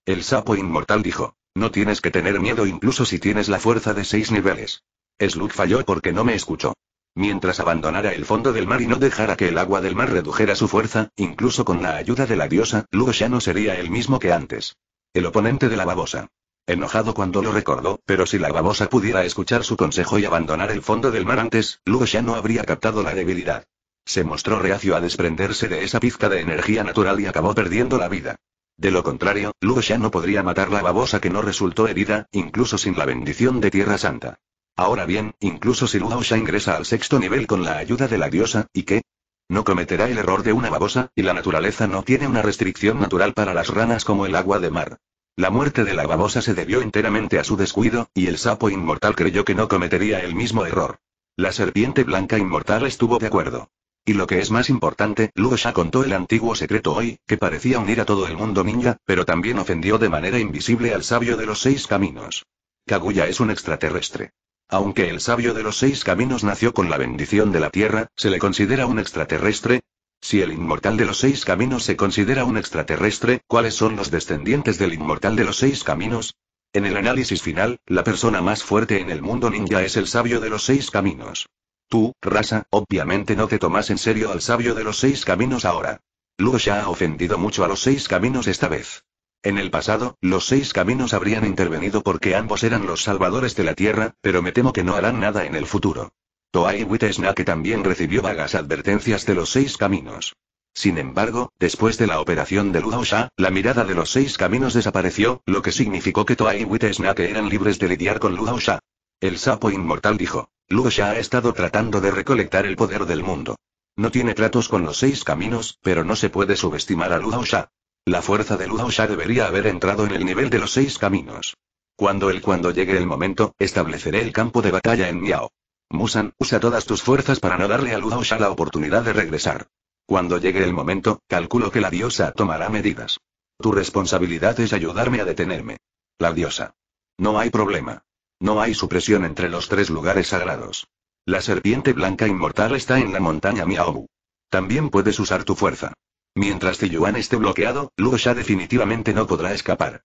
El sapo inmortal dijo. No tienes que tener miedo incluso si tienes la fuerza de seis niveles. Slug falló porque no me escuchó. Mientras abandonara el fondo del mar y no dejara que el agua del mar redujera su fuerza, incluso con la ayuda de la diosa, Lugo ya no sería el mismo que antes. El oponente de la babosa. Enojado cuando lo recordó, pero si la babosa pudiera escuchar su consejo y abandonar el fondo del mar antes, Lugo ya no habría captado la debilidad. Se mostró reacio a desprenderse de esa pizca de energía natural y acabó perdiendo la vida. De lo contrario, Luo ya no podría matar la babosa que no resultó herida, incluso sin la bendición de Tierra Santa. Ahora bien, incluso si Luo ingresa al sexto nivel con la ayuda de la diosa, ¿y qué? No cometerá el error de una babosa, y la naturaleza no tiene una restricción natural para las ranas como el agua de mar. La muerte de la babosa se debió enteramente a su descuido, y el sapo inmortal creyó que no cometería el mismo error. La serpiente blanca inmortal estuvo de acuerdo. Y lo que es más importante, ya contó el antiguo secreto hoy, que parecía unir a todo el mundo ninja, pero también ofendió de manera invisible al sabio de los seis caminos. Kaguya es un extraterrestre. Aunque el sabio de los seis caminos nació con la bendición de la Tierra, ¿se le considera un extraterrestre? Si el inmortal de los seis caminos se considera un extraterrestre, ¿cuáles son los descendientes del inmortal de los seis caminos? En el análisis final, la persona más fuerte en el mundo ninja es el sabio de los seis caminos. Tú, Rasa, obviamente no te tomas en serio al sabio de los seis caminos ahora. Luo ha ofendido mucho a los seis caminos esta vez. En el pasado, los seis caminos habrían intervenido porque ambos eran los salvadores de la Tierra, pero me temo que no harán nada en el futuro. y que también recibió vagas advertencias de los seis caminos. Sin embargo, después de la operación de Xia, la mirada de los seis caminos desapareció, lo que significó que y que eran libres de lidiar con Xia. El sapo inmortal dijo. ya ha estado tratando de recolectar el poder del mundo. No tiene tratos con los seis caminos, pero no se puede subestimar a Xia. La fuerza de ya debería haber entrado en el nivel de los seis caminos. Cuando el cuando llegue el momento, estableceré el campo de batalla en Miao. Musan, usa todas tus fuerzas para no darle a Xia la oportunidad de regresar. Cuando llegue el momento, calculo que la diosa tomará medidas. Tu responsabilidad es ayudarme a detenerme. La diosa. No hay problema. No hay supresión entre los tres lugares sagrados. La serpiente blanca inmortal está en la montaña Miaobu. También puedes usar tu fuerza. Mientras Tiyuan esté bloqueado, ya definitivamente no podrá escapar.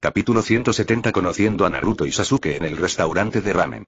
Capítulo 170 Conociendo a Naruto y Sasuke en el restaurante de ramen.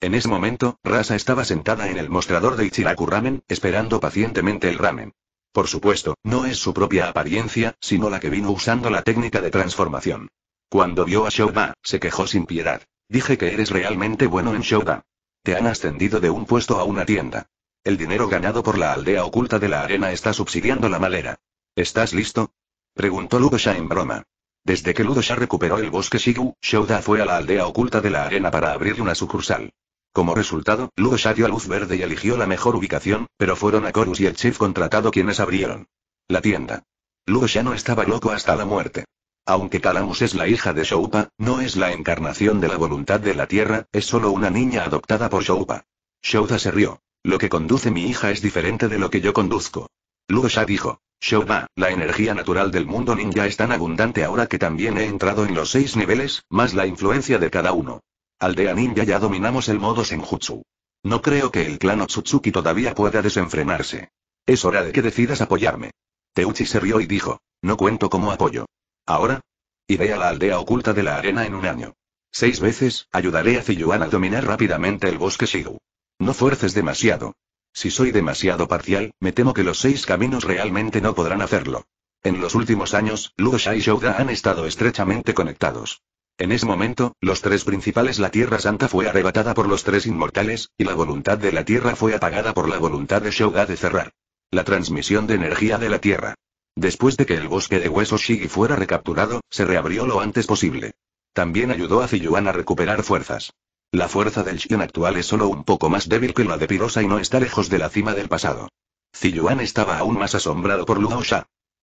En ese momento, Rasa estaba sentada en el mostrador de Ichiraku Ramen, esperando pacientemente el ramen. Por supuesto, no es su propia apariencia, sino la que vino usando la técnica de transformación. Cuando vio a Shouma, se quejó sin piedad. Dije que eres realmente bueno en Showda. Te han ascendido de un puesto a una tienda. El dinero ganado por la aldea oculta de la arena está subsidiando la malera. ¿Estás listo? Preguntó Ludosha en broma. Desde que Ludosha recuperó el bosque Shigu, Shoda fue a la aldea oculta de la arena para abrir una sucursal. Como resultado, Ludosha dio a luz verde y eligió la mejor ubicación, pero fueron a Corus y el chef contratado quienes abrieron la tienda. Ludosha no estaba loco hasta la muerte. Aunque Kalamus es la hija de Shoupa, no es la encarnación de la voluntad de la Tierra, es solo una niña adoptada por Shoupa. Shouza se rió. Lo que conduce mi hija es diferente de lo que yo conduzco. Luo dijo. Shouba, la energía natural del mundo ninja es tan abundante ahora que también he entrado en los seis niveles, más la influencia de cada uno. Aldea ninja ya dominamos el modo senjutsu. No creo que el clan Otsutsuki todavía pueda desenfrenarse. Es hora de que decidas apoyarme. Teuchi se rió y dijo. No cuento como apoyo. ¿Ahora? Iré a la aldea oculta de la arena en un año. Seis veces, ayudaré a Ziyuan a dominar rápidamente el bosque Shigu. No fuerces demasiado. Si soy demasiado parcial, me temo que los seis caminos realmente no podrán hacerlo. En los últimos años, Luosha y Shouda han estado estrechamente conectados. En ese momento, los tres principales la Tierra Santa fue arrebatada por los tres inmortales, y la voluntad de la Tierra fue apagada por la voluntad de Shouda de cerrar. La transmisión de energía de la Tierra. Después de que el bosque de huesos Shigi fuera recapturado, se reabrió lo antes posible. También ayudó a Ziyuan a recuperar fuerzas. La fuerza del Xion actual es solo un poco más débil que la de Pirosa y no está lejos de la cima del pasado. Ziyuan estaba aún más asombrado por Luo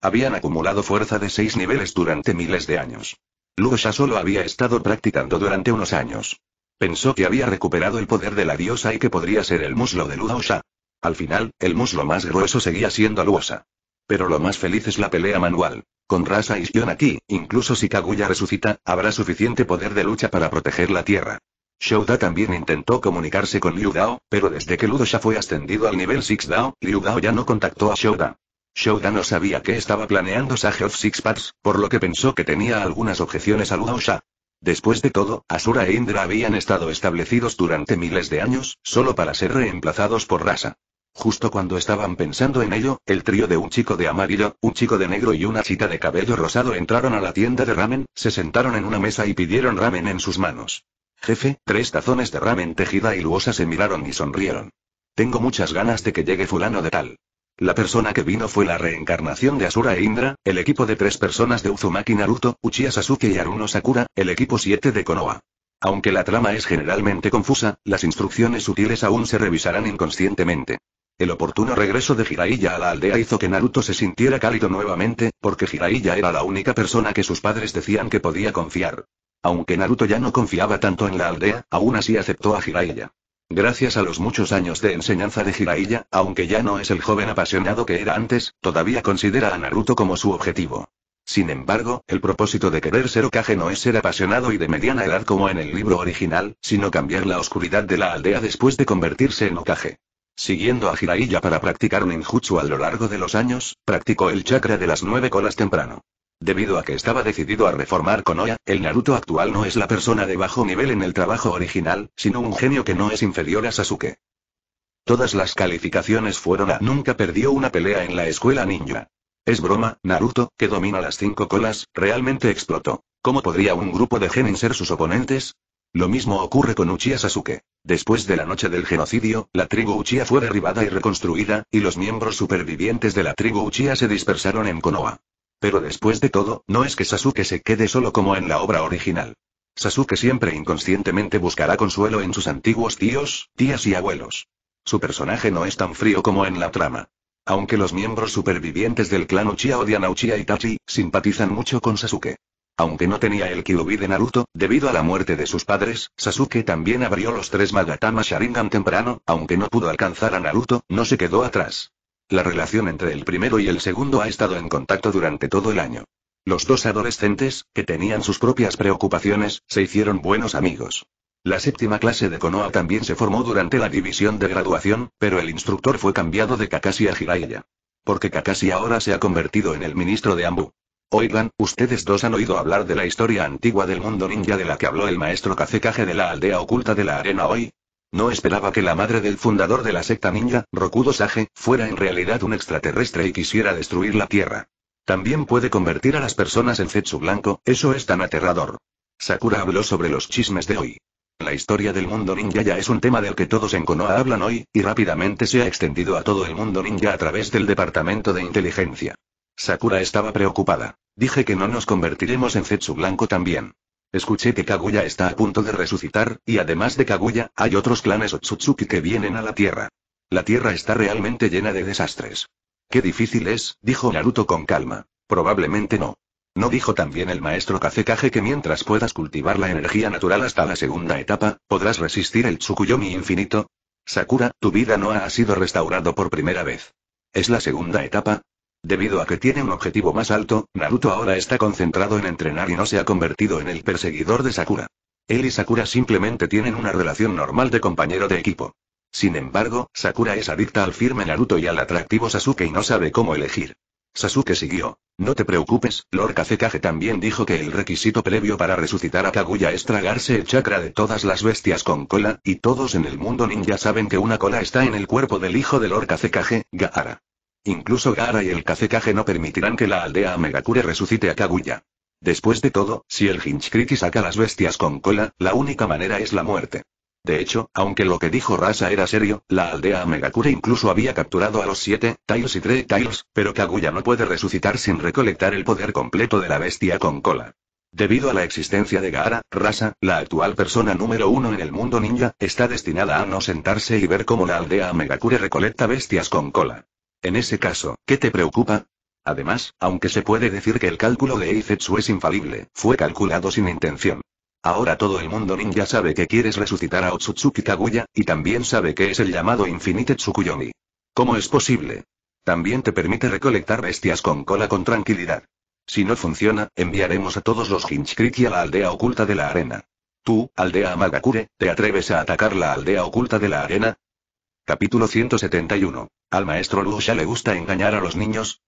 Habían acumulado fuerza de seis niveles durante miles de años. Luo solo había estado practicando durante unos años. Pensó que había recuperado el poder de la diosa y que podría ser el muslo de Luo Al final, el muslo más grueso seguía siendo Luo pero lo más feliz es la pelea manual. Con Rasa y Shion aquí, incluso si Kaguya resucita, habrá suficiente poder de lucha para proteger la Tierra. Shouda también intentó comunicarse con Liu Dao, pero desde que Ludo Sha fue ascendido al nivel 6 Dao, Liu Dao ya no contactó a Shouda. Shouda no sabía que estaba planeando Sage of Six Paths, por lo que pensó que tenía algunas objeciones a Sha. Después de todo, Asura e Indra habían estado establecidos durante miles de años, solo para ser reemplazados por Rasa. Justo cuando estaban pensando en ello, el trío de un chico de amarillo, un chico de negro y una chica de cabello rosado entraron a la tienda de ramen, se sentaron en una mesa y pidieron ramen en sus manos. Jefe, tres tazones de ramen tejida y luosa se miraron y sonrieron. Tengo muchas ganas de que llegue fulano de tal. La persona que vino fue la reencarnación de Asura e Indra, el equipo de tres personas de Uzumaki Naruto, Uchiha Sasuke y Aruno Sakura, el equipo 7 de Konoha. Aunque la trama es generalmente confusa, las instrucciones sutiles aún se revisarán inconscientemente. El oportuno regreso de Jiraiya a la aldea hizo que Naruto se sintiera cálido nuevamente, porque Jiraiya era la única persona que sus padres decían que podía confiar. Aunque Naruto ya no confiaba tanto en la aldea, aún así aceptó a Jiraiya. Gracias a los muchos años de enseñanza de Jiraiya, aunque ya no es el joven apasionado que era antes, todavía considera a Naruto como su objetivo. Sin embargo, el propósito de querer ser Okage no es ser apasionado y de mediana edad como en el libro original, sino cambiar la oscuridad de la aldea después de convertirse en Okage. Siguiendo a Jiraiya para practicar ninjutsu a lo largo de los años, practicó el chakra de las nueve colas temprano. Debido a que estaba decidido a reformar Konoha, el Naruto actual no es la persona de bajo nivel en el trabajo original, sino un genio que no es inferior a Sasuke. Todas las calificaciones fueron a nunca perdió una pelea en la escuela ninja. Es broma, Naruto, que domina las cinco colas, realmente explotó. ¿Cómo podría un grupo de genin ser sus oponentes? Lo mismo ocurre con Uchiha Sasuke. Después de la noche del genocidio, la tribu Uchiha fue derribada y reconstruida, y los miembros supervivientes de la tribu Uchiha se dispersaron en Konoha. Pero después de todo, no es que Sasuke se quede solo como en la obra original. Sasuke siempre inconscientemente buscará consuelo en sus antiguos tíos, tías y abuelos. Su personaje no es tan frío como en la trama. Aunque los miembros supervivientes del clan Uchiha odian a Uchiha Itachi, simpatizan mucho con Sasuke. Aunque no tenía el Kyuubi de Naruto, debido a la muerte de sus padres, Sasuke también abrió los tres Magatama Sharingan temprano, aunque no pudo alcanzar a Naruto, no se quedó atrás. La relación entre el primero y el segundo ha estado en contacto durante todo el año. Los dos adolescentes, que tenían sus propias preocupaciones, se hicieron buenos amigos. La séptima clase de Konoha también se formó durante la división de graduación, pero el instructor fue cambiado de Kakashi a Jiraiya. Porque Kakashi ahora se ha convertido en el ministro de Ambu. Oigan, ustedes dos han oído hablar de la historia antigua del mundo ninja de la que habló el maestro Kazekage de la aldea oculta de la arena hoy. No esperaba que la madre del fundador de la secta ninja, Rokudo Sage, fuera en realidad un extraterrestre y quisiera destruir la Tierra. También puede convertir a las personas en Zetsu blanco, eso es tan aterrador. Sakura habló sobre los chismes de hoy. La historia del mundo ninja ya es un tema del que todos en Konoha hablan hoy, y rápidamente se ha extendido a todo el mundo ninja a través del departamento de inteligencia. Sakura estaba preocupada. Dije que no nos convertiremos en Zetsu Blanco también. Escuché que Kaguya está a punto de resucitar, y además de Kaguya, hay otros clanes Otsutsuki que vienen a la Tierra. La Tierra está realmente llena de desastres. Qué difícil es, dijo Naruto con calma. Probablemente no. ¿No dijo también el maestro Kazekage que mientras puedas cultivar la energía natural hasta la segunda etapa, podrás resistir el Tsukuyomi infinito? Sakura, tu vida no ha sido restaurado por primera vez. Es la segunda etapa, Debido a que tiene un objetivo más alto, Naruto ahora está concentrado en entrenar y no se ha convertido en el perseguidor de Sakura. Él y Sakura simplemente tienen una relación normal de compañero de equipo. Sin embargo, Sakura es adicta al firme Naruto y al atractivo Sasuke y no sabe cómo elegir. Sasuke siguió. No te preocupes, Lord Kazekage también dijo que el requisito previo para resucitar a Kaguya es tragarse el chakra de todas las bestias con cola, y todos en el mundo ninja saben que una cola está en el cuerpo del hijo de Lord Kazekage, Gaara. Incluso Gara y el Kacekaje no permitirán que la aldea Megakure resucite a Kaguya. Después de todo, si el Hinchkriti saca las bestias con cola, la única manera es la muerte. De hecho, aunque lo que dijo Rasa era serio, la aldea Megakure incluso había capturado a los siete, Tails y tres Tails, pero Kaguya no puede resucitar sin recolectar el poder completo de la bestia con cola. Debido a la existencia de Gaara, Rasa, la actual persona número uno en el mundo ninja, está destinada a no sentarse y ver cómo la aldea Megakure recolecta bestias con cola. En ese caso, ¿qué te preocupa? Además, aunque se puede decir que el cálculo de Eizetsu es infalible, fue calculado sin intención. Ahora todo el mundo ninja sabe que quieres resucitar a Otsutsuki Kaguya, y también sabe que es el llamado Infinite Tsukuyomi. ¿Cómo es posible? También te permite recolectar bestias con cola con tranquilidad. Si no funciona, enviaremos a todos los Hinchkriki a la aldea oculta de la arena. Tú, aldea Amagakure, ¿te atreves a atacar la aldea oculta de la arena? Capítulo 171. ¿Al maestro ya le gusta engañar a los niños?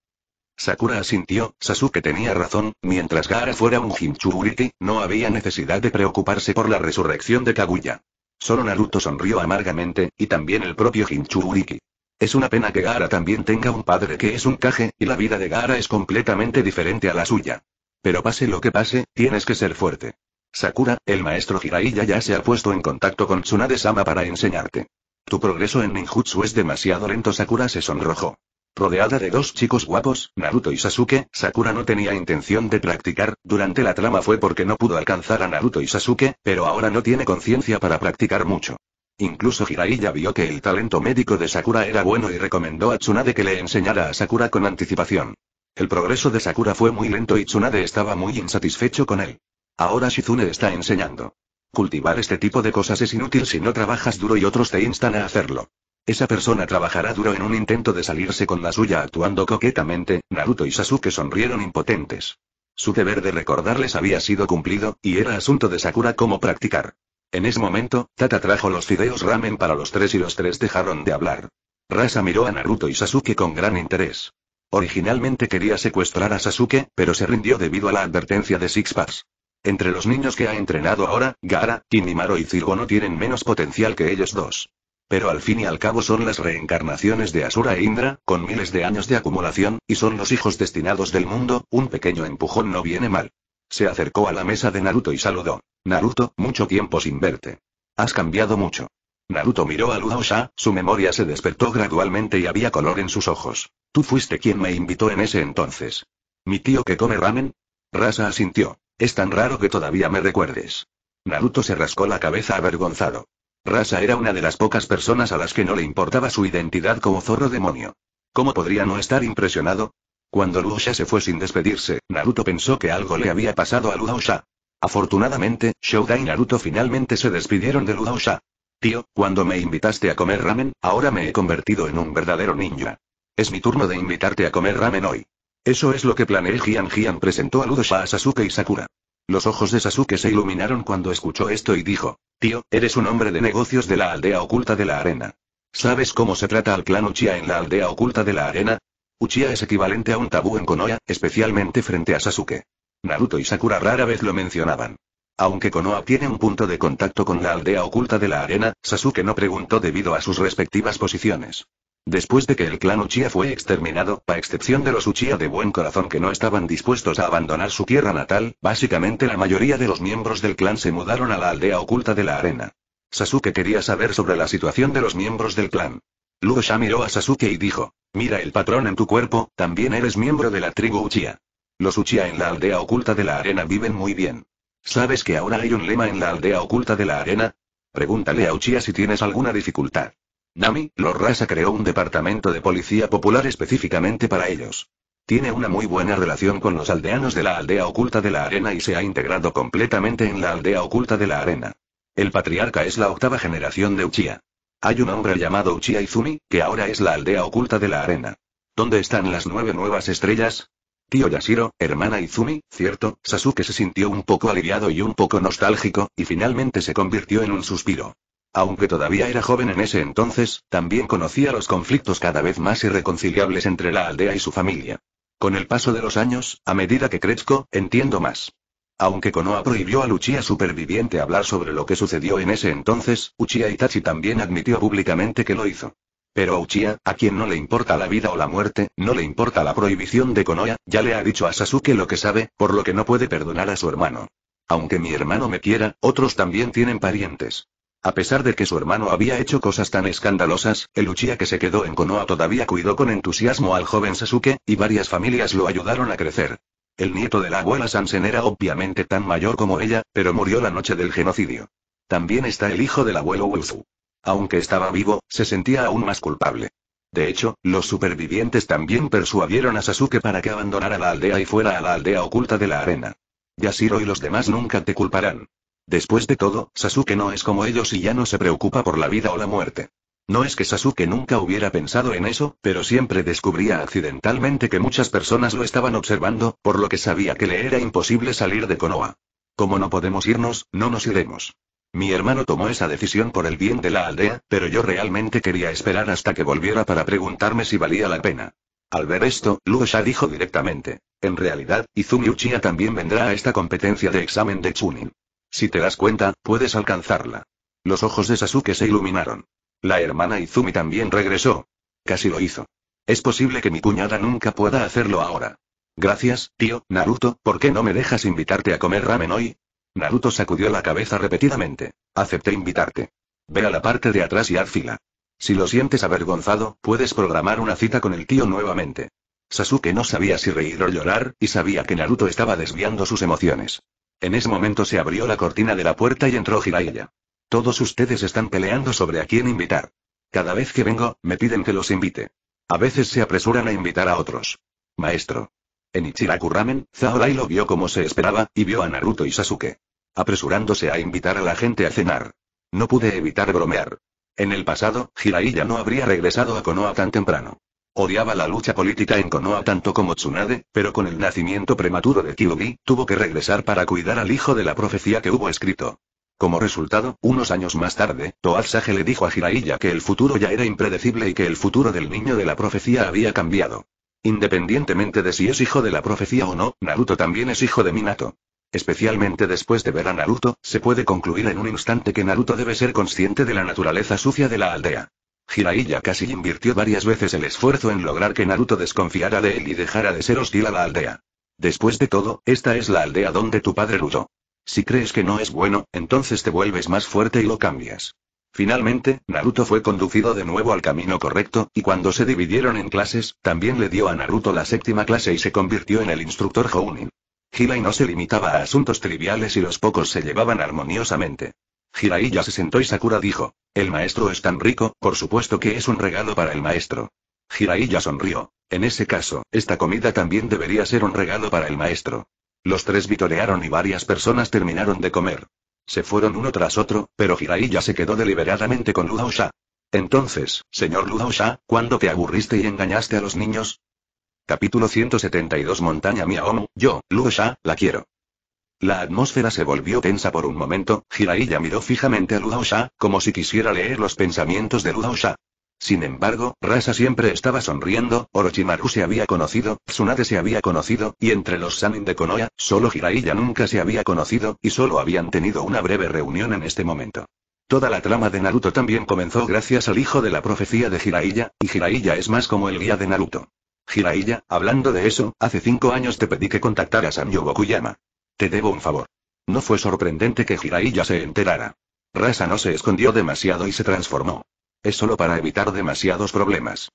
Sakura asintió, Sasuke tenía razón, mientras Gara fuera un Jinchuriki, no había necesidad de preocuparse por la resurrección de Kaguya. Solo Naruto sonrió amargamente, y también el propio Jinchuriki. Es una pena que Gara también tenga un padre que es un Kage, y la vida de Gara es completamente diferente a la suya. Pero pase lo que pase, tienes que ser fuerte. Sakura, el maestro Jiraiya ya se ha puesto en contacto con Tsunade-sama para enseñarte. Tu progreso en ninjutsu es demasiado lento. Sakura se sonrojó. Rodeada de dos chicos guapos, Naruto y Sasuke, Sakura no tenía intención de practicar, durante la trama fue porque no pudo alcanzar a Naruto y Sasuke, pero ahora no tiene conciencia para practicar mucho. Incluso Hiraiya vio que el talento médico de Sakura era bueno y recomendó a Tsunade que le enseñara a Sakura con anticipación. El progreso de Sakura fue muy lento y Tsunade estaba muy insatisfecho con él. Ahora Shizune está enseñando. Cultivar este tipo de cosas es inútil si no trabajas duro y otros te instan a hacerlo. Esa persona trabajará duro en un intento de salirse con la suya actuando coquetamente, Naruto y Sasuke sonrieron impotentes. Su deber de recordarles había sido cumplido, y era asunto de Sakura cómo practicar. En ese momento, Tata trajo los fideos ramen para los tres y los tres dejaron de hablar. Rasa miró a Naruto y Sasuke con gran interés. Originalmente quería secuestrar a Sasuke, pero se rindió debido a la advertencia de Sixpacks. Entre los niños que ha entrenado ahora, Gara, Kinimaro y Cirgo no tienen menos potencial que ellos dos. Pero al fin y al cabo son las reencarnaciones de Asura e Indra, con miles de años de acumulación, y son los hijos destinados del mundo, un pequeño empujón no viene mal. Se acercó a la mesa de Naruto y saludó. Naruto, mucho tiempo sin verte. Has cambiado mucho. Naruto miró a Luhaosha, su memoria se despertó gradualmente y había color en sus ojos. Tú fuiste quien me invitó en ese entonces. ¿Mi tío que come ramen? Rasa asintió. Es tan raro que todavía me recuerdes. Naruto se rascó la cabeza avergonzado. Rasa era una de las pocas personas a las que no le importaba su identidad como zorro demonio. ¿Cómo podría no estar impresionado? Cuando Luosha se fue sin despedirse, Naruto pensó que algo le había pasado a Luosha. Afortunadamente, Shouda y Naruto finalmente se despidieron de Luosha. Tío, cuando me invitaste a comer ramen, ahora me he convertido en un verdadero ninja. Es mi turno de invitarte a comer ramen hoy. Eso es lo que planeé. Gian Gian presentó a Ludosha a Sasuke y Sakura. Los ojos de Sasuke se iluminaron cuando escuchó esto y dijo, Tío, eres un hombre de negocios de la aldea oculta de la arena. ¿Sabes cómo se trata al clan Uchiha en la aldea oculta de la arena? Uchiha es equivalente a un tabú en Konoha, especialmente frente a Sasuke. Naruto y Sakura rara vez lo mencionaban. Aunque Konoha tiene un punto de contacto con la aldea oculta de la arena, Sasuke no preguntó debido a sus respectivas posiciones. Después de que el clan Uchiha fue exterminado, a excepción de los Uchiha de buen corazón que no estaban dispuestos a abandonar su tierra natal, básicamente la mayoría de los miembros del clan se mudaron a la aldea oculta de la arena. Sasuke quería saber sobre la situación de los miembros del clan. Lugosha miró a Sasuke y dijo, mira el patrón en tu cuerpo, también eres miembro de la tribu Uchiha. Los Uchiha en la aldea oculta de la arena viven muy bien. ¿Sabes que ahora hay un lema en la aldea oculta de la arena? Pregúntale a Uchiha si tienes alguna dificultad. Nami, Rasa creó un departamento de policía popular específicamente para ellos. Tiene una muy buena relación con los aldeanos de la aldea oculta de la arena y se ha integrado completamente en la aldea oculta de la arena. El patriarca es la octava generación de Uchiha. Hay un hombre llamado Uchiha Izumi, que ahora es la aldea oculta de la arena. ¿Dónde están las nueve nuevas estrellas? Tío Yashiro, hermana Izumi, cierto, Sasuke se sintió un poco aliviado y un poco nostálgico, y finalmente se convirtió en un suspiro. Aunque todavía era joven en ese entonces, también conocía los conflictos cada vez más irreconciliables entre la aldea y su familia. Con el paso de los años, a medida que crezco, entiendo más. Aunque Konoha prohibió a Luchia superviviente hablar sobre lo que sucedió en ese entonces, Uchiha Itachi también admitió públicamente que lo hizo. Pero a Uchiha, a quien no le importa la vida o la muerte, no le importa la prohibición de Konoha, ya le ha dicho a Sasuke lo que sabe, por lo que no puede perdonar a su hermano. Aunque mi hermano me quiera, otros también tienen parientes. A pesar de que su hermano había hecho cosas tan escandalosas, el Uchiha que se quedó en Konoha todavía cuidó con entusiasmo al joven Sasuke, y varias familias lo ayudaron a crecer. El nieto de la abuela Sansen era obviamente tan mayor como ella, pero murió la noche del genocidio. También está el hijo del abuelo Wuzu. Aunque estaba vivo, se sentía aún más culpable. De hecho, los supervivientes también persuadieron a Sasuke para que abandonara la aldea y fuera a la aldea oculta de la arena. Yashiro y los demás nunca te culparán. Después de todo, Sasuke no es como ellos y ya no se preocupa por la vida o la muerte. No es que Sasuke nunca hubiera pensado en eso, pero siempre descubría accidentalmente que muchas personas lo estaban observando, por lo que sabía que le era imposible salir de Konoha. Como no podemos irnos, no nos iremos. Mi hermano tomó esa decisión por el bien de la aldea, pero yo realmente quería esperar hasta que volviera para preguntarme si valía la pena. Al ver esto, Luo dijo directamente. En realidad, Izumi Uchiha también vendrá a esta competencia de examen de Chunin. Si te das cuenta, puedes alcanzarla. Los ojos de Sasuke se iluminaron. La hermana Izumi también regresó. Casi lo hizo. Es posible que mi cuñada nunca pueda hacerlo ahora. Gracias, tío, Naruto, ¿por qué no me dejas invitarte a comer ramen hoy? Naruto sacudió la cabeza repetidamente. Acepté invitarte. Ve a la parte de atrás y haz fila. Si lo sientes avergonzado, puedes programar una cita con el tío nuevamente. Sasuke no sabía si reír o llorar, y sabía que Naruto estaba desviando sus emociones. En ese momento se abrió la cortina de la puerta y entró Jiraiya. Todos ustedes están peleando sobre a quién invitar. Cada vez que vengo, me piden que los invite. A veces se apresuran a invitar a otros. Maestro. En Ichiraku Ramen, lo vio como se esperaba, y vio a Naruto y Sasuke. Apresurándose a invitar a la gente a cenar. No pude evitar bromear. En el pasado, Jiraiya no habría regresado a Konoha tan temprano. Odiaba la lucha política en Konoha tanto como Tsunade, pero con el nacimiento prematuro de Kyuubi, tuvo que regresar para cuidar al hijo de la profecía que hubo escrito. Como resultado, unos años más tarde, Toazaje le dijo a Hiraiya que el futuro ya era impredecible y que el futuro del niño de la profecía había cambiado. Independientemente de si es hijo de la profecía o no, Naruto también es hijo de Minato. Especialmente después de ver a Naruto, se puede concluir en un instante que Naruto debe ser consciente de la naturaleza sucia de la aldea ya casi invirtió varias veces el esfuerzo en lograr que Naruto desconfiara de él y dejara de ser hostil a la aldea. Después de todo, esta es la aldea donde tu padre rudo. Si crees que no es bueno, entonces te vuelves más fuerte y lo cambias. Finalmente, Naruto fue conducido de nuevo al camino correcto, y cuando se dividieron en clases, también le dio a Naruto la séptima clase y se convirtió en el instructor Hounin. Hilai no se limitaba a asuntos triviales y los pocos se llevaban armoniosamente. Jiraiya se sentó y Sakura dijo. El maestro es tan rico, por supuesto que es un regalo para el maestro. Jiraiya sonrió. En ese caso, esta comida también debería ser un regalo para el maestro. Los tres vitorearon y varias personas terminaron de comer. Se fueron uno tras otro, pero Jiraiya se quedó deliberadamente con Ludo-sha. Entonces, señor Ludo-sha, ¿cuándo te aburriste y engañaste a los niños? Capítulo 172 Montaña Miaomu, yo, Ludo-sha, la quiero. La atmósfera se volvió tensa por un momento, Jiraiya miró fijamente a Ludaosha, como si quisiera leer los pensamientos de Ludaosha. Sin embargo, Rasa siempre estaba sonriendo, Orochimaru se había conocido, Tsunade se había conocido, y entre los Sanin de Konoha, solo Jiraiya nunca se había conocido, y solo habían tenido una breve reunión en este momento. Toda la trama de Naruto también comenzó gracias al hijo de la profecía de Jiraiya, y Jiraiya es más como el guía de Naruto. Jiraiya, hablando de eso, hace cinco años te pedí que contactaras a Myogo te debo un favor. No fue sorprendente que Jiraiya se enterara. Rasa no se escondió demasiado y se transformó. Es solo para evitar demasiados problemas.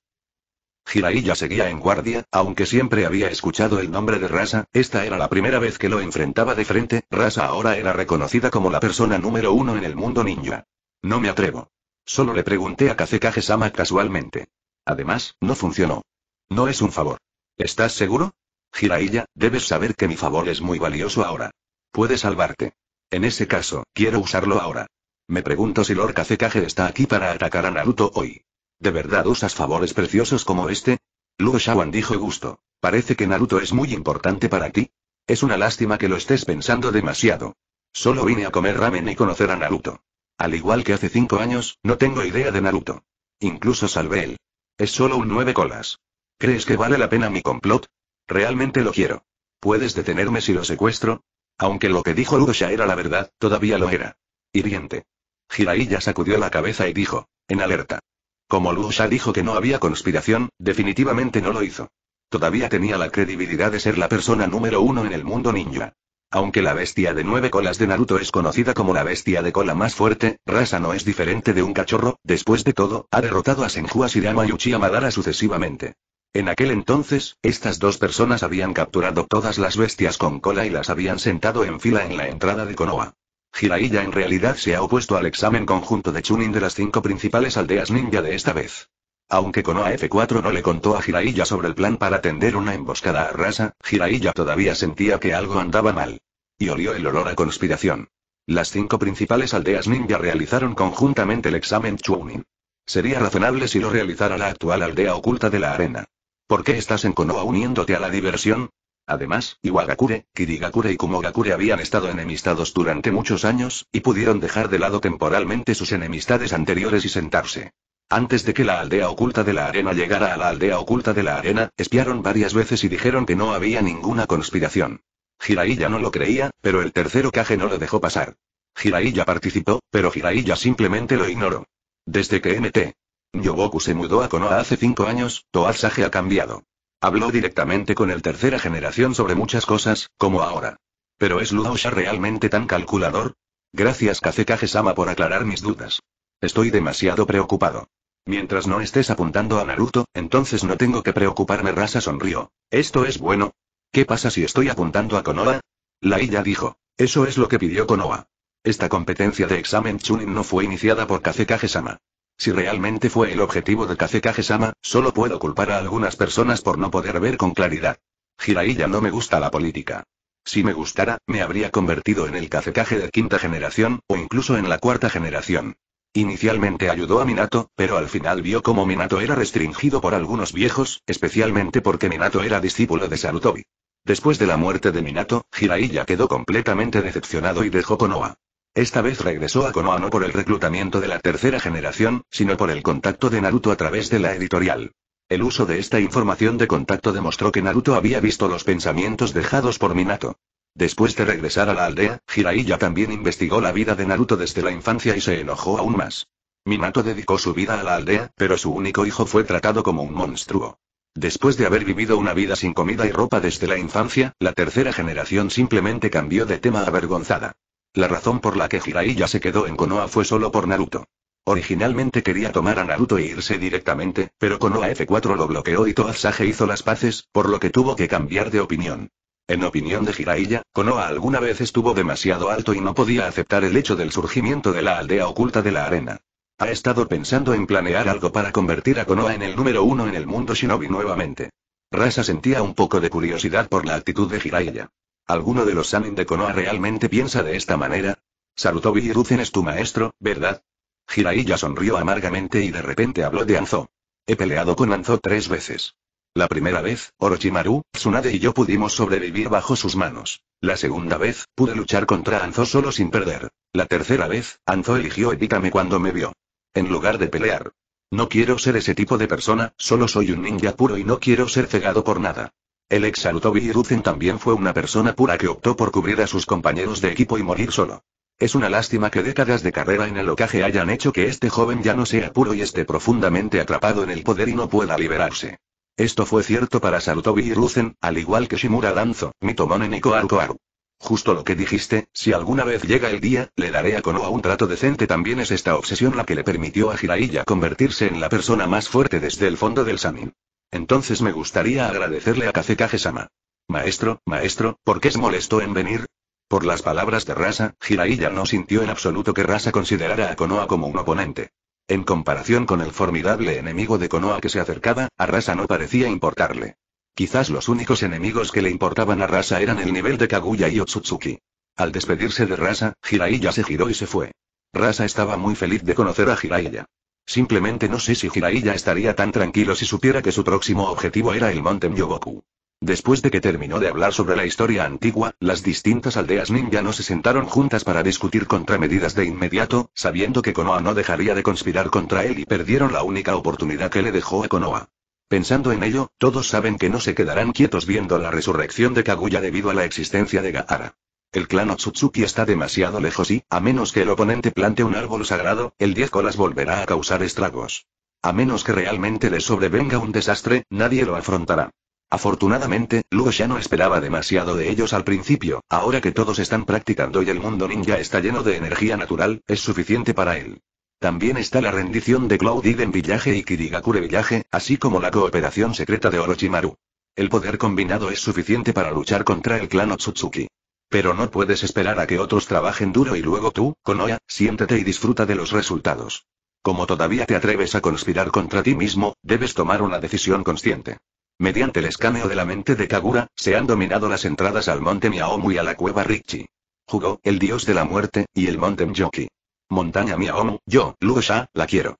Jiraiya seguía en guardia, aunque siempre había escuchado el nombre de Rasa, esta era la primera vez que lo enfrentaba de frente, Rasa ahora era reconocida como la persona número uno en el mundo ninja. No me atrevo. Solo le pregunté a Kazekage-sama casualmente. Además, no funcionó. No es un favor. ¿Estás seguro? Jiraiya, debes saber que mi favor es muy valioso ahora. Puede salvarte. En ese caso, quiero usarlo ahora. Me pregunto si Lord Kazekage está aquí para atacar a Naruto hoy. ¿De verdad usas favores preciosos como este? Luo Shawan dijo gusto. Parece que Naruto es muy importante para ti. Es una lástima que lo estés pensando demasiado. Solo vine a comer ramen y conocer a Naruto. Al igual que hace cinco años, no tengo idea de Naruto. Incluso salvé él. Es solo un nueve colas. ¿Crees que vale la pena mi complot? Realmente lo quiero. ¿Puedes detenerme si lo secuestro? Aunque lo que dijo Lusha era la verdad, todavía lo era. Hiriente. Jiraiya sacudió la cabeza y dijo, en alerta. Como Lusha dijo que no había conspiración, definitivamente no lo hizo. Todavía tenía la credibilidad de ser la persona número uno en el mundo ninja. Aunque la bestia de nueve colas de Naruto es conocida como la bestia de cola más fuerte, Rasa no es diferente de un cachorro, después de todo, ha derrotado a Senju Asirama y Uchiha Madara sucesivamente. En aquel entonces, estas dos personas habían capturado todas las bestias con cola y las habían sentado en fila en la entrada de Konoha. Jiraiya en realidad se ha opuesto al examen conjunto de Chunin de las cinco principales aldeas ninja de esta vez. Aunque Konoha F4 no le contó a Jiraiya sobre el plan para tender una emboscada a Rasa, Jiraiya todavía sentía que algo andaba mal. Y olió el olor a conspiración. Las cinco principales aldeas ninja realizaron conjuntamente el examen Chunin. Sería razonable si lo realizara la actual aldea oculta de la arena. ¿Por qué estás en Konoha uniéndote a la diversión? Además, Iwagakure, Kirigakure y Kumogakure habían estado enemistados durante muchos años, y pudieron dejar de lado temporalmente sus enemistades anteriores y sentarse. Antes de que la aldea oculta de la arena llegara a la aldea oculta de la arena, espiaron varias veces y dijeron que no había ninguna conspiración. Jiraiya no lo creía, pero el tercero Kage no lo dejó pasar. Jiraiya participó, pero Jiraiya simplemente lo ignoró. Desde que MT. Yoboku se mudó a Konoha hace cinco años, Sage ha cambiado. Habló directamente con el tercera generación sobre muchas cosas, como ahora. ¿Pero es Ludo-sha realmente tan calculador? Gracias Kazekage-sama por aclarar mis dudas. Estoy demasiado preocupado. Mientras no estés apuntando a Naruto, entonces no tengo que preocuparme. Rasa sonrió. ¿Esto es bueno? ¿Qué pasa si estoy apuntando a Konoha? La Iya dijo. Eso es lo que pidió Konoha. Esta competencia de examen Chunin no fue iniciada por Kazekage-sama. Si realmente fue el objetivo de Kazekage-sama, solo puedo culpar a algunas personas por no poder ver con claridad. Jiraiya no me gusta la política. Si me gustara, me habría convertido en el Kazekage de quinta generación, o incluso en la cuarta generación. Inicialmente ayudó a Minato, pero al final vio cómo Minato era restringido por algunos viejos, especialmente porque Minato era discípulo de Sarutobi. Después de la muerte de Minato, Jiraiya quedó completamente decepcionado y dejó Konoha. Esta vez regresó a Konoha no por el reclutamiento de la tercera generación, sino por el contacto de Naruto a través de la editorial. El uso de esta información de contacto demostró que Naruto había visto los pensamientos dejados por Minato. Después de regresar a la aldea, Hiraiya también investigó la vida de Naruto desde la infancia y se enojó aún más. Minato dedicó su vida a la aldea, pero su único hijo fue tratado como un monstruo. Después de haber vivido una vida sin comida y ropa desde la infancia, la tercera generación simplemente cambió de tema avergonzada. La razón por la que Jiraiya se quedó en Konoha fue solo por Naruto. Originalmente quería tomar a Naruto e irse directamente, pero Konoha F4 lo bloqueó y Sage hizo las paces, por lo que tuvo que cambiar de opinión. En opinión de Jiraiya, Konoha alguna vez estuvo demasiado alto y no podía aceptar el hecho del surgimiento de la aldea oculta de la arena. Ha estado pensando en planear algo para convertir a Konoha en el número uno en el mundo shinobi nuevamente. Rasa sentía un poco de curiosidad por la actitud de Jiraiya. ¿Alguno de los Sanin de Konoha realmente piensa de esta manera? Saludó Hiruzen es tu maestro, ¿verdad? Jiraiya sonrió amargamente y de repente habló de Anzo. He peleado con Anzo tres veces. La primera vez, Orochimaru, Tsunade y yo pudimos sobrevivir bajo sus manos. La segunda vez, pude luchar contra Anzo solo sin perder. La tercera vez, Anzo eligió evítame cuando me vio. En lugar de pelear. No quiero ser ese tipo de persona, solo soy un ninja puro y no quiero ser cegado por nada. El ex Sarutobi Hiruzen también fue una persona pura que optó por cubrir a sus compañeros de equipo y morir solo. Es una lástima que décadas de carrera en el locaje hayan hecho que este joven ya no sea puro y esté profundamente atrapado en el poder y no pueda liberarse. Esto fue cierto para Sarutobi Ruzen, al igual que Shimura Danzo, Mitomonen y Koharu Justo lo que dijiste, si alguna vez llega el día, le daré a Konoha un trato decente. También es esta obsesión la que le permitió a Hiraiya convertirse en la persona más fuerte desde el fondo del Samin. Entonces me gustaría agradecerle a Kazekage-sama. Maestro, maestro, ¿por qué se molestó en venir? Por las palabras de Rasa, Jiraiya no sintió en absoluto que Rasa considerara a Konoha como un oponente. En comparación con el formidable enemigo de Konoha que se acercaba, a Rasa no parecía importarle. Quizás los únicos enemigos que le importaban a Rasa eran el nivel de Kaguya y Otsutsuki. Al despedirse de Rasa, Jiraiya se giró y se fue. Rasa estaba muy feliz de conocer a Jiraiya. Simplemente no sé si Jiraiya estaría tan tranquilo si supiera que su próximo objetivo era el monte Myoboku. Después de que terminó de hablar sobre la historia antigua, las distintas aldeas ninja no se sentaron juntas para discutir contramedidas de inmediato, sabiendo que Konoha no dejaría de conspirar contra él y perdieron la única oportunidad que le dejó a Konoha. Pensando en ello, todos saben que no se quedarán quietos viendo la resurrección de Kaguya debido a la existencia de Gaara. El clan Otsutsuki está demasiado lejos y, a menos que el oponente plante un árbol sagrado, el 10 colas volverá a causar estragos. A menos que realmente le sobrevenga un desastre, nadie lo afrontará. Afortunadamente, Luo ya no esperaba demasiado de ellos al principio, ahora que todos están practicando y el mundo ninja está lleno de energía natural, es suficiente para él. También está la rendición de Cloud en Village y Kirigakure Villaje, así como la cooperación secreta de Orochimaru. El poder combinado es suficiente para luchar contra el clan Otsutsuki. Pero no puedes esperar a que otros trabajen duro y luego tú, Konoya, siéntete y disfruta de los resultados. Como todavía te atreves a conspirar contra ti mismo, debes tomar una decisión consciente. Mediante el escaneo de la mente de Kagura, se han dominado las entradas al monte Miaomu y a la cueva Ricci. Jugó, el dios de la muerte, y el monte Mjoki. Montaña Miaomu, yo, Sha, la quiero.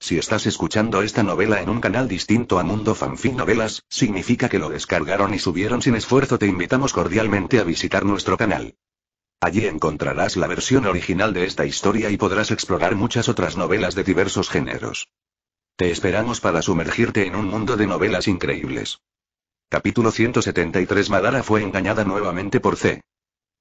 Si estás escuchando esta novela en un canal distinto a Mundo Fanfic Novelas, significa que lo descargaron y subieron sin esfuerzo. Te invitamos cordialmente a visitar nuestro canal. Allí encontrarás la versión original de esta historia y podrás explorar muchas otras novelas de diversos géneros. Te esperamos para sumergirte en un mundo de novelas increíbles. Capítulo 173 Madara fue engañada nuevamente por C.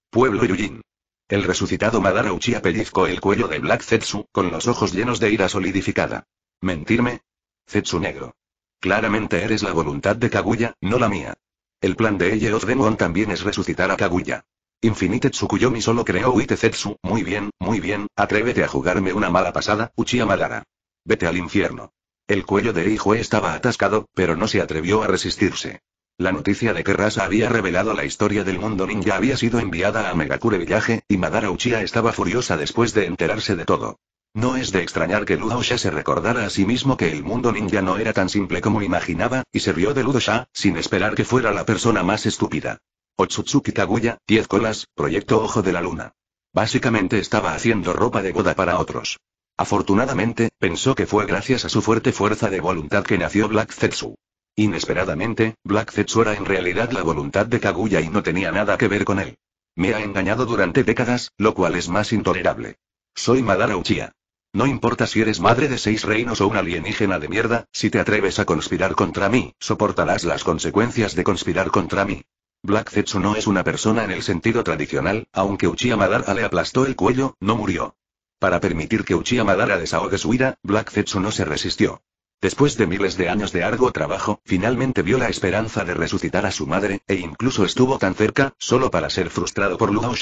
Pueblo Yujin. El resucitado Madara Uchiha pellizcó el cuello de Black Zetsu, con los ojos llenos de ira solidificada. ¿Mentirme? Zetsu negro. Claramente eres la voluntad de Kaguya, no la mía. El plan de Eye of también es resucitar a Kaguya. Infinite Tsukuyomi solo creó Uite Zetsu, muy bien, muy bien, atrévete a jugarme una mala pasada, Uchiha Madara. Vete al infierno. El cuello de hijo estaba atascado, pero no se atrevió a resistirse. La noticia de que Rasa había revelado la historia del mundo ninja había sido enviada a Megakure Village, y Madara Uchiha estaba furiosa después de enterarse de todo. No es de extrañar que Ludosha se recordara a sí mismo que el mundo ninja no era tan simple como imaginaba, y se rió de Ludosha, sin esperar que fuera la persona más estúpida. Otsutsuki Kaguya, 10 colas, proyecto Ojo de la Luna. Básicamente estaba haciendo ropa de boda para otros. Afortunadamente, pensó que fue gracias a su fuerte fuerza de voluntad que nació Black Zetsu. Inesperadamente, Black Zetsu era en realidad la voluntad de Kaguya y no tenía nada que ver con él. Me ha engañado durante décadas, lo cual es más intolerable. Soy Madara Uchiha. No importa si eres madre de seis reinos o una alienígena de mierda, si te atreves a conspirar contra mí, soportarás las consecuencias de conspirar contra mí. Black Zetsu no es una persona en el sentido tradicional, aunque Uchiha Madara le aplastó el cuello, no murió. Para permitir que Uchiha Madara desahogue su ira, Black Zetsu no se resistió. Después de miles de años de arduo trabajo, finalmente vio la esperanza de resucitar a su madre, e incluso estuvo tan cerca, solo para ser frustrado por Luo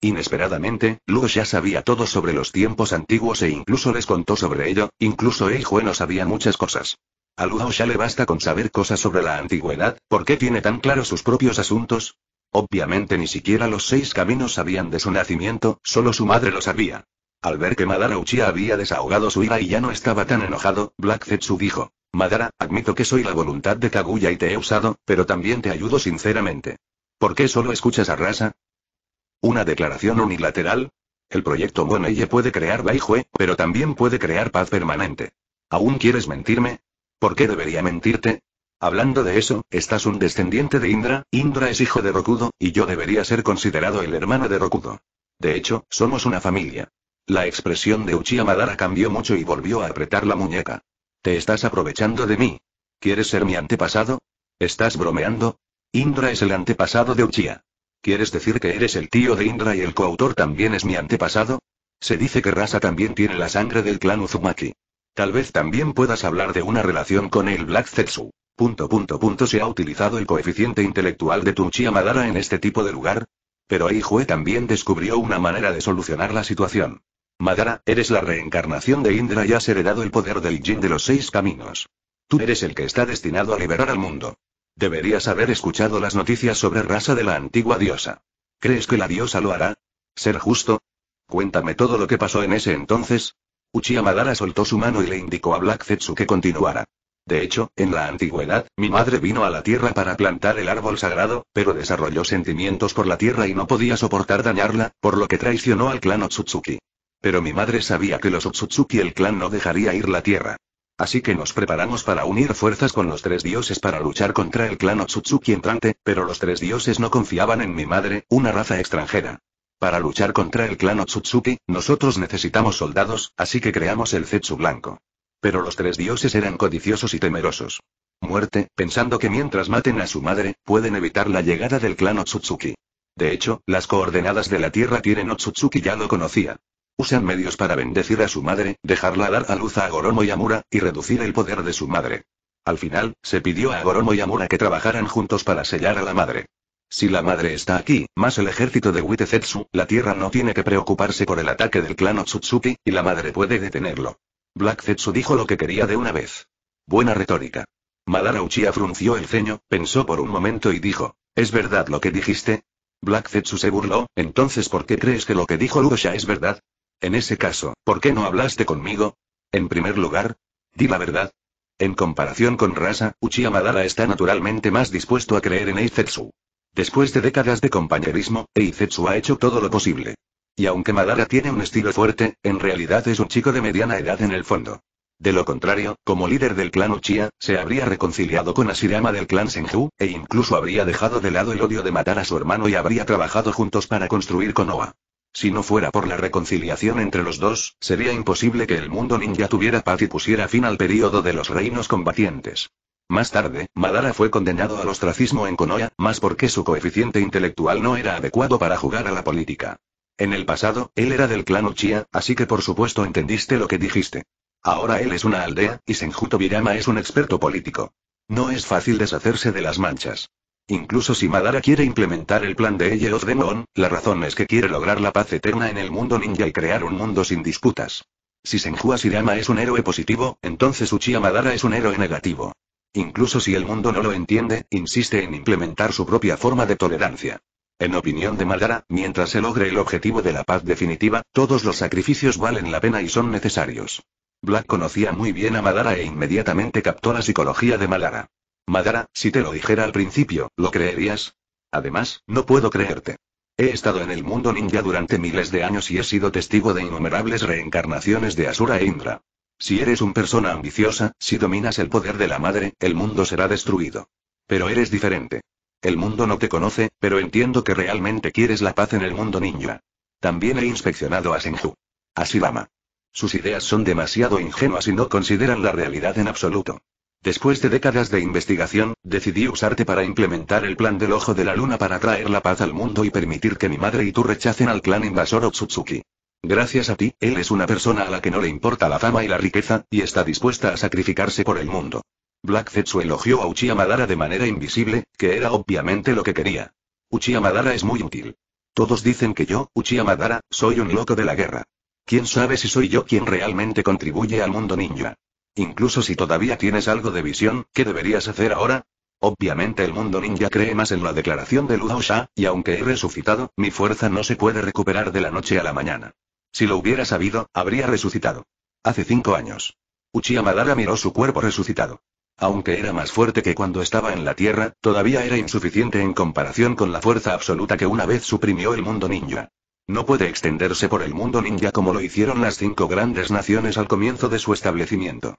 Inesperadamente, Luo sabía todo sobre los tiempos antiguos e incluso les contó sobre ello, incluso Ei no sabía muchas cosas. A Luo le basta con saber cosas sobre la antigüedad, ¿por qué tiene tan claro sus propios asuntos? Obviamente ni siquiera los seis caminos sabían de su nacimiento, solo su madre lo sabía. Al ver que Madara Uchiha había desahogado su ira y ya no estaba tan enojado, Black Zetsu dijo. Madara, admito que soy la voluntad de Kaguya y te he usado, pero también te ayudo sinceramente. ¿Por qué solo escuchas a Rasa? ¿Una declaración unilateral? El proyecto Moneye puede crear Baijue, pero también puede crear paz permanente. ¿Aún quieres mentirme? ¿Por qué debería mentirte? Hablando de eso, estás un descendiente de Indra, Indra es hijo de Rokudo, y yo debería ser considerado el hermano de Rokudo. De hecho, somos una familia. La expresión de Uchiha Madara cambió mucho y volvió a apretar la muñeca. Te estás aprovechando de mí. ¿Quieres ser mi antepasado? ¿Estás bromeando? Indra es el antepasado de Uchiha. ¿Quieres decir que eres el tío de Indra y el coautor también es mi antepasado? Se dice que Rasa también tiene la sangre del clan Uzumaki. Tal vez también puedas hablar de una relación con el Black Zetsu. Punto punto punto se ha utilizado el coeficiente intelectual de Uchiha Madara en este tipo de lugar. Pero Eijue también descubrió una manera de solucionar la situación. Madara, eres la reencarnación de Indra y has heredado el poder del Jin de los seis caminos. Tú eres el que está destinado a liberar al mundo. Deberías haber escuchado las noticias sobre raza de la antigua diosa. ¿Crees que la diosa lo hará? ¿Ser justo? Cuéntame todo lo que pasó en ese entonces. Uchiha Madara soltó su mano y le indicó a Black Zetsu que continuara. De hecho, en la antigüedad, mi madre vino a la tierra para plantar el árbol sagrado, pero desarrolló sentimientos por la tierra y no podía soportar dañarla, por lo que traicionó al clan Otsutsuki. Pero mi madre sabía que los Otsutsuki el clan no dejaría ir la tierra. Así que nos preparamos para unir fuerzas con los tres dioses para luchar contra el clan Otsutsuki entrante, pero los tres dioses no confiaban en mi madre, una raza extranjera. Para luchar contra el clan Otsutsuki, nosotros necesitamos soldados, así que creamos el Zetsu Blanco. Pero los tres dioses eran codiciosos y temerosos. Muerte, pensando que mientras maten a su madre, pueden evitar la llegada del clan Otsutsuki. De hecho, las coordenadas de la Tierra tienen Otsutsuki ya lo conocía. Usan medios para bendecir a su madre, dejarla dar a luz a Goromo y Amura, y reducir el poder de su madre. Al final, se pidió a Goromo y Amura que trabajaran juntos para sellar a la madre. Si la madre está aquí, más el ejército de Witezetsu, la tierra no tiene que preocuparse por el ataque del clan Otsutsuki, y la madre puede detenerlo. Black Zetsu dijo lo que quería de una vez. Buena retórica. Madara Uchiha frunció el ceño, pensó por un momento y dijo, ¿es verdad lo que dijiste? Black Zetsu se burló, entonces ¿por qué crees que lo que dijo Ludosha es verdad? En ese caso, ¿por qué no hablaste conmigo? En primer lugar, di la verdad. En comparación con Rasa, Uchiha Madara está naturalmente más dispuesto a creer en Eizetsu. Después de décadas de compañerismo, Eizetsu ha hecho todo lo posible. Y aunque Madara tiene un estilo fuerte, en realidad es un chico de mediana edad en el fondo. De lo contrario, como líder del clan Uchiha, se habría reconciliado con Asirama del clan Senju, e incluso habría dejado de lado el odio de matar a su hermano y habría trabajado juntos para construir Konoha. Si no fuera por la reconciliación entre los dos, sería imposible que el mundo ninja tuviera paz y pusiera fin al período de los reinos combatientes. Más tarde, Madara fue condenado al ostracismo en Konoha, más porque su coeficiente intelectual no era adecuado para jugar a la política. En el pasado, él era del clan Uchiha, así que por supuesto entendiste lo que dijiste. Ahora él es una aldea, y Senjuto Birama es un experto político. No es fácil deshacerse de las manchas. Incluso si Madara quiere implementar el plan de Eye o la razón es que quiere lograr la paz eterna en el mundo ninja y crear un mundo sin disputas. Si Senju Sirama es un héroe positivo, entonces Uchiha Madara es un héroe negativo. Incluso si el mundo no lo entiende, insiste en implementar su propia forma de tolerancia. En opinión de Madara, mientras se logre el objetivo de la paz definitiva, todos los sacrificios valen la pena y son necesarios. Black conocía muy bien a Madara e inmediatamente captó la psicología de Madara. Madara, si te lo dijera al principio, ¿lo creerías? Además, no puedo creerte. He estado en el mundo ninja durante miles de años y he sido testigo de innumerables reencarnaciones de Asura e Indra. Si eres una persona ambiciosa, si dominas el poder de la madre, el mundo será destruido. Pero eres diferente. El mundo no te conoce, pero entiendo que realmente quieres la paz en el mundo ninja. También he inspeccionado a Senju. A Sus ideas son demasiado ingenuas y no consideran la realidad en absoluto. Después de décadas de investigación, decidí usarte para implementar el plan del ojo de la luna para traer la paz al mundo y permitir que mi madre y tú rechacen al clan invasor Otsutsuki. Gracias a ti, él es una persona a la que no le importa la fama y la riqueza, y está dispuesta a sacrificarse por el mundo. Black Zetsu elogió a Uchiha Madara de manera invisible, que era obviamente lo que quería. Uchiha Madara es muy útil. Todos dicen que yo, Uchiha Madara, soy un loco de la guerra. ¿Quién sabe si soy yo quien realmente contribuye al mundo ninja? Incluso si todavía tienes algo de visión, ¿qué deberías hacer ahora? Obviamente el mundo ninja cree más en la declaración de Ludo Sha, y aunque he resucitado, mi fuerza no se puede recuperar de la noche a la mañana. Si lo hubiera sabido, habría resucitado. Hace cinco años. Uchiha Madara miró su cuerpo resucitado. Aunque era más fuerte que cuando estaba en la Tierra, todavía era insuficiente en comparación con la fuerza absoluta que una vez suprimió el mundo ninja. No puede extenderse por el mundo ninja como lo hicieron las cinco grandes naciones al comienzo de su establecimiento.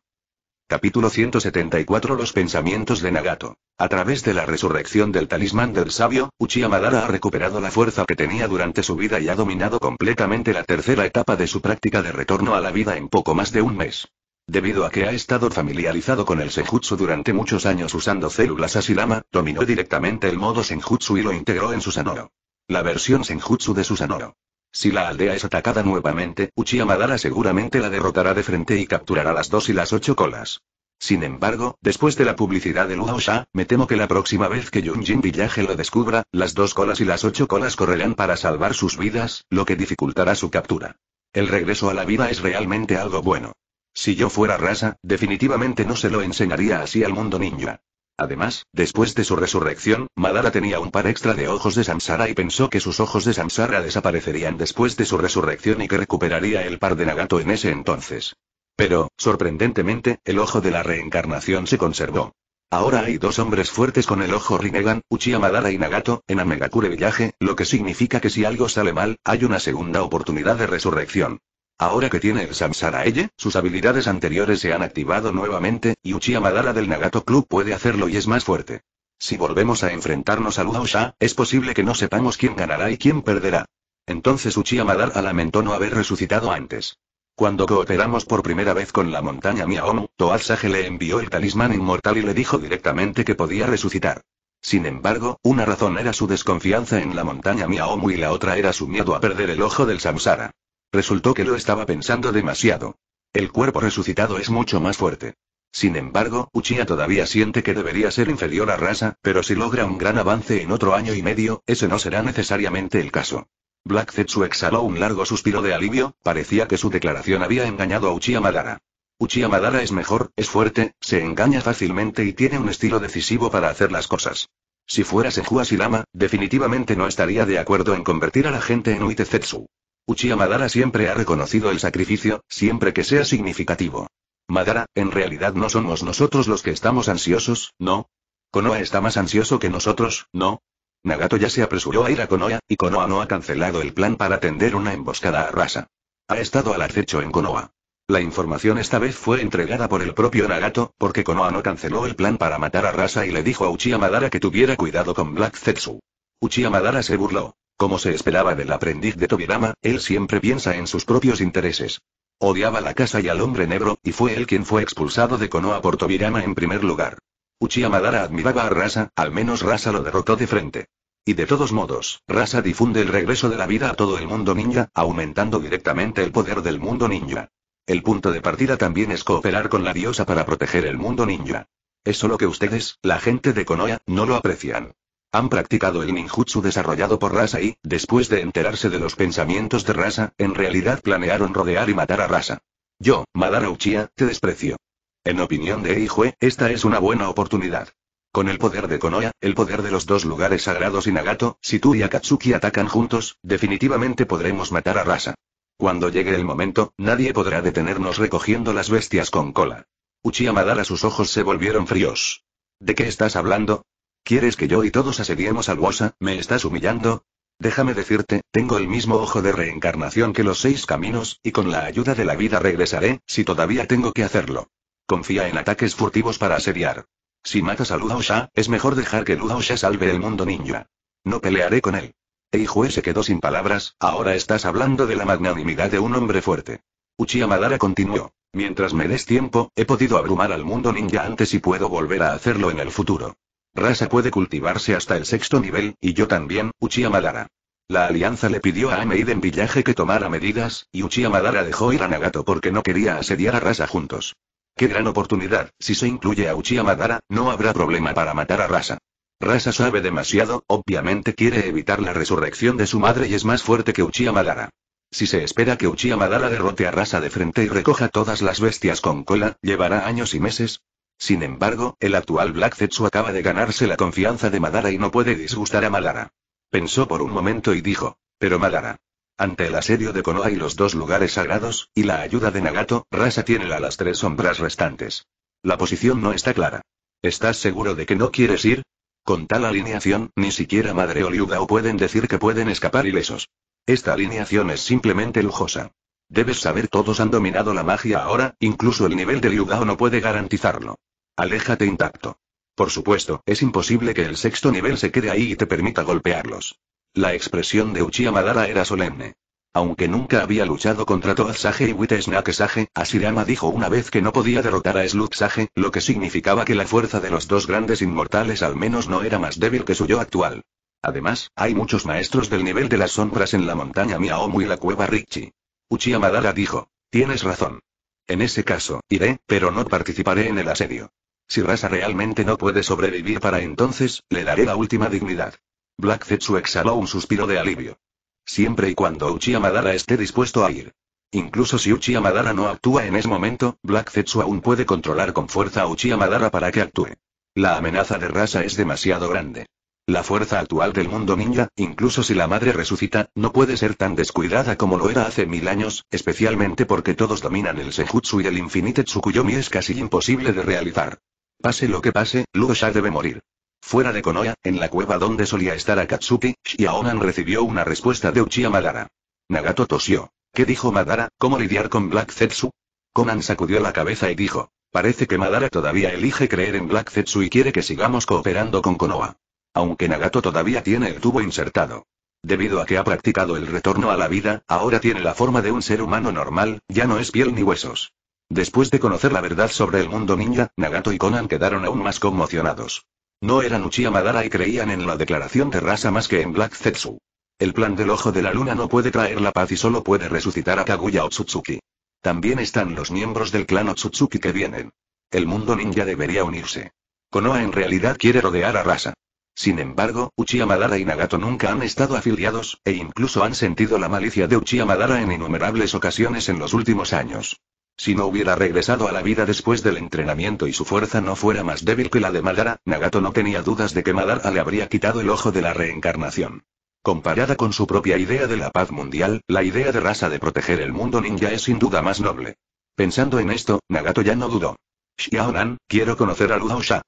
Capítulo 174 Los pensamientos de Nagato. A través de la resurrección del talismán del sabio, Uchiha Madara ha recuperado la fuerza que tenía durante su vida y ha dominado completamente la tercera etapa de su práctica de retorno a la vida en poco más de un mes. Debido a que ha estado familiarizado con el senjutsu durante muchos años usando células asilama, dominó directamente el modo senjutsu y lo integró en su sanoro. La versión senjutsu de Susanoo. Si la aldea es atacada nuevamente, Uchiha Madara seguramente la derrotará de frente y capturará las dos y las ocho colas. Sin embargo, después de la publicidad de Sha, me temo que la próxima vez que Yunjin Villaje lo descubra, las dos colas y las ocho colas correrán para salvar sus vidas, lo que dificultará su captura. El regreso a la vida es realmente algo bueno. Si yo fuera rasa, definitivamente no se lo enseñaría así al mundo ninja. Además, después de su resurrección, Madara tenía un par extra de ojos de Samsara y pensó que sus ojos de Samsara desaparecerían después de su resurrección y que recuperaría el par de Nagato en ese entonces. Pero, sorprendentemente, el ojo de la reencarnación se conservó. Ahora hay dos hombres fuertes con el ojo Rinnegan, Uchiha Madara y Nagato, en Amegakure Village, lo que significa que si algo sale mal, hay una segunda oportunidad de resurrección. Ahora que tiene el Samsara Eye, sus habilidades anteriores se han activado nuevamente, y Uchiha Madara del Nagato Club puede hacerlo y es más fuerte. Si volvemos a enfrentarnos a Luosha, es posible que no sepamos quién ganará y quién perderá. Entonces Uchiha Madara lamentó no haber resucitado antes. Cuando cooperamos por primera vez con la montaña Miaomu, Toazaje le envió el talismán inmortal y le dijo directamente que podía resucitar. Sin embargo, una razón era su desconfianza en la montaña Miaomu y la otra era su miedo a perder el ojo del Samsara. Resultó que lo estaba pensando demasiado. El cuerpo resucitado es mucho más fuerte. Sin embargo, Uchiha todavía siente que debería ser inferior a Rasa, pero si logra un gran avance en otro año y medio, ese no será necesariamente el caso. Black Zetsu exhaló un largo suspiro de alivio, parecía que su declaración había engañado a Uchiha Madara. Uchiha Madara es mejor, es fuerte, se engaña fácilmente y tiene un estilo decisivo para hacer las cosas. Si fuera en Lama, definitivamente no estaría de acuerdo en convertir a la gente en Uite Zetsu. Uchiha Madara siempre ha reconocido el sacrificio, siempre que sea significativo. Madara, en realidad no somos nosotros los que estamos ansiosos, ¿no? Konoha está más ansioso que nosotros, ¿no? Nagato ya se apresuró a ir a Konoha, y Konoha no ha cancelado el plan para tender una emboscada a Rasa. Ha estado al acecho en Konoha. La información esta vez fue entregada por el propio Nagato, porque Konoha no canceló el plan para matar a Rasa y le dijo a Uchiha Madara que tuviera cuidado con Black Zetsu. Uchiha Madara se burló. Como se esperaba del aprendiz de Tobirama, él siempre piensa en sus propios intereses. Odiaba la casa y al hombre negro, y fue él quien fue expulsado de Konoha por Tobirama en primer lugar. Uchiha Madara admiraba a Rasa, al menos Rasa lo derrotó de frente. Y de todos modos, Rasa difunde el regreso de la vida a todo el mundo ninja, aumentando directamente el poder del mundo ninja. El punto de partida también es cooperar con la diosa para proteger el mundo ninja. Es solo que ustedes, la gente de Konoha, no lo aprecian. Han practicado el ninjutsu desarrollado por Rasa y, después de enterarse de los pensamientos de Rasa, en realidad planearon rodear y matar a Rasa. Yo, Madara Uchiha, te desprecio. En opinión de Eijue, esta es una buena oportunidad. Con el poder de Konoha, el poder de los dos lugares sagrados y Nagato, si tú y Akatsuki atacan juntos, definitivamente podremos matar a Rasa. Cuando llegue el momento, nadie podrá detenernos recogiendo las bestias con cola. Uchiha Madara sus ojos se volvieron fríos. ¿De qué estás hablando? ¿Quieres que yo y todos asediemos al Wosa? ¿Me estás humillando? Déjame decirte, tengo el mismo ojo de reencarnación que los seis caminos, y con la ayuda de la vida regresaré, si todavía tengo que hacerlo. Confía en ataques furtivos para asediar. Si matas a Ludaosha, es mejor dejar que Ludaosha salve el mundo ninja. No pelearé con él. Eijue se quedó sin palabras, ahora estás hablando de la magnanimidad de un hombre fuerte. Uchiha Madara continuó. Mientras me des tiempo, he podido abrumar al mundo ninja antes y puedo volver a hacerlo en el futuro. Rasa puede cultivarse hasta el sexto nivel, y yo también, Uchiha Madara. La alianza le pidió a Ameiden Villaje que tomara medidas, y Uchiha Madara dejó ir a Nagato porque no quería asediar a Rasa juntos. ¡Qué gran oportunidad! Si se incluye a Uchiha Madara, no habrá problema para matar a Rasa. Rasa sabe demasiado, obviamente quiere evitar la resurrección de su madre y es más fuerte que Uchiha Madara. Si se espera que Uchiha Madara derrote a Rasa de frente y recoja todas las bestias con cola, llevará años y meses, sin embargo, el actual Black Zetsu acaba de ganarse la confianza de Madara y no puede disgustar a Madara. Pensó por un momento y dijo, pero Madara. Ante el asedio de Konoha y los dos lugares sagrados, y la ayuda de Nagato, Rasa tiene a las tres sombras restantes. La posición no está clara. ¿Estás seguro de que no quieres ir? Con tal alineación, ni siquiera Madre o Liugao pueden decir que pueden escapar ilesos. Esta alineación es simplemente lujosa. Debes saber todos han dominado la magia ahora, incluso el nivel de Liugao no puede garantizarlo. Aléjate intacto. Por supuesto, es imposible que el sexto nivel se quede ahí y te permita golpearlos. La expresión de Uchiha Madara era solemne. Aunque nunca había luchado contra Toad Sage y Witte Sage, Asirama dijo una vez que no podía derrotar a Slug Sage, lo que significaba que la fuerza de los dos grandes inmortales al menos no era más débil que su yo actual. Además, hay muchos maestros del nivel de las sombras en la montaña Miaomu y la cueva Richie. Uchiha Madara dijo. Tienes razón. En ese caso, iré, pero no participaré en el asedio. Si Rasa realmente no puede sobrevivir para entonces, le daré la última dignidad. Black Zetsu exhaló un suspiro de alivio. Siempre y cuando Uchiha Madara esté dispuesto a ir. Incluso si Uchiha Madara no actúa en ese momento, Black Zetsu aún puede controlar con fuerza a Uchiha Madara para que actúe. La amenaza de Rasa es demasiado grande. La fuerza actual del mundo ninja, incluso si la madre resucita, no puede ser tan descuidada como lo era hace mil años, especialmente porque todos dominan el Senjutsu y el Infinite Tsukuyomi es casi imposible de realizar. Pase lo que pase, Lugo debe morir. Fuera de Konoha, en la cueva donde solía estar Akatsuki, Shiaonan recibió una respuesta de Uchiha Madara. Nagato tosió. ¿Qué dijo Madara? ¿Cómo lidiar con Black Zetsu? Konan sacudió la cabeza y dijo, Parece que Madara todavía elige creer en Black Zetsu y quiere que sigamos cooperando con Konoha. Aunque Nagato todavía tiene el tubo insertado. Debido a que ha practicado el retorno a la vida, ahora tiene la forma de un ser humano normal, ya no es piel ni huesos. Después de conocer la verdad sobre el mundo ninja, Nagato y Conan quedaron aún más conmocionados. No eran Uchiha Madara y creían en la declaración de raza más que en Black Zetsu. El plan del ojo de la luna no puede traer la paz y solo puede resucitar a Kaguya Otsutsuki. También están los miembros del clan Otsutsuki que vienen. El mundo ninja debería unirse. Konoha en realidad quiere rodear a Rasa. Sin embargo, Uchiha Madara y Nagato nunca han estado afiliados, e incluso han sentido la malicia de Uchiha Madara en innumerables ocasiones en los últimos años. Si no hubiera regresado a la vida después del entrenamiento y su fuerza no fuera más débil que la de Madara, Nagato no tenía dudas de que Madara le habría quitado el ojo de la reencarnación. Comparada con su propia idea de la paz mundial, la idea de raza de proteger el mundo ninja es sin duda más noble. Pensando en esto, Nagato ya no dudó. Xiaonan, quiero conocer a Luo Sha.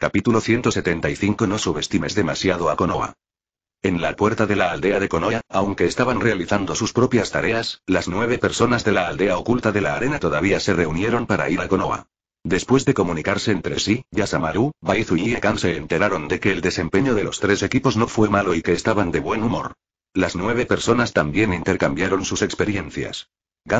Capítulo 175 No subestimes demasiado a Konoha. En la puerta de la aldea de Konoha, aunque estaban realizando sus propias tareas, las nueve personas de la aldea oculta de la arena todavía se reunieron para ir a Konoha. Después de comunicarse entre sí, Yasamaru, Baizu y Ekan se enteraron de que el desempeño de los tres equipos no fue malo y que estaban de buen humor. Las nueve personas también intercambiaron sus experiencias.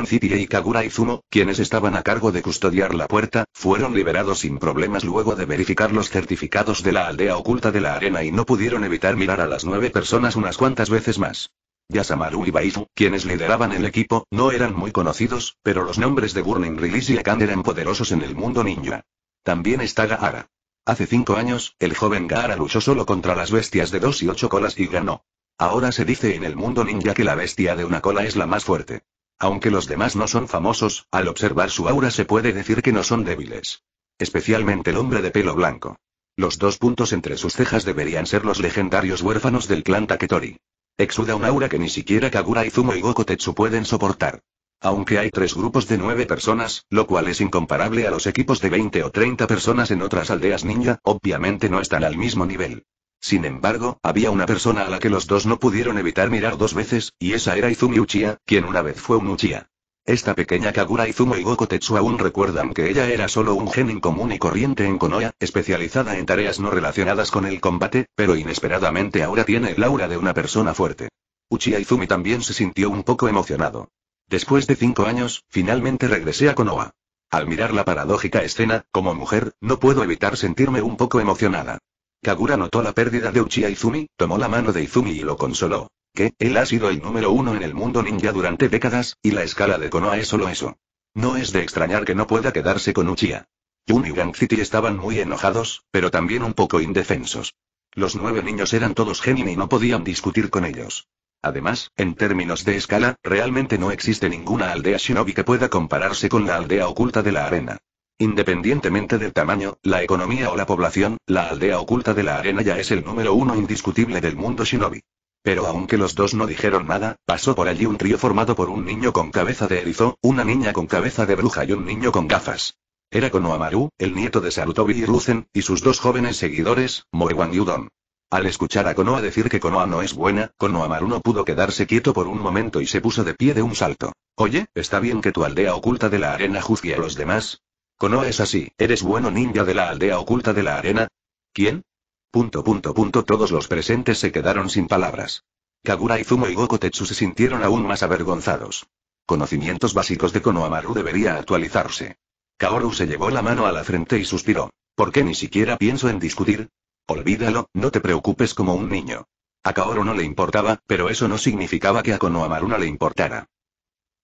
City e y Kagura Izumo, quienes estaban a cargo de custodiar la puerta, fueron liberados sin problemas luego de verificar los certificados de la aldea oculta de la arena y no pudieron evitar mirar a las nueve personas unas cuantas veces más. Yasamaru y Baifu, quienes lideraban el equipo, no eran muy conocidos, pero los nombres de Burning Release y Akan eran poderosos en el mundo ninja. También está Gaara. Hace cinco años, el joven Gaara luchó solo contra las bestias de dos y ocho colas y ganó. Ahora se dice en el mundo ninja que la bestia de una cola es la más fuerte. Aunque los demás no son famosos, al observar su aura se puede decir que no son débiles. Especialmente el hombre de pelo blanco. Los dos puntos entre sus cejas deberían ser los legendarios huérfanos del clan Taketori. Exuda un aura que ni siquiera Kagura Izumo y Gokotetsu pueden soportar. Aunque hay tres grupos de nueve personas, lo cual es incomparable a los equipos de 20 o 30 personas en otras aldeas ninja, obviamente no están al mismo nivel. Sin embargo, había una persona a la que los dos no pudieron evitar mirar dos veces, y esa era Izumi Uchiha, quien una vez fue un Uchiha. Esta pequeña Kagura Izumo y Goku Tetsu aún recuerdan que ella era solo un genin común y corriente en Konoha, especializada en tareas no relacionadas con el combate, pero inesperadamente ahora tiene el aura de una persona fuerte. Uchiha Izumi también se sintió un poco emocionado. Después de cinco años, finalmente regresé a Konoha. Al mirar la paradójica escena, como mujer, no puedo evitar sentirme un poco emocionada. Kagura notó la pérdida de Uchiha Izumi, tomó la mano de Izumi y lo consoló. Que, él ha sido el número uno en el mundo ninja durante décadas, y la escala de Konoha es solo eso. No es de extrañar que no pueda quedarse con Uchiha. Yun y Gang City estaban muy enojados, pero también un poco indefensos. Los nueve niños eran todos Genin y no podían discutir con ellos. Además, en términos de escala, realmente no existe ninguna aldea shinobi que pueda compararse con la aldea oculta de la arena. Independientemente del tamaño, la economía o la población, la aldea oculta de la arena ya es el número uno indiscutible del mundo shinobi. Pero aunque los dos no dijeron nada, pasó por allí un trío formado por un niño con cabeza de erizo, una niña con cabeza de bruja y un niño con gafas. Era Konohamaru, el nieto de Sarutobi y Ruzen, y sus dos jóvenes seguidores, Moewan y Udon. Al escuchar a Konoha decir que Konoha no es buena, Konohamaru no pudo quedarse quieto por un momento y se puso de pie de un salto. Oye, está bien que tu aldea oculta de la arena juzgue a los demás, Kono es así, eres bueno ninja de la aldea oculta de la arena. ¿Quién? Punto punto punto todos los presentes se quedaron sin palabras. Kagura Izumo y Gokotetsu se sintieron aún más avergonzados. Conocimientos básicos de Konohamaru debería actualizarse. Kaoru se llevó la mano a la frente y suspiró. ¿Por qué ni siquiera pienso en discutir? Olvídalo, no te preocupes como un niño. A Kaoru no le importaba, pero eso no significaba que a Konohamaru no le importara.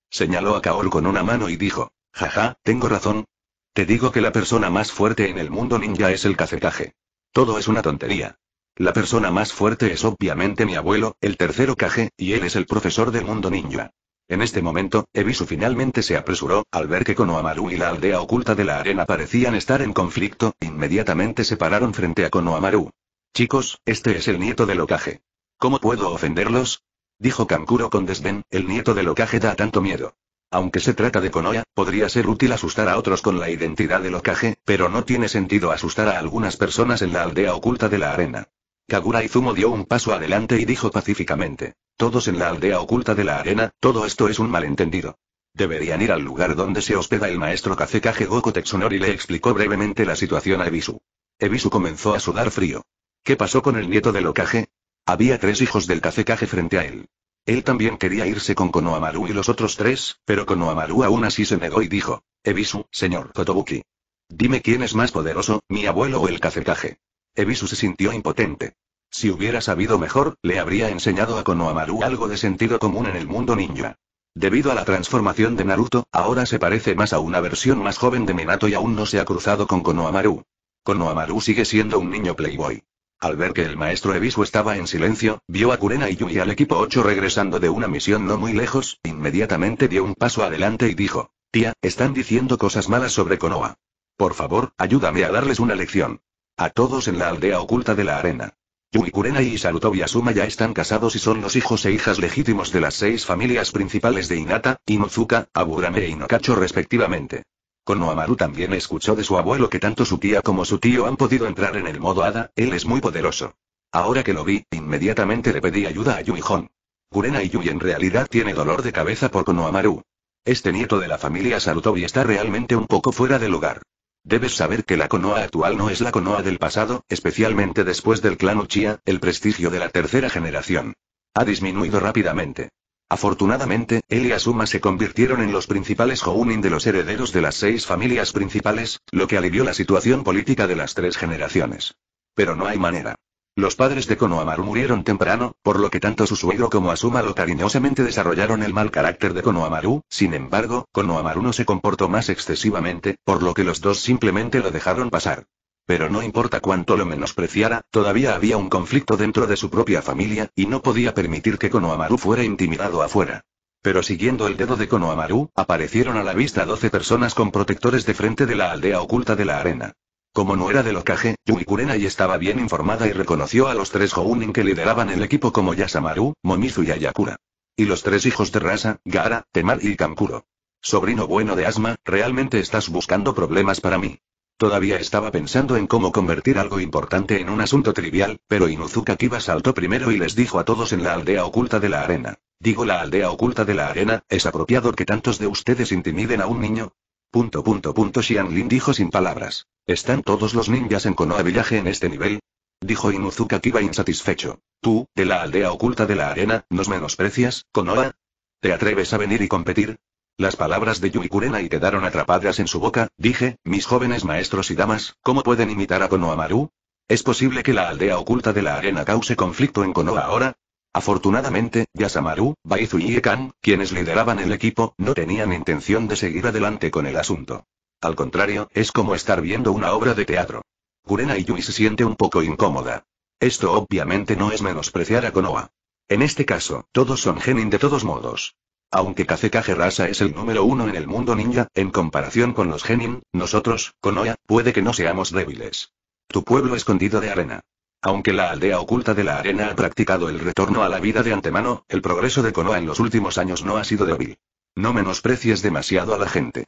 Señaló a Kaoru con una mano y dijo, jaja, tengo razón, te digo que la persona más fuerte en el mundo ninja es el Kazekage. Todo es una tontería. La persona más fuerte es obviamente mi abuelo, el tercero Kage, y él es el profesor del mundo ninja. En este momento, Ebisu finalmente se apresuró, al ver que Konohamaru y la aldea oculta de la arena parecían estar en conflicto, inmediatamente se pararon frente a Konohamaru. Chicos, este es el nieto del Okage. ¿Cómo puedo ofenderlos? Dijo Kankuro con desdén, el nieto del Okage da tanto miedo. Aunque se trata de Konoya, podría ser útil asustar a otros con la identidad de locaje, pero no tiene sentido asustar a algunas personas en la aldea oculta de la arena. Kagura Izumo dio un paso adelante y dijo pacíficamente. Todos en la aldea oculta de la arena, todo esto es un malentendido. Deberían ir al lugar donde se hospeda el maestro Kazekage Goku y le explicó brevemente la situación a Ebisu. Ebisu comenzó a sudar frío. ¿Qué pasó con el nieto de locaje? Había tres hijos del Kazekage frente a él. Él también quería irse con Konohamaru y los otros tres, pero Konohamaru aún así se negó y dijo, Ebisu, señor Kotobuki. Dime quién es más poderoso, mi abuelo o el Kazekage. Ebisu se sintió impotente. Si hubiera sabido mejor, le habría enseñado a Konohamaru algo de sentido común en el mundo ninja. Debido a la transformación de Naruto, ahora se parece más a una versión más joven de Minato y aún no se ha cruzado con Konohamaru. Konohamaru sigue siendo un niño playboy. Al ver que el maestro Ebisu estaba en silencio, vio a Kurena y Yui al equipo 8 regresando de una misión no muy lejos, inmediatamente dio un paso adelante y dijo, Tía, están diciendo cosas malas sobre Konoha. Por favor, ayúdame a darles una lección. A todos en la aldea oculta de la arena. Yui Kurena y Sarutobi Asuma ya están casados y son los hijos e hijas legítimos de las seis familias principales de Inata, Inozuka, Aburame e Inokacho respectivamente. Konohamaru también escuchó de su abuelo que tanto su tía como su tío han podido entrar en el modo hada, él es muy poderoso. Ahora que lo vi, inmediatamente le pedí ayuda a Hon. Kurena y Yui en realidad tiene dolor de cabeza por Konohamaru. Este nieto de la familia Sarutobi está realmente un poco fuera de lugar. Debes saber que la Konoha actual no es la Konoha del pasado, especialmente después del clan Uchiha, el prestigio de la tercera generación. Ha disminuido rápidamente. Afortunadamente, él y Asuma se convirtieron en los principales Jounin de los herederos de las seis familias principales, lo que alivió la situación política de las tres generaciones. Pero no hay manera. Los padres de Konohamaru murieron temprano, por lo que tanto su suegro como Asuma lo cariñosamente desarrollaron el mal carácter de Konohamaru, sin embargo, Konohamaru no se comportó más excesivamente, por lo que los dos simplemente lo dejaron pasar. Pero no importa cuánto lo menospreciara, todavía había un conflicto dentro de su propia familia, y no podía permitir que Konohamaru fuera intimidado afuera. Pero siguiendo el dedo de Konohamaru, aparecieron a la vista 12 personas con protectores de frente de la aldea oculta de la arena. Como no era del Yumikurena Yui estaba bien informada y reconoció a los tres Jounin que lideraban el equipo como Yasamaru, Momizu y Ayakura. Y los tres hijos de Rasa, Gara, Temar y Kankuro. Sobrino bueno de Asma, realmente estás buscando problemas para mí. Todavía estaba pensando en cómo convertir algo importante en un asunto trivial, pero Inuzuka Kiba saltó primero y les dijo a todos en la aldea oculta de la arena. Digo la aldea oculta de la arena, ¿es apropiado que tantos de ustedes intimiden a un niño? Punto punto punto dijo sin palabras. ¿Están todos los ninjas en Konoha Village en este nivel? Dijo Inuzuka Kiba insatisfecho. Tú, de la aldea oculta de la arena, ¿nos menosprecias, Konoha? ¿Te atreves a venir y competir? Las palabras de Yui y quedaron atrapadas en su boca, dije, mis jóvenes maestros y damas, ¿cómo pueden imitar a Maru? ¿Es posible que la aldea oculta de la arena cause conflicto en Konoha ahora? Afortunadamente, Yasamaru, Baizu y Ekan, quienes lideraban el equipo, no tenían intención de seguir adelante con el asunto. Al contrario, es como estar viendo una obra de teatro. Kurena y Yui se siente un poco incómoda. Esto obviamente no es menospreciar a Konoha. En este caso, todos son genin de todos modos. Aunque Kazeka Rasa es el número uno en el mundo ninja, en comparación con los genin, nosotros, Konoha, puede que no seamos débiles. Tu pueblo escondido de arena. Aunque la aldea oculta de la arena ha practicado el retorno a la vida de antemano, el progreso de Konoha en los últimos años no ha sido débil. No menosprecies demasiado a la gente.